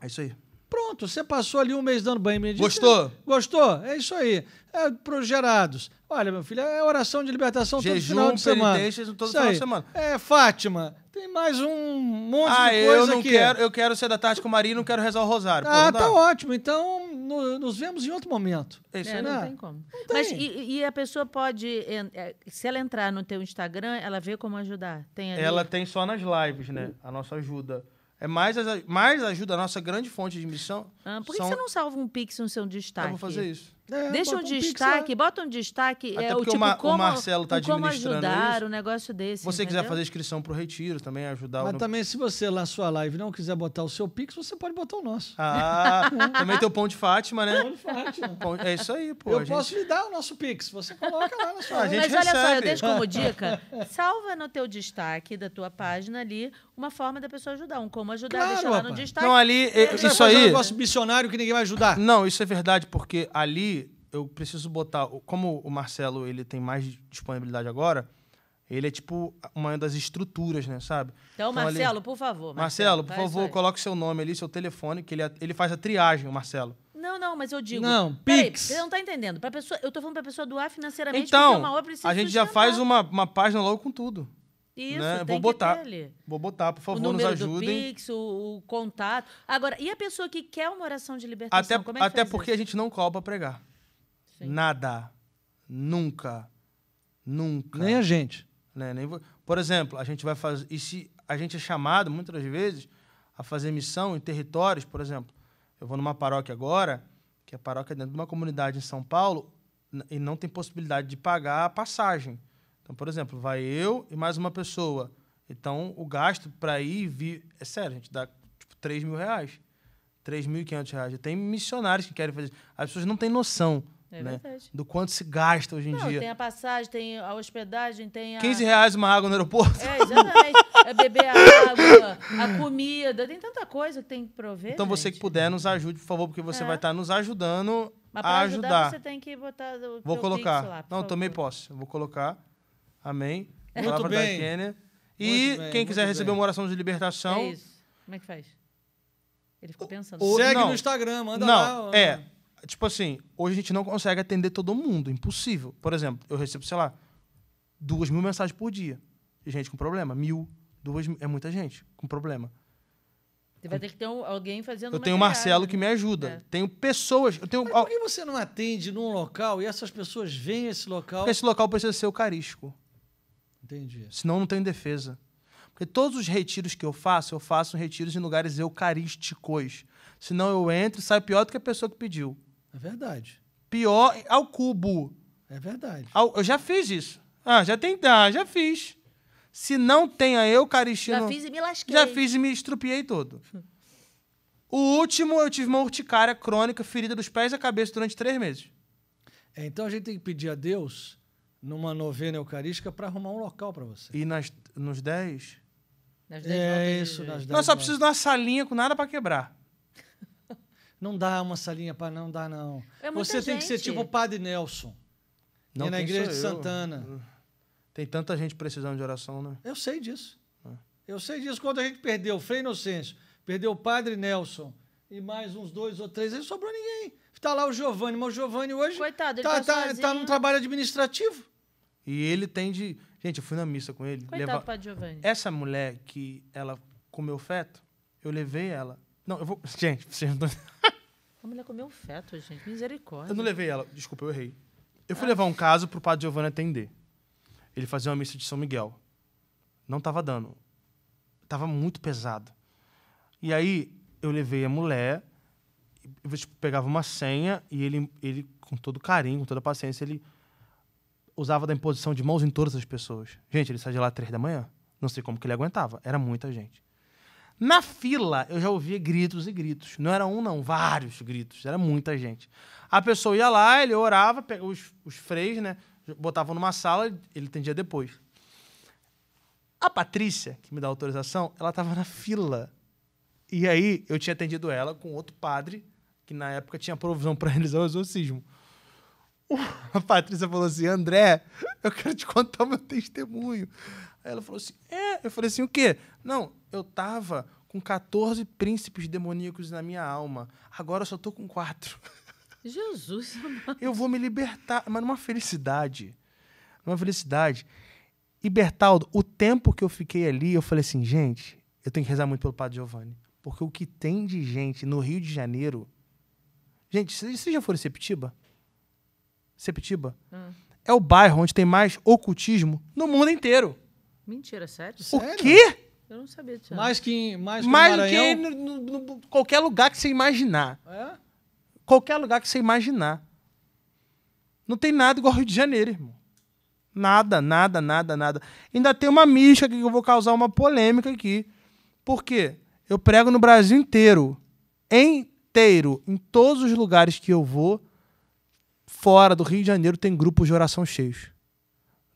É isso aí. Pronto, você passou ali um mês dando banho. Medita. Gostou? Gostou? É isso aí. É pros gerados. Olha, meu filho, é oração de libertação Jejum, todo final de semana. Jejum, todo final de semana. É, Fátima, tem mais um monte ah, de coisa eu aqui. Quero, eu quero ser da tarde com o Maria e não quero rezar o rosário. Ah, tá ótimo. Então, no, nos vemos em outro momento. É, isso é, não, não né? tem como. Não tem. Mas e, e, a pessoa pode, é, se ela entrar no teu Instagram, ela vê como ajudar? Tem ali... Ela tem só nas lives, né? A nossa ajuda. É mais, mais ajuda a nossa grande fonte de missão. Ah, por que são... você não salva um pix no seu destaque? Eu vou fazer isso. É, Deixa um, um destaque, bota um destaque. Até é, porque o, tipo, o, como, tá o Marcelo está administrando como ajudar, isso. um negócio desse. Se Você entendeu? quiser fazer inscrição para o retiro também, ajudar. Mas também, se você lá na sua live não quiser botar o seu pix, você pode botar o nosso. Ah, também tem o Pão de Fátima, né? Pão de Fátima. É isso aí, pô. Eu gente... posso lhe dar o nosso pix, você coloca lá na sua ah, live. Mas recebe. olha só, eu deixo como dica, salva no teu destaque da tua página ali uma forma da pessoa ajudar, um como ajudar, claro, deixar lá no destaque. Não, ali, é, isso aí... um negócio missionário que ninguém vai ajudar. Não, isso é verdade, porque ali eu preciso botar... Como o Marcelo ele tem mais disponibilidade agora, ele é tipo uma das estruturas, né, sabe? Então, então Marcelo, ali... por favor. Marcelo, Marcelo por favor, coloque seu nome ali, seu telefone, que ele, ele faz a triagem, o Marcelo. Não, não, mas eu digo. Não, peraí, Pix. Você não tá entendendo. Pra pessoa, eu tô falando pra pessoa doar financeiramente então, é uma obra A gente já faz uma, uma página logo com tudo. Isso, né? tem Vou botar. Vou botar, por favor, o nos ajudem. Do Pix, o, o, contato. Agora, e a pessoa que quer uma oração de libertação? Até, é até porque isso? a gente não cobra pregar. Sim. Nada. Nunca. Nunca. Nem a gente. Né? Nem, por exemplo, a gente vai fazer. E se a gente é chamado, muitas vezes, a fazer missão em territórios, por exemplo. Eu vou numa paróquia agora, que a paróquia é dentro de uma comunidade em São Paulo, e não tem possibilidade de pagar a passagem. Então, por exemplo, vai eu e mais uma pessoa. Então, o gasto para ir e vir. É sério, a gente dá tipo 3 mil reais. 3.500 reais. tem missionários que querem fazer. As pessoas não têm noção. É né? Do quanto se gasta hoje em não, dia. Tem a passagem, tem a hospedagem, tem a. 15 reais uma água no aeroporto. É, exatamente. é beber a água, a comida, tem tanta coisa que tem que prover. Então gente. você que puder, nos ajude, por favor, porque você é. vai estar tá nos ajudando Mas a ajudar. ajudar. Você tem que botar o Vou colocar. Lá, não, tomei também posso. Vou colocar. Amém? Muito Palavra bem. da Kênia. E bem, quem quiser receber bem. uma oração de libertação. É isso. Como é que faz? Ele ficou pensando. O, Segue não, no Instagram, manda não, lá. É. Tipo assim, hoje a gente não consegue atender todo mundo. Impossível. Por exemplo, eu recebo, sei lá, duas mil mensagens por dia. Gente com problema. Mil, duas mil. É muita gente com problema. Você vai ter que ter um, alguém fazendo Eu tenho o Marcelo que né? me ajuda. É. Tenho pessoas. Eu tenho... Mas por que você não atende num local e essas pessoas vêm a esse local? Porque esse local precisa ser eucarístico. Entendi. Senão não tem defesa. Porque todos os retiros que eu faço, eu faço retiros em lugares eucarísticos. Senão eu entro e saio pior do que a pessoa que pediu. É verdade. Pior ao cubo. É verdade. Ao, eu já fiz isso. Ah, já tem. Ah, já fiz. Se não tem a Eucaristia. Já não, fiz e me lasquei. Já fiz e me estrupiei todo. O último, eu tive uma urticária crônica, ferida dos pés à cabeça durante três meses. É, então a gente tem que pedir a Deus numa novena eucarística para arrumar um local para você. E nas, nos 10? Nas é isso, nas 10. Nós só precisamos de uma salinha com nada para quebrar. Não dá uma salinha para não dá não. É você gente. tem que ser tipo o Padre Nelson. Não, e na igreja de Santana. Tem tanta gente precisando de oração, né? Eu sei disso. É. Eu sei disso. Quando a gente perdeu o Frei Inocêncio, perdeu o Padre Nelson e mais uns dois ou três, aí não sobrou ninguém. Tá lá o Giovanni, mas o Giovanni hoje Coitado, ele tá, tá, tá, tá num trabalho administrativo. E ele tem de. Gente, eu fui na missa com ele. Coitado o Padre Giovanni. Essa mulher que ela comeu feto, eu levei ela. Não, eu vou. Gente, vocês não. a mulher comeu feto, gente. Misericórdia. Eu não levei ela. Desculpa, eu errei. Eu fui ah. levar um caso pro Padre Giovanni atender. Ele fazia uma missa de São Miguel. Não tava dando. Tava muito pesado. E aí, eu levei a mulher, eu, tipo, pegava uma senha e ele, ele, com todo carinho, com toda paciência, ele usava da imposição de mãos em todas as pessoas. Gente, ele saía lá às três da manhã. Não sei como que ele aguentava. Era muita gente. Na fila, eu já ouvia gritos e gritos. Não era um, não, vários gritos. Era muita gente. A pessoa ia lá, ele orava, pegava os, os freios, né? Botavam numa sala, ele tendia depois. A Patrícia, que me dá autorização, ela estava na fila. E aí eu tinha atendido ela com outro padre, que na época tinha provisão para realizar o exorcismo a Patrícia falou assim: André, eu quero te contar o meu testemunho. Aí ela falou assim: É? Eu falei assim: O quê? Não, eu tava com 14 príncipes demoníacos na minha alma. Agora eu só tô com quatro. Jesus, Eu vou me libertar, mas numa felicidade. Numa felicidade. E Bertaldo, o tempo que eu fiquei ali, eu falei assim: gente, eu tenho que rezar muito pelo Padre Giovanni. Porque o que tem de gente no Rio de Janeiro. Gente, vocês já foram em Sepitiba? Sepetiba, hum. é o bairro onde tem mais ocultismo no mundo inteiro. Mentira, sério? O sério? quê? Eu não sabia disso. Mais que em, mais que mais que no, no, no, qualquer lugar que você imaginar. É? Qualquer lugar que você imaginar. Não tem nada igual ao Rio de Janeiro, irmão. Nada, nada, nada, nada. Ainda tem uma mística que eu vou causar uma polêmica aqui. Por quê? Eu prego no Brasil inteiro. Inteiro. Em todos os lugares que eu vou, fora do Rio de Janeiro tem grupos de oração cheios.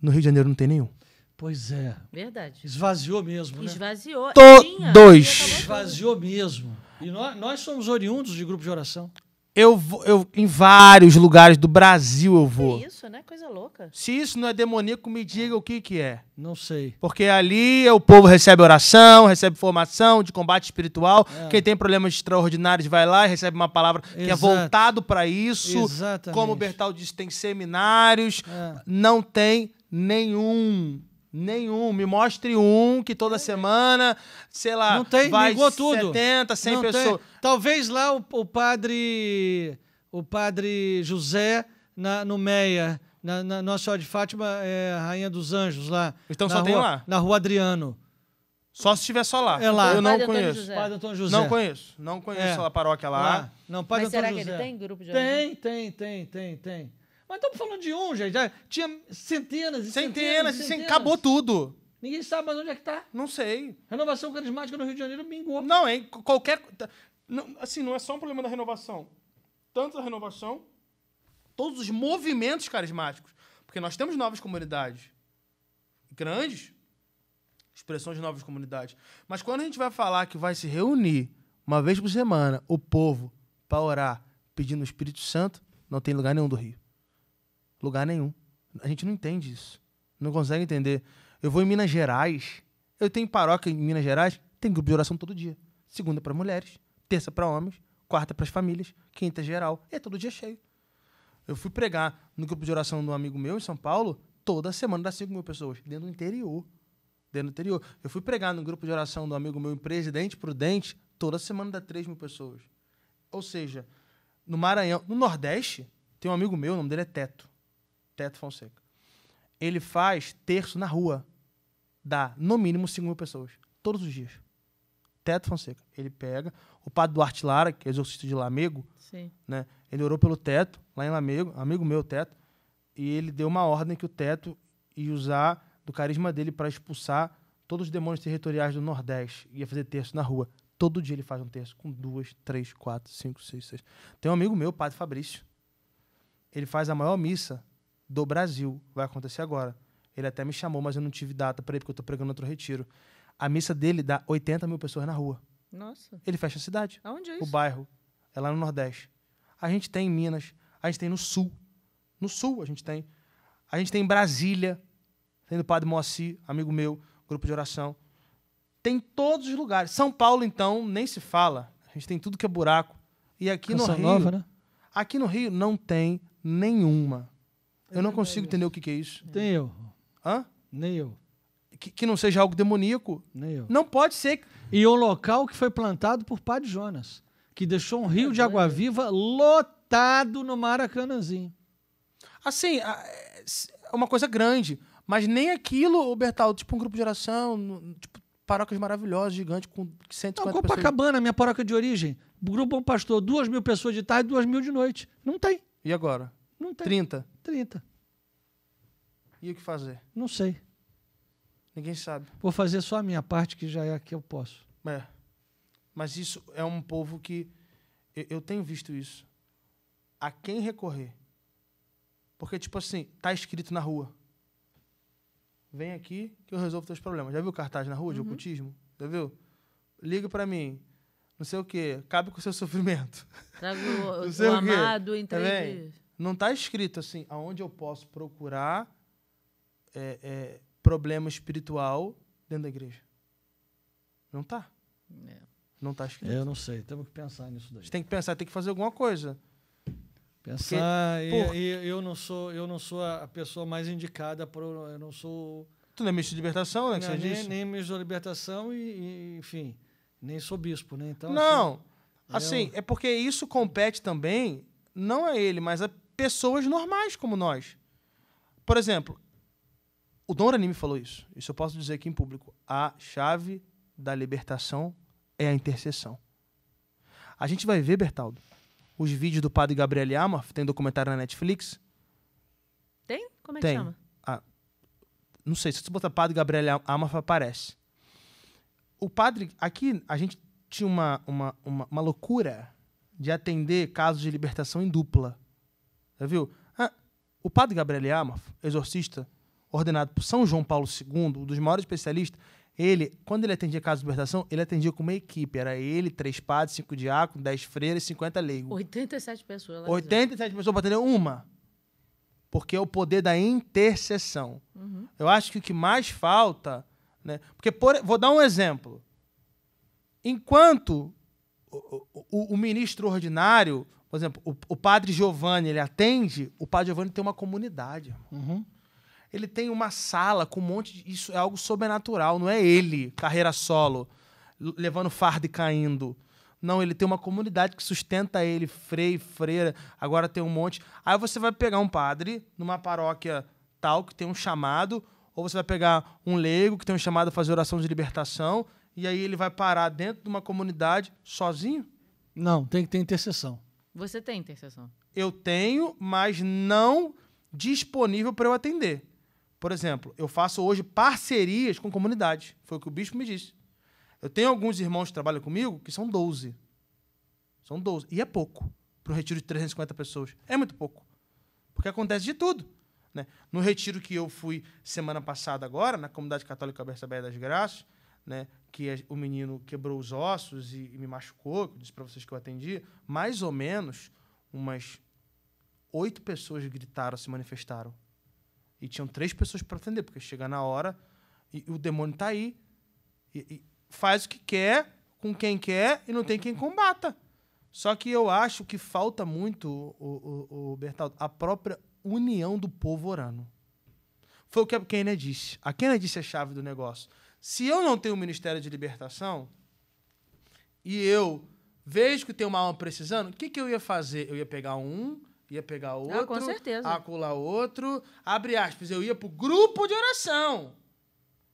No Rio de Janeiro não tem nenhum. Pois é. Verdade. Esvaziou mesmo, né? Esvaziou. Todos. Esvaziou mesmo. E nós, nós somos oriundos de grupos de oração. Eu, eu em vários lugares do Brasil eu vou. Que isso, né? Coisa louca. Se isso não é demoníaco, me diga o que que é. Não sei. Porque ali é o povo recebe oração, recebe formação de combate espiritual. É. Quem tem problemas extraordinários vai lá e recebe uma palavra Exato. que é voltado para isso. Exatamente. Como o Bertal disse, tem seminários. É. Não tem nenhum Nenhum. Me mostre um que toda é. semana, sei lá, não tem, vai ligou tudo. 70, 100 não pessoas. Tem. Talvez lá o, o, padre o padre José na, no Meia, na, na Nossa Senhora de Fátima, é, Rainha dos Anjos lá. Então só rua, tem lá? Na Rua Adriano. Só se estiver só lá. É lá. Eu não padre conheço. José. Padre Antônio José. Não conheço. Não conheço é. a paróquia lá. lá. Não, Padre Mas Antônio será José. que ele tem grupo de oração? Tem, tem, tem, tem, tem. Mas estamos falando de um, gente. Já né? tinha centenas e centenas. Centenas, e centenas. acabou tudo. Ninguém sabe mais onde é que tá. Não sei. Renovação carismática no Rio de Janeiro bingou. Não, é qualquer. Não, assim, não é só um problema da renovação. Tanto a renovação, todos os movimentos carismáticos. Porque nós temos novas comunidades. Grandes. Expressões de novas comunidades. Mas quando a gente vai falar que vai se reunir uma vez por semana o povo para orar pedindo o Espírito Santo, não tem lugar nenhum do Rio. Lugar nenhum. A gente não entende isso. Não consegue entender. Eu vou em Minas Gerais, eu tenho paróquia em Minas Gerais, tem grupo de oração todo dia. Segunda é para mulheres, terça é para homens, quarta é para as famílias, quinta geral. É todo dia cheio. Eu fui pregar no grupo de oração de um amigo meu em São Paulo, toda semana dá 5 mil pessoas, dentro do interior. Dentro do interior. Eu fui pregar no grupo de oração do amigo meu em Presidente Prudente, toda semana dá 3 mil pessoas. Ou seja, no Maranhão, no Nordeste, tem um amigo meu, o nome dele é Teto. Teto Fonseca. Ele faz terço na rua. Dá, no mínimo, 5 mil pessoas. Todos os dias. Teto Fonseca. Ele pega. O padre Duarte Lara, que é exorcista de Lamego, Sim. né? ele orou pelo Teto, lá em Lamego, amigo meu, Teto, e ele deu uma ordem que o Teto ia usar do carisma dele para expulsar todos os demônios territoriais do Nordeste. Ia fazer terço na rua. Todo dia ele faz um terço com duas, três, quatro, cinco, seis, seis. Tem um amigo meu, o padre Fabrício. Ele faz a maior missa do Brasil. Vai acontecer agora. Ele até me chamou, mas eu não tive data para ele, porque eu estou pregando outro retiro. A missa dele dá 80 mil pessoas na rua. Nossa. Ele fecha a cidade. Aonde é isso? O bairro. É lá no Nordeste. A gente tem em Minas, a gente tem no Sul. No Sul a gente tem. A gente tem em Brasília, tem do Padre Moacir, amigo meu, grupo de oração. Tem em todos os lugares. São Paulo, então, nem se fala. A gente tem tudo que é buraco. E aqui Canção no Rio. Nova, né? Aqui no Rio não tem nenhuma. Eu não consigo entender o que, que é isso. Nem eu. Hã? Nem eu. Que, que, não seja algo demoníaco. Nem eu. Não pode ser. E um local que foi plantado por Padre Jonas, que deixou um rio de água-viva lotado no Maracanãzinho. Assim, é uma coisa grande. Mas nem aquilo, o Bertal, tipo um grupo de oração, tipo, paróquias maravilhosas, gigante, com 150 não, Copacabana, minha paróquia de origem. Grupo Bom Pastor, duas mil pessoas de tarde, duas mil de noite. Não tem. E agora? Não tem. 30. 30. E o que fazer? Não sei. Ninguém sabe. Vou fazer só a minha parte, que já é a que eu posso. É. Mas isso é um povo que. Eu, tenho visto isso. A quem recorrer? Porque, tipo assim, tá escrito na rua. Vem aqui que eu resolvo teus problemas. Já viu cartaz na rua de uhum. ocultismo? Já viu? Liga para mim. Não sei o quê. Cabe com o seu sofrimento. Trago o, o amado tá entre. três não está escrito assim, aonde eu posso procurar é, é, problema espiritual dentro da igreja. Não está. É. Não está escrito. Eu não sei, temos que pensar nisso daí. A gente tem que pensar, tem que fazer alguma coisa. Pensar, Porque, e, por... e, eu não sou, eu não sou a pessoa mais indicada para, eu não sou. Tu não é ministro de libertação, né? Não, nem, disse? nem ministro da libertação e, e, enfim, nem sou bispo, né? Então. Não. Assim, assim eu... é porque isso compete também não a ele, mas a pessoas normais como nós. Por exemplo, o Don Anime falou isso. Isso eu posso dizer aqui em público. A chave da libertação é a intercessão. A gente vai ver, Bertaldo, os vídeos do padre Gabriel Yama, tem documentário na Netflix. Tem? Como é tem. que chama? Ah, não sei, se você botar padre Gabriel Yama, aparece. O padre, aqui a gente tinha uma, uma, uma, uma loucura de atender casos de libertação em dupla. Já viu? Ah, o padre Gabriel Yamaf, exorcista, ordenado por São João Paulo II, um dos maiores especialistas, ele, quando ele atendia casos de libertação, ele atendia com uma equipe. Era ele, três padres, cinco diáconos, dez freiras, cinquenta leigos. 87 pessoas. Lá 87 pessoas para atender uma. Porque é o poder da intercessão. Uhum. Eu acho que o que mais falta... Né? Porque, por, vou dar um exemplo. Enquanto o, o, o ministro ordinário por exemplo, o, o padre Giovanni, ele atende, o padre Giovanni tem uma comunidade. Uhum. Ele tem uma sala com um monte de. Isso é algo sobrenatural, não é ele, carreira solo, levando fardo e caindo. Não, ele tem uma comunidade que sustenta ele, frei, freira, agora tem um monte. Aí você vai pegar um padre numa paróquia tal que tem um chamado, ou você vai pegar um leigo que tem um chamado a fazer oração de libertação, e aí ele vai parar dentro de uma comunidade sozinho? Não, tem que ter intercessão. Você tem intercessão? Eu tenho, mas não disponível para eu atender. Por exemplo, eu faço hoje parcerias com comunidades. Foi o que o bispo me disse. Eu tenho alguns irmãos que trabalham comigo que são 12. São 12. E é pouco para um retiro de 350 pessoas. É muito pouco. Porque acontece de tudo. Né? No retiro que eu fui semana passada agora, na Comunidade Católica Aberta das Graças, né? Que o menino quebrou os ossos e, e me machucou, disse para vocês que eu atendi, mais ou menos umas oito pessoas gritaram, se manifestaram. E tinham três pessoas para atender, porque chega na hora e, e o demônio está aí. E, e faz o que quer, com quem quer, e não tem quem combata. Só que eu acho que falta muito, o, o, o Bertaldo, a própria união do povo orano. Foi o que a Kennedy disse. A Kennedy disse a chave do negócio. Se eu não tenho um ministério de libertação e eu vejo que tem uma alma precisando, o que, que eu ia fazer? Eu ia pegar um, ia pegar outro, ah, com certeza. acular outro, abre aspas, eu ia pro grupo de oração.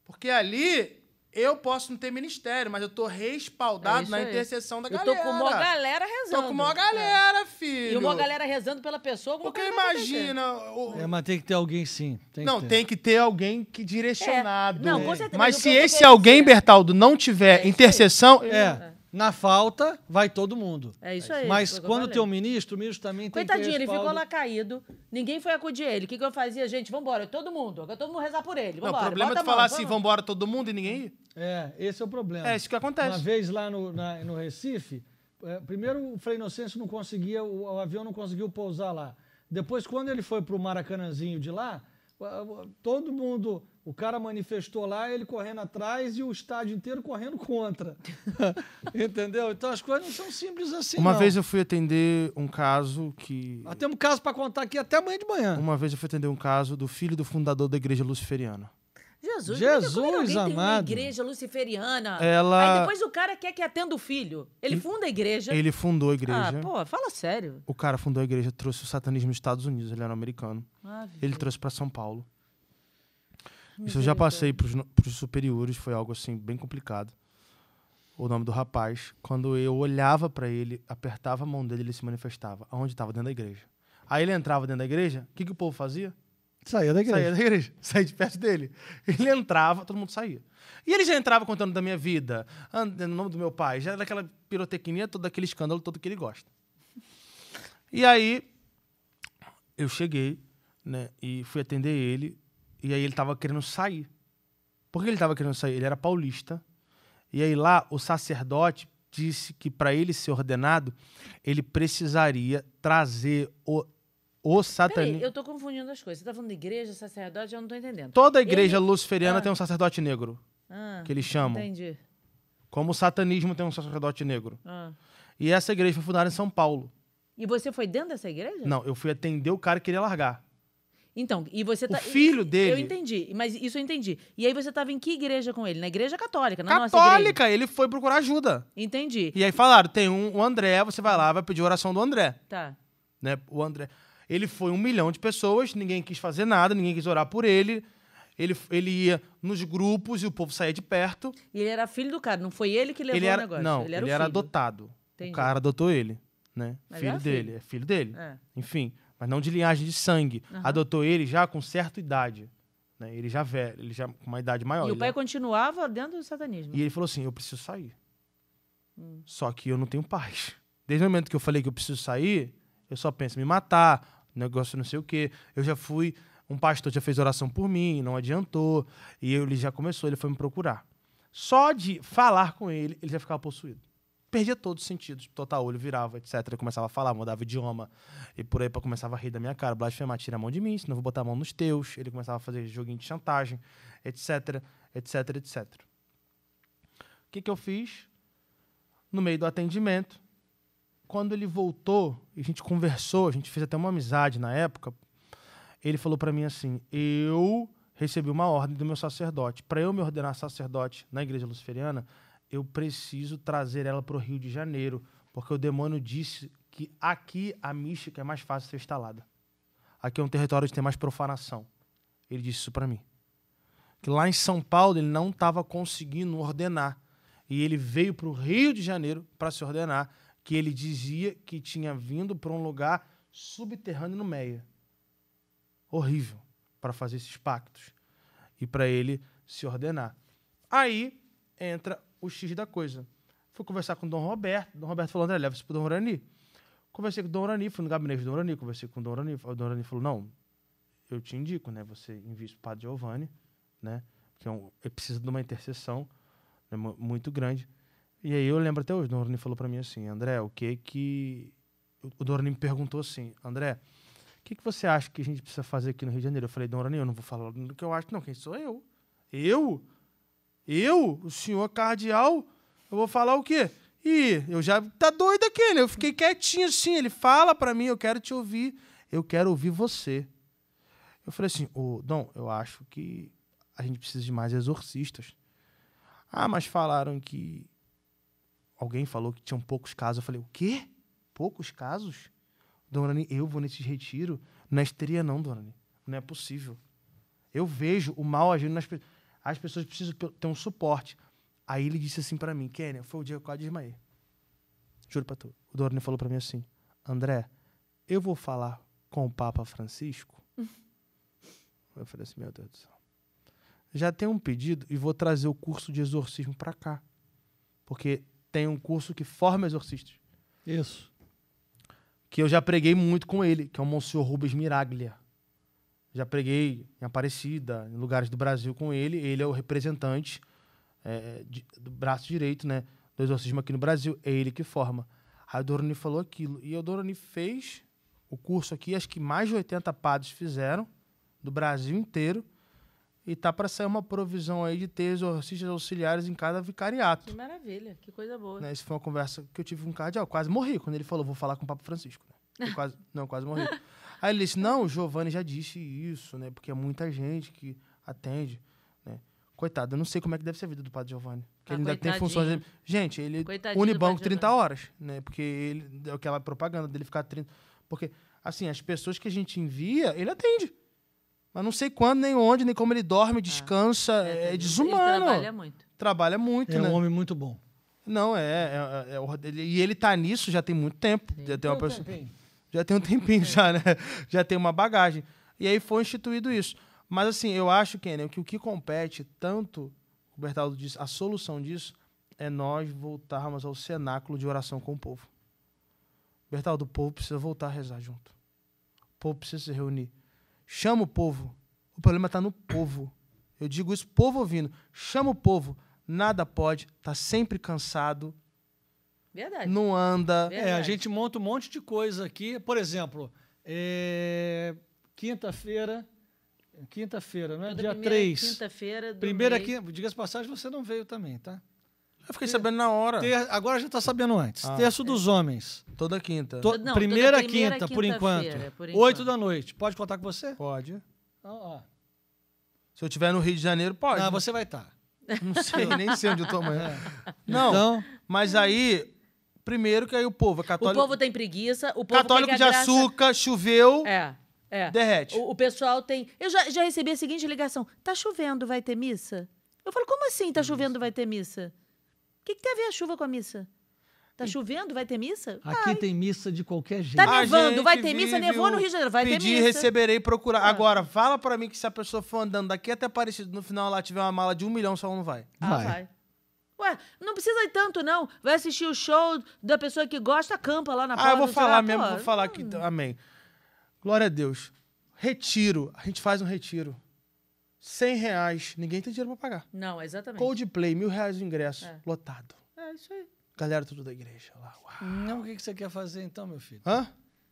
Porque ali eu posso não ter ministério, mas eu tô respaldado é na aí. intercessão da eu galera. Eu tô com uma galera rezando. Tô com uma é. galera, é. filho. E uma galera rezando pela pessoa, Porque imagina. O... É, mas tem que ter alguém sim. Tem não, que tem que ter alguém que direcionado. É. Não, com certeza. Mas se esse alguém, Bertaldo, não tiver é intercessão. é. é. Na falta, vai todo mundo. É isso aí. Mas quando tem um ministro, o ministro também tem Coitadinho, que ele ficou lá caído, ninguém foi acudir ele. O que, que eu fazia? Gente, vambora, todo mundo. Agora todo mundo rezar por ele. Vambora, não, o problema é tu falar mão, assim, vambora todo mundo e ninguém ir. É, esse é o problema. É isso que acontece. Uma vez lá no, na, no Recife, é, primeiro o Frei Inocêncio não conseguia, o, o avião não conseguiu pousar lá. Depois, quando ele foi para o Maracanãzinho de lá, Todo mundo, o cara manifestou lá, ele correndo atrás e o estádio inteiro correndo contra. Entendeu? Então as coisas não são simples assim. Uma não. vez eu fui atender um caso que. Nós ah, temos um caso para contar aqui até amanhã de manhã. Uma vez eu fui atender um caso do filho do fundador da igreja luciferiana. Jesus, é Jesus amado. É tem uma igreja luciferiana. Ela... Aí depois o cara quer que atenda o filho. Ele, funda a igreja. Ele fundou a igreja. Ah, pô, fala sério. O cara fundou a igreja, trouxe o satanismo dos Estados Unidos, ele era americano. Ah, ele trouxe para São Paulo. Meu Isso eu já passei para os superiores, foi algo assim bem complicado. O nome do rapaz, quando eu olhava para ele, apertava a mão dele, ele se manifestava, aonde estava dentro da igreja. Aí ele entrava dentro da igreja, o que, que o povo fazia? Saía da igreja. Saía da igreja. Saía de perto dele. Ele entrava, todo mundo saía. E ele já entrava contando da minha vida, no nome do meu pai, já daquela pirotecnia, todo aquele escândalo todo que ele gosta. E aí, eu cheguei, né, e fui atender ele, e aí ele tava querendo sair. Por que ele tava querendo sair? Ele era paulista. E aí lá, o sacerdote disse que para ele ser ordenado, ele precisaria trazer o o satanismo. Eu tô confundindo as coisas. Você tá falando de igreja, sacerdote, eu não tô entendendo. Toda igreja Ele... luciferiana ah. tem um sacerdote negro. Ah, que eles chamam. Entendi. Como o satanismo tem um sacerdote negro. Ah. E essa igreja foi fundada em São Paulo. E você foi dentro dessa igreja? Não, eu fui atender o cara que queria largar. Então, e você tá. O filho dele. Eu entendi, mas isso eu entendi. E aí você tava em que igreja com ele? Na igreja católica, na Católica, ele foi procurar ajuda. Entendi. E aí falaram: tem um, o André, você vai lá, vai pedir oração do André. Tá. Né? O André. Ele foi um milhão de pessoas, ninguém quis fazer nada, ninguém quis orar por ele. Ele, ele ia nos grupos e o povo saía de perto. E ele era filho do cara, não foi ele que levou ele era, o negócio. Não, ele era, ele era adotado. Entendi. O cara adotou ele, né? Mas filho dele, filho. é filho dele. É. Enfim, mas não de linhagem de sangue. Uhum. Adotou ele já com certa idade. Né? Ele já velho, ele já com uma idade maior. E o pai continuava dentro do satanismo. E ele falou assim: eu preciso sair. Hum. Só que eu não tenho paz. Desde o momento que eu falei que eu preciso sair, eu só penso em me matar, negócio não sei o quê. Eu já fui, um pastor já fez oração por mim, não adiantou, e ele já começou, ele foi me procurar. Só de falar com ele, ele já ficava possuído. Perdia todos os sentidos, total olho virava, etc. Ele começava a falar, mudava idioma, e por aí começava a rir da minha cara, blasfemar, tira a mão de mim, senão eu vou botar a mão nos teus. Ele começava a fazer joguinho de chantagem, etc, etc, etc. O que, que eu fiz? No meio do atendimento, quando ele voltou, a gente conversou, a gente fez até uma amizade na época, ele falou para mim assim: "Eu recebi uma ordem do meu sacerdote, para eu me ordenar sacerdote na igreja luciferiana, eu preciso trazer ela para o Rio de Janeiro, porque o demônio disse que aqui a mística é mais fácil ser instalada. Aqui é um território onde tem mais profanação. Ele disse isso para mim. Que lá em São Paulo ele não estava conseguindo ordenar. E ele veio para o Rio de Janeiro para se ordenar que ele dizia que tinha vindo para um lugar subterrâneo no Meia. Horrível para fazer esses pactos e para ele se ordenar. Aí entra o X da coisa. Fui conversar com o Dom Roberto. Dom Roberto falou: André, leva isso para o Dom Rani. Conversei com o Dom Rani, fui no gabinete do Dom Rani, conversei com o Dom Rani. O Dom Rani falou: Não, eu te indico, né? Você envia isso para o Padre Giovanni, né? Porque é um, precisa de uma intercessão né, muito grande. E aí eu lembro até hoje, o Dorni falou para mim assim, André, o que que... O Dorni me perguntou assim, André, o que que você acha que a gente precisa fazer aqui no Rio de Janeiro? Eu falei, Dorni eu não vou falar do que eu acho não, quem sou eu? Eu? Eu? O senhor cardeal? Eu vou falar o quê? E eu já... Tá doido aqui, né? Eu fiquei quietinho assim, ele fala para mim, eu quero te ouvir, eu quero ouvir você. Eu falei assim, ô, Dom, eu acho que a gente precisa de mais exorcistas. Ah, mas falaram que alguém falou que tinham poucos casos. Eu falei, o quê? Poucos casos? Dona Nani, eu vou nesse retiro? Não é histeria não, Dona Nani. Não é possível. Eu vejo o mal agindo nas pessoas. As pessoas precisam ter um suporte. Aí ele disse assim para mim, Kênia, foi o dia que eu quase desmaiei. Juro pra tu. O Dorne falou para mim assim, André, eu vou falar com o Papa Francisco? eu falei assim, meu Deus do céu. Já tenho um pedido e vou trazer o curso de exorcismo para cá. Porque tem um curso que forma exorcistas. Isso. Que eu já preguei muito com ele, que é o Monsenhor Rubens Miraglia. Já preguei em Aparecida, em lugares do Brasil com ele. Ele é o representante é, de, do braço direito, né? Do exorcismo aqui no Brasil. É ele que forma. Aí o Doroni falou aquilo. E o Doroni fez o curso aqui, acho que mais de 80 padres fizeram, do Brasil inteiro. E tá para sair uma provisão aí de ter exorcistas auxiliares em cada vicariato. Que maravilha, que coisa boa. Né? Isso foi uma conversa que eu tive com um cardeal. Quase morri quando ele falou, vou falar com o Papa Francisco. Né? quase, não, quase morri. Aí ele disse, não, o Giovanni já disse isso, né? Porque é muita gente que atende, né? Coitado, eu não sei como é que deve ser a vida do Padre Giovanni. Porque ah, ele ainda tem funções... Gente, ele coitadinho une banco 30 horas, né? Porque ele, aquela é é propaganda dele ficar 30... Porque, assim, as pessoas que a gente envia, ele atende. Mas não sei quando, nem onde, nem como ele dorme, ah. descansa. É, é, é desumano. Ele trabalha muito. Trabalha muito, é né? É um homem muito bom. Não, é. é, é, é ele, e ele tá nisso já tem muito tempo. Sim. Já tem uma pessoa. Tempinho. Já tem um tempinho, já, né? Já tem uma bagagem. E aí foi instituído isso. Mas assim, eu acho, Kenny, que o que compete tanto, o Bertaldo disse, a solução disso é nós voltarmos ao cenáculo de oração com o povo. Bertaldo, o povo precisa voltar a rezar junto. O povo precisa se reunir. Chama o povo. O problema está no povo. Eu digo isso, povo ouvindo. Chama o povo. Nada pode, está sempre cansado. Verdade. Não anda. Verdade. É, a é, gente monta um monte de coisa aqui. Por exemplo, é... quinta-feira. Quinta-feira, não é? Toda Dia 3. Quinta-feira do Primeira quinta. diga as passagem, você não veio também, tá? Eu fiquei sabendo na hora. Ter... Agora a gente tá sabendo antes. Ah. Terço dos homens. Toda quinta. To... Não, primeira, toda primeira quinta, quinta, por enquanto. Oito da noite. Pode contar com você? Pode. Ah, Se eu estiver no Rio de Janeiro, pode. Ah, você vai estar. Tá. Não sei, nem sei onde eu tô amanhã. É. Não, então... mas aí primeiro que aí o povo é católico. O povo tem preguiça, o povo católico de açúcar, choveu. É. É. Derrete. O, o, pessoal tem. Eu já, já recebi a seguinte ligação: tá chovendo, vai ter missa? Eu falo, como assim tá chovendo, vai ter missa? que, que tem a ver a chuva com a missa? Tá chovendo? Vai ter missa? Aqui tem missa de qualquer tá jeito. Tá nevando, vai ter missa, nevou no Rio de Janeiro, vai ter Pedir, receberei, procurar. Ah. Agora, fala pra mim que se a pessoa for andando daqui até Aparecido, no final lá tiver uma mala de um milhão, só não vai. Ah, vai. vai. Ué, não precisa ir tanto, não. Vai assistir o show da pessoa que gosta, campa lá na porta. Ah, eu vou falar mesmo, vou falar aqui. Hum. Amém. Glória a Deus. Retiro. A gente faz um retiro. 100 reais, ninguém tem dinheiro pra pagar. Não, exatamente. Coldplay, mil reais o ingresso, é. lotado. É, isso aí. Galera tudo da igreja lá. Uau. Não, o que, que você quer fazer então, meu filho? Hã?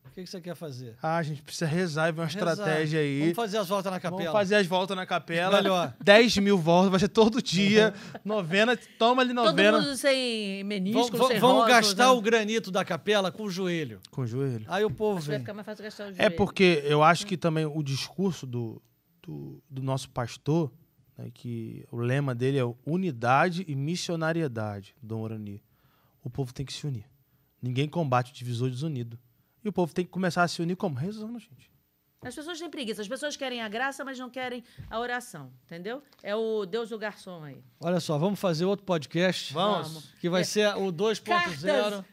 O que, que você quer fazer? Ah, a gente precisa rezar e ver uma rezar. estratégia aí. Vamos fazer as voltas na capela. Vamos fazer as voltas na capela. Melhor. 10 mil voltas, vai ser todo dia. novena, toma ali novena. Todo mundo sem menisco, vão, sem Vamos gastar né? o granito da capela com o joelho. Com o joelho. Aí o povo acho vem. Vai ficar mais fácil gastar o é joelho. É porque eu acho que também o discurso do, do, do nosso pastor, né, que o lema dele é unidade e missionariedade, Dom Orani. O povo tem que se unir. Ninguém combate o divisor desunido. E o povo tem que começar a se unir como? Rezando, gente. As pessoas têm preguiça. As pessoas querem a graça, mas não querem a oração. Entendeu? É o Deus do garçom aí. Olha só, vamos fazer outro podcast. Vamos. Que vai é. ser o 2.0. Cartas,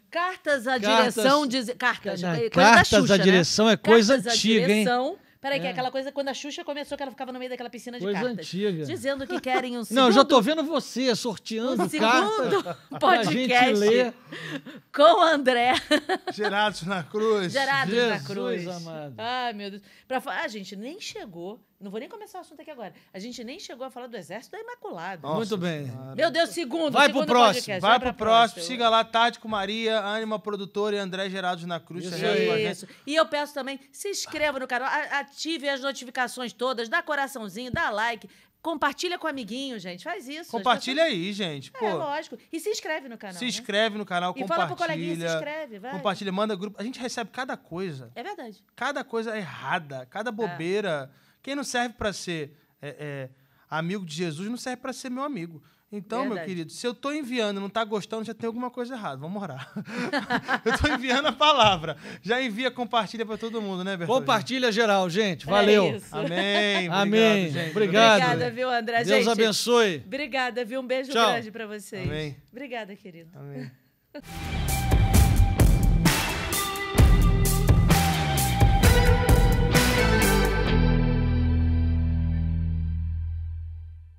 cartas à cartas, direção. De, cartas. É cartas à né? direção é coisa cartas à direção, hein? Peraí, é. que é aquela coisa quando a Xuxa começou que ela ficava no meio daquela piscina de coisa cartas. Antiga. Dizendo que querem um segundo. Não, já tô vendo você sorteando um segundo carta podcast ler. com André. Gerados na cruz. Gerados Jesus na cruz. Amado. Ai, meu Deus. Pra falar, ah, gente, nem chegou não vou nem começar o assunto aqui agora. A gente nem chegou a falar do Exército da Imaculada. Nossa, Muito bem. Cara. Meu Deus, segundo. Vai segundo pro próximo. Podcast, vai, vai pro próximo. próximo. Siga lá, Tático Maria, Anima Produtora e André Gerados na Cruz. Isso. Isso. E eu peço também, se inscreva no canal, ative as notificações todas, dá coraçãozinho, dá like. Compartilha com amiguinho, gente. Faz isso. Compartilha pessoas... aí, gente. É, pô. É, lógico. E se inscreve no canal. Se né? inscreve no canal, e compartilha. E fala pro coleguinha, se inscreve, vai. Compartilha, manda grupo. A gente recebe cada coisa. É verdade. Cada coisa errada, cada é. bobeira. É quem não serve para ser é, é, amigo de Jesus não serve para ser meu amigo. Então, Verdade. meu querido, se eu estou enviando e não está gostando, já tem alguma coisa errada. Vamos orar. eu estou enviando a palavra. Já envia, compartilha para todo mundo, né, Bertoldo? Compartilha geral, gente. É Valeu. É Amém. Amém. Obrigado, gente. Obrigado. Obrigada, viu, André? Deus gente, abençoe. Obrigada, viu? Um beijo Tchau. grande para vocês. Amém. Obrigada, querido. Amém.